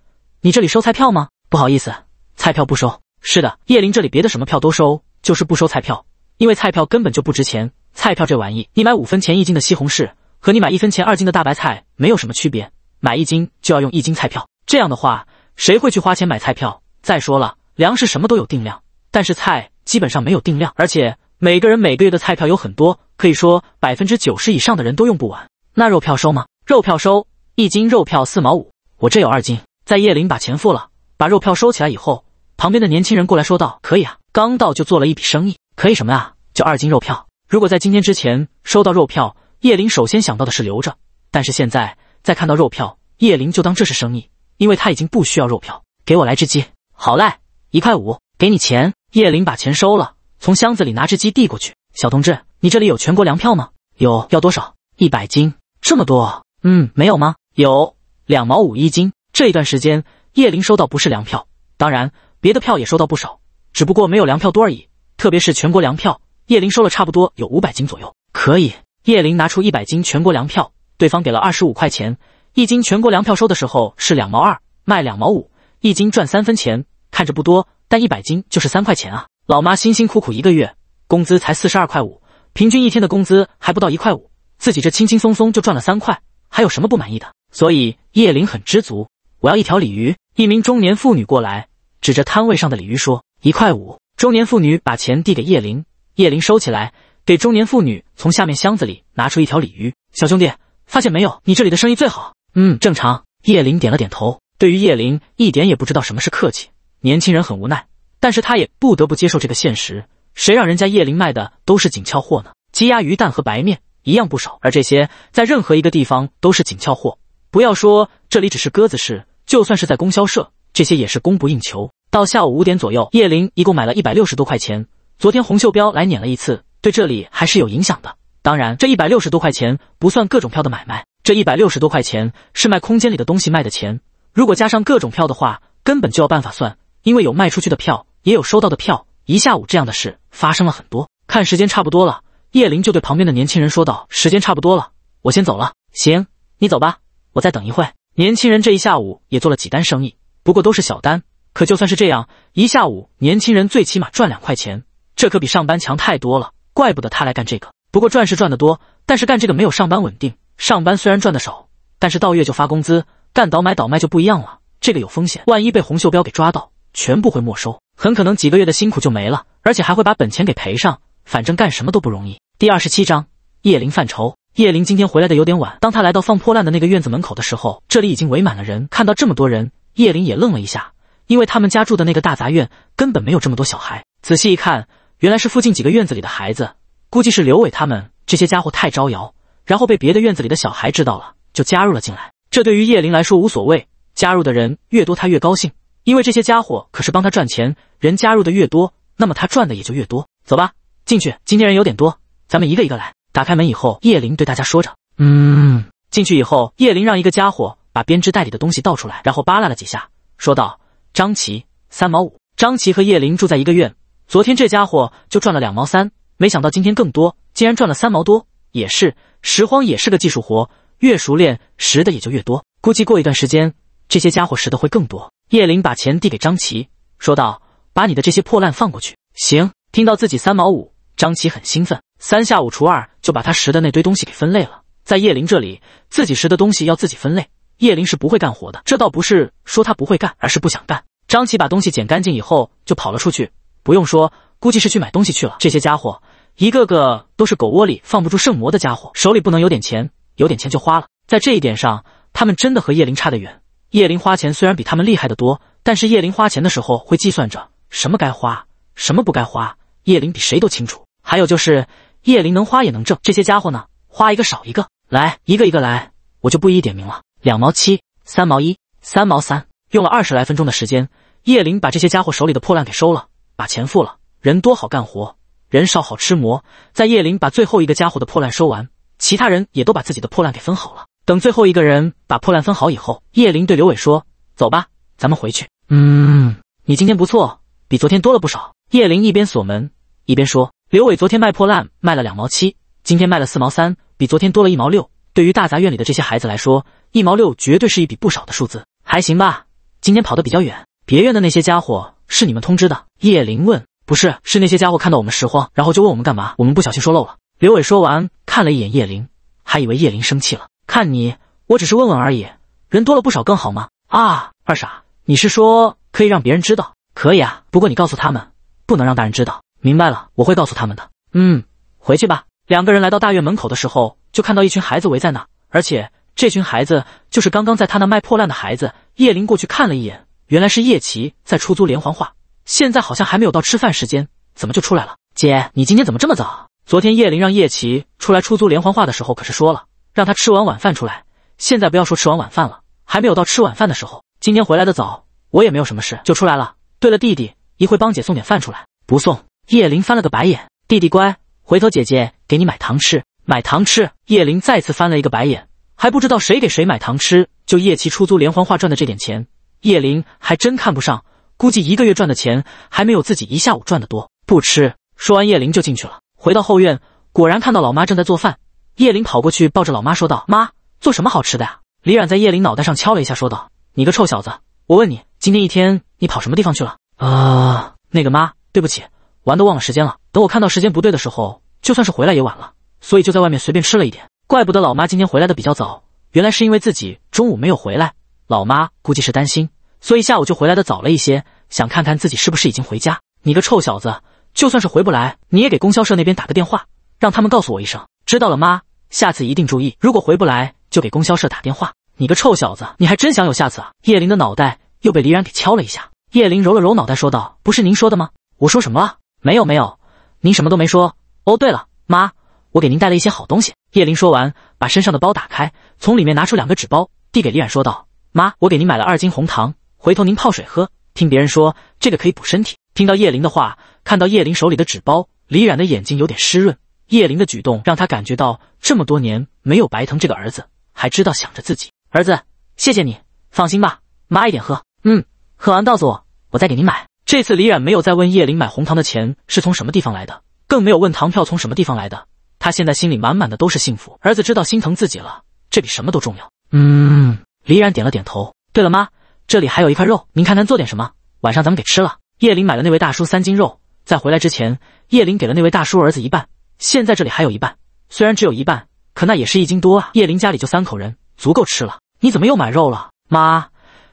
[SPEAKER 1] 你这里收菜票吗？不好意思，菜票不收。是的，叶林这里别的什么票都收，就是不收菜票，因为菜票根本就不值钱。菜票这玩意，你买五分钱一斤的西红柿，和你买一分钱二斤的大白菜没有什么区别，买一斤就要用一斤菜票，这样的话谁会去花钱买菜票？再说了，粮食什么都有定量，但是菜基本上没有定量，而且每个人每个月的菜票有很多，可以说百分之九十以上的人都用不完。那肉票收吗？肉票收，一斤肉票四毛五。我这有二斤。在叶林把钱付了，把肉票收起来以后，旁边的年轻人过来说道：“可以啊，刚到就做了一笔生意。可以什么啊？就二斤肉票。如果在今天之前收到肉票，叶林首先想到的是留着。但是现在再看到肉票，叶林就当这是生意，因为他已经不需要肉票。给我来只鸡。好嘞，一块五，给你钱。叶林把钱收了，从箱子里拿只鸡递过去。小同志，你这里有全国粮票吗？有。要多少？一百斤。这么多？嗯，没有吗？有。两毛五一斤。这一段时间，叶林收到不是粮票，当然别的票也收到不少，只不过没有粮票多而已。特别是全国粮票，叶林收了差不多有五百斤左右。可以，叶林拿出一百斤全国粮票，对方给了二十五块钱。一斤全国粮票收的时候是两毛二，卖两毛五，一斤赚三分钱。看着不多，但一百斤就是三块钱啊！老妈辛辛苦苦一个月，工资才四十二块五，平均一天的工资还不到一块五，自己这轻轻松松就赚了三块，还有什么不满意的？所以叶灵很知足。我要一条鲤鱼。一名中年妇女过来，指着摊位上的鲤鱼说：“一块五。”中年妇女把钱递给叶灵，叶灵收起来，给中年妇女从下面箱子里拿出一条鲤鱼。小兄弟，发现没有？你这里的生意最好。嗯，正常。叶灵点了点头。对于叶灵，一点也不知道什么是客气。年轻人很无奈，但是他也不得不接受这个现实。谁让人家叶灵卖的都是紧俏货呢？鸡鸭鱼蛋和白面一样不少，而这些在任何一个地方都是紧俏货。不要说这里只是鸽子市，就算是在供销社，这些也是供不应求。到下午五点左右，叶林一共买了一百六十多块钱。昨天红秀彪来撵了一次，对这里还是有影响的。当然，这一百六十多块钱不算各种票的买卖，这一百六十多块钱是卖空间里的东西卖的钱。如果加上各种票的话，根本就要办法算，因为有卖出去的票，也有收到的票。一下午这样的事发生了很多。看时间差不多了，叶林就对旁边的年轻人说道：“时间差不多了，我先走了。”“行，你走吧。”我再等一会年轻人这一下午也做了几单生意，不过都是小单。可就算是这样，一下午年轻人最起码赚两块钱，这可比上班强太多了。怪不得他来干这个。不过赚是赚得多，但是干这个没有上班稳定。上班虽然赚的少，但是到月就发工资。干倒买倒卖就不一样了，这个有风险，万一被红袖标给抓到，全部会没收，很可能几个月的辛苦就没了，而且还会把本钱给赔上。反正干什么都不容易。第二十七章，叶灵犯愁。叶林今天回来的有点晚。当他来到放破烂的那个院子门口的时候，这里已经围满了人。看到这么多人，叶林也愣了一下，因为他们家住的那个大杂院根本没有这么多小孩。仔细一看，原来是附近几个院子里的孩子，估计是刘伟他们这些家伙太招摇，然后被别的院子里的小孩知道了，就加入了进来。这对于叶林来说无所谓，加入的人越多，他越高兴，因为这些家伙可是帮他赚钱。人加入的越多，那么他赚的也就越多。走吧，进去。今天人有点多，咱们一个一个来。打开门以后，叶林对大家说着：“
[SPEAKER 2] 嗯。”
[SPEAKER 1] 进去以后，叶林让一个家伙把编织袋里的东西倒出来，然后扒拉了几下，说道：“张琪，三毛五。”张琪和叶林住在一个院，昨天这家伙就赚了两毛三，没想到今天更多，竟然赚了三毛多。也是拾荒，也是个技术活，越熟练拾的也就越多。估计过一段时间，这些家伙拾的会更多。叶林把钱递给张琪，说道：“把你的这些破烂放过去。”行。听到自己三毛五，张琪很兴奋，三下五除二。就把他拾的那堆东西给分类了，在叶灵这里，自己拾的东西要自己分类。叶灵是不会干活的，这倒不是说他不会干，而是不想干。张琪把东西捡干净以后，就跑了出去。不用说，估计是去买东西去了。这些家伙一个个都是狗窝里放不住圣魔的家伙，手里不能有点钱，有点钱就花了。在这一点上，他们真的和叶灵差得远。叶灵花钱虽然比他们厉害得多，但是叶灵花钱的时候会计算着什么该花，什么不该花。叶灵比谁都清楚。还有就是。叶林能花也能挣，这些家伙呢，花一个少一个，来一个一个来，我就不一一点名了。两毛七，三毛一，三毛三，用了二十来分钟的时间，叶林把这些家伙手里的破烂给收了，把钱付了。人多好干活，人少好吃馍。在叶林把最后一个家伙的破烂收完，其他人也都把自己的破烂给分好了。等最后一个人把破烂分好以后，叶林对刘伟说：“走吧，咱们回去。”
[SPEAKER 2] 嗯，
[SPEAKER 1] 你今天不错，比昨天多了不少。叶林一边锁门一边说。刘伟昨天卖破烂卖了两毛七，今天卖了四毛三，比昨天多了一毛六。对于大杂院里的这些孩子来说，一毛六绝对是一笔不少的数字。还行吧，今天跑得比较远。别院的那些家伙是你们通知的？叶林问。不是，是那些家伙看到我们拾荒，然后就问我们干嘛。我们不小心说漏了。刘伟说完，看了一眼叶林，还以为叶林生气了。看你，我只是问问而已。人多了不少更好吗？啊，二傻，你是说可以让别人知道？可以啊，不过你告诉他们，不能让大人知道。明白了，我会告诉他们的。嗯，回去吧。两个人来到大院门口的时候，就看到一群孩子围在那，而且这群孩子就是刚刚在他那卖破烂的孩子。叶林过去看了一眼，原来是叶琪在出租连环画。现在好像还没有到吃饭时间，怎么就出来了？姐，你今天怎么这么早？昨天叶林让叶琪出来出租连环画的时候，可是说了让他吃完晚饭出来。现在不要说吃完晚饭了，还没有到吃晚饭的时候。今天回来的早，我也没有什么事，就出来了。对了，弟弟，一会帮姐送点饭出来，不送。叶林翻了个白眼，弟弟乖，回头姐姐给你买糖吃，买糖吃。叶林再次翻了一个白眼，还不知道谁给谁买糖吃。就叶琪出租连环画赚的这点钱，叶林还真看不上，估计一个月赚的钱还没有自己一下午赚的多。不吃。说完，叶林就进去了。回到后院，果然看到老妈正在做饭。叶林跑过去，抱着老妈说道：“妈，做什么好吃的呀？”李冉在叶林脑袋上敲了一下，说道：“你个臭小子，我问你，今天一天你跑什么地方去了？啊，那个妈，对不起。”玩都忘了时间了，等我看到时间不对的时候，就算是回来也晚了，所以就在外面随便吃了一点。怪不得老妈今天回来的比较早，原来是因为自己中午没有回来，老妈估计是担心，所以下午就回来的早了一些，想看看自己是不是已经回家。你个臭小子，就算是回不来，你也给供销社那边打个电话，让他们告诉我一声。知道了，妈，下次一定注意。如果回不来，就给供销社打电话。你个臭小子，你还真想有下次啊！叶林的脑袋又被黎然给敲了一下，叶林揉了揉脑袋说道：“不是您说的吗？我说什么了？”没有没有，您什么都没说。哦，对了，妈，我给您带了一些好东西。叶林说完，把身上的包打开，从里面拿出两个纸包，递给李冉，说道：“妈，我给您买了二斤红糖，回头您泡水喝。听别人说，这个可以补身体。”听到叶林的话，看到叶林手里的纸包，李冉的眼睛有点湿润。叶林的举动让他感觉到这么多年没有白疼这个儿子，还知道想着自己。儿子，谢谢你。放心吧，妈，一点喝。嗯，喝完告诉我，我再给您买。这次李冉没有再问叶林买红糖的钱是从什么地方来的，更没有问糖票从什么地方来的。他现在心里满满的都是幸福。儿子知道心疼自己了，这比什么都重要。
[SPEAKER 2] 嗯，
[SPEAKER 1] 李冉点了点头。对了，妈，这里还有一块肉，您看看做点什么，晚上咱们给吃了。叶林买了那位大叔三斤肉，在回来之前，叶林给了那位大叔儿子一半，现在这里还有一半。虽然只有一半，可那也是一斤多啊。叶林家里就三口人，足够吃了。你怎么又买肉了，妈？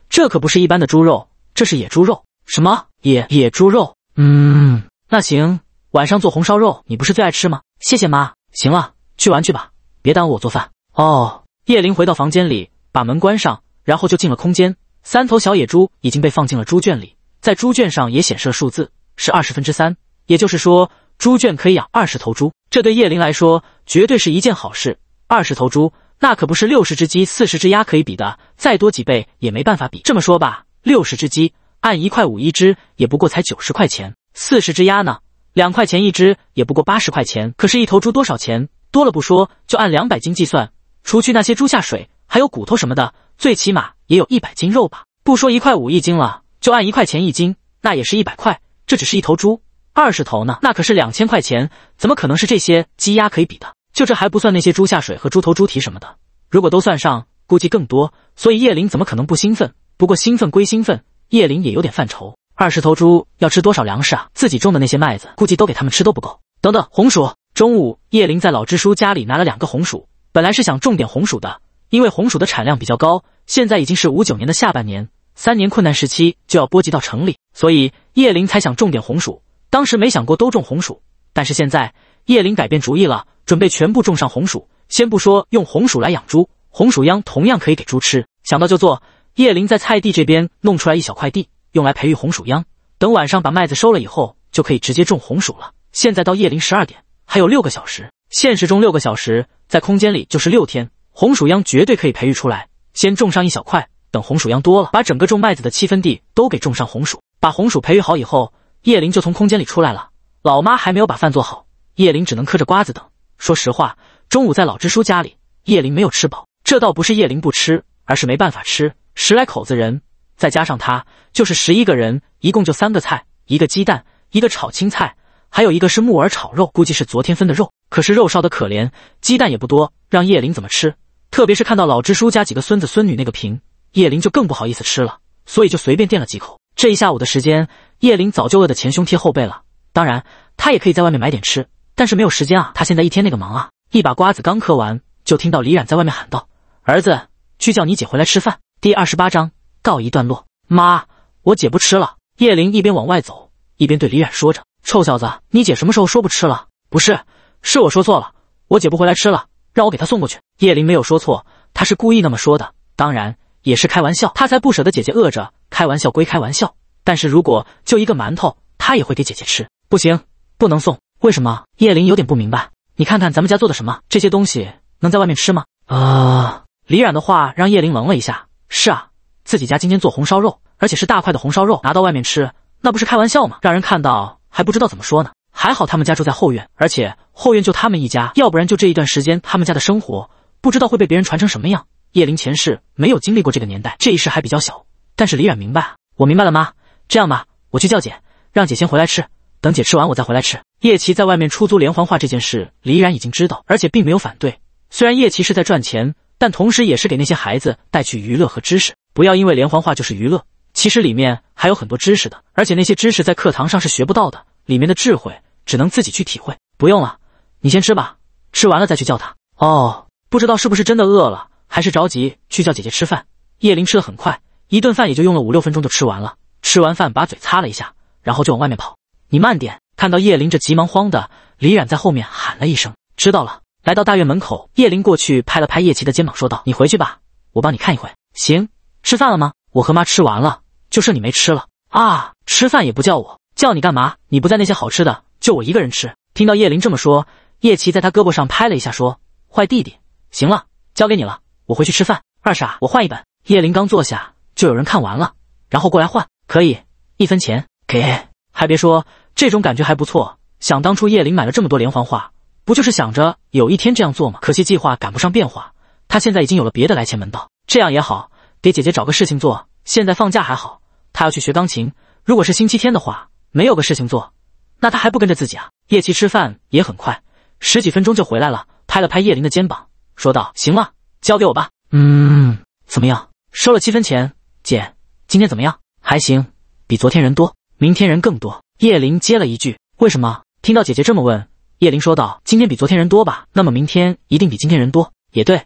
[SPEAKER 1] 这可不是一般的猪肉，这是野猪肉。什么？野野猪肉，
[SPEAKER 2] 嗯，
[SPEAKER 1] 那行，晚上做红烧肉，你不是最爱吃吗？谢谢妈。行了，去玩去吧，别耽误我做饭。哦。叶灵回到房间里，把门关上，然后就进了空间。三头小野猪已经被放进了猪圈里，在猪圈上也显示了数字，是二十分之三，也就是说，猪圈可以养二十头猪。这对叶灵来说绝对是一件好事。二十头猪，那可不是六十只鸡、四十只鸭可以比的，再多几倍也没办法比。这么说吧，六十只鸡。按一块五一只，也不过才九十块钱；四十只鸭呢，两块钱一只，也不过八十块钱。可是，一头猪多少钱？多了不说，就按两百斤计算，除去那些猪下水，还有骨头什么的，最起码也有一百斤肉吧。不说一块五一斤了，就按一块钱一斤，那也是一百块。这只是一头猪，二十头呢，那可是两千块钱。怎么可能是这些鸡鸭可以比的？就这还不算那些猪下水和猪头、猪蹄什么的。如果都算上，估计更多。所以叶灵怎么可能不兴奋？不过兴奋归兴奋。叶林也有点犯愁，二十头猪要吃多少粮食啊？自己种的那些麦子，估计都给他们吃都不够。等等，红薯。中午，叶林在老支书家里拿了两个红薯，本来是想种点红薯的，因为红薯的产量比较高。现在已经是五九年的下半年，三年困难时期就要波及到城里，所以叶林才想种点红薯。当时没想过都种红薯，但是现在叶林改变主意了，准备全部种上红薯。先不说用红薯来养猪，红薯秧同样可以给猪吃。想到就做。叶林在菜地这边弄出来一小块地，用来培育红薯秧。等晚上把麦子收了以后，就可以直接种红薯了。现在到叶林十二点，还有六个小时。现实中六个小时，在空间里就是六天。红薯秧绝对可以培育出来。先种上一小块，等红薯秧多了，把整个种麦子的七分地都给种上红薯。把红薯培育好以后，叶林就从空间里出来了。老妈还没有把饭做好，叶林只能嗑着瓜子等。说实话，中午在老支书家里，叶林没有吃饱。这倒不是叶林不吃，而是没办法吃。十来口子人，再加上他，就是十一个人，一共就三个菜，一个鸡蛋，一个炒青菜，还有一个是木耳炒肉，估计是昨天分的肉。可是肉少的可怜，鸡蛋也不多，让叶灵怎么吃？特别是看到老支书家几个孙子孙女那个贫，叶灵就更不好意思吃了，所以就随便垫了几口。这一下午的时间，叶灵早就饿得前胸贴后背了。当然，他也可以在外面买点吃，但是没有时间啊，他现在一天那个忙啊！一把瓜子刚嗑完，就听到李冉在外面喊道：“儿子，去叫你姐回来吃饭。”第二十八章告一段落。妈，我姐不吃了。叶灵一边往外走，一边对李冉说着：“臭小子，你姐什么时候说不吃了？不是，是我说错了，我姐不回来吃了，让我给她送过去。”叶灵没有说错，她是故意那么说的，当然也是开玩笑，她才不舍得姐姐饿着。开玩笑归开玩笑，但是如果就一个馒头，她也会给姐姐吃。不行，不能送。为什么？叶灵有点不明白。你看看咱们家做的什么？这些东西能在外面吃吗？
[SPEAKER 3] 啊！
[SPEAKER 1] 李冉的话让叶灵愣了一下。是啊，自己家今天做红烧肉，而且是大块的红烧肉，拿到外面吃，那不是开玩笑吗？让人看到还不知道怎么说呢。还好他们家住在后院，而且后院就他们一家，要不然就这一段时间他们家的生活，不知道会被别人传成什么样。叶灵前世没有经历过这个年代，这一世还比较小，但是李远明白。我明白了妈。这样吧，我去叫姐，让姐先回来吃，等姐吃完我再回来吃。叶琪在外面出租连环画这件事，李冉已经知道，而且并没有反对。虽然叶琪是在赚钱。但同时，也是给那些孩子带去娱乐和知识。不要因为连环画就是娱乐，其实里面还有很多知识的，而且那些知识在课堂上是学不到的，里面的智慧只能自己去体会。不用了，你先吃吧，吃完了再去叫他。哦，不知道是不是真的饿了，还是着急去叫姐姐吃饭。叶灵吃的很快，一顿饭也就用了五六分钟就吃完了。吃完饭，把嘴擦了一下，然后就往外面跑。你慢点！看到叶灵这急忙慌的，李冉在后面喊了一声：“知道了。”来到大院门口，叶林过去拍了拍叶琪的肩膀，说道：“你回去吧，我帮你看一会。”“行，吃饭了吗？我和妈吃完了，就剩你没吃了啊！吃饭也不叫我，叫你干嘛？你不在，那些好吃的就我一个人吃。”听到叶林这么说，叶琪在他胳膊上拍了一下，说：“坏弟弟，行了，交给你了，我回去吃饭。”“二傻，我换一本。”叶林刚坐下，就有人看完了，然后过来换，可以，一分钱给。还别说，这种感觉还不错。想当初叶林买了这么多连环画。不就是想着有一天这样做吗？可惜计划赶不上变化，他现在已经有了别的来钱门道。这样也好，给姐姐找个事情做。现在放假还好，他要去学钢琴。如果是星期天的话，没有个事情做，那他还不跟着自己啊？叶琪吃饭也很快，十几分钟就回来了，拍了拍叶林的肩膀，说道：“行了，交给我吧。”“
[SPEAKER 2] 嗯，
[SPEAKER 1] 怎么样？收了七分钱，姐，今天怎么样？还行，比昨天人多，明天人更多。”叶林接了一句：“为什么？”听到姐姐这么问。叶林说道：“今天比昨天人多吧？那么明天一定比今天人多。也对，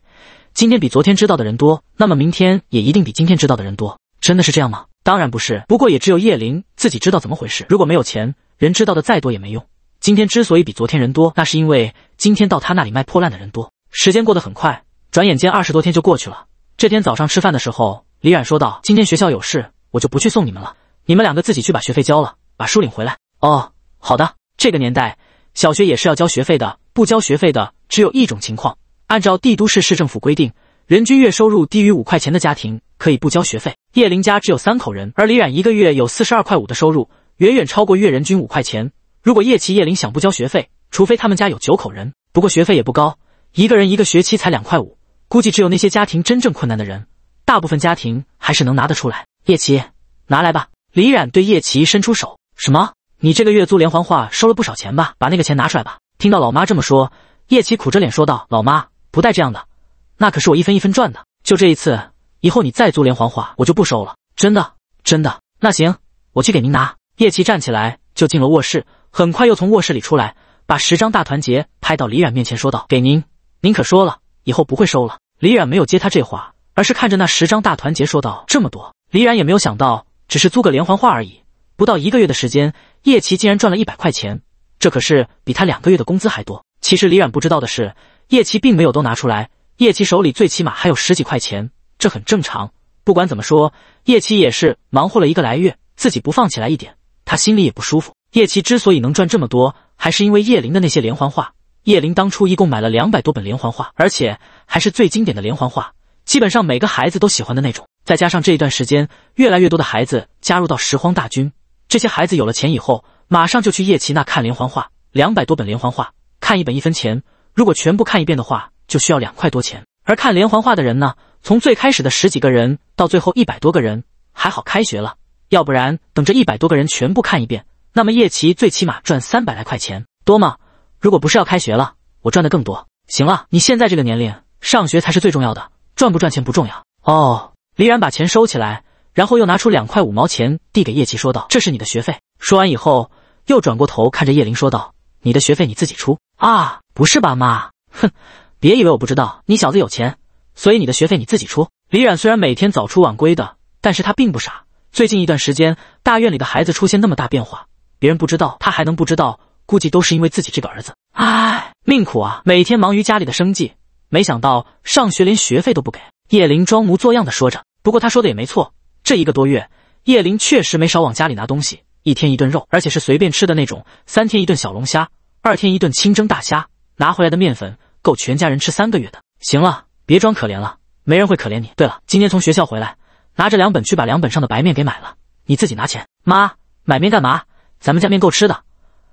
[SPEAKER 1] 今天比昨天知道的人多，那么明天也一定比今天知道的人多。真的是这样吗？当然不是。不过也只有叶林自己知道怎么回事。如果没有钱，人知道的再多也没用。今天之所以比昨天人多，那是因为今天到他那里卖破烂的人多。时间过得很快，转眼间二十多天就过去了。这天早上吃饭的时候，李冉说道：‘今天学校有事，我就不去送你们了。你们两个自己去把学费交了，把书领回来。’哦，好的。这个年代。”小学也是要交学费的，不交学费的只有一种情况。按照帝都市市政府规定，人均月收入低于五块钱的家庭可以不交学费。叶林家只有三口人，而李冉一个月有四十二块五的收入，远远超过月人均五块钱。如果叶琪、叶林想不交学费，除非他们家有九口人。不过学费也不高，一个人一个学期才两块五，估计只有那些家庭真正困难的人，大部分家庭还是能拿得出来。叶琪，拿来吧。李冉对叶琪伸出手。什么？你这个月租连环画收了不少钱吧？把那个钱拿出来吧。听到老妈这么说，叶奇苦着脸说道：“老妈不带这样的，那可是我一分一分赚的。就这一次，以后你再租连环画，我就不收了。真的，真的。”那行，我去给您拿。叶奇站起来就进了卧室，很快又从卧室里出来，把十张大团结拍到李冉面前，说道：“给您，您可说了，以后不会收了。”李冉没有接他这话，而是看着那十张大团结说道：“这么多？”李冉也没有想到，只是租个连环画而已。不到一个月的时间，叶奇竟然赚了一百块钱，这可是比他两个月的工资还多。其实李冉不知道的是，叶奇并没有都拿出来，叶奇手里最起码还有十几块钱，这很正常。不管怎么说，叶奇也是忙活了一个来月，自己不放起来一点，他心里也不舒服。叶奇之所以能赚这么多，还是因为叶林的那些连环画。叶林当初一共买了两百多本连环画，而且还是最经典的连环画，基本上每个孩子都喜欢的那种。再加上这一段时间，越来越多的孩子加入到拾荒大军。这些孩子有了钱以后，马上就去叶奇那看连环画，两百多本连环画，看一本一分钱，如果全部看一遍的话，就需要两块多钱。而看连环画的人呢，从最开始的十几个人，到最后一百多个人，还好开学了，要不然等这一百多个人全部看一遍，那么叶奇最起码赚三百来块钱，多吗？如果不是要开学了，我赚的更多。行了，你现在这个年龄，上学才是最重要的，赚不赚钱不重要。哦，李然把钱收起来。然后又拿出两块五毛钱递给叶奇，说道：“这是你的学费。”说完以后，又转过头看着叶林，说道：“你的学费你自己出啊？不是吧，妈？哼，别以为我不知道你小子有钱，所以你的学费你自己出。”李冉虽然每天早出晚归的，但是他并不傻。最近一段时间，大院里的孩子出现那么大变化，别人不知道，他还能不知道？估计都是因为自己这个儿子。唉，命苦啊，每天忙于家里的生计，没想到上学连学费都不给。叶林装模作样的说着，不过他说的也没错。这一个多月，叶灵确实没少往家里拿东西，一天一顿肉，而且是随便吃的那种。三天一顿小龙虾，二天一顿清蒸大虾，拿回来的面粉够全家人吃三个月的。行了，别装可怜了，没人会可怜你。对了，今天从学校回来，拿着两本去把两本上的白面给买了，你自己拿钱。妈，买面干嘛？咱们家面够吃的，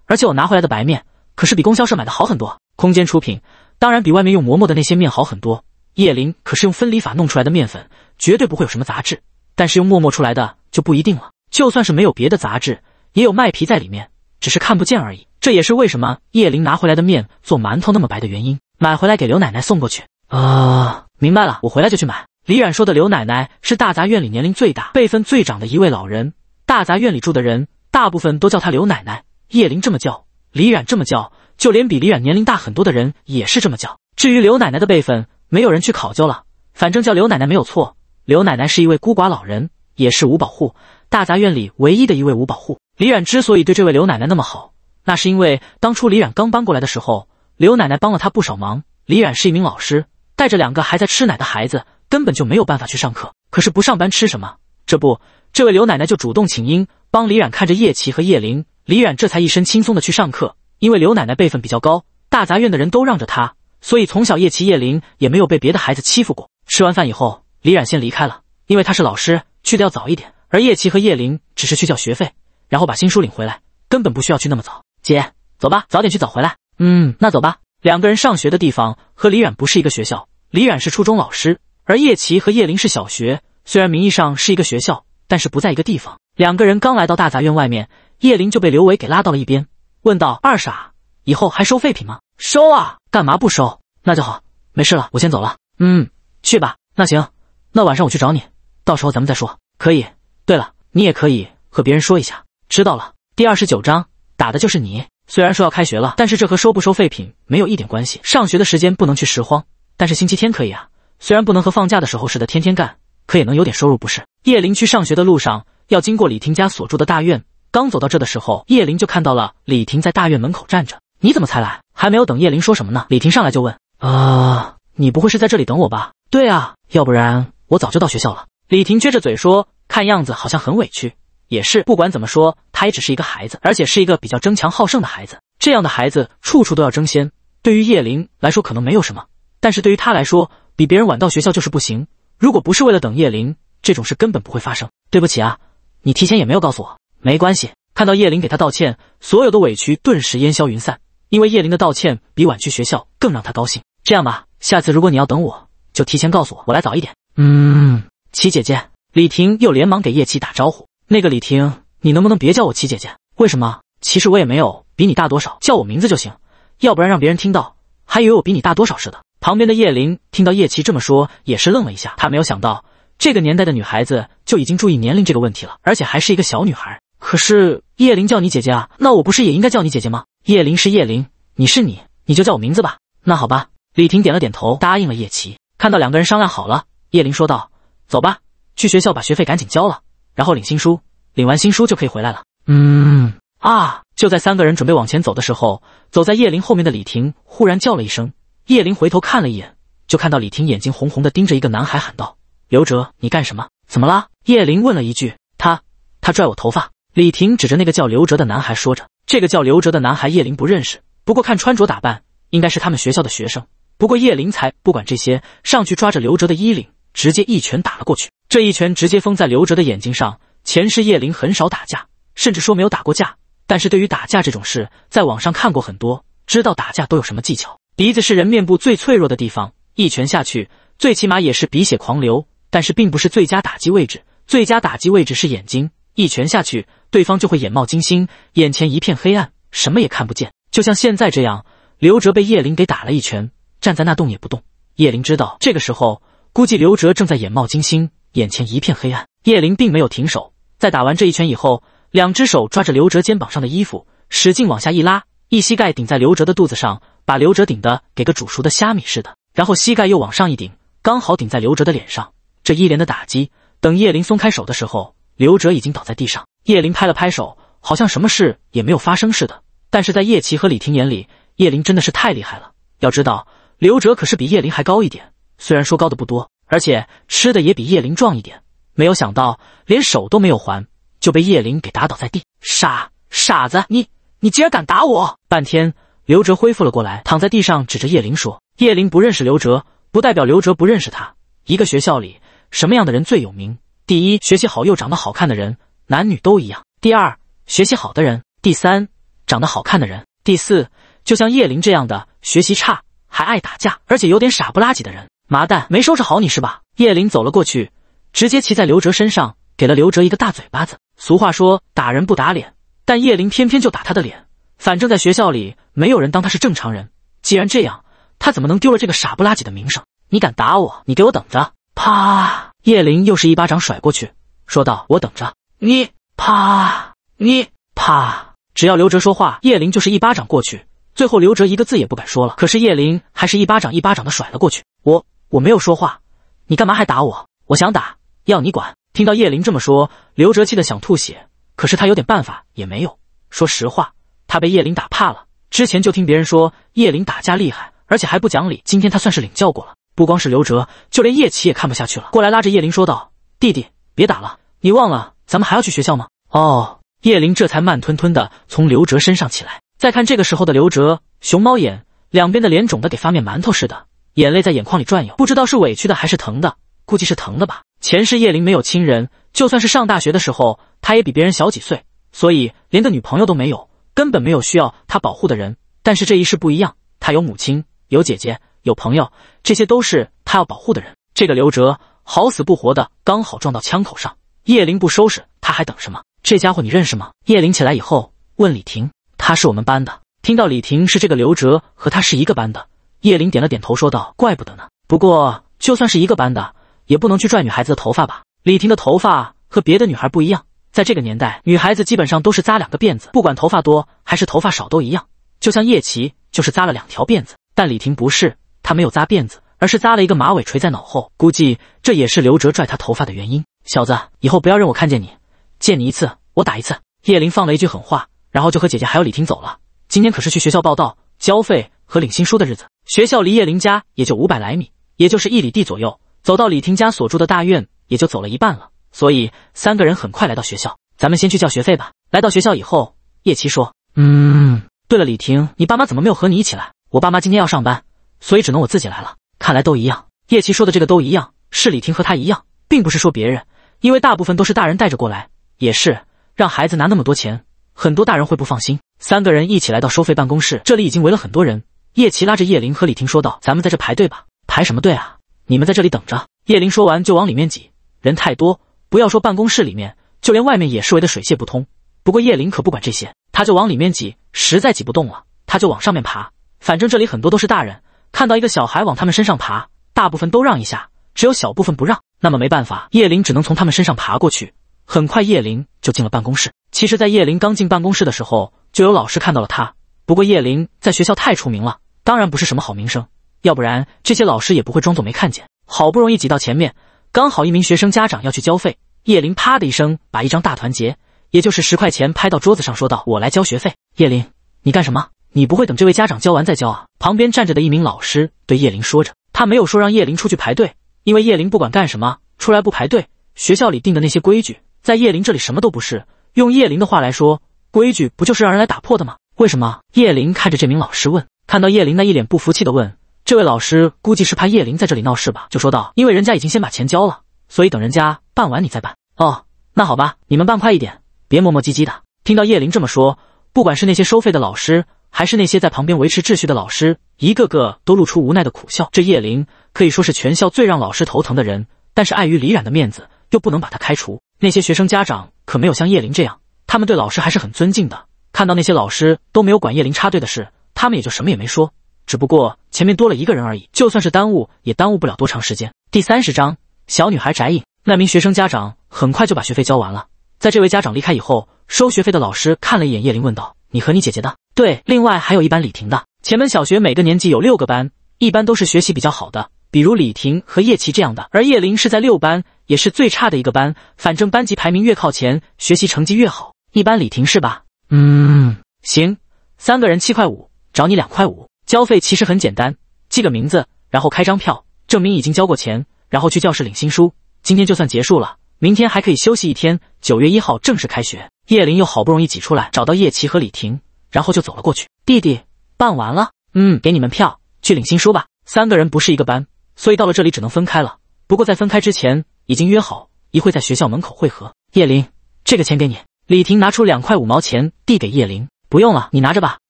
[SPEAKER 1] 而且我拿回来的白面可是比供销社买的好很多。空间出品，当然比外面用磨磨的那些面好很多。叶林可是用分离法弄出来的面粉，绝对不会有什么杂质。但是用默默出来的就不一定了，就算是没有别的杂质，也有麦皮在里面，只是看不见而已。这也是为什么叶灵拿回来的面做馒头那么白的原因。买回来给刘奶奶送过去啊！明白了，我回来就去买。李冉说的刘奶奶是大杂院里年龄最大、辈分最长的一位老人。大杂院里住的人大部分都叫她刘奶奶，叶灵这么叫，李冉这么叫，就连比李冉年龄大很多的人也是这么叫。至于刘奶奶的辈分，没有人去考究了，反正叫刘奶奶没有错。刘奶奶是一位孤寡老人，也是五保户，大杂院里唯一的一位五保户。李冉之所以对这位刘奶奶那么好，那是因为当初李冉刚搬过来的时候，刘奶奶帮了他不少忙。李冉是一名老师，带着两个还在吃奶的孩子，根本就没有办法去上课。可是不上班吃什么？这不，这位刘奶奶就主动请缨，帮李冉看着叶琪和叶灵。李冉这才一身轻松的去上课，因为刘奶奶辈分比较高，大杂院的人都让着她，所以从小叶琪、叶灵也没有被别的孩子欺负过。吃完饭以后。李冉先离开了，因为他是老师，去的要早一点。而叶琪和叶灵只是去交学费，然后把新书领回来，根本不需要去那么早。姐，走吧，早点去，早回来。嗯，那走吧。两个人上学的地方和李冉不是一个学校，李冉是初中老师，而叶琪和叶灵是小学。虽然名义上是一个学校，但是不在一个地方。两个人刚来到大杂院外面，叶灵就被刘伟给拉到了一边，问道：“二傻，以后还收废品吗？”“收啊，干嘛不收？”“那就好，没事了，我先走了。”“嗯，去吧。”“那行。”那晚上我去找你，到时候咱们再说。可以。对了，你也可以和别人说一下。知道了。第二十九章，打的就是你。虽然说要开学了，但是这和收不收废品没有一点关系。上学的时间不能去拾荒，但是星期天可以啊。虽然不能和放假的时候似的天天干，可也能有点收入，不是？叶林去上学的路上要经过李婷家所住的大院。刚走到这的时候，叶林就看到了李婷在大院门口站着。你怎么才来？还没有等叶林说什么呢，李婷上来就问：“啊，你不会是在这里等我吧？”“对啊，要不然。”我早就到学校了，李婷撅着嘴说，看样子好像很委屈。也是，不管怎么说，他也只是一个孩子，而且是一个比较争强好胜的孩子。这样的孩子处处都要争先，对于叶琳来说可能没有什么，但是对于他来说，比别人晚到学校就是不行。如果不是为了等叶琳，这种事根本不会发生。对不起啊，你提前也没有告诉我，没关系。看到叶琳给他道歉，所有的委屈顿时烟消云散，因为叶琳的道歉比晚去学校更让他高兴。这样吧，下次如果你要等我，就提前告诉我，我来早一点。嗯，齐姐姐，李婷又连忙给叶琪打招呼。那个李婷，你能不能别叫我齐姐姐？为什么？其实我也没有比你大多少，叫我名字就行，要不然让别人听到还以为我比你大多少似的。旁边的叶琳听到叶琪这么说，也是愣了一下，她没有想到这个年代的女孩子就已经注意年龄这个问题了，而且还是一个小女孩。可是叶琳叫你姐姐啊，那我不是也应该叫你姐姐吗？叶琳是叶琳，你是你，你就叫我名字吧。那好吧，李婷点了点头，答应了叶琪。看到两个人商量好了。叶林说道：“走吧，去学校把学费赶紧交了，然后领新书。领完新书就可以回来了。”
[SPEAKER 2] 嗯
[SPEAKER 1] 啊！就在三个人准备往前走的时候，走在叶林后面的李婷忽然叫了一声。叶林回头看了一眼，就看到李婷眼睛红红的盯着一个男孩喊道：“刘哲，你干什么？怎么啦？”叶林问了一句。他他拽我头发。李婷指着那个叫刘哲的男孩说着。这个叫刘哲的男孩叶林不认识，不过看穿着打扮应该是他们学校的学生。不过叶林才不管这些，上去抓着刘哲的衣领。直接一拳打了过去，这一拳直接封在刘哲的眼睛上。前世叶灵很少打架，甚至说没有打过架，但是对于打架这种事，在网上看过很多，知道打架都有什么技巧。鼻子是人面部最脆弱的地方，一拳下去，最起码也是鼻血狂流。但是并不是最佳打击位置，最佳打击位置是眼睛，一拳下去，对方就会眼冒金星，眼前一片黑暗，什么也看不见。就像现在这样，刘哲被叶灵给打了一拳，站在那动也不动。叶灵知道这个时候。估计刘哲正在眼冒金星，眼前一片黑暗。叶林并没有停手，在打完这一拳以后，两只手抓着刘哲肩膀上的衣服，使劲往下一拉，一膝盖顶在刘哲的肚子上，把刘哲顶的给个煮熟的虾米似的，然后膝盖又往上一顶，刚好顶在刘哲的脸上。这一连的打击，等叶林松开手的时候，刘哲已经倒在地上。叶林拍了拍手，好像什么事也没有发生似的。但是在叶奇和李婷眼里，叶林真的是太厉害了。要知道，刘哲可是比叶林还高一点。虽然说高的不多，而且吃的也比叶灵壮一点，没有想到连手都没有还就被叶灵给打倒在地。傻傻子，你你竟然敢打我！半天，刘哲恢复了过来，躺在地上指着叶灵说：“叶灵不认识刘哲，不代表刘哲不认识他。一个学校里，什么样的人最有名？第一，学习好又长得好看的人，男女都一样；第二，学习好的人；第三，长得好看的人；第四，就像叶灵这样的，学习差还爱打架，而且有点傻不拉几的人。”麻蛋，没收拾好你是吧？叶林走了过去，直接骑在刘哲身上，给了刘哲一个大嘴巴子。俗话说打人不打脸，但叶林偏偏就打他的脸。反正在学校里没有人当他是正常人，既然这样，他怎么能丢了这个傻不拉几的名声？你敢打我，你给我等着！啪！叶林又是一巴掌甩过去，说道：“我等着你。”啪！你啪！只要刘哲说话，叶林就是一巴掌过去。最后刘哲一个字也不敢说了。可是叶林还是一巴掌一巴掌的甩了过去。我。我没有说话，你干嘛还打我？我想打，要你管！听到叶灵这么说，刘哲气得想吐血，可是他有点办法也没有。说实话，他被叶灵打怕了。之前就听别人说叶灵打架厉害，而且还不讲理。今天他算是领教过了。不光是刘哲，就连叶琪也看不下去了，过来拉着叶灵说道：“弟弟，别打了，你忘了咱们还要去学校吗？”哦，叶灵这才慢吞吞的从刘哲身上起来。再看这个时候的刘哲，熊猫眼，两边的脸肿的给发面馒头似的。眼泪在眼眶里转悠，不知道是委屈的还是疼的，估计是疼的吧。前世叶灵没有亲人，就算是上大学的时候，她也比别人小几岁，所以连个女朋友都没有，根本没有需要她保护的人。但是这一世不一样，她有母亲，有姐姐，有朋友，这些都是她要保护的人。这个刘哲好死不活的，刚好撞到枪口上，叶灵不收拾他还等什么？这家伙你认识吗？叶灵起来以后问李婷，他是我们班的。听到李婷是这个刘哲和她是一个班的。叶林点了点头，说道：“怪不得呢。不过就算是一个班的，也不能去拽女孩子的头发吧？”李婷的头发和别的女孩不一样，在这个年代，女孩子基本上都是扎两个辫子，不管头发多还是头发少都一样。就像叶琪就是扎了两条辫子，但李婷不是，她没有扎辫子，而是扎了一个马尾，垂在脑后。估计这也是刘哲拽她头发的原因。小子，以后不要让我看见你，见你一次我打一次。”叶林放了一句狠话，然后就和姐姐还有李婷走了。今天可是去学校报道、交费和领新书的日子。学校离叶林家也就五百来米，也就是一里地左右。走到李婷家所住的大院，也就走了一半了。所以三个人很快来到学校。咱们先去交学费吧。来到学校以后，叶奇说：“
[SPEAKER 2] 嗯，
[SPEAKER 1] 对了，李婷，你爸妈怎么没有和你一起来？我爸妈今天要上班，所以只能我自己来了。看来都一样。”叶奇说的这个都一样，是李婷和他一样，并不是说别人，因为大部分都是大人带着过来，也是让孩子拿那么多钱，很多大人会不放心。三个人一起来到收费办公室，这里已经围了很多人。叶奇拉着叶灵和李婷说道：“咱们在这排队吧。”“排什么队啊？”“你们在这里等着。”叶灵说完就往里面挤。人太多，不要说办公室里面，就连外面也是围得水泄不通。不过叶灵可不管这些，他就往里面挤。实在挤不动了，他就往上面爬。反正这里很多都是大人，看到一个小孩往他们身上爬，大部分都让一下，只有小部分不让。那么没办法，叶灵只能从他们身上爬过去。很快，叶灵就进了办公室。其实，在叶灵刚进办公室的时候，就有老师看到了他。不过叶琳在学校太出名了，当然不是什么好名声，要不然这些老师也不会装作没看见。好不容易挤到前面，刚好一名学生家长要去交费，叶林啪的一声把一张大团结，也就是十块钱拍到桌子上，说道：“我来交学费。”叶林，你干什么？你不会等这位家长交完再交啊？旁边站着的一名老师对叶林说着，他没有说让叶林出去排队，因为叶林不管干什么出来不排队，学校里定的那些规矩在叶林这里什么都不是。用叶林的话来说，规矩不就是让人来打破的吗？为什么？叶林看着这名老师问，看到叶林那一脸不服气的问，这位老师估计是怕叶林在这里闹事吧，就说道，因为人家已经先把钱交了，所以等人家办完你再办。哦，那好吧，你们办快一点，别磨磨唧唧的。听到叶林这么说，不管是那些收费的老师，还是那些在旁边维持秩序的老师，一个个都露出无奈的苦笑。这叶林可以说是全校最让老师头疼的人，但是碍于李冉的面子，又不能把他开除。那些学生家长可没有像叶林这样，他们对老师还是很尊敬的。看到那些老师都没有管叶灵插队的事，他们也就什么也没说，只不过前面多了一个人而已。就算是耽误，也耽误不了多长时间。第三十章，小女孩翟颖那名学生家长很快就把学费交完了。在这位家长离开以后，收学费的老师看了一眼叶灵，问道：“你和你姐姐的？对，另外还有一班李婷的。前门小学每个年级有六个班，一般都是学习比较好的，比如李婷和叶琪这样的。而叶灵是在六班，也是最差的一个班。反正班级排名越靠前，学习成绩越好。一班李婷是吧？”
[SPEAKER 2] 嗯，
[SPEAKER 1] 行，三个人七块五，找你两块五。交费其实很简单，记个名字，然后开张票，证明已经交过钱，然后去教室领新书。今天就算结束了，明天还可以休息一天。九月一号正式开学。叶林又好不容易挤出来，找到叶琪和李婷，然后就走了过去。弟弟，办完了，嗯，给你们票，去领新书吧。三个人不是一个班，所以到了这里只能分开了。不过在分开之前，已经约好，一会在学校门口会合。叶林，这个钱给你。李婷拿出两块五毛钱递给叶灵：“不用了，你拿着吧。”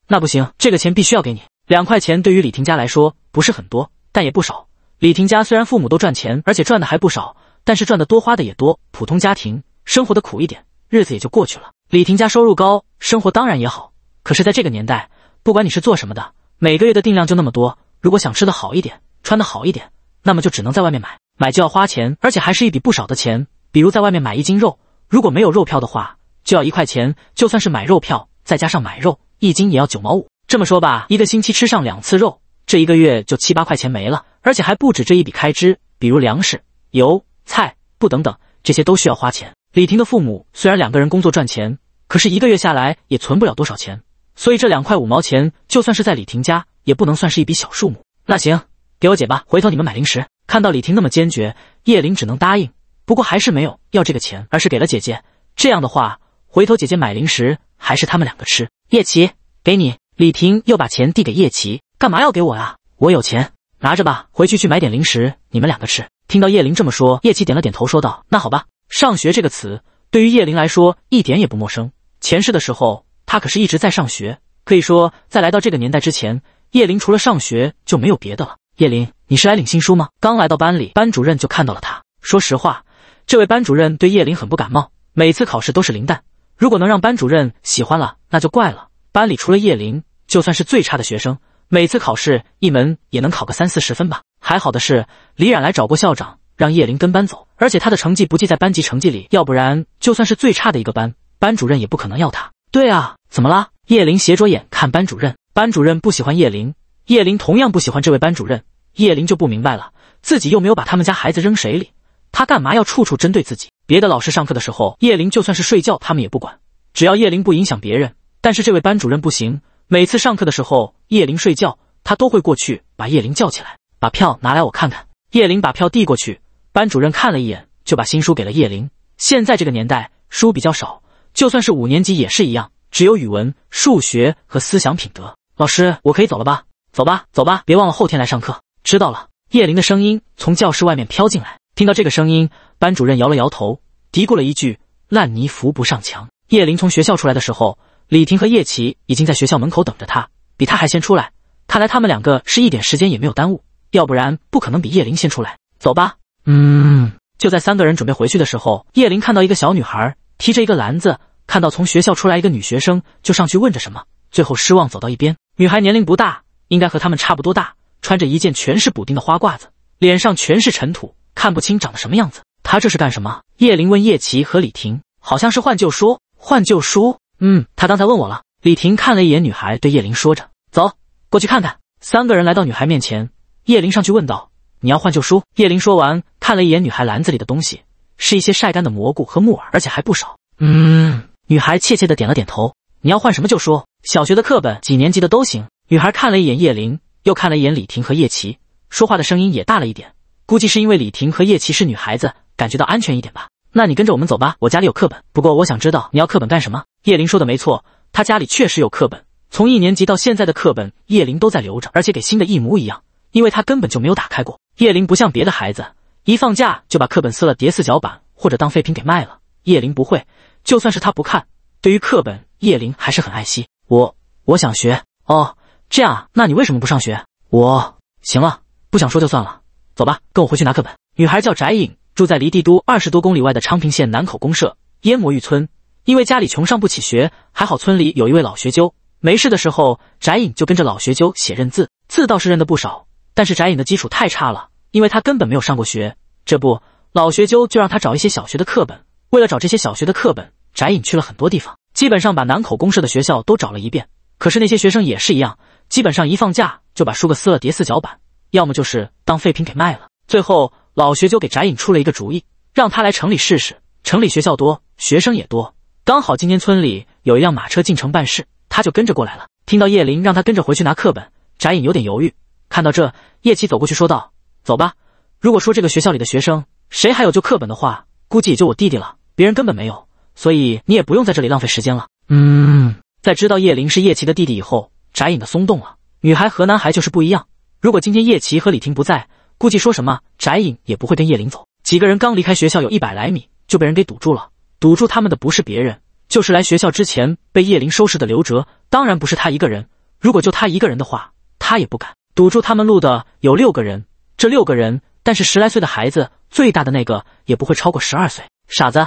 [SPEAKER 1] 那不行，这个钱必须要给你。两块钱对于李婷家来说不是很多，但也不少。李婷家虽然父母都赚钱，而且赚的还不少，但是赚的多花的也多。普通家庭生活的苦一点，日子也就过去了。李婷家收入高，生活当然也好。可是在这个年代，不管你是做什么的，每个月的定量就那么多。如果想吃的好一点，穿的好一点，那么就只能在外面买，买就要花钱，而且还是一笔不少的钱。比如在外面买一斤肉，如果没有肉票的话。需要一块钱，就算是买肉票，再加上买肉一斤也要九毛五。这么说吧，一个星期吃上两次肉，这一个月就七八块钱没了。而且还不止这一笔开支，比如粮食、油、菜不等等，这些都需要花钱。李婷的父母虽然两个人工作赚钱，可是一个月下来也存不了多少钱，所以这两块五毛钱，就算是在李婷家，也不能算是一笔小数目。那行，给我姐吧，回头你们买零食。看到李婷那么坚决，叶玲只能答应，不过还是没有要这个钱，而是给了姐姐。这样的话。回头姐姐买零食还是他们两个吃？叶琪，给你。李婷又把钱递给叶琪，干嘛要给我呀？我有钱，拿着吧，回去去买点零食，你们两个吃。听到叶琳这么说，叶琪点了点头，说道：“那好吧。”上学这个词对于叶琳来说一点也不陌生，前世的时候他可是一直在上学，可以说在来到这个年代之前，叶琳除了上学就没有别的了。叶琳，你是来领新书吗？刚来到班里，班主任就看到了他。说实话，这位班主任对叶琳很不感冒，每次考试都是零蛋。如果能让班主任喜欢了，那就怪了。班里除了叶琳，就算是最差的学生，每次考试一门也能考个三四十分吧。还好的是，李冉来找过校长，让叶琳跟班走，而且他的成绩不记在班级成绩里。要不然，就算是最差的一个班，班主任也不可能要他。对啊，怎么啦？叶琳斜着眼看班主任，班主任不喜欢叶琳，叶琳同样不喜欢这位班主任。叶琳就不明白了，自己又没有把他们家孩子扔水里，他干嘛要处处针对自己？别的老师上课的时候，叶灵就算是睡觉，他们也不管，只要叶灵不影响别人。但是这位班主任不行，每次上课的时候，叶灵睡觉，他都会过去把叶灵叫起来，把票拿来我看看。叶灵把票递过去，班主任看了一眼，就把新书给了叶灵。现在这个年代，书比较少，就算是五年级也是一样，只有语文、数学和思想品德。老师，我可以走了吧？走吧，走吧，别忘了后天来上课。知道了。叶灵的声音从教室外面飘进来，听到这个声音。班主任摇了摇头，嘀咕了一句：“烂泥扶不上墙。”叶林从学校出来的时候，李婷和叶琪已经在学校门口等着他，比他还先出来。看来他们两个是一点时间也没有耽误，要不然不可能比叶林先出来。走吧。
[SPEAKER 2] 嗯。
[SPEAKER 1] 就在三个人准备回去的时候，叶林看到一个小女孩提着一个篮子，看到从学校出来一个女学生，就上去问着什么，最后失望走到一边。女孩年龄不大，应该和他们差不多大，穿着一件全是补丁的花褂子，脸上全是尘土，看不清长得什么样子。他这是干什么？叶灵问叶琪和李婷，好像是换旧书。换旧书？嗯，他刚才问我了。李婷看了一眼女孩，对叶灵说着：“走，过去看看。”三个人来到女孩面前，叶灵上去问道：“你要换旧书？”叶灵说完，看了一眼女孩篮子里的东西，是一些晒干的蘑菇和木耳，而且还不少。
[SPEAKER 2] 嗯，
[SPEAKER 1] 女孩怯怯的点了点头：“你要换什么旧书？小学的课本，几年级的都行。”女孩看了一眼叶灵，又看了一眼李婷和叶琪，说话的声音也大了一点，估计是因为李婷和叶琪是女孩子。感觉到安全一点吧。那你跟着我们走吧。我家里有课本，不过我想知道你要课本干什么。叶林说的没错，他家里确实有课本，从一年级到现在的课本，叶林都在留着，而且给新的，一模一样，因为他根本就没有打开过。叶林不像别的孩子，一放假就把课本撕了叠四角板或者当废品给卖了。叶林不会，就算是他不看，对于课本，叶林还是很爱惜。我我想学哦，这样啊，那你为什么不上学？我行了，不想说就算了，走吧，跟我回去拿课本。女孩叫翟颖。住在离帝都二十多公里外的昌平县南口公社淹魔峪村，因为家里穷上不起学，还好村里有一位老学究。没事的时候，翟颖就跟着老学究写认字，字倒是认得不少，但是翟颖的基础太差了，因为他根本没有上过学。这不，老学究就让他找一些小学的课本。为了找这些小学的课本，翟颖去了很多地方，基本上把南口公社的学校都找了一遍。可是那些学生也是一样，基本上一放假就把书给撕了，叠四角板，要么就是当废品给卖了。最后。老学究给翟颖出了一个主意，让他来城里试试。城里学校多，学生也多，刚好今天村里有一辆马车进城办事，他就跟着过来了。听到叶林让他跟着回去拿课本，翟颖有点犹豫。看到这，叶奇走过去说道：“走吧，如果说这个学校里的学生谁还有旧课本的话，估计也就我弟弟了，别人根本没有，所以你也不用在这里浪费时间了。”
[SPEAKER 2] 嗯，
[SPEAKER 1] 在知道叶林是叶奇的弟弟以后，翟颖的松动了。女孩和男孩就是不一样，如果今天叶奇和李婷不在。估计说什么，翟颖也不会跟叶林走。几个人刚离开学校有一百来米，就被人给堵住了。堵住他们的不是别人，就是来学校之前被叶林收拾的刘哲。当然不是他一个人，如果就他一个人的话，他也不敢堵住他们路的有六个人。这六个人，但是十来岁的孩子，最大的那个也不会超过十二岁。傻子，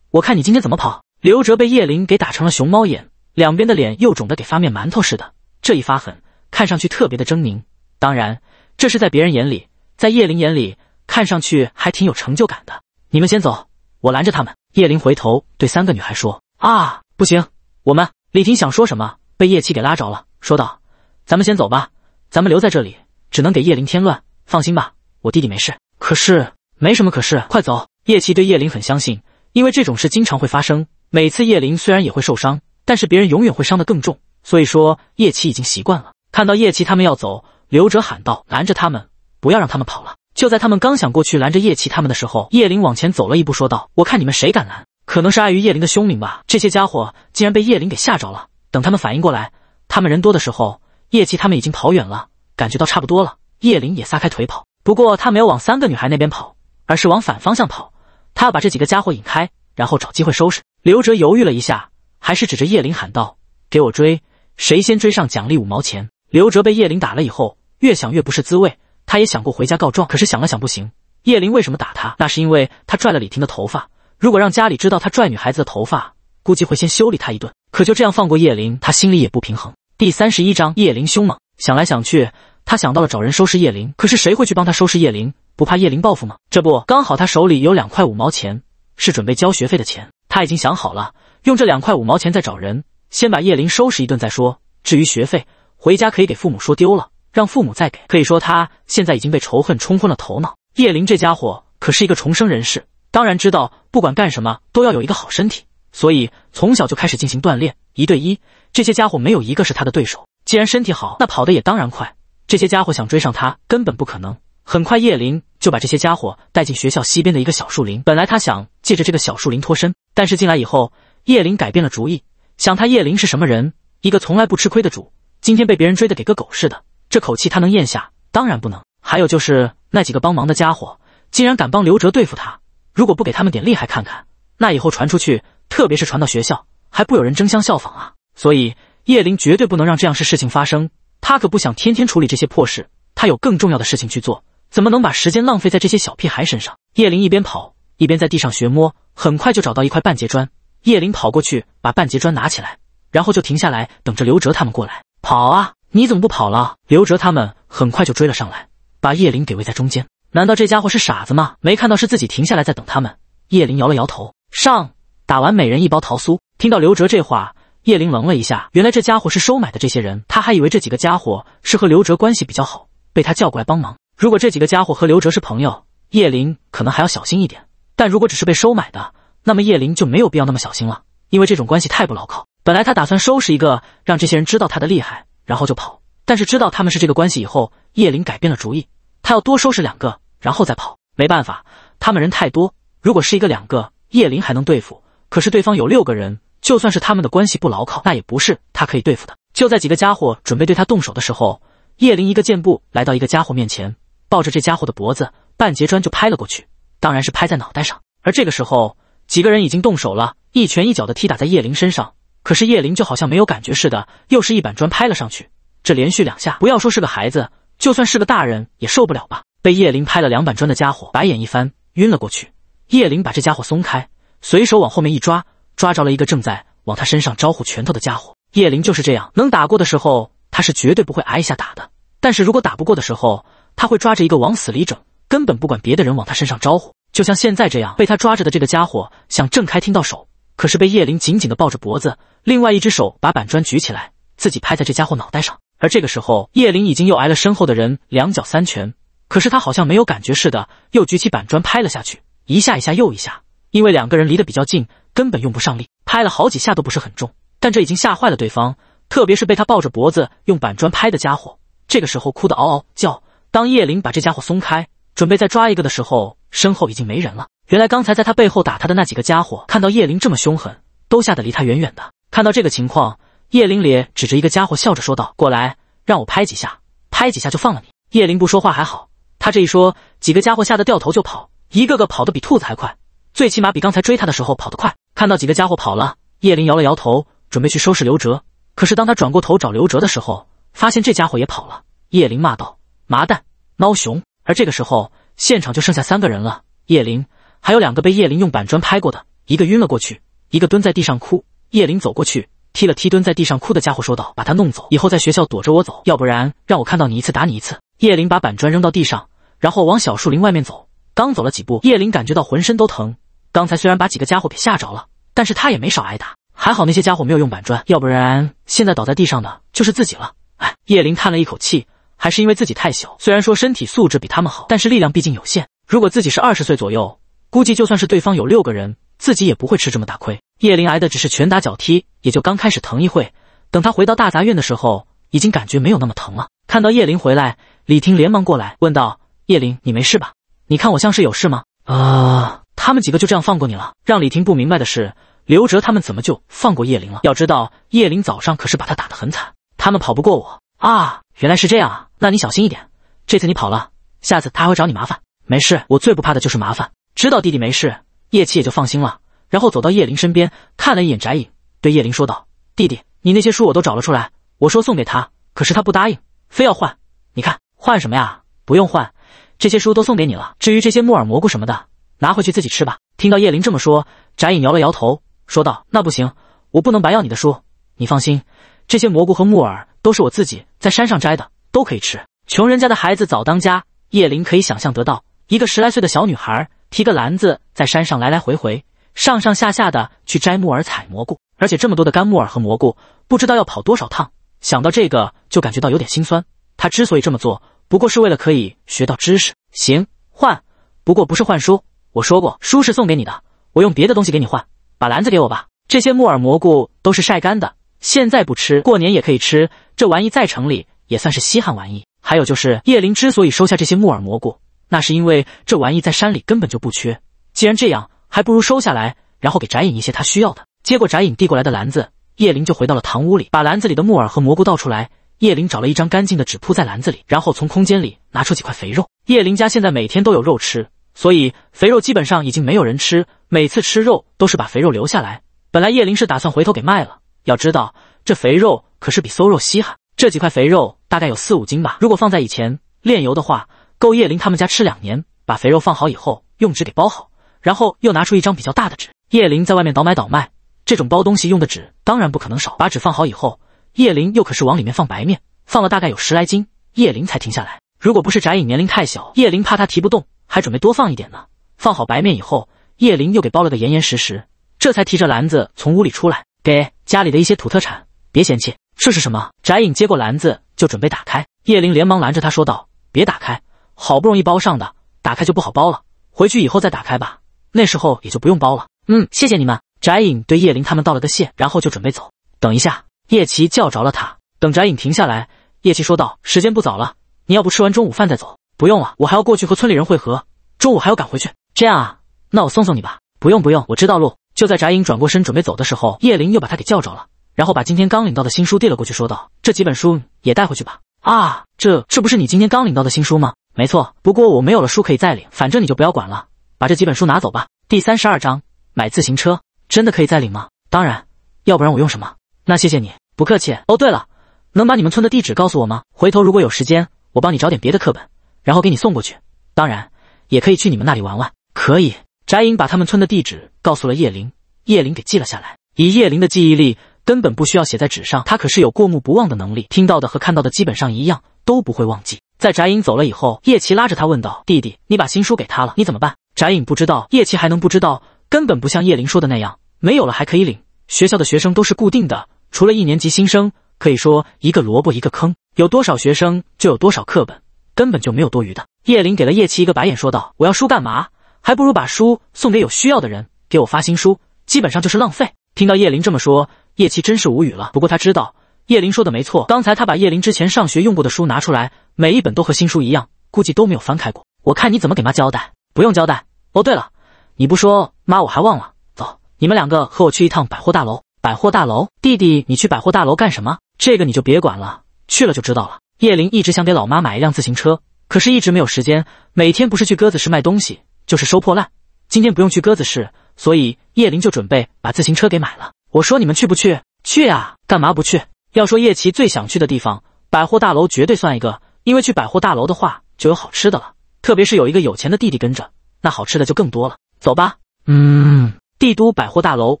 [SPEAKER 1] 我看你今天怎么跑！刘哲被叶林给打成了熊猫眼，两边的脸又肿得给发面馒头似的。这一发狠，看上去特别的狰狞。当然，这是在别人眼里。在叶林眼里，看上去还挺有成就感的。你们先走，我拦着他们。叶林回头对三个女孩说：“啊，不行，我们李婷想说什么，被叶奇给拉着了，说道：‘咱们先走吧，咱们留在这里，只能给叶林添乱。放心吧，我弟弟没事。可是，没什么可是，快走。’叶奇对叶林很相信，因为这种事经常会发生。每次叶林虽然也会受伤，但是别人永远会伤得更重，所以说叶奇已经习惯了。看到叶奇他们要走，刘哲喊道：‘拦着他们！’不要让他们跑了！就在他们刚想过去拦着叶奇他们的时候，叶灵往前走了一步，说道：“我看你们谁敢拦？”可能是碍于叶灵的凶名吧，这些家伙竟然被叶灵给吓着了。等他们反应过来，他们人多的时候，叶奇他们已经跑远了。感觉到差不多了，叶灵也撒开腿跑。不过他没有往三个女孩那边跑，而是往反方向跑。他要把这几个家伙引开，然后找机会收拾。刘哲犹豫了一下，还是指着叶灵喊道：“给我追，谁先追上，奖励五毛钱。”刘哲被叶灵打了以后，越想越不是滋味。他也想过回家告状，可是想了想不行。叶林为什么打他？那是因为他拽了李婷的头发。如果让家里知道他拽女孩子的头发，估计会先修理他一顿。可就这样放过叶林，他心里也不平衡。第三十一章，叶林凶猛。想来想去，他想到了找人收拾叶林。可是谁会去帮他收拾叶林？不怕叶林报复吗？这不刚好，他手里有两块五毛钱，是准备交学费的钱。他已经想好了，用这两块五毛钱再找人，先把叶林收拾一顿再说。至于学费，回家可以给父母说丢了。让父母再给，可以说他现在已经被仇恨冲昏了头脑。叶麟这家伙可是一个重生人士，当然知道不管干什么都要有一个好身体，所以从小就开始进行锻炼。一对一，这些家伙没有一个是他的对手。既然身体好，那跑得也当然快。这些家伙想追上他根本不可能。很快，叶麟就把这些家伙带进学校西边的一个小树林。本来他想借着这个小树林脱身，但是进来以后，叶麟改变了主意，想他叶麟是什么人？一个从来不吃亏的主，今天被别人追得给个狗似的。这口气他能咽下？当然不能。还有就是那几个帮忙的家伙，竟然敢帮刘哲对付他！如果不给他们点厉害看看，那以后传出去，特别是传到学校，还不有人争相效仿啊！所以叶灵绝对不能让这样事事情发生。他可不想天天处理这些破事，他有更重要的事情去做，怎么能把时间浪费在这些小屁孩身上？叶灵一边跑一边在地上学摸，很快就找到一块半截砖。叶灵跑过去把半截砖拿起来，然后就停下来等着刘哲他们过来。跑啊！你怎么不跑了？刘哲他们很快就追了上来，把叶灵给围在中间。难道这家伙是傻子吗？没看到是自己停下来在等他们？叶灵摇了摇头。上，打完每人一包桃酥。听到刘哲这话，叶灵愣了一下。原来这家伙是收买的这些人，他还以为这几个家伙是和刘哲关系比较好，被他叫过来帮忙。如果这几个家伙和刘哲是朋友，叶灵可能还要小心一点。但如果只是被收买的，那么叶灵就没有必要那么小心了，因为这种关系太不牢靠。本来他打算收拾一个，让这些人知道他的厉害。然后就跑，但是知道他们是这个关系以后，叶林改变了主意，他要多收拾两个，然后再跑。没办法，他们人太多，如果是一个两个，叶林还能对付，可是对方有六个人，就算是他们的关系不牢靠，那也不是他可以对付的。就在几个家伙准备对他动手的时候，叶林一个箭步来到一个家伙面前，抱着这家伙的脖子，半截砖就拍了过去，当然是拍在脑袋上。而这个时候，几个人已经动手了，一拳一脚的踢打在叶林身上。可是叶灵就好像没有感觉似的，又是一板砖拍了上去。这连续两下，不要说是个孩子，就算是个大人也受不了吧？被叶灵拍了两板砖的家伙，白眼一翻，晕了过去。叶灵把这家伙松开，随手往后面一抓，抓着了一个正在往他身上招呼拳头的家伙。叶灵就是这样，能打过的时候，他是绝对不会挨一下打的；但是如果打不过的时候，他会抓着一个往死里整，根本不管别的人往他身上招呼。就像现在这样，被他抓着的这个家伙想挣开，听到手。可是被叶灵紧紧的抱着脖子，另外一只手把板砖举起来，自己拍在这家伙脑袋上。而这个时候，叶灵已经又挨了身后的人两脚三拳，可是他好像没有感觉似的，又举起板砖拍了下去，一下一下又一下。因为两个人离得比较近，根本用不上力，拍了好几下都不是很重。但这已经吓坏了对方，特别是被他抱着脖子用板砖拍的家伙，这个时候哭得嗷嗷叫。当叶灵把这家伙松开，准备再抓一个的时候。身后已经没人了。原来刚才在他背后打他的那几个家伙，看到叶灵这么凶狠，都吓得离他远远的。看到这个情况，叶灵咧指着一个家伙，笑着说道：“过来，让我拍几下，拍几下就放了你。”叶灵不说话还好，他这一说，几个家伙吓得掉头就跑，一个个跑得比兔子还快，最起码比刚才追他的时候跑得快。看到几个家伙跑了，叶灵摇了摇头，准备去收拾刘哲。可是当他转过头找刘哲的时候，发现这家伙也跑了。叶灵骂道：“麻蛋，孬熊！”而这个时候。现场就剩下三个人了，叶灵还有两个被叶灵用板砖拍过的，一个晕了过去，一个蹲在地上哭。叶灵走过去，踢了踢蹲在地上哭的家伙，说道：“把他弄走，以后在学校躲着我走，要不然让我看到你一次打你一次。”叶灵把板砖扔到地上，然后往小树林外面走。刚走了几步，叶灵感觉到浑身都疼。刚才虽然把几个家伙给吓着了，但是他也没少挨打。还好那些家伙没有用板砖，要不然现在倒在地上的就是自己了。哎，叶灵叹了一口气。还是因为自己太小，虽然说身体素质比他们好，但是力量毕竟有限。如果自己是二十岁左右，估计就算是对方有六个人，自己也不会吃这么大亏。叶林挨的只是拳打脚踢，也就刚开始疼一会。等他回到大杂院的时候，已经感觉没有那么疼了。看到叶林回来，李婷连忙过来问道：“叶林，你没事吧？你看我像是有事吗？”
[SPEAKER 3] 啊，
[SPEAKER 1] 他们几个就这样放过你了？让李婷不明白的是，刘哲他们怎么就放过叶林了？要知道，叶林早上可是把他打得很惨，他们跑不过我啊！原来是这样啊。那你小心一点，这次你跑了，下次他还会找你麻烦。没事，我最不怕的就是麻烦。知道弟弟没事，叶七也就放心了。然后走到叶林身边，看了一眼翟颖，对叶林说道：“弟弟，你那些书我都找了出来，我说送给他，可是他不答应，非要换。你看，换什么呀？不用换，这些书都送给你了。至于这些木耳、蘑菇什么的，拿回去自己吃吧。”听到叶林这么说，翟颖摇了摇头，说道：“那不行，我不能白要你的书。你放心，这些蘑菇和木耳都是我自己在山上摘的。”都可以吃。穷人家的孩子早当家，叶林可以想象得到，一个十来岁的小女孩提个篮子在山上来来回回、上上下下的去摘木耳、采蘑菇，而且这么多的干木耳和蘑菇，不知道要跑多少趟。想到这个就感觉到有点心酸。他之所以这么做，不过是为了可以学到知识。行，换，不过不是换书。我说过，书是送给你的，我用别的东西给你换。把篮子给我吧，这些木耳、蘑菇都是晒干的，现在不吃，过年也可以吃。这玩意在城里。也算是稀罕玩意。还有就是，叶灵之所以收下这些木耳蘑菇，那是因为这玩意在山里根本就不缺。既然这样，还不如收下来，然后给翟影一些他需要的。接过翟影递过来的篮子，叶灵就回到了堂屋里，把篮子里的木耳和蘑菇倒出来。叶灵找了一张干净的纸铺在篮子里，然后从空间里拿出几块肥肉。叶灵家现在每天都有肉吃，所以肥肉基本上已经没有人吃。每次吃肉都是把肥肉留下来。本来叶灵是打算回头给卖了，要知道这肥肉可是比馊肉稀罕。这几块肥肉大概有四五斤吧，如果放在以前炼油的话，够叶林他们家吃两年。把肥肉放好以后，用纸给包好，然后又拿出一张比较大的纸。叶林在外面倒买倒卖，这种包东西用的纸当然不可能少。把纸放好以后，叶林又可是往里面放白面，放了大概有十来斤，叶林才停下来。如果不是翟颖年龄太小，叶林怕他提不动，还准备多放一点呢。放好白面以后，叶林又给包了个严严实实，这才提着篮子从屋里出来，给家里的一些土特产，别嫌弃。这是什么？翟颖接过篮子就准备打开，叶灵连忙拦着他说道：“别打开，好不容易包上的，打开就不好包了。回去以后再打开吧，那时候也就不用包了。”嗯，谢谢你们。翟颖对叶灵他们道了个谢，然后就准备走。等一下，叶琪叫着了他。等翟颖停下来，叶琪说道：“时间不早了，你要不吃完中午饭再走？”“不用了，我还要过去和村里人会合，中午还要赶回去。”“这样啊，那我送送你吧。”“不用不用，我知道路。”就在翟颖转过身准备走的时候，叶灵又把他给叫着了。然后把今天刚领到的新书递了过去，说道：“这几本书也带回去吧。”啊，这这不是你今天刚领到的新书吗？没错，不过我没有了书可以再领，反正你就不要管了，把这几本书拿走吧。第三十二章买自行车真的可以再领吗？当然，要不然我用什么？那谢谢你，不客气。哦，对了，能把你们村的地址告诉我吗？回头如果有时间，我帮你找点别的课本，然后给你送过去。当然，也可以去你们那里玩玩。可以。翟颖把他们村的地址告诉了叶灵，叶灵给记了下来。以叶灵的记忆力。根本不需要写在纸上，他可是有过目不忘的能力，听到的和看到的基本上一样，都不会忘记。在翟颖走了以后，叶奇拉着他问道：“弟弟，你把新书给他了，你怎么办？”翟颖不知道叶奇还能不知道，根本不像叶林说的那样，没有了还可以领。学校的学生都是固定的，除了一年级新生，可以说一个萝卜一个坑，有多少学生就有多少课本，根本就没有多余的。叶林给了叶奇一个白眼，说道：“我要书干嘛？还不如把书送给有需要的人。给我发新书，基本上就是浪费。”听到叶林这么说。叶奇真是无语了，不过他知道叶琳说的没错。刚才他把叶琳之前上学用过的书拿出来，每一本都和新书一样，估计都没有翻开过。我看你怎么给妈交代？不用交代。哦，对了，你不说妈我还忘了。走，你们两个和我去一趟百货大楼。百货大楼？弟弟，你去百货大楼干什么？这个你就别管了，去了就知道了。叶琳一直想给老妈买一辆自行车，可是一直没有时间，每天不是去鸽子市卖东西，就是收破烂。今天不用去鸽子市，所以叶琳就准备把自行车给买了。我说你们去不去？去呀！干嘛不去？要说叶琪最想去的地方，百货大楼绝对算一个。因为去百货大楼的话，就有好吃的了。特别是有一个有钱的弟弟跟着，那好吃的就更多了。走吧。
[SPEAKER 2] 嗯，
[SPEAKER 1] 帝都百货大楼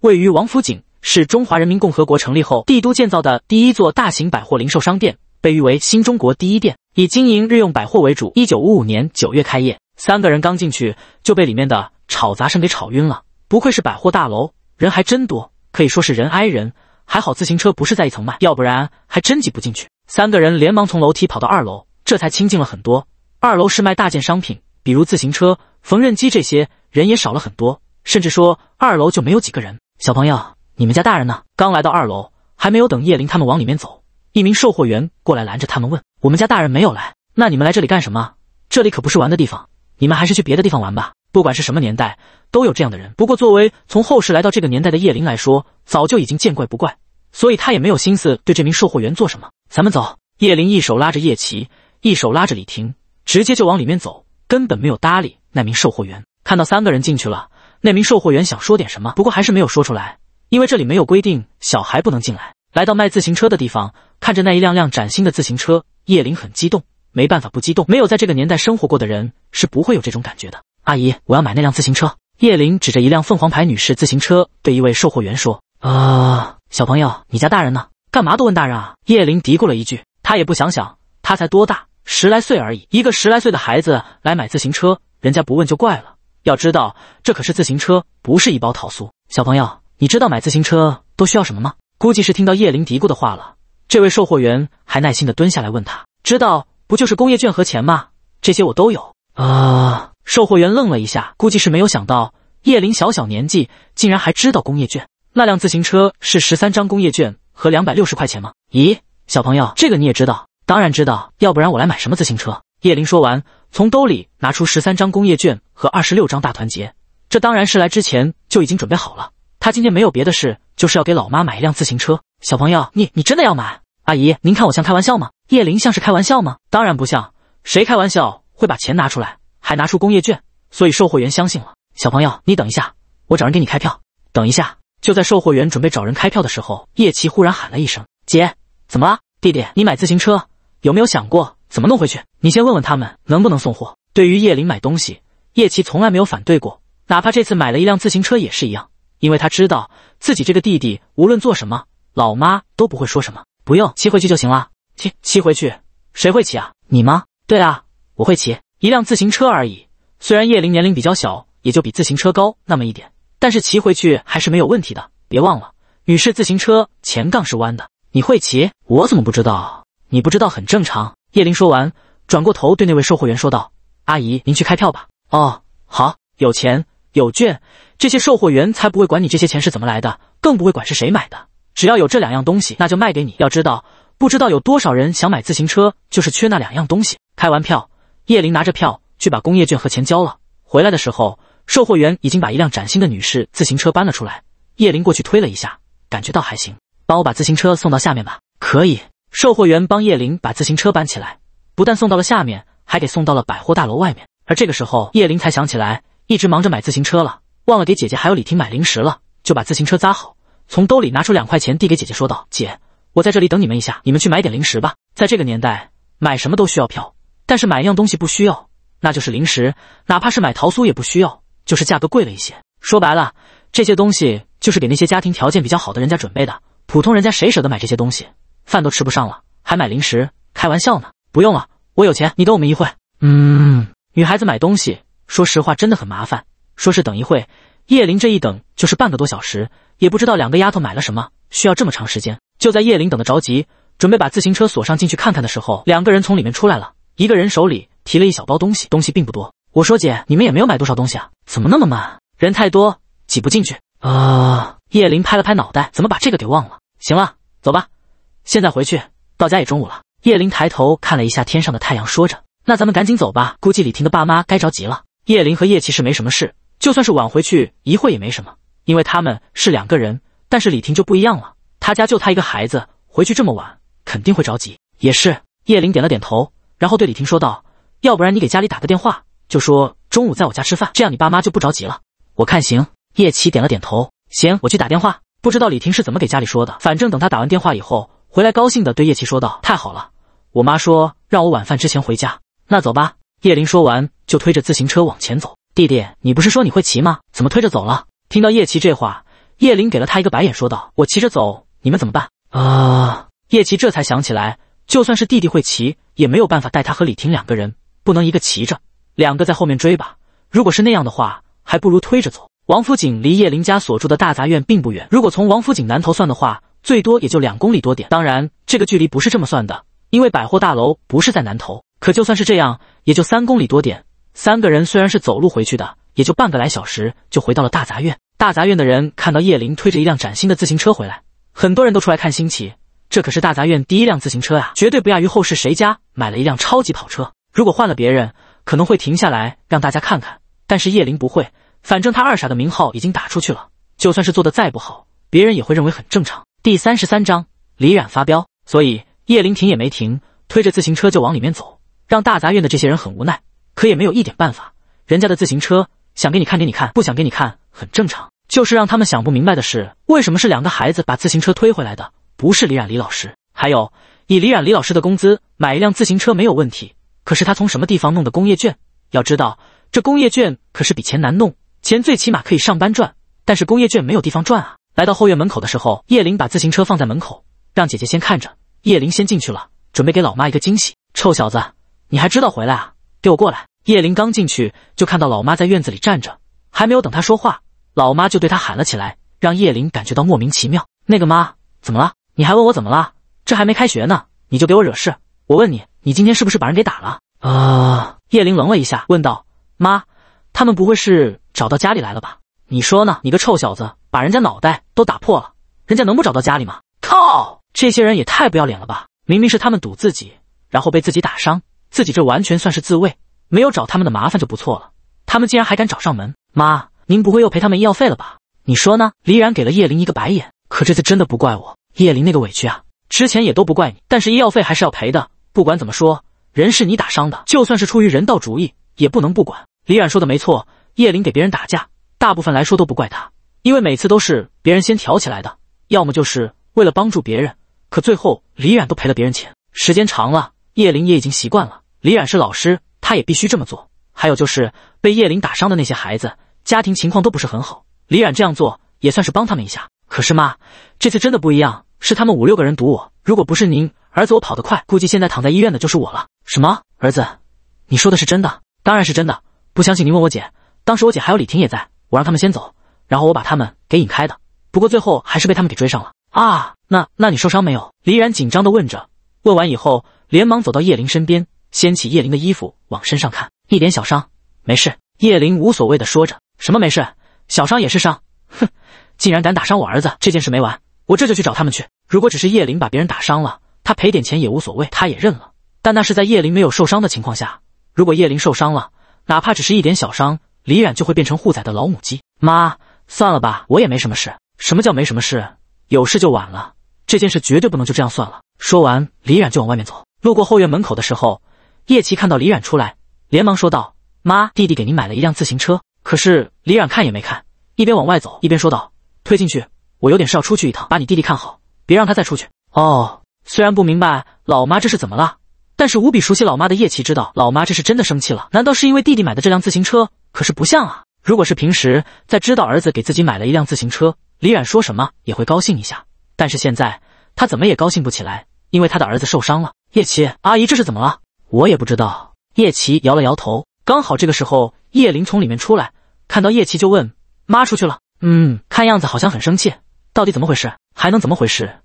[SPEAKER 1] 位于王府井，是中华人民共和国成立后帝都建造的第一座大型百货零售商店，被誉为新中国第一店，以经营日用百货为主。一九五五年九月开业。三个人刚进去就被里面的吵杂声给吵晕了。不愧是百货大楼，人还真多。可以说是人挨人，还好自行车不是在一层卖，要不然还真挤不进去。三个人连忙从楼梯跑到二楼，这才清静了很多。二楼是卖大件商品，比如自行车、缝纫机这些，人也少了很多，甚至说二楼就没有几个人。小朋友，你们家大人呢？刚来到二楼，还没有等叶林他们往里面走，一名售货员过来拦着他们问：“我们家大人没有来，那你们来这里干什么？这里可不是玩的地方，你们还是去别的地方玩吧。”不管是什么年代，都有这样的人。不过，作为从后世来到这个年代的叶麟来说，早就已经见怪不怪，所以他也没有心思对这名售货员做什么。咱们走。叶麟一手拉着叶琪，一手拉着李婷，直接就往里面走，根本没有搭理那名售货员。看到三个人进去了，那名售货员想说点什么，不过还是没有说出来，因为这里没有规定小孩不能进来。来到卖自行车的地方，看着那一辆辆崭新的自行车，叶麟很激动，没办法不激动。没有在这个年代生活过的人，是不会有这种感觉的。阿姨，我要买那辆自行车。叶琳指着一辆凤凰牌女士自行车，对一位售货员说：“
[SPEAKER 3] 啊，
[SPEAKER 1] 小朋友，你家大人呢？干嘛都问大人啊？”叶琳嘀咕了一句，他也不想想，他才多大，十来岁而已。一个十来岁的孩子来买自行车，人家不问就怪了。要知道，这可是自行车，不是一包桃酥。小朋友，你知道买自行车都需要什么吗？估计是听到叶琳嘀咕的话了，这位售货员还耐心地蹲下来问他：“知道不？就是工业券和钱吗？这些我都有啊。”售货员愣了一下，估计是没有想到叶林小小年纪竟然还知道工业券。那辆自行车是十三张工业券和两百六十块钱吗？咦，小朋友，这个你也知道？当然知道，要不然我来买什么自行车？叶林说完，从兜里拿出十三张工业券和二十六张大团结。这当然是来之前就已经准备好了。他今天没有别的事，就是要给老妈买一辆自行车。小朋友，你你真的要买？阿姨，您看我像开玩笑吗？叶林像是开玩笑吗？当然不像，谁开玩笑会把钱拿出来？还拿出工业券，所以售货员相信了。小朋友，你等一下，我找人给你开票。等一下，就在售货员准备找人开票的时候，叶奇忽然喊了一声：“姐，怎么了？弟弟，你买自行车有没有想过怎么弄回去？你先问问他们能不能送货。”对于叶林买东西，叶奇从来没有反对过，哪怕这次买了一辆自行车也是一样，因为他知道自己这个弟弟无论做什么，老妈都不会说什么。不用骑回去就行了，骑骑回去谁会骑啊？你吗？对啊，我会骑。一辆自行车而已，虽然叶灵年龄比较小，也就比自行车高那么一点，但是骑回去还是没有问题的。别忘了，女士自行车前杠是弯的，你会骑？我怎么不知道？你不知道很正常。叶灵说完，转过头对那位售货员说道：“阿姨，您去开票吧。”“哦，好，有钱有券，这些售货员才不会管你这些钱是怎么来的，更不会管是谁买的，只要有这两样东西，那就卖给你。要知道，不知道有多少人想买自行车，就是缺那两样东西。开完票。”叶林拿着票去把工业券和钱交了，回来的时候，售货员已经把一辆崭新的女士自行车搬了出来。叶林过去推了一下，感觉到还行，帮我把自行车送到下面吧。可以，售货员帮叶林把自行车搬起来，不但送到了下面，还给送到了百货大楼外面。而这个时候，叶林才想起来，一直忙着买自行车了，忘了给姐姐还有李婷买零食了，就把自行车扎好，从兜里拿出两块钱递给姐姐，说道：“姐，我在这里等你们一下，你们去买点零食吧。在这个年代，买什么都需要票。”但是买一样东西不需要，那就是零食，哪怕是买桃酥也不需要，就是价格贵了一些。说白了，这些东西就是给那些家庭条件比较好的人家准备的，普通人家谁舍得买这些东西？饭都吃不上了，还买零食？开玩笑呢！不用了，我有钱，你等我们一会
[SPEAKER 2] 嗯，
[SPEAKER 1] 女孩子买东西，说实话真的很麻烦。说是等一会叶灵这一等就是半个多小时，也不知道两个丫头买了什么，需要这么长时间。就在叶灵等得着急，准备把自行车锁上进去看看的时候，两个人从里面出来了。一个人手里提了一小包东西，东西并不多。我说姐，你们也没有买多少东西啊，怎么那么慢？人太多，挤不进去啊！叶林拍了拍脑袋，怎么把这个给忘了？行了，走吧，现在回去，到家也中午了。叶林抬头看了一下天上的太阳，说着：“那咱们赶紧走吧，估计李婷的爸妈该着急了。”叶林和叶奇是没什么事，就算是晚回去一会也没什么，因为他们是两个人。但是李婷就不一样了，她家就她一个孩子，回去这么晚肯定会着急。也是，叶林点了点头。然后对李婷说道：“要不然你给家里打个电话，就说中午在我家吃饭，这样你爸妈就不着急了。”我看行。叶奇点了点头：“行，我去打电话。”不知道李婷是怎么给家里说的。反正等他打完电话以后，回来高兴的对叶奇说道：“太好了，我妈说让我晚饭之前回家。”那走吧。叶林说完就推着自行车往前走。“弟弟，你不是说你会骑吗？怎么推着走了？”听到叶奇这话，叶林给了他一个白眼，说道：“我骑着走，你们怎么办？”
[SPEAKER 3] 啊！
[SPEAKER 1] 叶奇这才想起来。就算是弟弟会骑，也没有办法带他和李婷两个人，不能一个骑着，两个在后面追吧。如果是那样的话，还不如推着走。王府井离叶林家所住的大杂院并不远，如果从王府井南头算的话，最多也就两公里多点。当然，这个距离不是这么算的，因为百货大楼不是在南头。可就算是这样，也就三公里多点。三个人虽然是走路回去的，也就半个来小时就回到了大杂院。大杂院的人看到叶林推着一辆崭新的自行车回来，很多人都出来看新奇。这可是大杂院第一辆自行车啊，绝对不亚于后世谁家买了一辆超级跑车。如果换了别人，可能会停下来让大家看看，但是叶林不会，反正他二傻的名号已经打出去了，就算是做的再不好，别人也会认为很正常。第三十三章，李冉发飙，所以叶林停也没停，推着自行车就往里面走，让大杂院的这些人很无奈，可也没有一点办法。人家的自行车想给你看给你看，不想给你看很正常，就是让他们想不明白的是，为什么是两个孩子把自行车推回来的。不是李冉李老师，还有以李冉李老师的工资买一辆自行车没有问题。可是他从什么地方弄的工业券？要知道这工业券可是比钱难弄，钱最起码可以上班赚，但是工业券没有地方赚啊。来到后院门口的时候，叶琳把自行车放在门口，让姐姐先看着。叶琳先进去了，准备给老妈一个惊喜。臭小子，你还知道回来啊？给我过来！叶琳刚进去就看到老妈在院子里站着，还没有等她说话，老妈就对她喊了起来，让叶琳感觉到莫名其妙。那个妈怎么了？你还问我怎么了？这还没开学呢，你就给我惹事！我问你，你今天是不是把人给打了？
[SPEAKER 3] 啊！
[SPEAKER 1] 叶琳愣了一下，问道：“妈，他们不会是找到家里来了吧？你说呢？你个臭小子，把人家脑袋都打破了，人家能不找到家里吗？
[SPEAKER 4] 靠！
[SPEAKER 1] 这些人也太不要脸了吧！明明是他们堵自己，然后被自己打伤，自己这完全算是自卫，没有找他们的麻烦就不错了，他们竟然还敢找上门！妈，您不会又赔他们医药费了吧？你说呢？”李然给了叶琳一个白眼，可这次真的不怪我。叶林那个委屈啊，之前也都不怪你，但是医药费还是要赔的。不管怎么说，人是你打伤的，就算是出于人道主义，也不能不管。李冉说的没错，叶林给别人打架，大部分来说都不怪他，因为每次都是别人先挑起来的，要么就是为了帮助别人，可最后李冉都赔了别人钱。时间长了，叶林也已经习惯了。李冉是老师，他也必须这么做。还有就是被叶林打伤的那些孩子，家庭情况都不是很好，李冉这样做也算是帮他们一下。可是妈，这次真的不一样。是他们五六个人堵我，如果不是您儿子，我跑得快，估计现在躺在医院的就是我了。什么儿子，你说的是真的？当然是真的，不相信您问我姐，当时我姐还有李婷也在，我让他们先走，然后我把他们给引开的。不过最后还是被他们给追上了啊。那那你受伤没有？李然紧张的问着，问完以后连忙走到叶灵身边，掀起叶灵的衣服往身上看，一点小伤，没事。叶灵无所谓的说着，什么没事，小伤也是伤，哼，竟然敢打伤我儿子，这件事没完。我这就去找他们去。如果只是叶灵把别人打伤了，他赔点钱也无所谓，他也认了。但那是在叶灵没有受伤的情况下。如果叶灵受伤了，哪怕只是一点小伤，李冉就会变成护崽的老母鸡。妈，算了吧，我也没什么事。什么叫没什么事？有事就晚了。这件事绝对不能就这样算了。说完，李冉就往外面走。路过后院门口的时候，叶奇看到李冉出来，连忙说道：“妈，弟弟给您买了一辆自行车。”可是李冉看也没看，一边往外走，一边说道：“推进去。”我有点事要出去一趟，把你弟弟看好，别让他再出去。哦，虽然不明白老妈这是怎么了，但是无比熟悉老妈的叶奇知道，老妈这是真的生气了。难道是因为弟弟买的这辆自行车？可是不像啊！如果是平时在知道儿子给自己买了一辆自行车，李冉说什么也会高兴一下，但是现在他怎么也高兴不起来，因为他的儿子受伤了。叶奇阿姨这是怎么了？我也不知道。叶奇摇了摇头。刚好这个时候，叶林从里面出来，看到叶奇就问：“妈出去了？嗯，看样子好像很生气。”到底怎么回事？还能怎么回事？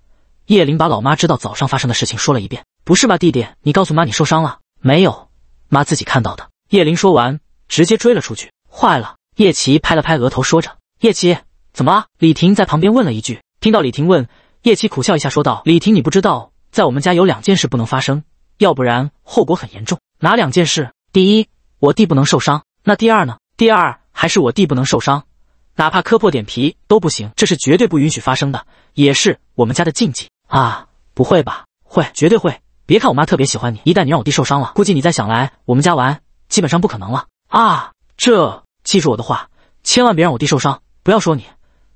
[SPEAKER 1] 叶林把老妈知道早上发生的事情说了一遍。不是吧，弟弟，你告诉妈你受伤了没有？妈自己看到的。叶林说完，直接追了出去。坏了！叶琪拍了拍额头，说着：“叶琪，怎么？”了？”李婷在旁边问了一句。听到李婷问，叶琪苦笑一下，说道：“李婷，你不知道，在我们家有两件事不能发生，要不然后果很严重。哪两件事？第一，我弟不能受伤。那第二呢？第二还是我弟不能受伤。”哪怕磕破点皮都不行，这是绝对不允许发生的，也是我们家的禁忌啊！不会吧？会，绝对会！别看我妈特别喜欢你，一旦你让我弟受伤了，估计你再想来我们家玩，基本上不可能了啊！这，记住我的话，千万别让我弟受伤！不要说你，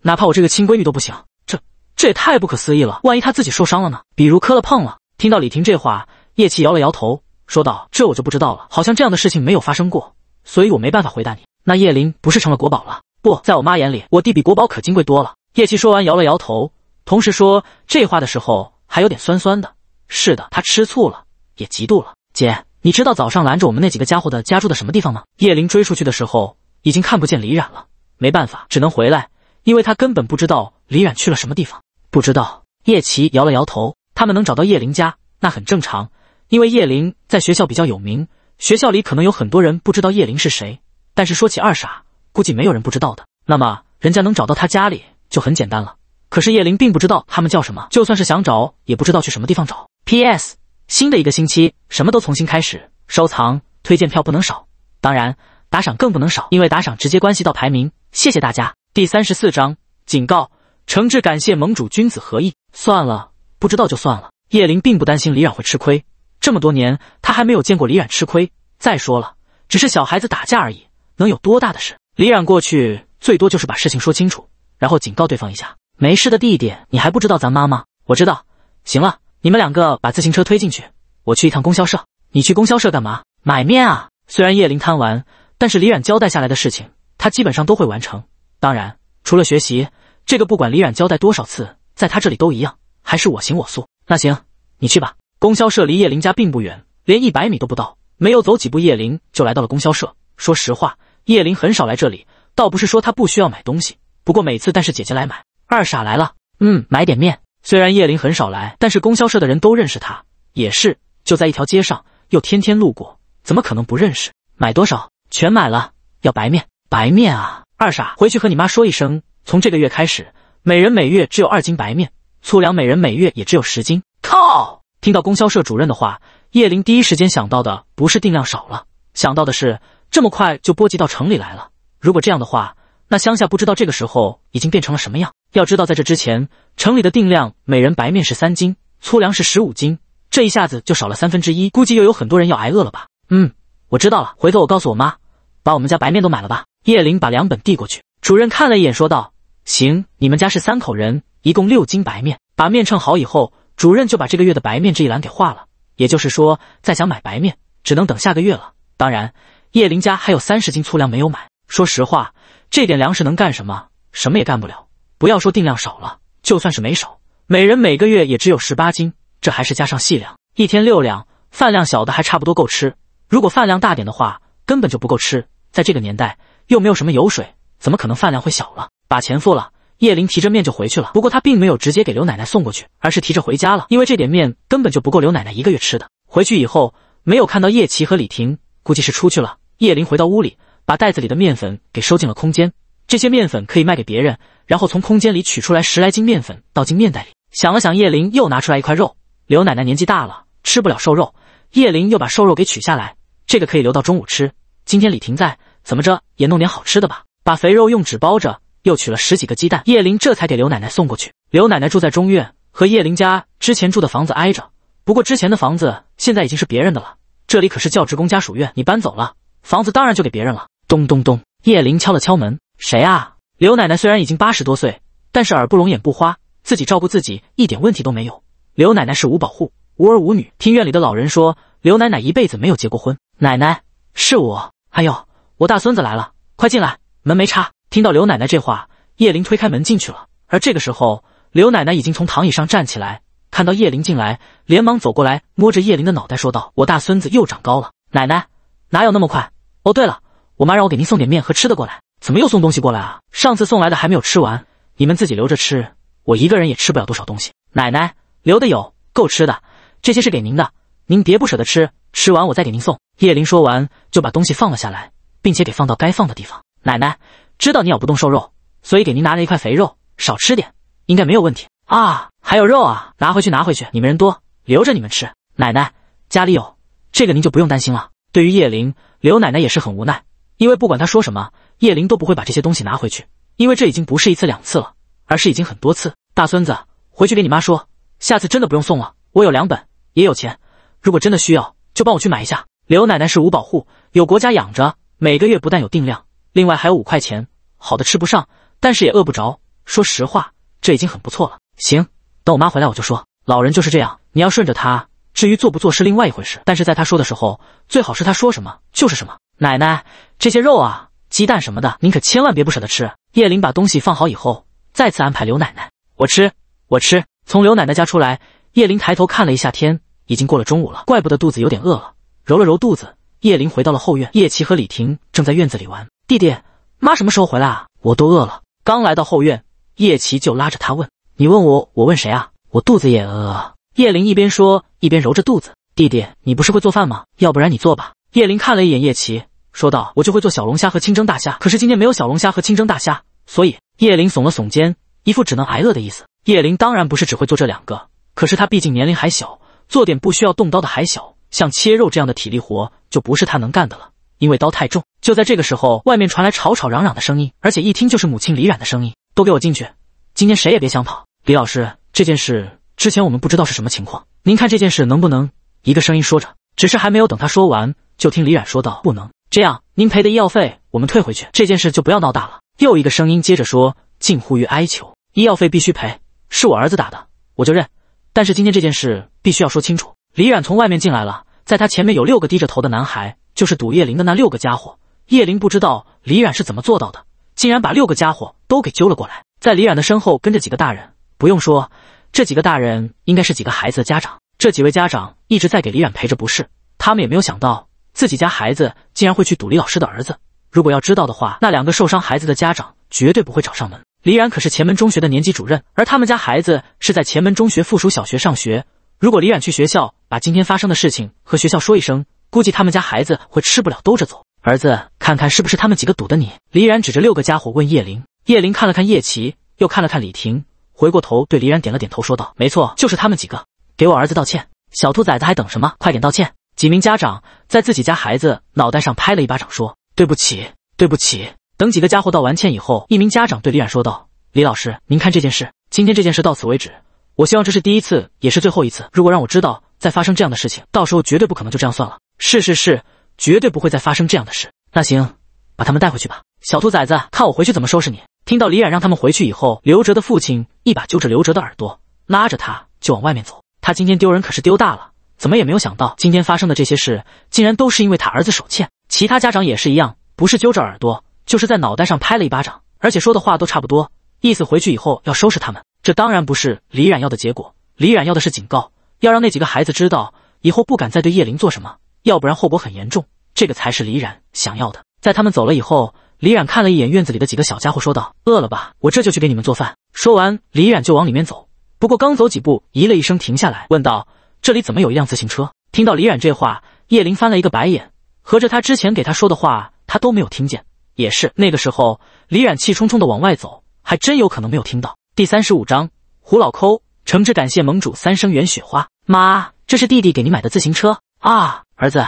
[SPEAKER 1] 哪怕我这个亲闺女都不行！这，这也太不可思议了！万一他自己受伤了呢？比如磕了碰了？听到李婷这话，叶琪摇了摇头，说道：“这我就不知道了，好像这样的事情没有发生过，所以我没办法回答你。”那叶琳不是成了国宝了？不在我妈眼里，我弟比国宝可金贵多了。叶奇说完，摇了摇头，同时说这话的时候还有点酸酸的。是的，他吃醋了，也嫉妒了。姐，你知道早上拦着我们那几个家伙的家住的什么地方吗？叶灵追出去的时候，已经看不见李冉了，没办法，只能回来，因为他根本不知道李冉去了什么地方。不知道。叶奇摇了摇头。他们能找到叶灵家，那很正常，因为叶灵在学校比较有名，学校里可能有很多人不知道叶灵是谁，但是说起二傻。估计没有人不知道的，那么人家能找到他家里就很简单了。可是叶灵并不知道他们叫什么，就算是想找也不知道去什么地方找。P.S. 新的一个星期，什么都从新开始，收藏、推荐票不能少，当然打赏更不能少，因为打赏直接关系到排名。谢谢大家。第三十四章，警告。诚挚感谢盟主君子何意。算了，不知道就算了。叶灵并不担心李冉会吃亏，这么多年他还没有见过李冉吃亏。再说了，只是小孩子打架而已，能有多大的事？李冉过去最多就是把事情说清楚，然后警告对方一下。没事的，弟弟，你还不知道咱妈吗？我知道。行了，你们两个把自行车推进去，我去一趟供销社。你去供销社干嘛？买面啊。虽然叶林贪玩，但是李冉交代下来的事情，他基本上都会完成。当然，除了学习，这个不管李冉交代多少次，在他这里都一样，还是我行我素。那行，你去吧。供销社离叶林家并不远，连一百米都不到。没有走几步，叶林就来到了供销社。说实话。叶林很少来这里，倒不是说他不需要买东西，不过每次但是姐姐来买，二傻来了，嗯，买点面。虽然叶林很少来，但是供销社的人都认识他，也是就在一条街上，又天天路过，怎么可能不认识？买多少？全买了，要白面，白面啊！二傻，回去和你妈说一声，从这个月开始，每人每月只有二斤白面，粗粮每人每月也只有十斤。靠！听到供销社主任的话，叶林第一时间想到的不是定量少了，想到的是。这么快就波及到城里来了？如果这样的话，那乡下不知道这个时候已经变成了什么样。要知道，在这之前，城里的定量每人白面是三斤，粗粮是十五斤，这一下子就少了三分之一，估计又有很多人要挨饿了吧？嗯，我知道了，回头我告诉我妈，把我们家白面都买了吧。叶灵把两本递过去，主任看了一眼，说道：“行，你们家是三口人，一共六斤白面。把面称好以后，主任就把这个月的白面这一栏给划了，也就是说，再想买白面，只能等下个月了。当然。”叶林家还有三十斤粗粮没有买。说实话，这点粮食能干什么？什么也干不了。不要说定量少了，就算是没少，每人每个月也只有十八斤，这还是加上细粮，一天六两，饭量小的还差不多够吃。如果饭量大点的话，根本就不够吃。在这个年代，又没有什么油水，怎么可能饭量会小了？把钱付了，叶林提着面就回去了。不过他并没有直接给刘奶奶送过去，而是提着回家了，因为这点面根本就不够刘奶奶一个月吃的。回去以后，没有看到叶琪和李婷。估计是出去了。叶林回到屋里，把袋子里的面粉给收进了空间。这些面粉可以卖给别人，然后从空间里取出来十来斤面粉，倒进面袋里。想了想，叶林又拿出来一块肉。刘奶奶年纪大了，吃不了瘦肉，叶林又把瘦肉给取下来，这个可以留到中午吃。今天李婷在，怎么着也弄点好吃的吧。把肥肉用纸包着，又取了十几个鸡蛋。叶林这才给刘奶奶送过去。刘奶奶住在中院，和叶林家之前住的房子挨着，不过之前的房子现在已经是别人的了。这里可是教职工家属院，你搬走了，房子当然就给别人了。咚咚咚，叶林敲了敲门，谁啊？刘奶奶虽然已经八十多岁，但是耳不聋眼不花，自己照顾自己一点问题都没有。刘奶奶是五保户，无儿无女，听院里的老人说，刘奶奶一辈子没有结过婚。奶奶，是我，哎呦，我大孙子来了，快进来，门没插。听到刘奶奶这话，叶林推开门进去了，而这个时候，刘奶奶已经从躺椅上站起来。看到叶灵进来，连忙走过来，摸着叶灵的脑袋说道：“我大孙子又长高了，奶奶哪有那么快？哦，对了，我妈让我给您送点面和吃的过来，怎么又送东西过来啊？上次送来的还没有吃完，你们自己留着吃，我一个人也吃不了多少东西。奶奶留的有够吃的，这些是给您的，您别不舍得吃，吃完我再给您送。”叶灵说完就把东西放了下来，并且给放到该放的地方。奶奶知道你咬不动瘦肉，所以给您拿了一块肥肉，少吃点，应该没有问题。啊，还有肉啊！拿回去，拿回去！你们人多，留着你们吃。奶奶家里有这个，您就不用担心了。对于叶灵，刘奶奶也是很无奈，因为不管她说什么，叶灵都不会把这些东西拿回去，因为这已经不是一次两次了，而是已经很多次。大孙子，回去给你妈说，下次真的不用送了。我有两本，也有钱，如果真的需要，就帮我去买一下。刘奶奶是五保户，有国家养着，每个月不但有定量，另外还有五块钱。好的吃不上，但是也饿不着。说实话，这已经很不错了。行，等我妈回来我就说。老人就是这样，你要顺着他。至于做不做是另外一回事。但是在他说的时候，最好是他说什么就是什么。奶奶，这些肉啊、鸡蛋什么的，您可千万别不舍得吃。叶林把东西放好以后，再次安排刘奶奶，我吃，我吃。从刘奶奶家出来，叶林抬头看了一下天，已经过了中午了，怪不得肚子有点饿了。揉了揉肚子，叶林回到了后院。叶琪和李婷正在院子里玩。弟弟，妈什么时候回来啊？我都饿了。刚来到后院，叶琪就拉着他问。你问我，我问谁啊？我肚子也饿。叶灵一边说一边揉着肚子。弟弟，你不是会做饭吗？要不然你做吧。叶灵看了一眼叶奇，说道：“我就会做小龙虾和清蒸大虾，可是今天没有小龙虾和清蒸大虾，所以……”叶灵耸了耸肩，一副只能挨饿的意思。叶灵当然不是只会做这两个，可是他毕竟年龄还小，做点不需要动刀的还小，像切肉这样的体力活就不是他能干的了，因为刀太重。就在这个时候，外面传来吵吵嚷嚷的声音，而且一听就是母亲李冉的声音：“都给我进去，今天谁也别想跑。”李老师，这件事之前我们不知道是什么情况，您看这件事能不能……一个声音说着，只是还没有等他说完，就听李冉说道：“不能这样，您赔的医药费我们退回去，这件事就不要闹大了。”又一个声音接着说，近乎于哀求：“医药费必须赔，是我儿子打的，我就认。但是今天这件事必须要说清楚。”李冉从外面进来了，在他前面有六个低着头的男孩，就是赌叶林的那六个家伙。叶林不知道李冉是怎么做到的，竟然把六个家伙都给揪了过来。在李冉的身后跟着几个大人。不用说，这几个大人应该是几个孩子的家长。这几位家长一直在给李冉陪着不是，他们也没有想到自己家孩子竟然会去赌李老师的儿子。如果要知道的话，那两个受伤孩子的家长绝对不会找上门。李冉可是前门中学的年级主任，而他们家孩子是在前门中学附属小学上学。如果李冉去学校把今天发生的事情和学校说一声，估计他们家孩子会吃不了兜着走。儿子，看看是不是他们几个赌的你？李冉指着六个家伙问叶灵。叶灵看了看叶琪，又看了看李婷。回过头对李冉点了点头，说道：“没错，就是他们几个，给我儿子道歉。小兔崽子还等什么？快点道歉！”几名家长在自己家孩子脑袋上拍了一巴掌，说：“对不起，对不起。”等几个家伙道完歉以后，一名家长对李冉说道：“李老师，您看这件事，今天这件事到此为止。我希望这是第一次，也是最后一次。如果让我知道再发生这样的事情，到时候绝对不可能就这样算了。”“是是是，绝对不会再发生这样的事。”“那行，把他们带回去吧。小兔崽子，看我回去怎么收拾你。”听到李冉让他们回去以后，刘哲的父亲一把揪着刘哲的耳朵，拉着他就往外面走。他今天丢人可是丢大了，怎么也没有想到今天发生的这些事，竟然都是因为他儿子手欠。其他家长也是一样，不是揪着耳朵，就是在脑袋上拍了一巴掌，而且说的话都差不多，意思回去以后要收拾他们。这当然不是李冉要的结果，李冉要的是警告，要让那几个孩子知道以后不敢再对叶琳做什么，要不然后果很严重。这个才是李冉想要的。在他们走了以后。李冉看了一眼院子里的几个小家伙，说道：“饿了吧，我这就去给你们做饭。”说完，李冉就往里面走。不过刚走几步，咦了一声，停下来问道：“这里怎么有一辆自行车？”听到李冉这话，叶琳翻了一个白眼，合着他之前给他说的话，他都没有听见。也是那个时候，李冉气冲冲的往外走，还真有可能没有听到。第三十五章，胡老抠，诚挚感谢盟主三生缘雪花妈，这是弟弟给你买的自行车啊，儿子，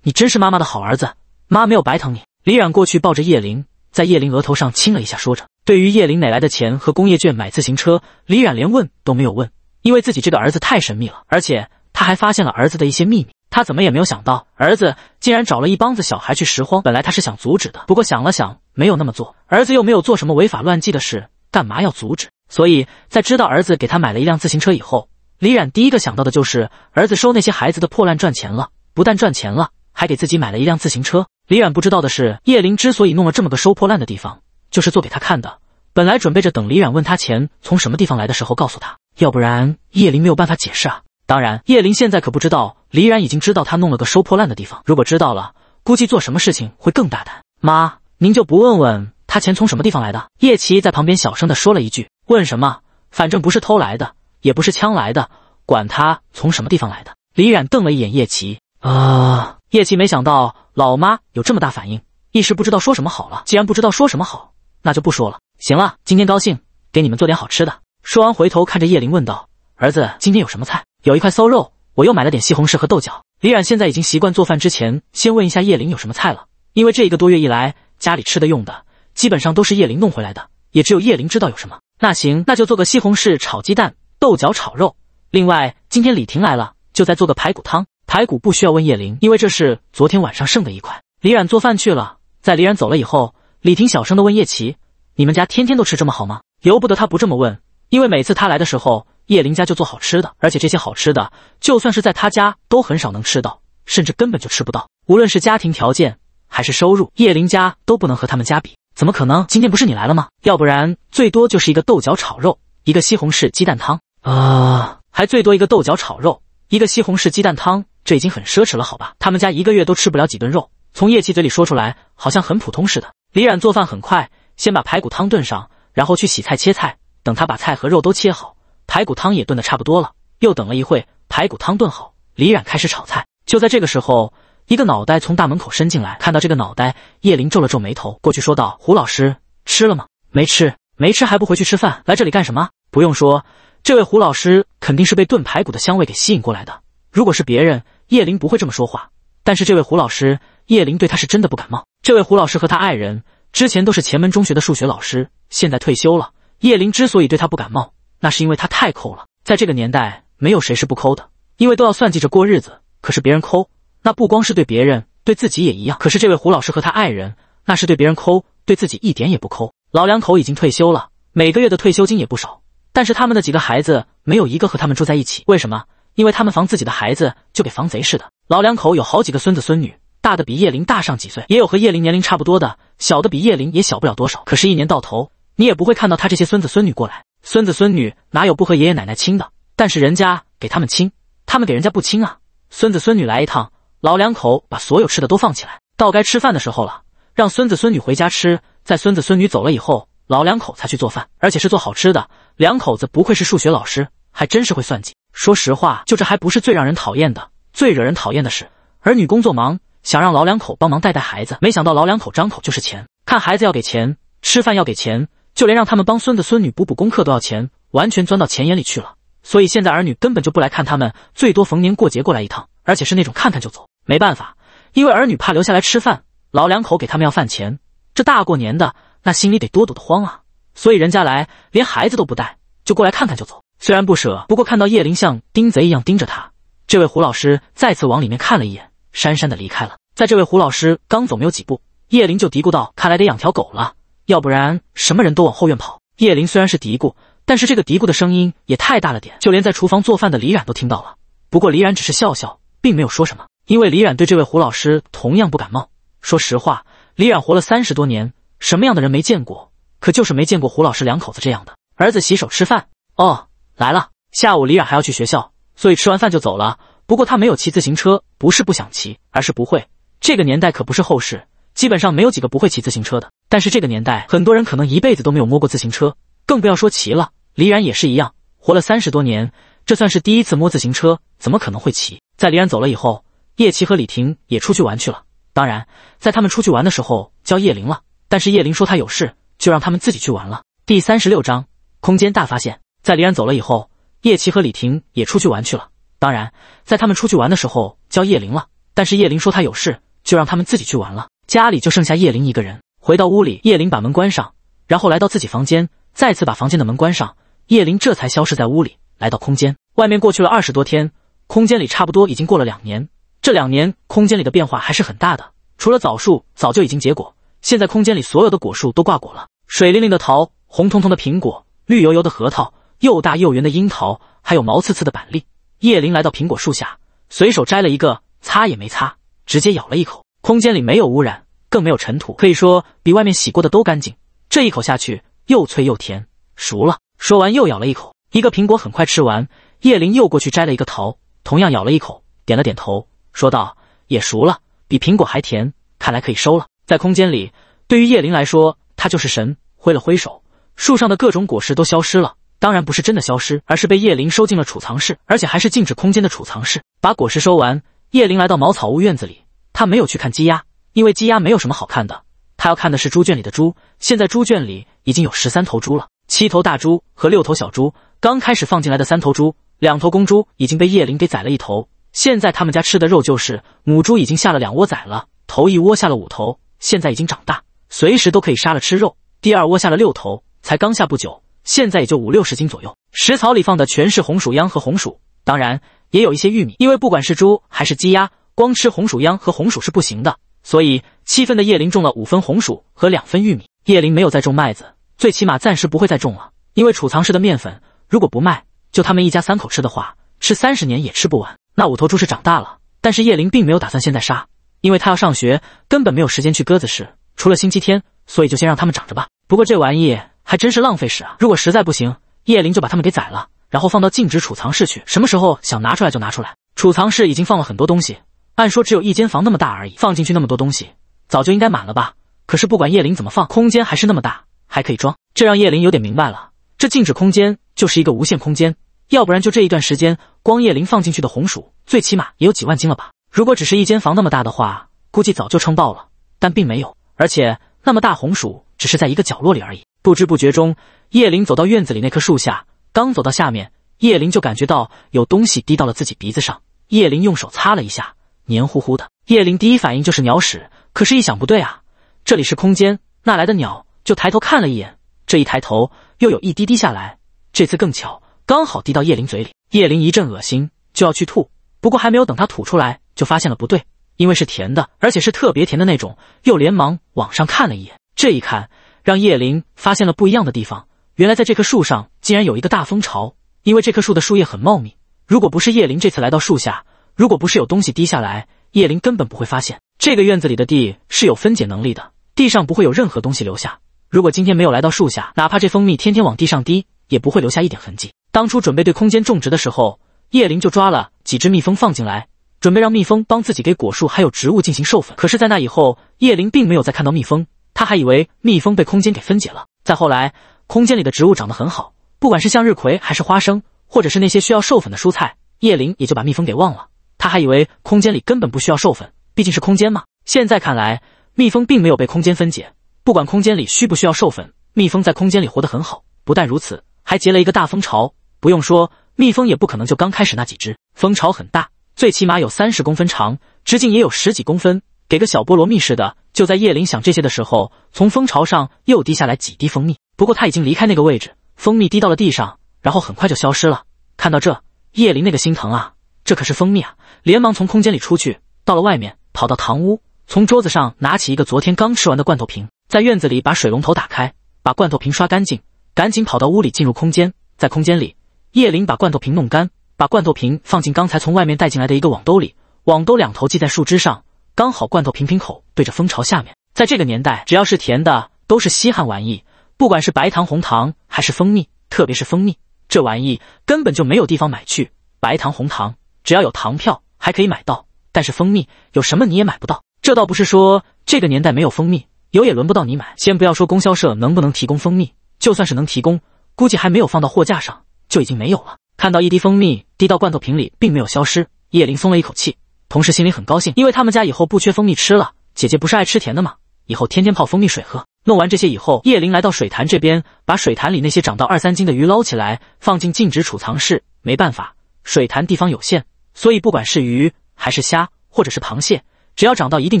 [SPEAKER 1] 你真是妈妈的好儿子，妈没有白疼你。李冉过去抱着叶灵，在叶灵额头上亲了一下，说着：“对于叶灵哪来的钱和工业券买自行车，李冉连问都没有问，因为自己这个儿子太神秘了，而且他还发现了儿子的一些秘密。他怎么也没有想到，儿子竟然找了一帮子小孩去拾荒。本来他是想阻止的，不过想了想，没有那么做。儿子又没有做什么违法乱纪的事，干嘛要阻止？所以在知道儿子给他买了一辆自行车以后，李冉第一个想到的就是儿子收那些孩子的破烂赚钱了，不但赚钱了，还给自己买了一辆自行车。”李冉不知道的是，叶琳之所以弄了这么个收破烂的地方，就是做给他看的。本来准备着等李冉问他钱从什么地方来的时候，告诉他，要不然叶琳没有办法解释啊。当然，叶琳现在可不知道李冉已经知道他弄了个收破烂的地方。如果知道了，估计做什么事情会更大胆。妈，您就不问问他钱从什么地方来的？叶琪在旁边小声的说了一句：“问什么？反正不是偷来的，也不是抢来的，管他从什么地方来的。”李冉瞪了一眼叶琪，
[SPEAKER 3] 啊。
[SPEAKER 1] 叶琪没想到老妈有这么大反应，一时不知道说什么好了。既然不知道说什么好，那就不说了。行了，今天高兴，给你们做点好吃的。说完，回头看着叶琳问道：“儿子，今天有什么菜？有一块骚肉，我又买了点西红柿和豆角。”李冉现在已经习惯做饭之前先问一下叶琳有什么菜了，因为这一个多月以来，家里吃的用的基本上都是叶琳弄回来的，也只有叶琳知道有什么。那行，那就做个西红柿炒鸡蛋，豆角炒肉。另外，今天李婷来了，就再做个排骨汤。排骨不需要问叶灵，因为这是昨天晚上剩的一块。李冉做饭去了，在李冉走了以后，李婷小声的问叶琪：“你们家天天都吃这么好吗？”由不得他不这么问，因为每次他来的时候，叶灵家就做好吃的，而且这些好吃的，就算是在他家都很少能吃到，甚至根本就吃不到。无论是家庭条件还是收入，叶灵家都不能和他们家比，怎么可能？今天不是你来了吗？要不然最多就是一个豆角炒肉，一个西红柿鸡蛋汤
[SPEAKER 3] 啊，
[SPEAKER 1] 还最多一个豆角炒肉，一个西红柿鸡蛋汤。这已经很奢侈了，好吧？他们家一个月都吃不了几顿肉，从叶奇嘴里说出来，好像很普通似的。李冉做饭很快，先把排骨汤炖上，然后去洗菜切菜。等他把菜和肉都切好，排骨汤也炖得差不多了，又等了一会，排骨汤炖好，李冉开始炒菜。就在这个时候，一个脑袋从大门口伸进来，看到这个脑袋，叶林皱了皱眉头，过去说道：“胡老师吃了吗？没吃，没吃还不回去吃饭，来这里干什么？”不用说，这位胡老师肯定是被炖排骨的香味给吸引过来的。如果是别人。叶林不会这么说话，但是这位胡老师，叶林对他是真的不感冒。这位胡老师和他爱人之前都是前门中学的数学老师，现在退休了。叶林之所以对他不感冒，那是因为他太抠了。在这个年代，没有谁是不抠的，因为都要算计着过日子。可是别人抠，那不光是对别人，对自己也一样。可是这位胡老师和他爱人，那是对别人抠，对自己一点也不抠。老两口已经退休了，每个月的退休金也不少，但是他们的几个孩子没有一个和他们住在一起，为什么？因为他们防自己的孩子，就给防贼似的。老两口有好几个孙子孙女，大的比叶灵大上几岁，也有和叶灵年龄差不多的，小的比叶灵也小不了多少。可是，一年到头，你也不会看到他这些孙子孙女过来。孙子孙女哪有不和爷爷奶奶亲的？但是人家给他们亲，他们给人家不亲啊。孙子孙女来一趟，老两口把所有吃的都放起来，到该吃饭的时候了，让孙子孙女回家吃。在孙子孙女走了以后，老两口才去做饭，而且是做好吃的。两口子不愧是数学老师，还真是会算计。说实话，就这还不是最让人讨厌的，最惹人讨厌的是儿女工作忙，想让老两口帮忙带带孩子，没想到老两口张口就是钱，看孩子要给钱，吃饭要给钱，就连让他们帮孙子孙女补补功课都要钱，完全钻到钱眼里去了。所以现在儿女根本就不来看他们，最多逢年过节过来一趟，而且是那种看看就走。没办法，因为儿女怕留下来吃饭，老两口给他们要饭钱，这大过年的，那心里得多堵得慌啊。所以人家来连孩子都不带，就过来看看就走。虽然不舍，不过看到叶灵像盯贼一样盯着他，这位胡老师再次往里面看了一眼，讪讪的离开了。在这位胡老师刚走没有几步，叶灵就嘀咕道：“看来得养条狗了，要不然什么人都往后院跑。”叶灵虽然是嘀咕，但是这个嘀咕的声音也太大了点，就连在厨房做饭的李冉都听到了。不过李冉只是笑笑，并没有说什么，因为李冉对这位胡老师同样不感冒。说实话，李冉活了三十多年，什么样的人没见过，可就是没见过胡老师两口子这样的。儿子洗手吃饭，哦。来了，下午李冉还要去学校，所以吃完饭就走了。不过他没有骑自行车，不是不想骑，而是不会。这个年代可不是后世，基本上没有几个不会骑自行车的。但是这个年代，很多人可能一辈子都没有摸过自行车，更不要说骑了。李冉也是一样，活了三十多年，这算是第一次摸自行车，怎么可能会骑？在李冉走了以后，叶琪和李婷也出去玩去了。当然，在他们出去玩的时候，叫叶玲了，但是叶玲说她有事，就让他们自己去玩了。第三十六章：空间大发现。在李安走了以后，叶琪和李婷也出去玩去了。当然，在他们出去玩的时候叫叶灵了，但是叶灵说他有事，就让他们自己去玩了。家里就剩下叶灵一个人。回到屋里，叶灵把门关上，然后来到自己房间，再次把房间的门关上。叶灵这才消失在屋里，来到空间外面。过去了二十多天，空间里差不多已经过了两年。这两年，空间里的变化还是很大的。除了枣树早就已经结果，现在空间里所有的果树都挂果了。水灵灵的桃，红彤彤的苹果，绿油油的核桃。又大又圆的樱桃，还有毛刺刺的板栗。叶林来到苹果树下，随手摘了一个，擦也没擦，直接咬了一口。空间里没有污染，更没有尘土，可以说比外面洗过的都干净。这一口下去，又脆又甜，熟了。说完，又咬了一口，一个苹果很快吃完。叶林又过去摘了一个桃，同样咬了一口，点了点头，说道：“也熟了，比苹果还甜，看来可以收了。”在空间里，对于叶林来说，他就是神。挥了挥手，树上的各种果实都消失了。当然不是真的消失，而是被叶灵收进了储藏室，而且还是静止空间的储藏室。把果实收完，叶灵来到茅草屋院子里。他没有去看鸡鸭，因为鸡鸭没有什么好看的。他要看的是猪圈里的猪。现在猪圈里已经有十三头猪了，七头大猪和六头小猪。刚开始放进来的三头猪，两头公猪已经被叶灵给宰了一头。现在他们家吃的肉就是母猪，已经下了两窝崽了。头一窝下了五头，现在已经长大，随时都可以杀了吃肉。第二窝下了六头，才刚下不久。现在也就五六十斤左右，食槽里放的全是红薯秧和红薯，当然也有一些玉米。因为不管是猪还是鸡鸭，光吃红薯秧和红薯是不行的，所以七分的叶林种了五分红薯和两分玉米。叶林没有再种麦子，最起码暂时不会再种了，因为储藏室的面粉如果不卖，就他们一家三口吃的话，吃三十年也吃不完。那五头猪是长大了，但是叶林并没有打算现在杀，因为他要上学，根本没有时间去鸽子市，除了星期天，所以就先让它们长着吧。不过这玩意。还真是浪费时啊！如果实在不行，叶灵就把他们给宰了，然后放到静止储藏室去。什么时候想拿出来就拿出来。储藏室已经放了很多东西，按说只有一间房那么大而已，放进去那么多东西，早就应该满了吧？可是不管叶灵怎么放，空间还是那么大，还可以装。这让叶灵有点明白了，这静止空间就是一个无限空间。要不然就这一段时间，光叶灵放进去的红薯，最起码也有几万斤了吧？如果只是一间房那么大的话，估计早就撑爆了，但并没有。而且那么大红薯只是在一个角落里而已。不知不觉中，叶灵走到院子里那棵树下，刚走到下面，叶灵就感觉到有东西滴到了自己鼻子上。叶灵用手擦了一下，黏糊糊的。叶灵第一反应就是鸟屎，可是一想不对啊，这里是空间，哪来的鸟？就抬头看了一眼，这一抬头又有一滴滴下来，这次更巧，刚好滴到叶灵嘴里。叶灵一阵恶心，就要去吐，不过还没有等他吐出来，就发现了不对，因为是甜的，而且是特别甜的那种，又连忙往上看了一眼，这一看。让叶灵发现了不一样的地方，原来在这棵树上竟然有一个大蜂巢。因为这棵树的树叶很茂密，如果不是叶灵这次来到树下，如果不是有东西滴下来，叶灵根本不会发现。这个院子里的地是有分解能力的，地上不会有任何东西留下。如果今天没有来到树下，哪怕这蜂蜜天天往地上滴，也不会留下一点痕迹。当初准备对空间种植的时候，叶灵就抓了几只蜜蜂放进来，准备让蜜蜂帮自己给果树还有植物进行授粉。可是，在那以后，叶灵并没有再看到蜜蜂。他还以为蜜蜂被空间给分解了，再后来，空间里的植物长得很好，不管是向日葵还是花生，或者是那些需要授粉的蔬菜，叶灵也就把蜜蜂给忘了。他还以为空间里根本不需要授粉，毕竟是空间嘛。现在看来，蜜蜂并没有被空间分解，不管空间里需不需要授粉，蜜蜂在空间里活得很好。不但如此，还结了一个大蜂巢。不用说，蜜蜂也不可能就刚开始那几只。蜂巢很大，最起码有三十公分长，直径也有十几公分。给个小菠萝蜜似的。就在叶林想这些的时候，从蜂巢上又滴下来几滴蜂蜜。不过他已经离开那个位置，蜂蜜滴到了地上，然后很快就消失了。看到这，叶林那个心疼啊！这可是蜂蜜啊！连忙从空间里出去，到了外面，跑到堂屋，从桌子上拿起一个昨天刚吃完的罐头瓶，在院子里把水龙头打开，把罐头瓶刷干净，赶紧跑到屋里进入空间。在空间里，叶林把罐头瓶弄干，把罐头瓶放进刚才从外面带进来的一个网兜里，网兜两头系在树枝上。刚好罐头瓶瓶口对着蜂巢下面，在这个年代，只要是甜的都是稀罕玩意。不管是白糖、红糖还是蜂蜜，特别是蜂蜜，这玩意根本就没有地方买去。白糖、红糖只要有糖票还可以买到，但是蜂蜜有什么你也买不到。这倒不是说这个年代没有蜂蜜，有也轮不到你买。先不要说供销社能不能提供蜂蜜，就算是能提供，估计还没有放到货架上就已经没有了。看到一滴蜂蜜滴到罐头瓶里，并没有消失，叶林松了一口气。同事心里很高兴，因为他们家以后不缺蜂蜜吃了。姐姐不是爱吃甜的吗？以后天天泡蜂蜜水喝。弄完这些以后，叶灵来到水潭这边，把水潭里那些长到二三斤的鱼捞起来，放进静止储藏室。没办法，水潭地方有限，所以不管是鱼还是虾，或者是螃蟹，只要长到一定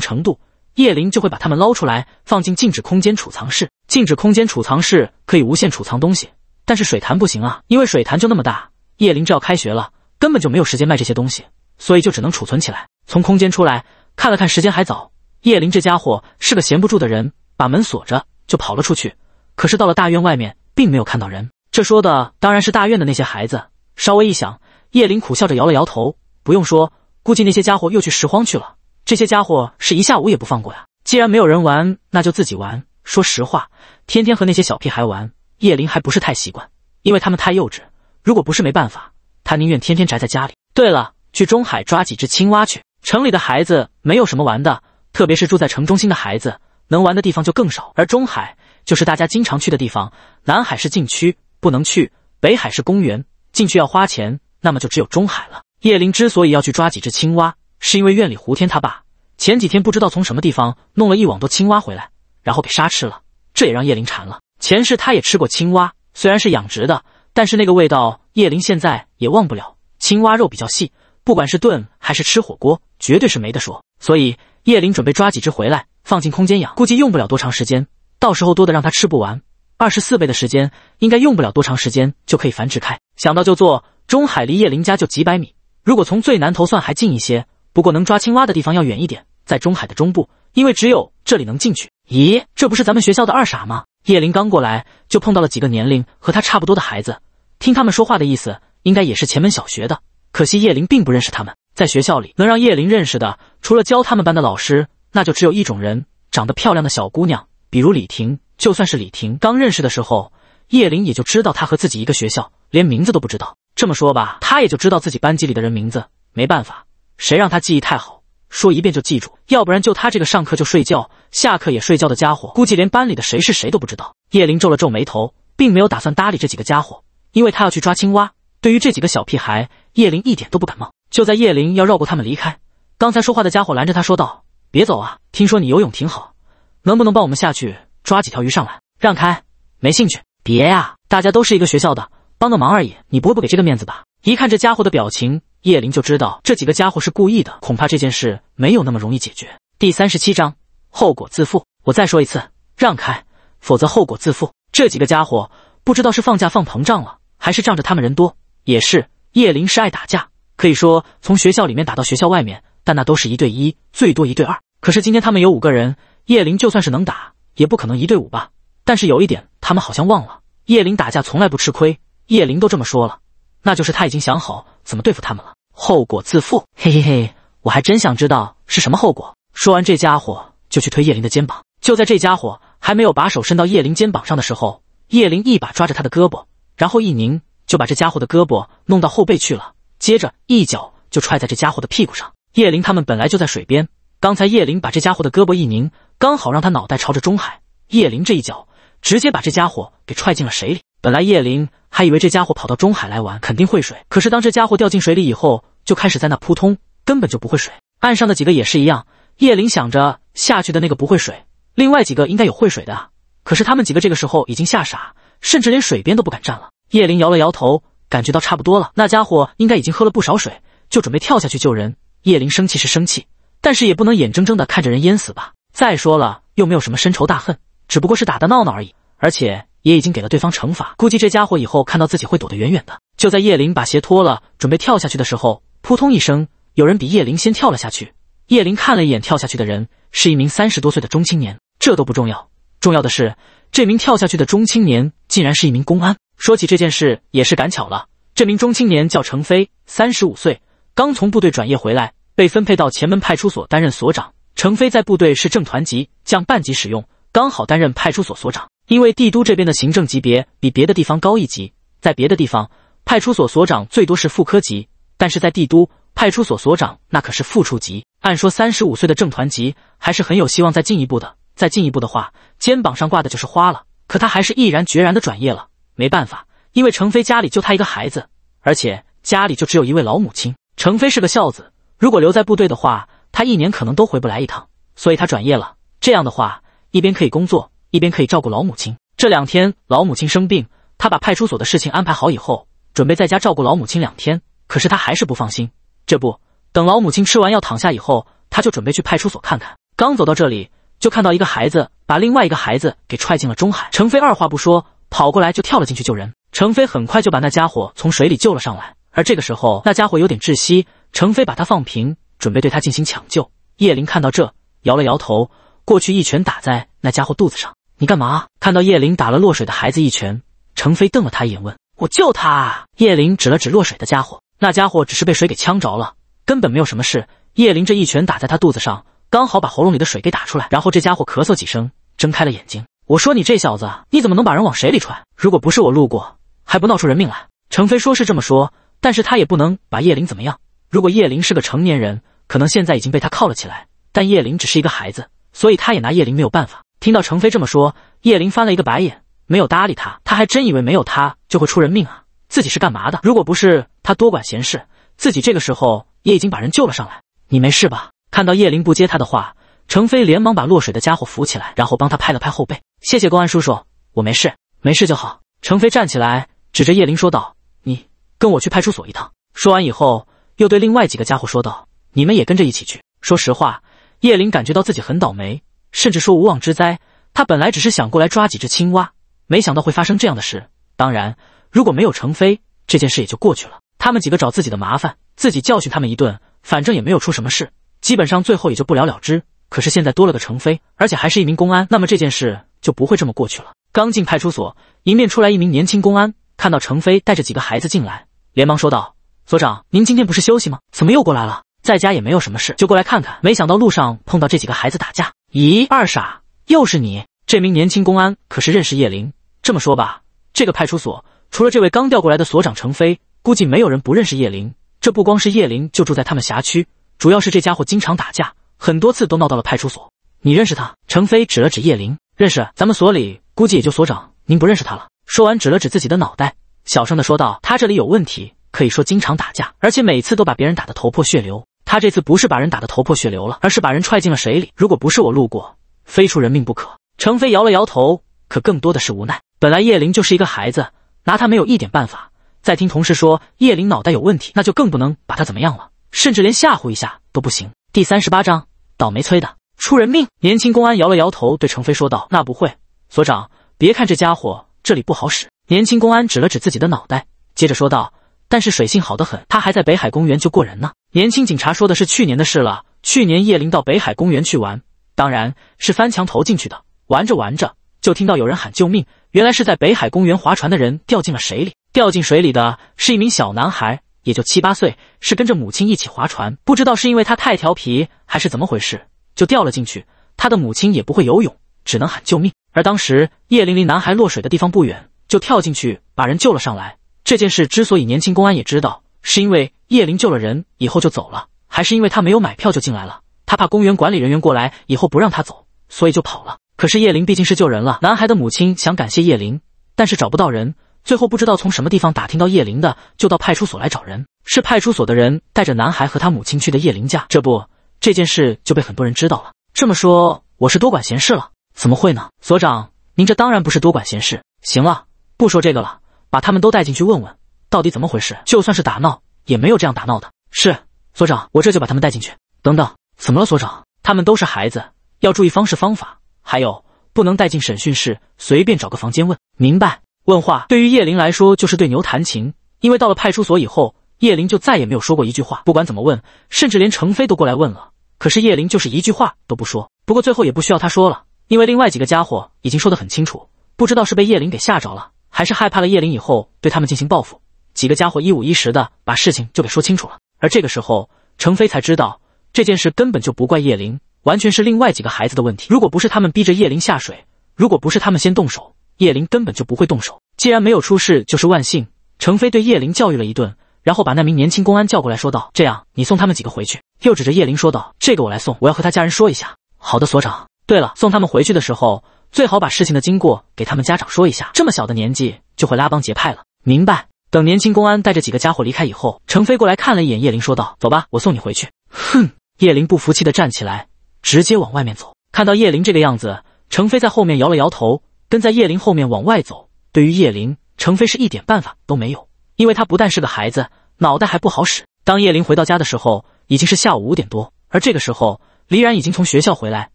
[SPEAKER 1] 程度，叶灵就会把它们捞出来，放进静止空间储藏室。静止空间储藏室可以无限储藏东西，但是水潭不行啊，因为水潭就那么大。叶灵这要开学了，根本就没有时间卖这些东西。所以就只能储存起来。从空间出来，看了看，时间还早。叶林这家伙是个闲不住的人，把门锁着就跑了出去。可是到了大院外面，并没有看到人。这说的当然是大院的那些孩子。稍微一想，叶林苦笑着摇了摇头。不用说，估计那些家伙又去拾荒去了。这些家伙是一下午也不放过呀。既然没有人玩，那就自己玩。说实话，天天和那些小屁孩玩，叶林还不是太习惯，因为他们太幼稚。如果不是没办法，他宁愿天天宅在家里。对了。去中海抓几只青蛙去。城里的孩子没有什么玩的，特别是住在城中心的孩子，能玩的地方就更少。而中海就是大家经常去的地方。南海是禁区，不能去；北海是公园，进去要花钱。那么就只有中海了。叶林之所以要去抓几只青蛙，是因为院里胡天他爸前几天不知道从什么地方弄了一网多青蛙回来，然后给杀吃了。这也让叶林馋了。前世他也吃过青蛙，虽然是养殖的，但是那个味道叶林现在也忘不了。青蛙肉比较细。不管是炖还是吃火锅，绝对是没得说。所以叶林准备抓几只回来，放进空间养，估计用不了多长时间，到时候多的让他吃不完。二十四倍的时间，应该用不了多长时间就可以繁殖开。想到就做，中海离叶林家就几百米，如果从最南头算还近一些。不过能抓青蛙的地方要远一点，在中海的中部，因为只有这里能进去。咦，这不是咱们学校的二傻吗？叶林刚过来就碰到了几个年龄和他差不多的孩子，听他们说话的意思，应该也是前门小学的。可惜叶灵并不认识他们。在学校里，能让叶灵认识的，除了教他们班的老师，那就只有一种人——长得漂亮的小姑娘，比如李婷。就算是李婷刚认识的时候，叶灵也就知道她和自己一个学校，连名字都不知道。这么说吧，他也就知道自己班级里的人名字。没办法，谁让他记忆太好，说一遍就记住。要不然，就他这个上课就睡觉、下课也睡觉的家伙，估计连班里的谁是谁都不知道。叶灵皱了皱眉头，并没有打算搭理这几个家伙，因为他要去抓青蛙。对于这几个小屁孩，叶灵一点都不感冒，就在叶灵要绕过他们离开，刚才说话的家伙拦着他说道：“别走啊，听说你游泳挺好，能不能帮我们下去抓几条鱼上来？”让开，没兴趣。别呀，大家都是一个学校的，帮个忙而已，你不会不给这个面子吧？一看这家伙的表情，叶灵就知道这几个家伙是故意的，恐怕这件事没有那么容易解决。第三十七章，后果自负。我再说一次，让开，否则后果自负。这几个家伙不知道是放假放膨胀了，还是仗着他们人多，也是。叶灵是爱打架，可以说从学校里面打到学校外面，但那都是一对一，最多一对二。可是今天他们有五个人，叶灵就算是能打，也不可能一对五吧？但是有一点，他们好像忘了，叶灵打架从来不吃亏。叶灵都这么说了，那就是他已经想好怎么对付他们了，后果自负。嘿嘿嘿，我还真想知道是什么后果。说完，这家伙就去推叶灵的肩膀。就在这家伙还没有把手伸到叶灵肩膀上的时候，叶灵一把抓着他的胳膊，然后一拧。就把这家伙的胳膊弄到后背去了，接着一脚就踹在这家伙的屁股上。叶林他们本来就在水边，刚才叶林把这家伙的胳膊一拧，刚好让他脑袋朝着中海。叶林这一脚直接把这家伙给踹进了水里。本来叶林还以为这家伙跑到中海来玩肯定会水，可是当这家伙掉进水里以后，就开始在那扑通，根本就不会水。岸上的几个也是一样。叶林想着下去的那个不会水，另外几个应该有会水的，可是他们几个这个时候已经吓傻，甚至连水边都不敢站了。叶灵摇了摇头，感觉到差不多了，那家伙应该已经喝了不少水，就准备跳下去救人。叶灵生气是生气，但是也不能眼睁睁的看着人淹死吧。再说了，又没有什么深仇大恨，只不过是打打闹闹而已，而且也已经给了对方惩罚，估计这家伙以后看到自己会躲得远远的。就在叶灵把鞋脱了，准备跳下去的时候，扑通一声，有人比叶灵先跳了下去。叶灵看了一眼跳下去的人，是一名三十多岁的中青年。这都不重要，重要的是这名跳下去的中青年竟然是一名公安。说起这件事，也是赶巧了。这名中青年叫程飞，三十五岁，刚从部队转业回来，被分配到前门派出所担任所长。程飞在部队是正团级，降半级使用，刚好担任派出所所长。因为帝都这边的行政级别比别的地方高一级，在别的地方派出所所长最多是副科级，但是在帝都派出所所长那可是副处级。按说三十五岁的正团级还是很有希望再进一步的，再进一步的话，肩膀上挂的就是花了。可他还是毅然决然的转业了。没办法，因为程飞家里就他一个孩子，而且家里就只有一位老母亲。程飞是个孝子，如果留在部队的话，他一年可能都回不来一趟，所以他转业了。这样的话，一边可以工作，一边可以照顾老母亲。这两天老母亲生病，他把派出所的事情安排好以后，准备在家照顾老母亲两天。可是他还是不放心，这不，等老母亲吃完药躺下以后，他就准备去派出所看看。刚走到这里，就看到一个孩子把另外一个孩子给踹进了中海。程飞二话不说。跑过来就跳了进去救人，程飞很快就把那家伙从水里救了上来。而这个时候，那家伙有点窒息，程飞把他放平，准备对他进行抢救。叶林看到这，摇了摇头，过去一拳打在那家伙肚子上。你干嘛？看到叶林打了落水的孩子一拳，程飞瞪了他一眼，问：“我救他？”叶林指了指落水的家伙，那家伙只是被水给呛着了，根本没有什么事。叶林这一拳打在他肚子上，刚好把喉咙里的水给打出来，然后这家伙咳嗽几声，睁开了眼睛。我说你这小子，你怎么能把人往水里踹？如果不是我路过，还不闹出人命来？程飞说是这么说，但是他也不能把叶灵怎么样。如果叶灵是个成年人，可能现在已经被他铐了起来。但叶灵只是一个孩子，所以他也拿叶灵没有办法。听到程飞这么说，叶灵翻了一个白眼，没有搭理他。他还真以为没有他就会出人命啊！自己是干嘛的？如果不是他多管闲事，自己这个时候也已经把人救了上来。你没事吧？看到叶灵不接他的话。程飞连忙把落水的家伙扶起来，然后帮他拍了拍后背。谢谢公安叔叔，我没事，没事就好。程飞站起来，指着叶灵说道：“你跟我去派出所一趟。”说完以后，又对另外几个家伙说道：“你们也跟着一起去。”说实话，叶灵感觉到自己很倒霉，甚至说无妄之灾。他本来只是想过来抓几只青蛙，没想到会发生这样的事。当然，如果没有程飞，这件事也就过去了。他们几个找自己的麻烦，自己教训他们一顿，反正也没有出什么事，基本上最后也就不了了之。可是现在多了个程飞，而且还是一名公安，那么这件事就不会这么过去了。刚进派出所，迎面出来一名年轻公安，看到程飞带着几个孩子进来，连忙说道：“所长，您今天不是休息吗？怎么又过来了？在家也没有什么事，就过来看看。没想到路上碰到这几个孩子打架。咦，二傻，又是你！”这名年轻公安可是认识叶灵。这么说吧，这个派出所除了这位刚调过来的所长程飞，估计没有人不认识叶灵。这不光是叶灵就住在他们辖区，主要是这家伙经常打架。很多次都闹到了派出所。你认识他？程飞指了指叶灵，认识，咱们所里估计也就所长您不认识他了。说完，指了指自己的脑袋，小声的说道：“他这里有问题，可以说经常打架，而且每次都把别人打得头破血流。他这次不是把人打得头破血流了，而是把人踹进了水里。如果不是我路过，非出人命不可。”程飞摇了摇头，可更多的是无奈。本来叶灵就是一个孩子，拿他没有一点办法。再听同事说叶灵脑袋有问题，那就更不能把他怎么样了，甚至连吓唬一下都不行。第三十八章。倒霉催的，出人命！年轻公安摇了摇头，对程飞说道：“那不会，所长，别看这家伙这里不好使。”年轻公安指了指自己的脑袋，接着说道：“但是水性好得很，他还在北海公园救过人呢。”年轻警察说的是去年的事了。去年叶林到北海公园去玩，当然是翻墙头进去的。玩着玩着，就听到有人喊救命。原来是在北海公园划船的人掉进了水里，掉进水里的是一名小男孩。也就七八岁，是跟着母亲一起划船，不知道是因为他太调皮还是怎么回事，就掉了进去。他的母亲也不会游泳，只能喊救命。而当时叶玲离男孩落水的地方不远，就跳进去把人救了上来。这件事之所以年轻公安也知道，是因为叶林救了人以后就走了，还是因为他没有买票就进来了，他怕公园管理人员过来以后不让他走，所以就跑了。可是叶林毕竟是救人了，男孩的母亲想感谢叶林，但是找不到人。最后不知道从什么地方打听到叶灵的，就到派出所来找人。是派出所的人带着男孩和他母亲去的叶灵家。这不，这件事就被很多人知道了。这么说，我是多管闲事了？怎么会呢？所长，您这当然不是多管闲事。行了，不说这个了，把他们都带进去，问问到底怎么回事。就算是打闹，也没有这样打闹的。是，所长，我这就把他们带进去。等等，怎么了？所长，他们都是孩子，要注意方式方法，还有不能带进审讯室，随便找个房间问。明白。问话对于叶灵来说就是对牛弹琴，因为到了派出所以后，叶灵就再也没有说过一句话，不管怎么问，甚至连程飞都过来问了，可是叶灵就是一句话都不说。不过最后也不需要他说了，因为另外几个家伙已经说得很清楚，不知道是被叶灵给吓着了，还是害怕了叶灵以后对他们进行报复，几个家伙一五一十的把事情就给说清楚了。而这个时候，程飞才知道这件事根本就不怪叶灵，完全是另外几个孩子的问题。如果不是他们逼着叶灵下水，如果不是他们先动手。叶林根本就不会动手，既然没有出事，就是万幸。程飞对叶林教育了一顿，然后把那名年轻公安叫过来说道：“这样，你送他们几个回去。”又指着叶林说道：“这个我来送，我要和他家人说一下。”“好的，所长。”“对了，送他们回去的时候，最好把事情的经过给他们家长说一下。这么小的年纪就会拉帮结派了。”“明白。”等年轻公安带着几个家伙离开以后，程飞过来看了一眼叶林，说道：“走吧，我送你回去。”“哼！”叶林不服气的站起来，直接往外面走。看到叶林这个样子，程飞在后面摇了摇头。跟在叶林后面往外走，对于叶林，程飞是一点办法都没有，因为他不但是个孩子，脑袋还不好使。当叶林回到家的时候，已经是下午五点多，而这个时候，李然已经从学校回来。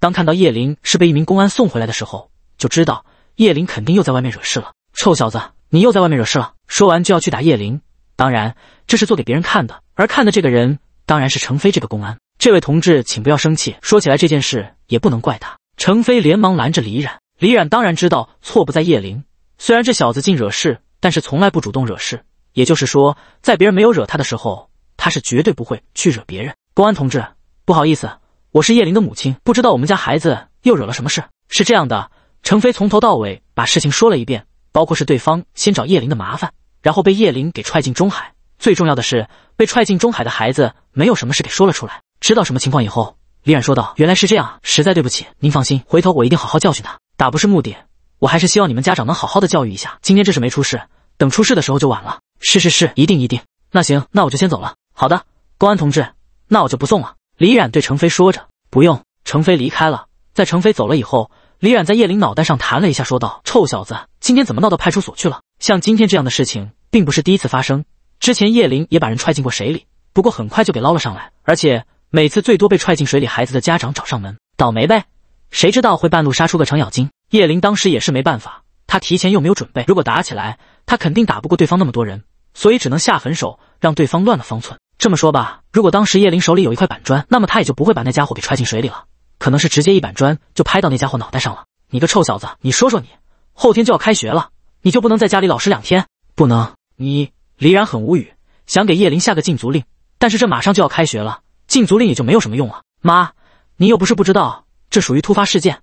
[SPEAKER 1] 当看到叶林是被一名公安送回来的时候，就知道叶林肯定又在外面惹事了。臭小子，你又在外面惹事了！说完就要去打叶林，当然这是做给别人看的，而看的这个人当然是程飞这个公安。这位同志，请不要生气。说起来这件事也不能怪他。程飞连忙拦着李然。李冉当然知道错不在叶灵，虽然这小子净惹事，但是从来不主动惹事。也就是说，在别人没有惹他的时候，他是绝对不会去惹别人。公安同志，不好意思，我是叶灵的母亲，不知道我们家孩子又惹了什么事？是这样的，程飞从头到尾把事情说了一遍，包括是对方先找叶灵的麻烦，然后被叶灵给踹进中海。最重要的是，被踹进中海的孩子没有什么事给说了出来。知道什么情况以后，李冉说道：“原来是这样，实在对不起，您放心，回头我一定好好教训他。”打不是目的，我还是希望你们家长能好好的教育一下。今天这是没出事，等出事的时候就晚了。是是是，一定一定。那行，那我就先走了。好的，公安同志，那我就不送了。李冉对程飞说着。不用。程飞离开了。在程飞走了以后，李冉在叶林脑袋上弹了一下，说道：“臭小子，今天怎么闹到派出所去了？像今天这样的事情，并不是第一次发生。之前叶林也把人踹进过水里，不过很快就给捞了上来。而且每次最多被踹进水里孩子的家长找上门，倒霉呗。”谁知道会半路杀出个程咬金？叶灵当时也是没办法，他提前又没有准备，如果打起来，他肯定打不过对方那么多人，所以只能下狠手，让对方乱了方寸。这么说吧，如果当时叶灵手里有一块板砖，那么他也就不会把那家伙给踹进水里了，可能是直接一板砖就拍到那家伙脑袋上了。你个臭小子，你说说你，后天就要开学了，你就不能在家里老实两天？不能。你黎然很无语，想给叶灵下个禁足令，但是这马上就要开学了，禁足令也就没有什么用了。妈，您又不是不知道。这属于突发事件，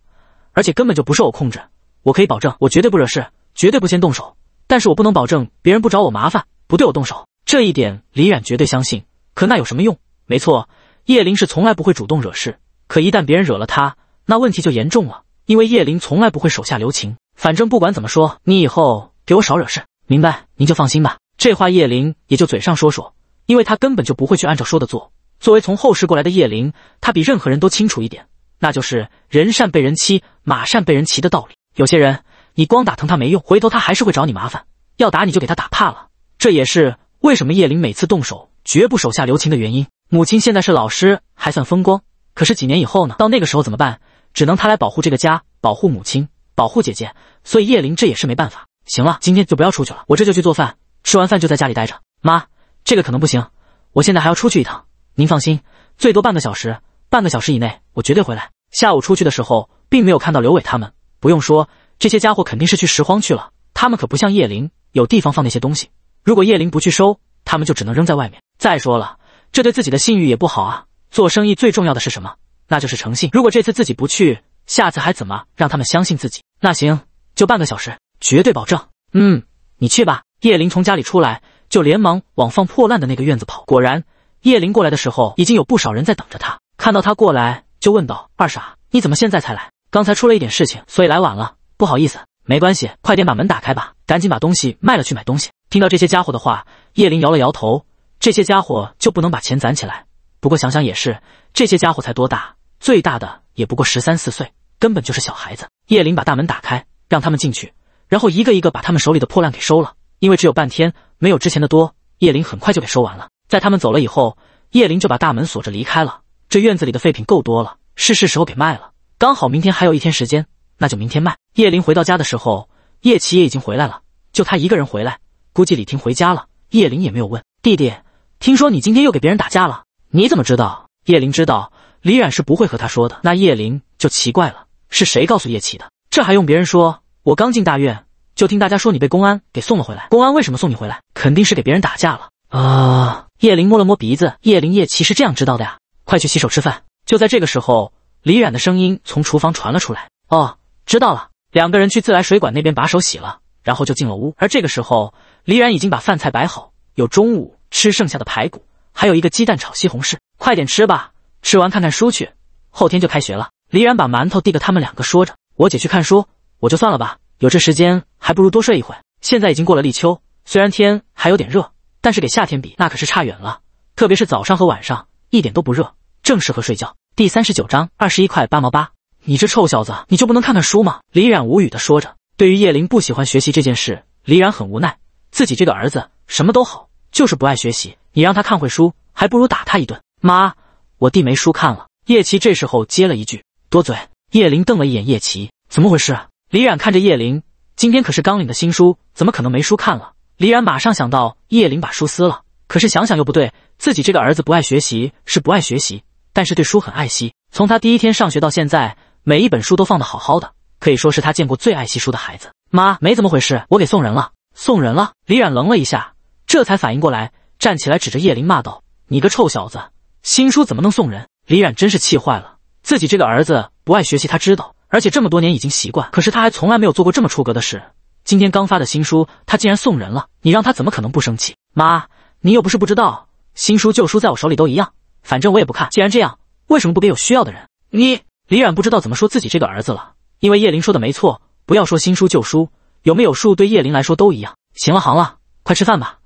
[SPEAKER 1] 而且根本就不受我控制。我可以保证，我绝对不惹事，绝对不先动手。但是我不能保证别人不找我麻烦，不对我动手。这一点李冉绝对相信。可那有什么用？没错，叶灵是从来不会主动惹事。可一旦别人惹了他，那问题就严重了，因为叶灵从来不会手下留情。反正不管怎么说，你以后给我少惹事，明白？您就放心吧。这话叶灵也就嘴上说说，因为他根本就不会去按照说的做。作为从后世过来的叶灵，他比任何人都清楚一点。那就是人善被人欺，马善被人骑的道理。有些人，你光打疼他没用，回头他还是会找你麻烦。要打你就给他打怕了，这也是为什么叶琳每次动手绝不手下留情的原因。母亲现在是老师，还算风光，可是几年以后呢？到那个时候怎么办？只能他来保护这个家，保护母亲，保护姐姐。所以叶琳这也是没办法。行了，今天就不要出去了，我这就去做饭，吃完饭就在家里待着。妈，这个可能不行，我现在还要出去一趟，您放心，最多半个小时。半个小时以内，我绝对回来。下午出去的时候，并没有看到刘伟他们。不用说，这些家伙肯定是去拾荒去了。他们可不像叶林，有地方放那些东西。如果叶林不去收，他们就只能扔在外面。再说了，这对自己的信誉也不好啊。做生意最重要的是什么？那就是诚信。如果这次自己不去，下次还怎么让他们相信自己？那行，就半个小时，绝对保证。嗯，你去吧。叶林从家里出来，就连忙往放破烂的那个院子跑。果然，叶林过来的时候，已经有不少人在等着他。看到他过来，就问道：“二傻，你怎么现在才来？刚才出了一点事情，所以来晚了，不好意思。”“没关系，快点把门打开吧，赶紧把东西卖了去买东西。”听到这些家伙的话，叶林摇了摇头：“这些家伙就不能把钱攒起来？不过想想也是，这些家伙才多大，最大的也不过十三四岁，根本就是小孩子。”叶林把大门打开，让他们进去，然后一个一个把他们手里的破烂给收了。因为只有半天，没有之前的多，叶林很快就给收完了。在他们走了以后，叶林就把大门锁着离开了。这院子里的废品够多了，是是时候给卖了。刚好明天还有一天时间，那就明天卖。叶林回到家的时候，叶琪也已经回来了，就他一个人回来，估计李婷回家了。叶林也没有问弟弟，听说你今天又给别人打架了，你怎么知道？叶林知道李冉是不会和他说的，那叶林就奇怪了，是谁告诉叶琪的？这还用别人说？我刚进大院，就听大家说你被公安给送了回来。公安为什么送你回来？肯定是给别人打架了
[SPEAKER 3] 啊！
[SPEAKER 1] 叶林摸了摸鼻子，叶林叶琪是这样知道的呀。快去洗手吃饭。就在这个时候，李冉的声音从厨房传了出来。“哦，知道了。”两个人去自来水管那边把手洗了，然后就进了屋。而这个时候，李冉已经把饭菜摆好，有中午吃剩下的排骨，还有一个鸡蛋炒西红柿。快点吃吧，吃完看看书去。后天就开学了。李冉把馒头递给他们两个，说着：“我姐去看书，我就算了吧。有这时间，还不如多睡一会现在已经过了立秋，虽然天还有点热，但是给夏天比那可是差远了。特别是早上和晚上。一点都不热，正适合睡觉。第三十九章二十一块八毛八，你这臭小子，你就不能看看书吗？李冉无语的说着。对于叶林不喜欢学习这件事，李冉很无奈。自己这个儿子什么都好，就是不爱学习。你让他看会书，还不如打他一顿。妈，我弟没书看了。叶琪这时候接了一句，多嘴。叶林瞪了一眼叶琪，怎么回事？李冉看着叶林，今天可是刚领的新书，怎么可能没书看了？李冉马上想到叶林把书撕了。可是想想又不对，自己这个儿子不爱学习是不爱学习，但是对书很爱惜。从他第一天上学到现在，每一本书都放的好好的，可以说是他见过最爱惜书的孩子。妈，没怎么回事，我给送人了，送人了。李冉愣了一下，这才反应过来，站起来指着叶琳骂道：“你个臭小子，新书怎么能送人？”李冉真是气坏了，自己这个儿子不爱学习他知道，而且这么多年已经习惯，可是他还从来没有做过这么出格的事。今天刚发的新书，他竟然送人了，你让他怎么可能不生气？妈。你又不是不知道，新书旧书在我手里都一样，反正我也不看。既然这样，为什么不给有需要的人？你李冉不知道怎么说自己这个儿子了，因为叶琳说的没错，不要说新书旧书，有没有书对叶琳来说都一样。行了行了，快吃饭吧，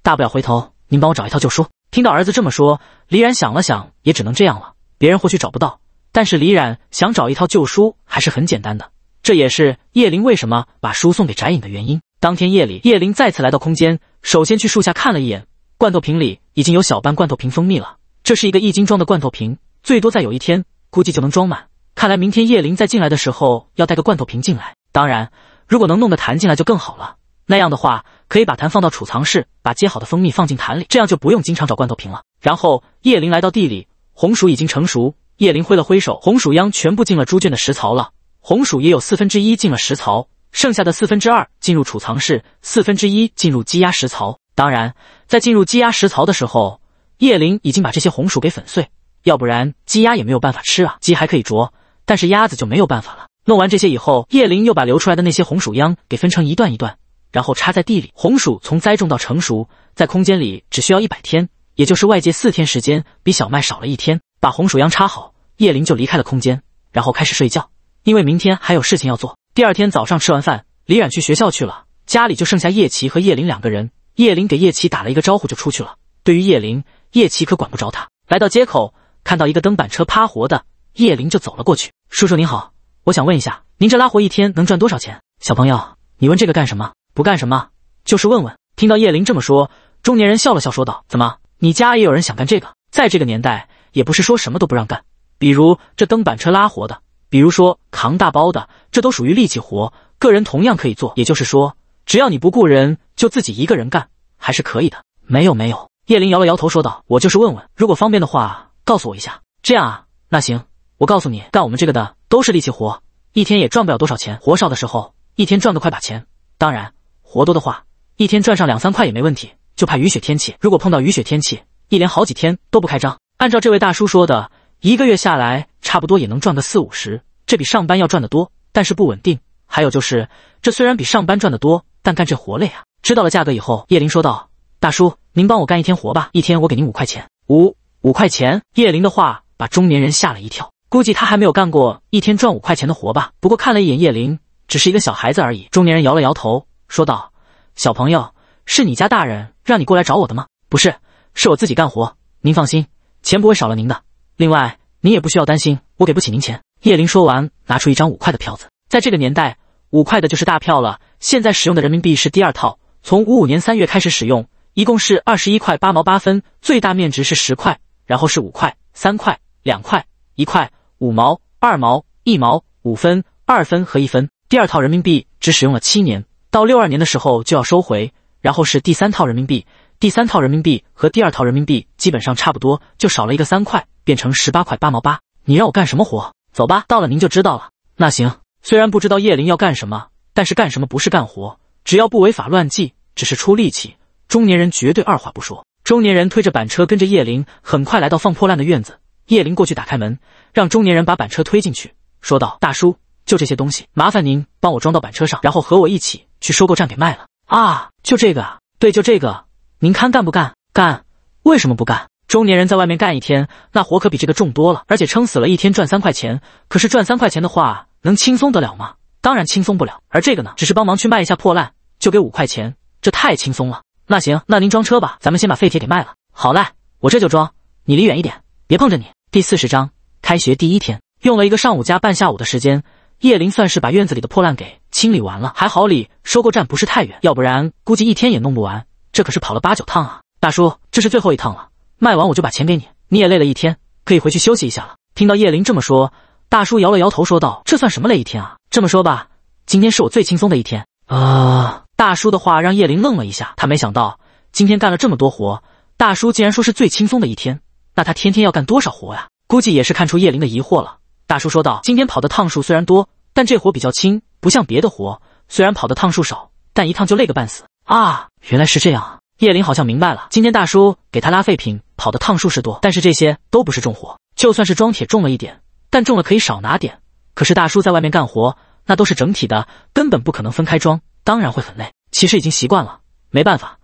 [SPEAKER 1] 大不了回头您帮我找一套旧书。听到儿子这么说，李冉想了想，也只能这样了。别人或许找不到，但是李冉想找一套旧书还是很简单的。这也是叶琳为什么把书送给翟颖的原因。当天夜里，叶琳再次来到空间，首先去树下看了一眼。罐头瓶里已经有小半罐头瓶蜂蜜了，这是一个一斤装的罐头瓶，最多再有一天估计就能装满。看来明天叶林再进来的时候要带个罐头瓶进来，当然，如果能弄个坛进来就更好了，那样的话可以把坛放到储藏室，把接好的蜂蜜放进坛里，这样就不用经常找罐头瓶了。然后叶林来到地里，红薯已经成熟，叶林挥了挥手，红薯秧全部进了猪圈的食槽了，红薯也有四分之一进了食槽，剩下的四分之二进入储藏室，四分之一进入鸡鸭食槽。当然，在进入鸡鸭食槽的时候，叶麟已经把这些红薯给粉碎，要不然鸡鸭也没有办法吃啊。鸡还可以啄，但是鸭子就没有办法了。弄完这些以后，叶麟又把流出来的那些红薯秧给分成一段一段，然后插在地里。红薯从栽种到成熟，在空间里只需要一百天，也就是外界四天时间，比小麦少了一天。把红薯秧插好，叶麟就离开了空间，然后开始睡觉，因为明天还有事情要做。第二天早上吃完饭，李冉去学校去了，家里就剩下叶琪和叶麟两个人。叶林给叶奇打了一个招呼，就出去了。对于叶林，叶奇可管不着他。来到街口，看到一个蹬板车趴活的，叶林就走了过去。“叔叔您好，我想问一下，您这拉活一天能赚多少钱？”“小朋友，你问这个干什么？不干什么，就是问问。”听到叶林这么说，中年人笑了笑，说道：“怎么，你家也有人想干这个？在这个年代，也不是说什么都不让干，比如这蹬板车拉活的，比如说扛大包的，这都属于力气活，个人同样可以做。也就是说，只要你不雇人。”就自己一个人干还是可以的。没有没有，叶林摇了摇头说道：“我就是问问，如果方便的话，告诉我一下。这样啊，那行，我告诉你，干我们这个的都是力气活，一天也赚不了多少钱。活少的时候，一天赚个快把钱；当然，活多的话，一天赚上两三块也没问题。就怕雨雪天气，如果碰到雨雪天气，一连好几天都不开张。按照这位大叔说的，一个月下来差不多也能赚个四五十，这比上班要赚得多，但是不稳定。还有就是，这虽然比上班赚得多，但干这活累啊。”知道了价格以后，叶林说道：“大叔，您帮我干一天活吧，一天我给您五块钱，五五块钱。”叶林的话把中年人吓了一跳，估计他还没有干过一天赚五块钱的活吧。不过看了一眼叶林，只是一个小孩子而已。中年人摇了摇头，说道：“小朋友，是你家大人让你过来找我的吗？不是，是我自己干活。您放心，钱不会少了您的。另外，您也不需要担心，我给不起您钱。”叶林说完，拿出一张五块的票子。在这个年代，五块的就是大票了。现在使用的人民币是第二套。从五五年三月开始使用，一共是二十一块八毛八分，最大面值是十块，然后是五块、三块、两块、一块、五毛、二毛、一毛、五分、二分和一分。第二套人民币只使用了七年，到六二年的时候就要收回。然后是第三套人民币，第三套人民币和第二套人民币基本上差不多，就少了一个三块，变成十八块八毛八。你让我干什么活？走吧，到了您就知道了。那行，虽然不知道叶林要干什么，但是干什么不是干活？只要不违法乱纪，只是出力气，中年人绝对二话不说。中年人推着板车跟着叶琳很快来到放破烂的院子。叶琳过去打开门，让中年人把板车推进去，说道：“大叔，就这些东西，麻烦您帮我装到板车上，然后和我一起去收购站给卖了啊！就这个？啊？对，就这个。您看干不干？干？为什么不干？中年人在外面干一天，那活可比这个重多了，而且撑死了一天赚三块钱。可是赚三块钱的话，能轻松得了吗？当然轻松不了。而这个呢，只是帮忙去卖一下破烂。”就给五块钱，这太轻松了。那行，那您装车吧，咱们先把废铁给卖了。好嘞，我这就装，你离远一点，别碰着你。第四十章开学第一天，用了一个上午加半下午的时间，叶林算是把院子里的破烂给清理完了。还好里收购站不是太远，要不然估计一天也弄不完。这可是跑了八九趟啊！大叔，这是最后一趟了，卖完我就把钱给你，你也累了一天，可以回去休息一下了。听到叶林这么说，大叔摇了摇头说道：“这算什么累一天啊？这么说吧，今天是我最轻松的一天
[SPEAKER 3] 啊。”
[SPEAKER 1] 大叔的话让叶林愣了一下，他没想到今天干了这么多活，大叔竟然说是最轻松的一天。那他天天要干多少活呀？估计也是看出叶林的疑惑了，大叔说道：“今天跑的趟数虽然多，但这活比较轻，不像别的活。虽然跑的趟数少，但一趟就累个半死啊！原来是这样啊！叶林好像明白了，今天大叔给他拉废品跑的趟数是多，但是这些都不是重活，就算是装铁重了一点，但重了可以少拿点。可是大叔在外面干活，那都是整体的，根本不可能分开装。”当然会很累，其实已经习惯了，没办法，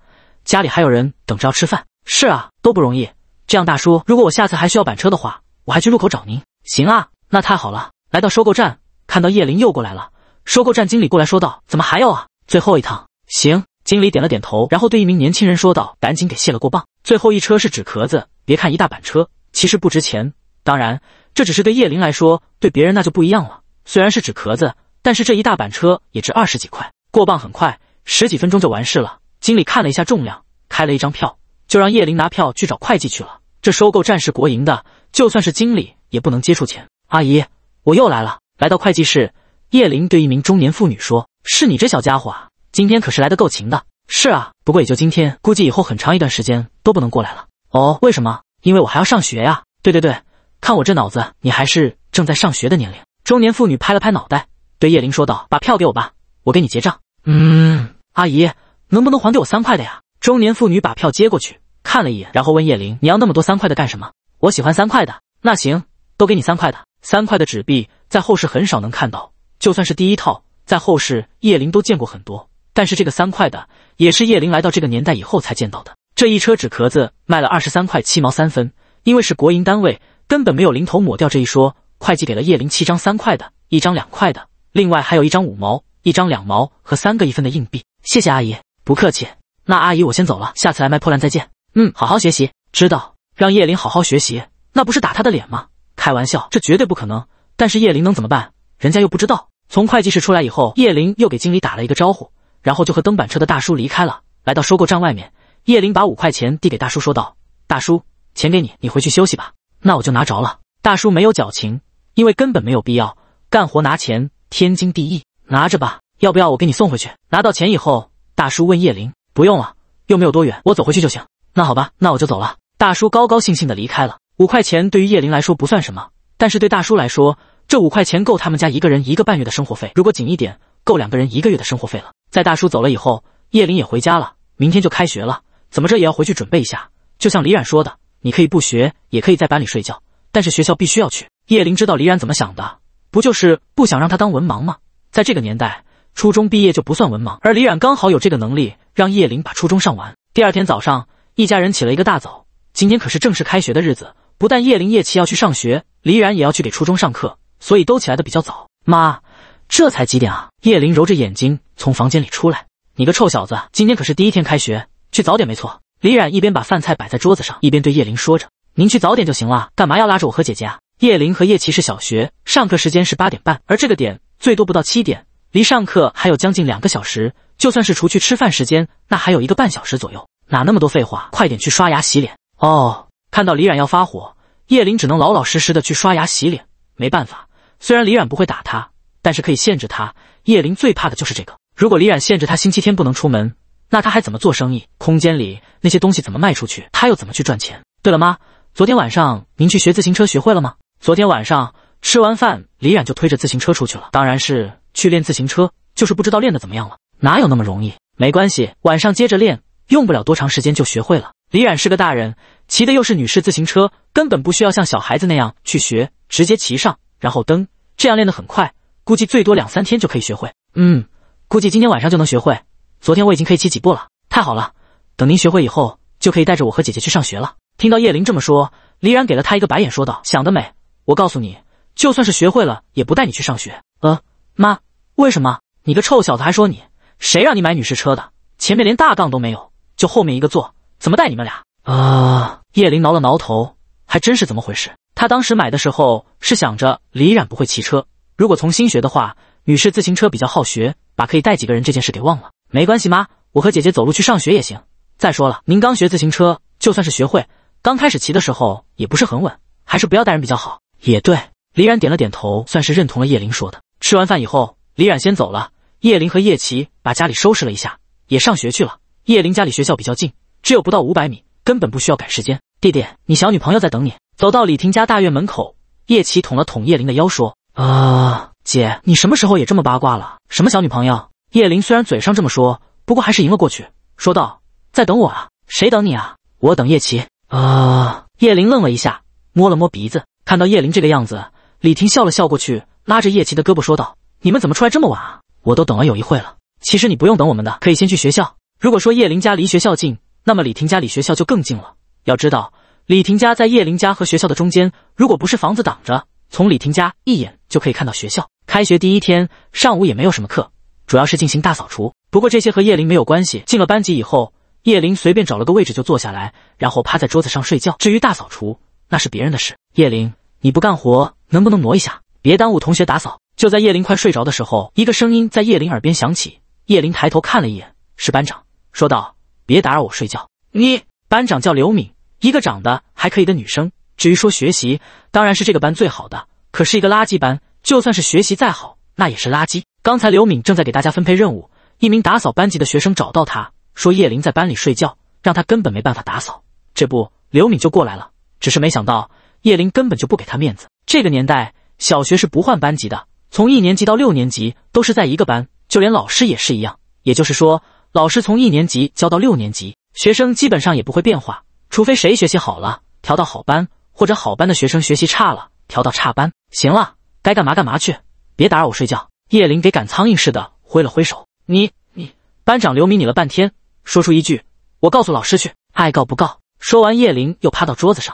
[SPEAKER 1] 家里还有人等着要吃饭。是啊，都不容易。这样，大叔，如果我下次还需要板车的话，我还去路口找您。行啊，那太好了。来到收购站，看到叶林又过来了。收购站经理过来说道：“怎么还有啊？最后一趟。”行。经理点了点头，然后对一名年轻人说道：“赶紧给卸了过磅。最后一车是纸壳子，别看一大板车，其实不值钱。当然，这只是对叶林来说，对别人那就不一样了。虽然是纸壳子，但是这一大板车也值二十几块。”过磅很快，十几分钟就完事了。经理看了一下重量，开了一张票，就让叶琳拿票去找会计去了。这收购战是国营的，就算是经理也不能接触钱。阿姨，我又来了。来到会计室，叶琳对一名中年妇女说：“是你这小家伙啊，今天可是来的够勤的。”“是啊，不过也就今天，估计以后很长一段时间都不能过来了。”“哦，为什么？因为我还要上学呀。”“对对对，看我这脑子，你还是正在上学的年龄。”中年妇女拍了拍脑袋，对叶琳说道：“把票给我吧，我给你结账。”
[SPEAKER 2] 嗯，
[SPEAKER 1] 阿姨，能不能还给我三块的呀？中年妇女把票接过去，看了一眼，然后问叶灵：“你要那么多三块的干什么？”“我喜欢三块的。”“那行，都给你三块的。”三块的纸币在后世很少能看到，就算是第一套，在后世叶灵都见过很多，但是这个三块的，也是叶灵来到这个年代以后才见到的。这一车纸壳子卖了二十三块七毛三分，因为是国营单位，根本没有零头抹掉这一说。会计给了叶灵七张三块的，一张两块的，另外还有一张五毛。一张两毛和三个一分的硬币，谢谢阿姨，不客气。那阿姨，我先走了，下次来卖破烂再见。嗯，好好学习，知道。让叶琳好好学习，那不是打他的脸吗？开玩笑，这绝对不可能。但是叶琳能怎么办？人家又不知道。从会计室出来以后，叶琳又给经理打了一个招呼，然后就和蹬板车的大叔离开了，来到收购站外面。叶琳把五块钱递给大叔，说道：“大叔，钱给你，你回去休息吧。”那我就拿着了。大叔没有矫情，因为根本没有必要干活拿钱，天经地义。拿着吧，要不要我给你送回去？拿到钱以后，大叔问叶灵：“不用了，又没有多远，我走回去就行。”那好吧，那我就走了。大叔高高兴兴的离开了。五块钱对于叶灵来说不算什么，但是对大叔来说，这五块钱够他们家一个人一个半月的生活费，如果紧一点，够两个人一个月的生活费了。在大叔走了以后，叶灵也回家了。明天就开学了，怎么着也要回去准备一下。就像李冉说的，你可以不学，也可以在班里睡觉，但是学校必须要去。叶灵知道李冉怎么想的，不就是不想让他当文盲吗？在这个年代，初中毕业就不算文盲，而李冉刚好有这个能力，让叶灵把初中上完。第二天早上，一家人起了一个大早。今天可是正式开学的日子，不但叶灵、叶琪要去上学，李冉也要去给初中上课，所以都起来的比较早。妈，这才几点啊？叶灵揉着眼睛从房间里出来：“你个臭小子，今天可是第一天开学，去早点没错。”李冉一边把饭菜摆在桌子上，一边对叶灵说着：“您去早点就行了，干嘛要拉着我和姐姐啊？”叶灵和叶琪是小学，上课时间是八点半，而这个点。最多不到七点，离上课还有将近两个小时，就算是除去吃饭时间，那还有一个半小时左右。哪那么多废话，快点去刷牙洗脸哦！看到李冉要发火，叶灵只能老老实实的去刷牙洗脸。没办法，虽然李冉不会打他，但是可以限制他。叶灵最怕的就是这个。如果李冉限制他星期天不能出门，那他还怎么做生意？空间里那些东西怎么卖出去？他又怎么去赚钱？对了，妈，昨天晚上您去学自行车学会了吗？昨天晚上。吃完饭，李冉就推着自行车出去了。当然是去练自行车，就是不知道练得怎么样了。哪有那么容易？没关系，晚上接着练，用不了多长时间就学会了。李冉是个大人，骑的又是女士自行车，根本不需要像小孩子那样去学，直接骑上然后蹬，这样练得很快，估计最多两三天就可以学会。嗯，估计今天晚上就能学会。昨天我已经可以骑几步了，太好了！等您学会以后，就可以带着我和姐姐去上学了。听到叶灵这么说，李冉给了他一个白眼，说道：“想得美！我告诉你。”就算是学会了，也不带你去上学。呃，妈，为什么？你个臭小子还说你？谁让你买女士车的？前面连大杠都没有，就后面一个座，怎么带你们俩？
[SPEAKER 3] 啊！
[SPEAKER 1] 叶琳挠了挠头，还真是怎么回事。她当时买的时候是想着李冉不会骑车，如果从新学的话，女士自行车比较好学，把可以带几个人这件事给忘了。没关系，妈，我和姐姐走路去上学也行。再说了，您刚学自行车，就算是学会，刚开始骑的时候也不是很稳，还是不要带人比较好。也对。李冉点了点头，算是认同了叶琳说的。吃完饭以后，李冉先走了。叶琳和叶琪把家里收拾了一下，也上学去了。叶琳家里学校比较近，只有不到五百米，根本不需要赶时间。弟弟，你小女朋友在等你。走到李婷家大院门口，叶琪捅了捅叶琳的腰，说：“
[SPEAKER 3] 啊，
[SPEAKER 1] 姐，你什么时候也这么八卦了？什么小女朋友？”叶琳虽然嘴上这么说，不过还是迎了过去，说道：“在等我啊，谁等你啊？我等叶奇。”啊！叶琳愣了一下，摸了摸鼻子，看到叶琳这个样子。李婷笑了笑，过去拉着叶琪的胳膊说道：“你们怎么出来这么晚啊？我都等了有一会了。其实你不用等我们的，可以先去学校。如果说叶林家离学校近，那么李婷家离学校就更近了。要知道，李婷家在叶林家和学校的中间，如果不是房子挡着，从李婷家一眼就可以看到学校。开学第一天上午也没有什么课，主要是进行大扫除。不过这些和叶林没有关系。进了班级以后，叶林随便找了个位置就坐下来，然后趴在桌子上睡觉。至于大扫除，那是别人的事。叶林，你不干活。”能不能挪一下，别耽误同学打扫。就在叶林快睡着的时候，一个声音在叶林耳边响起。叶林抬头看了一眼，是班长，说道：“别打扰我睡觉。”你班长叫刘敏，一个长得还可以的女生。至于说学习，当然是这个班最好的，可是一个垃圾班，就算是学习再好，那也是垃圾。刚才刘敏正在给大家分配任务，一名打扫班级的学生找到他，说叶林在班里睡觉，让他根本没办法打扫。这不，刘敏就过来了，只是没想到叶林根本就不给他面子。这个年代，小学是不换班级的，从一年级到六年级都是在一个班，就连老师也是一样。也就是说，老师从一年级教到六年级，学生基本上也不会变化，除非谁学习好了调到好班，或者好班的学生学习差了调到差班。行了，该干嘛干嘛去，别打扰我睡觉。叶林给赶苍蝇似的挥了挥手。你你班长刘明，你了半天，说出一句：“我告诉老师去，爱告不告。”说完，叶林又趴到桌子上。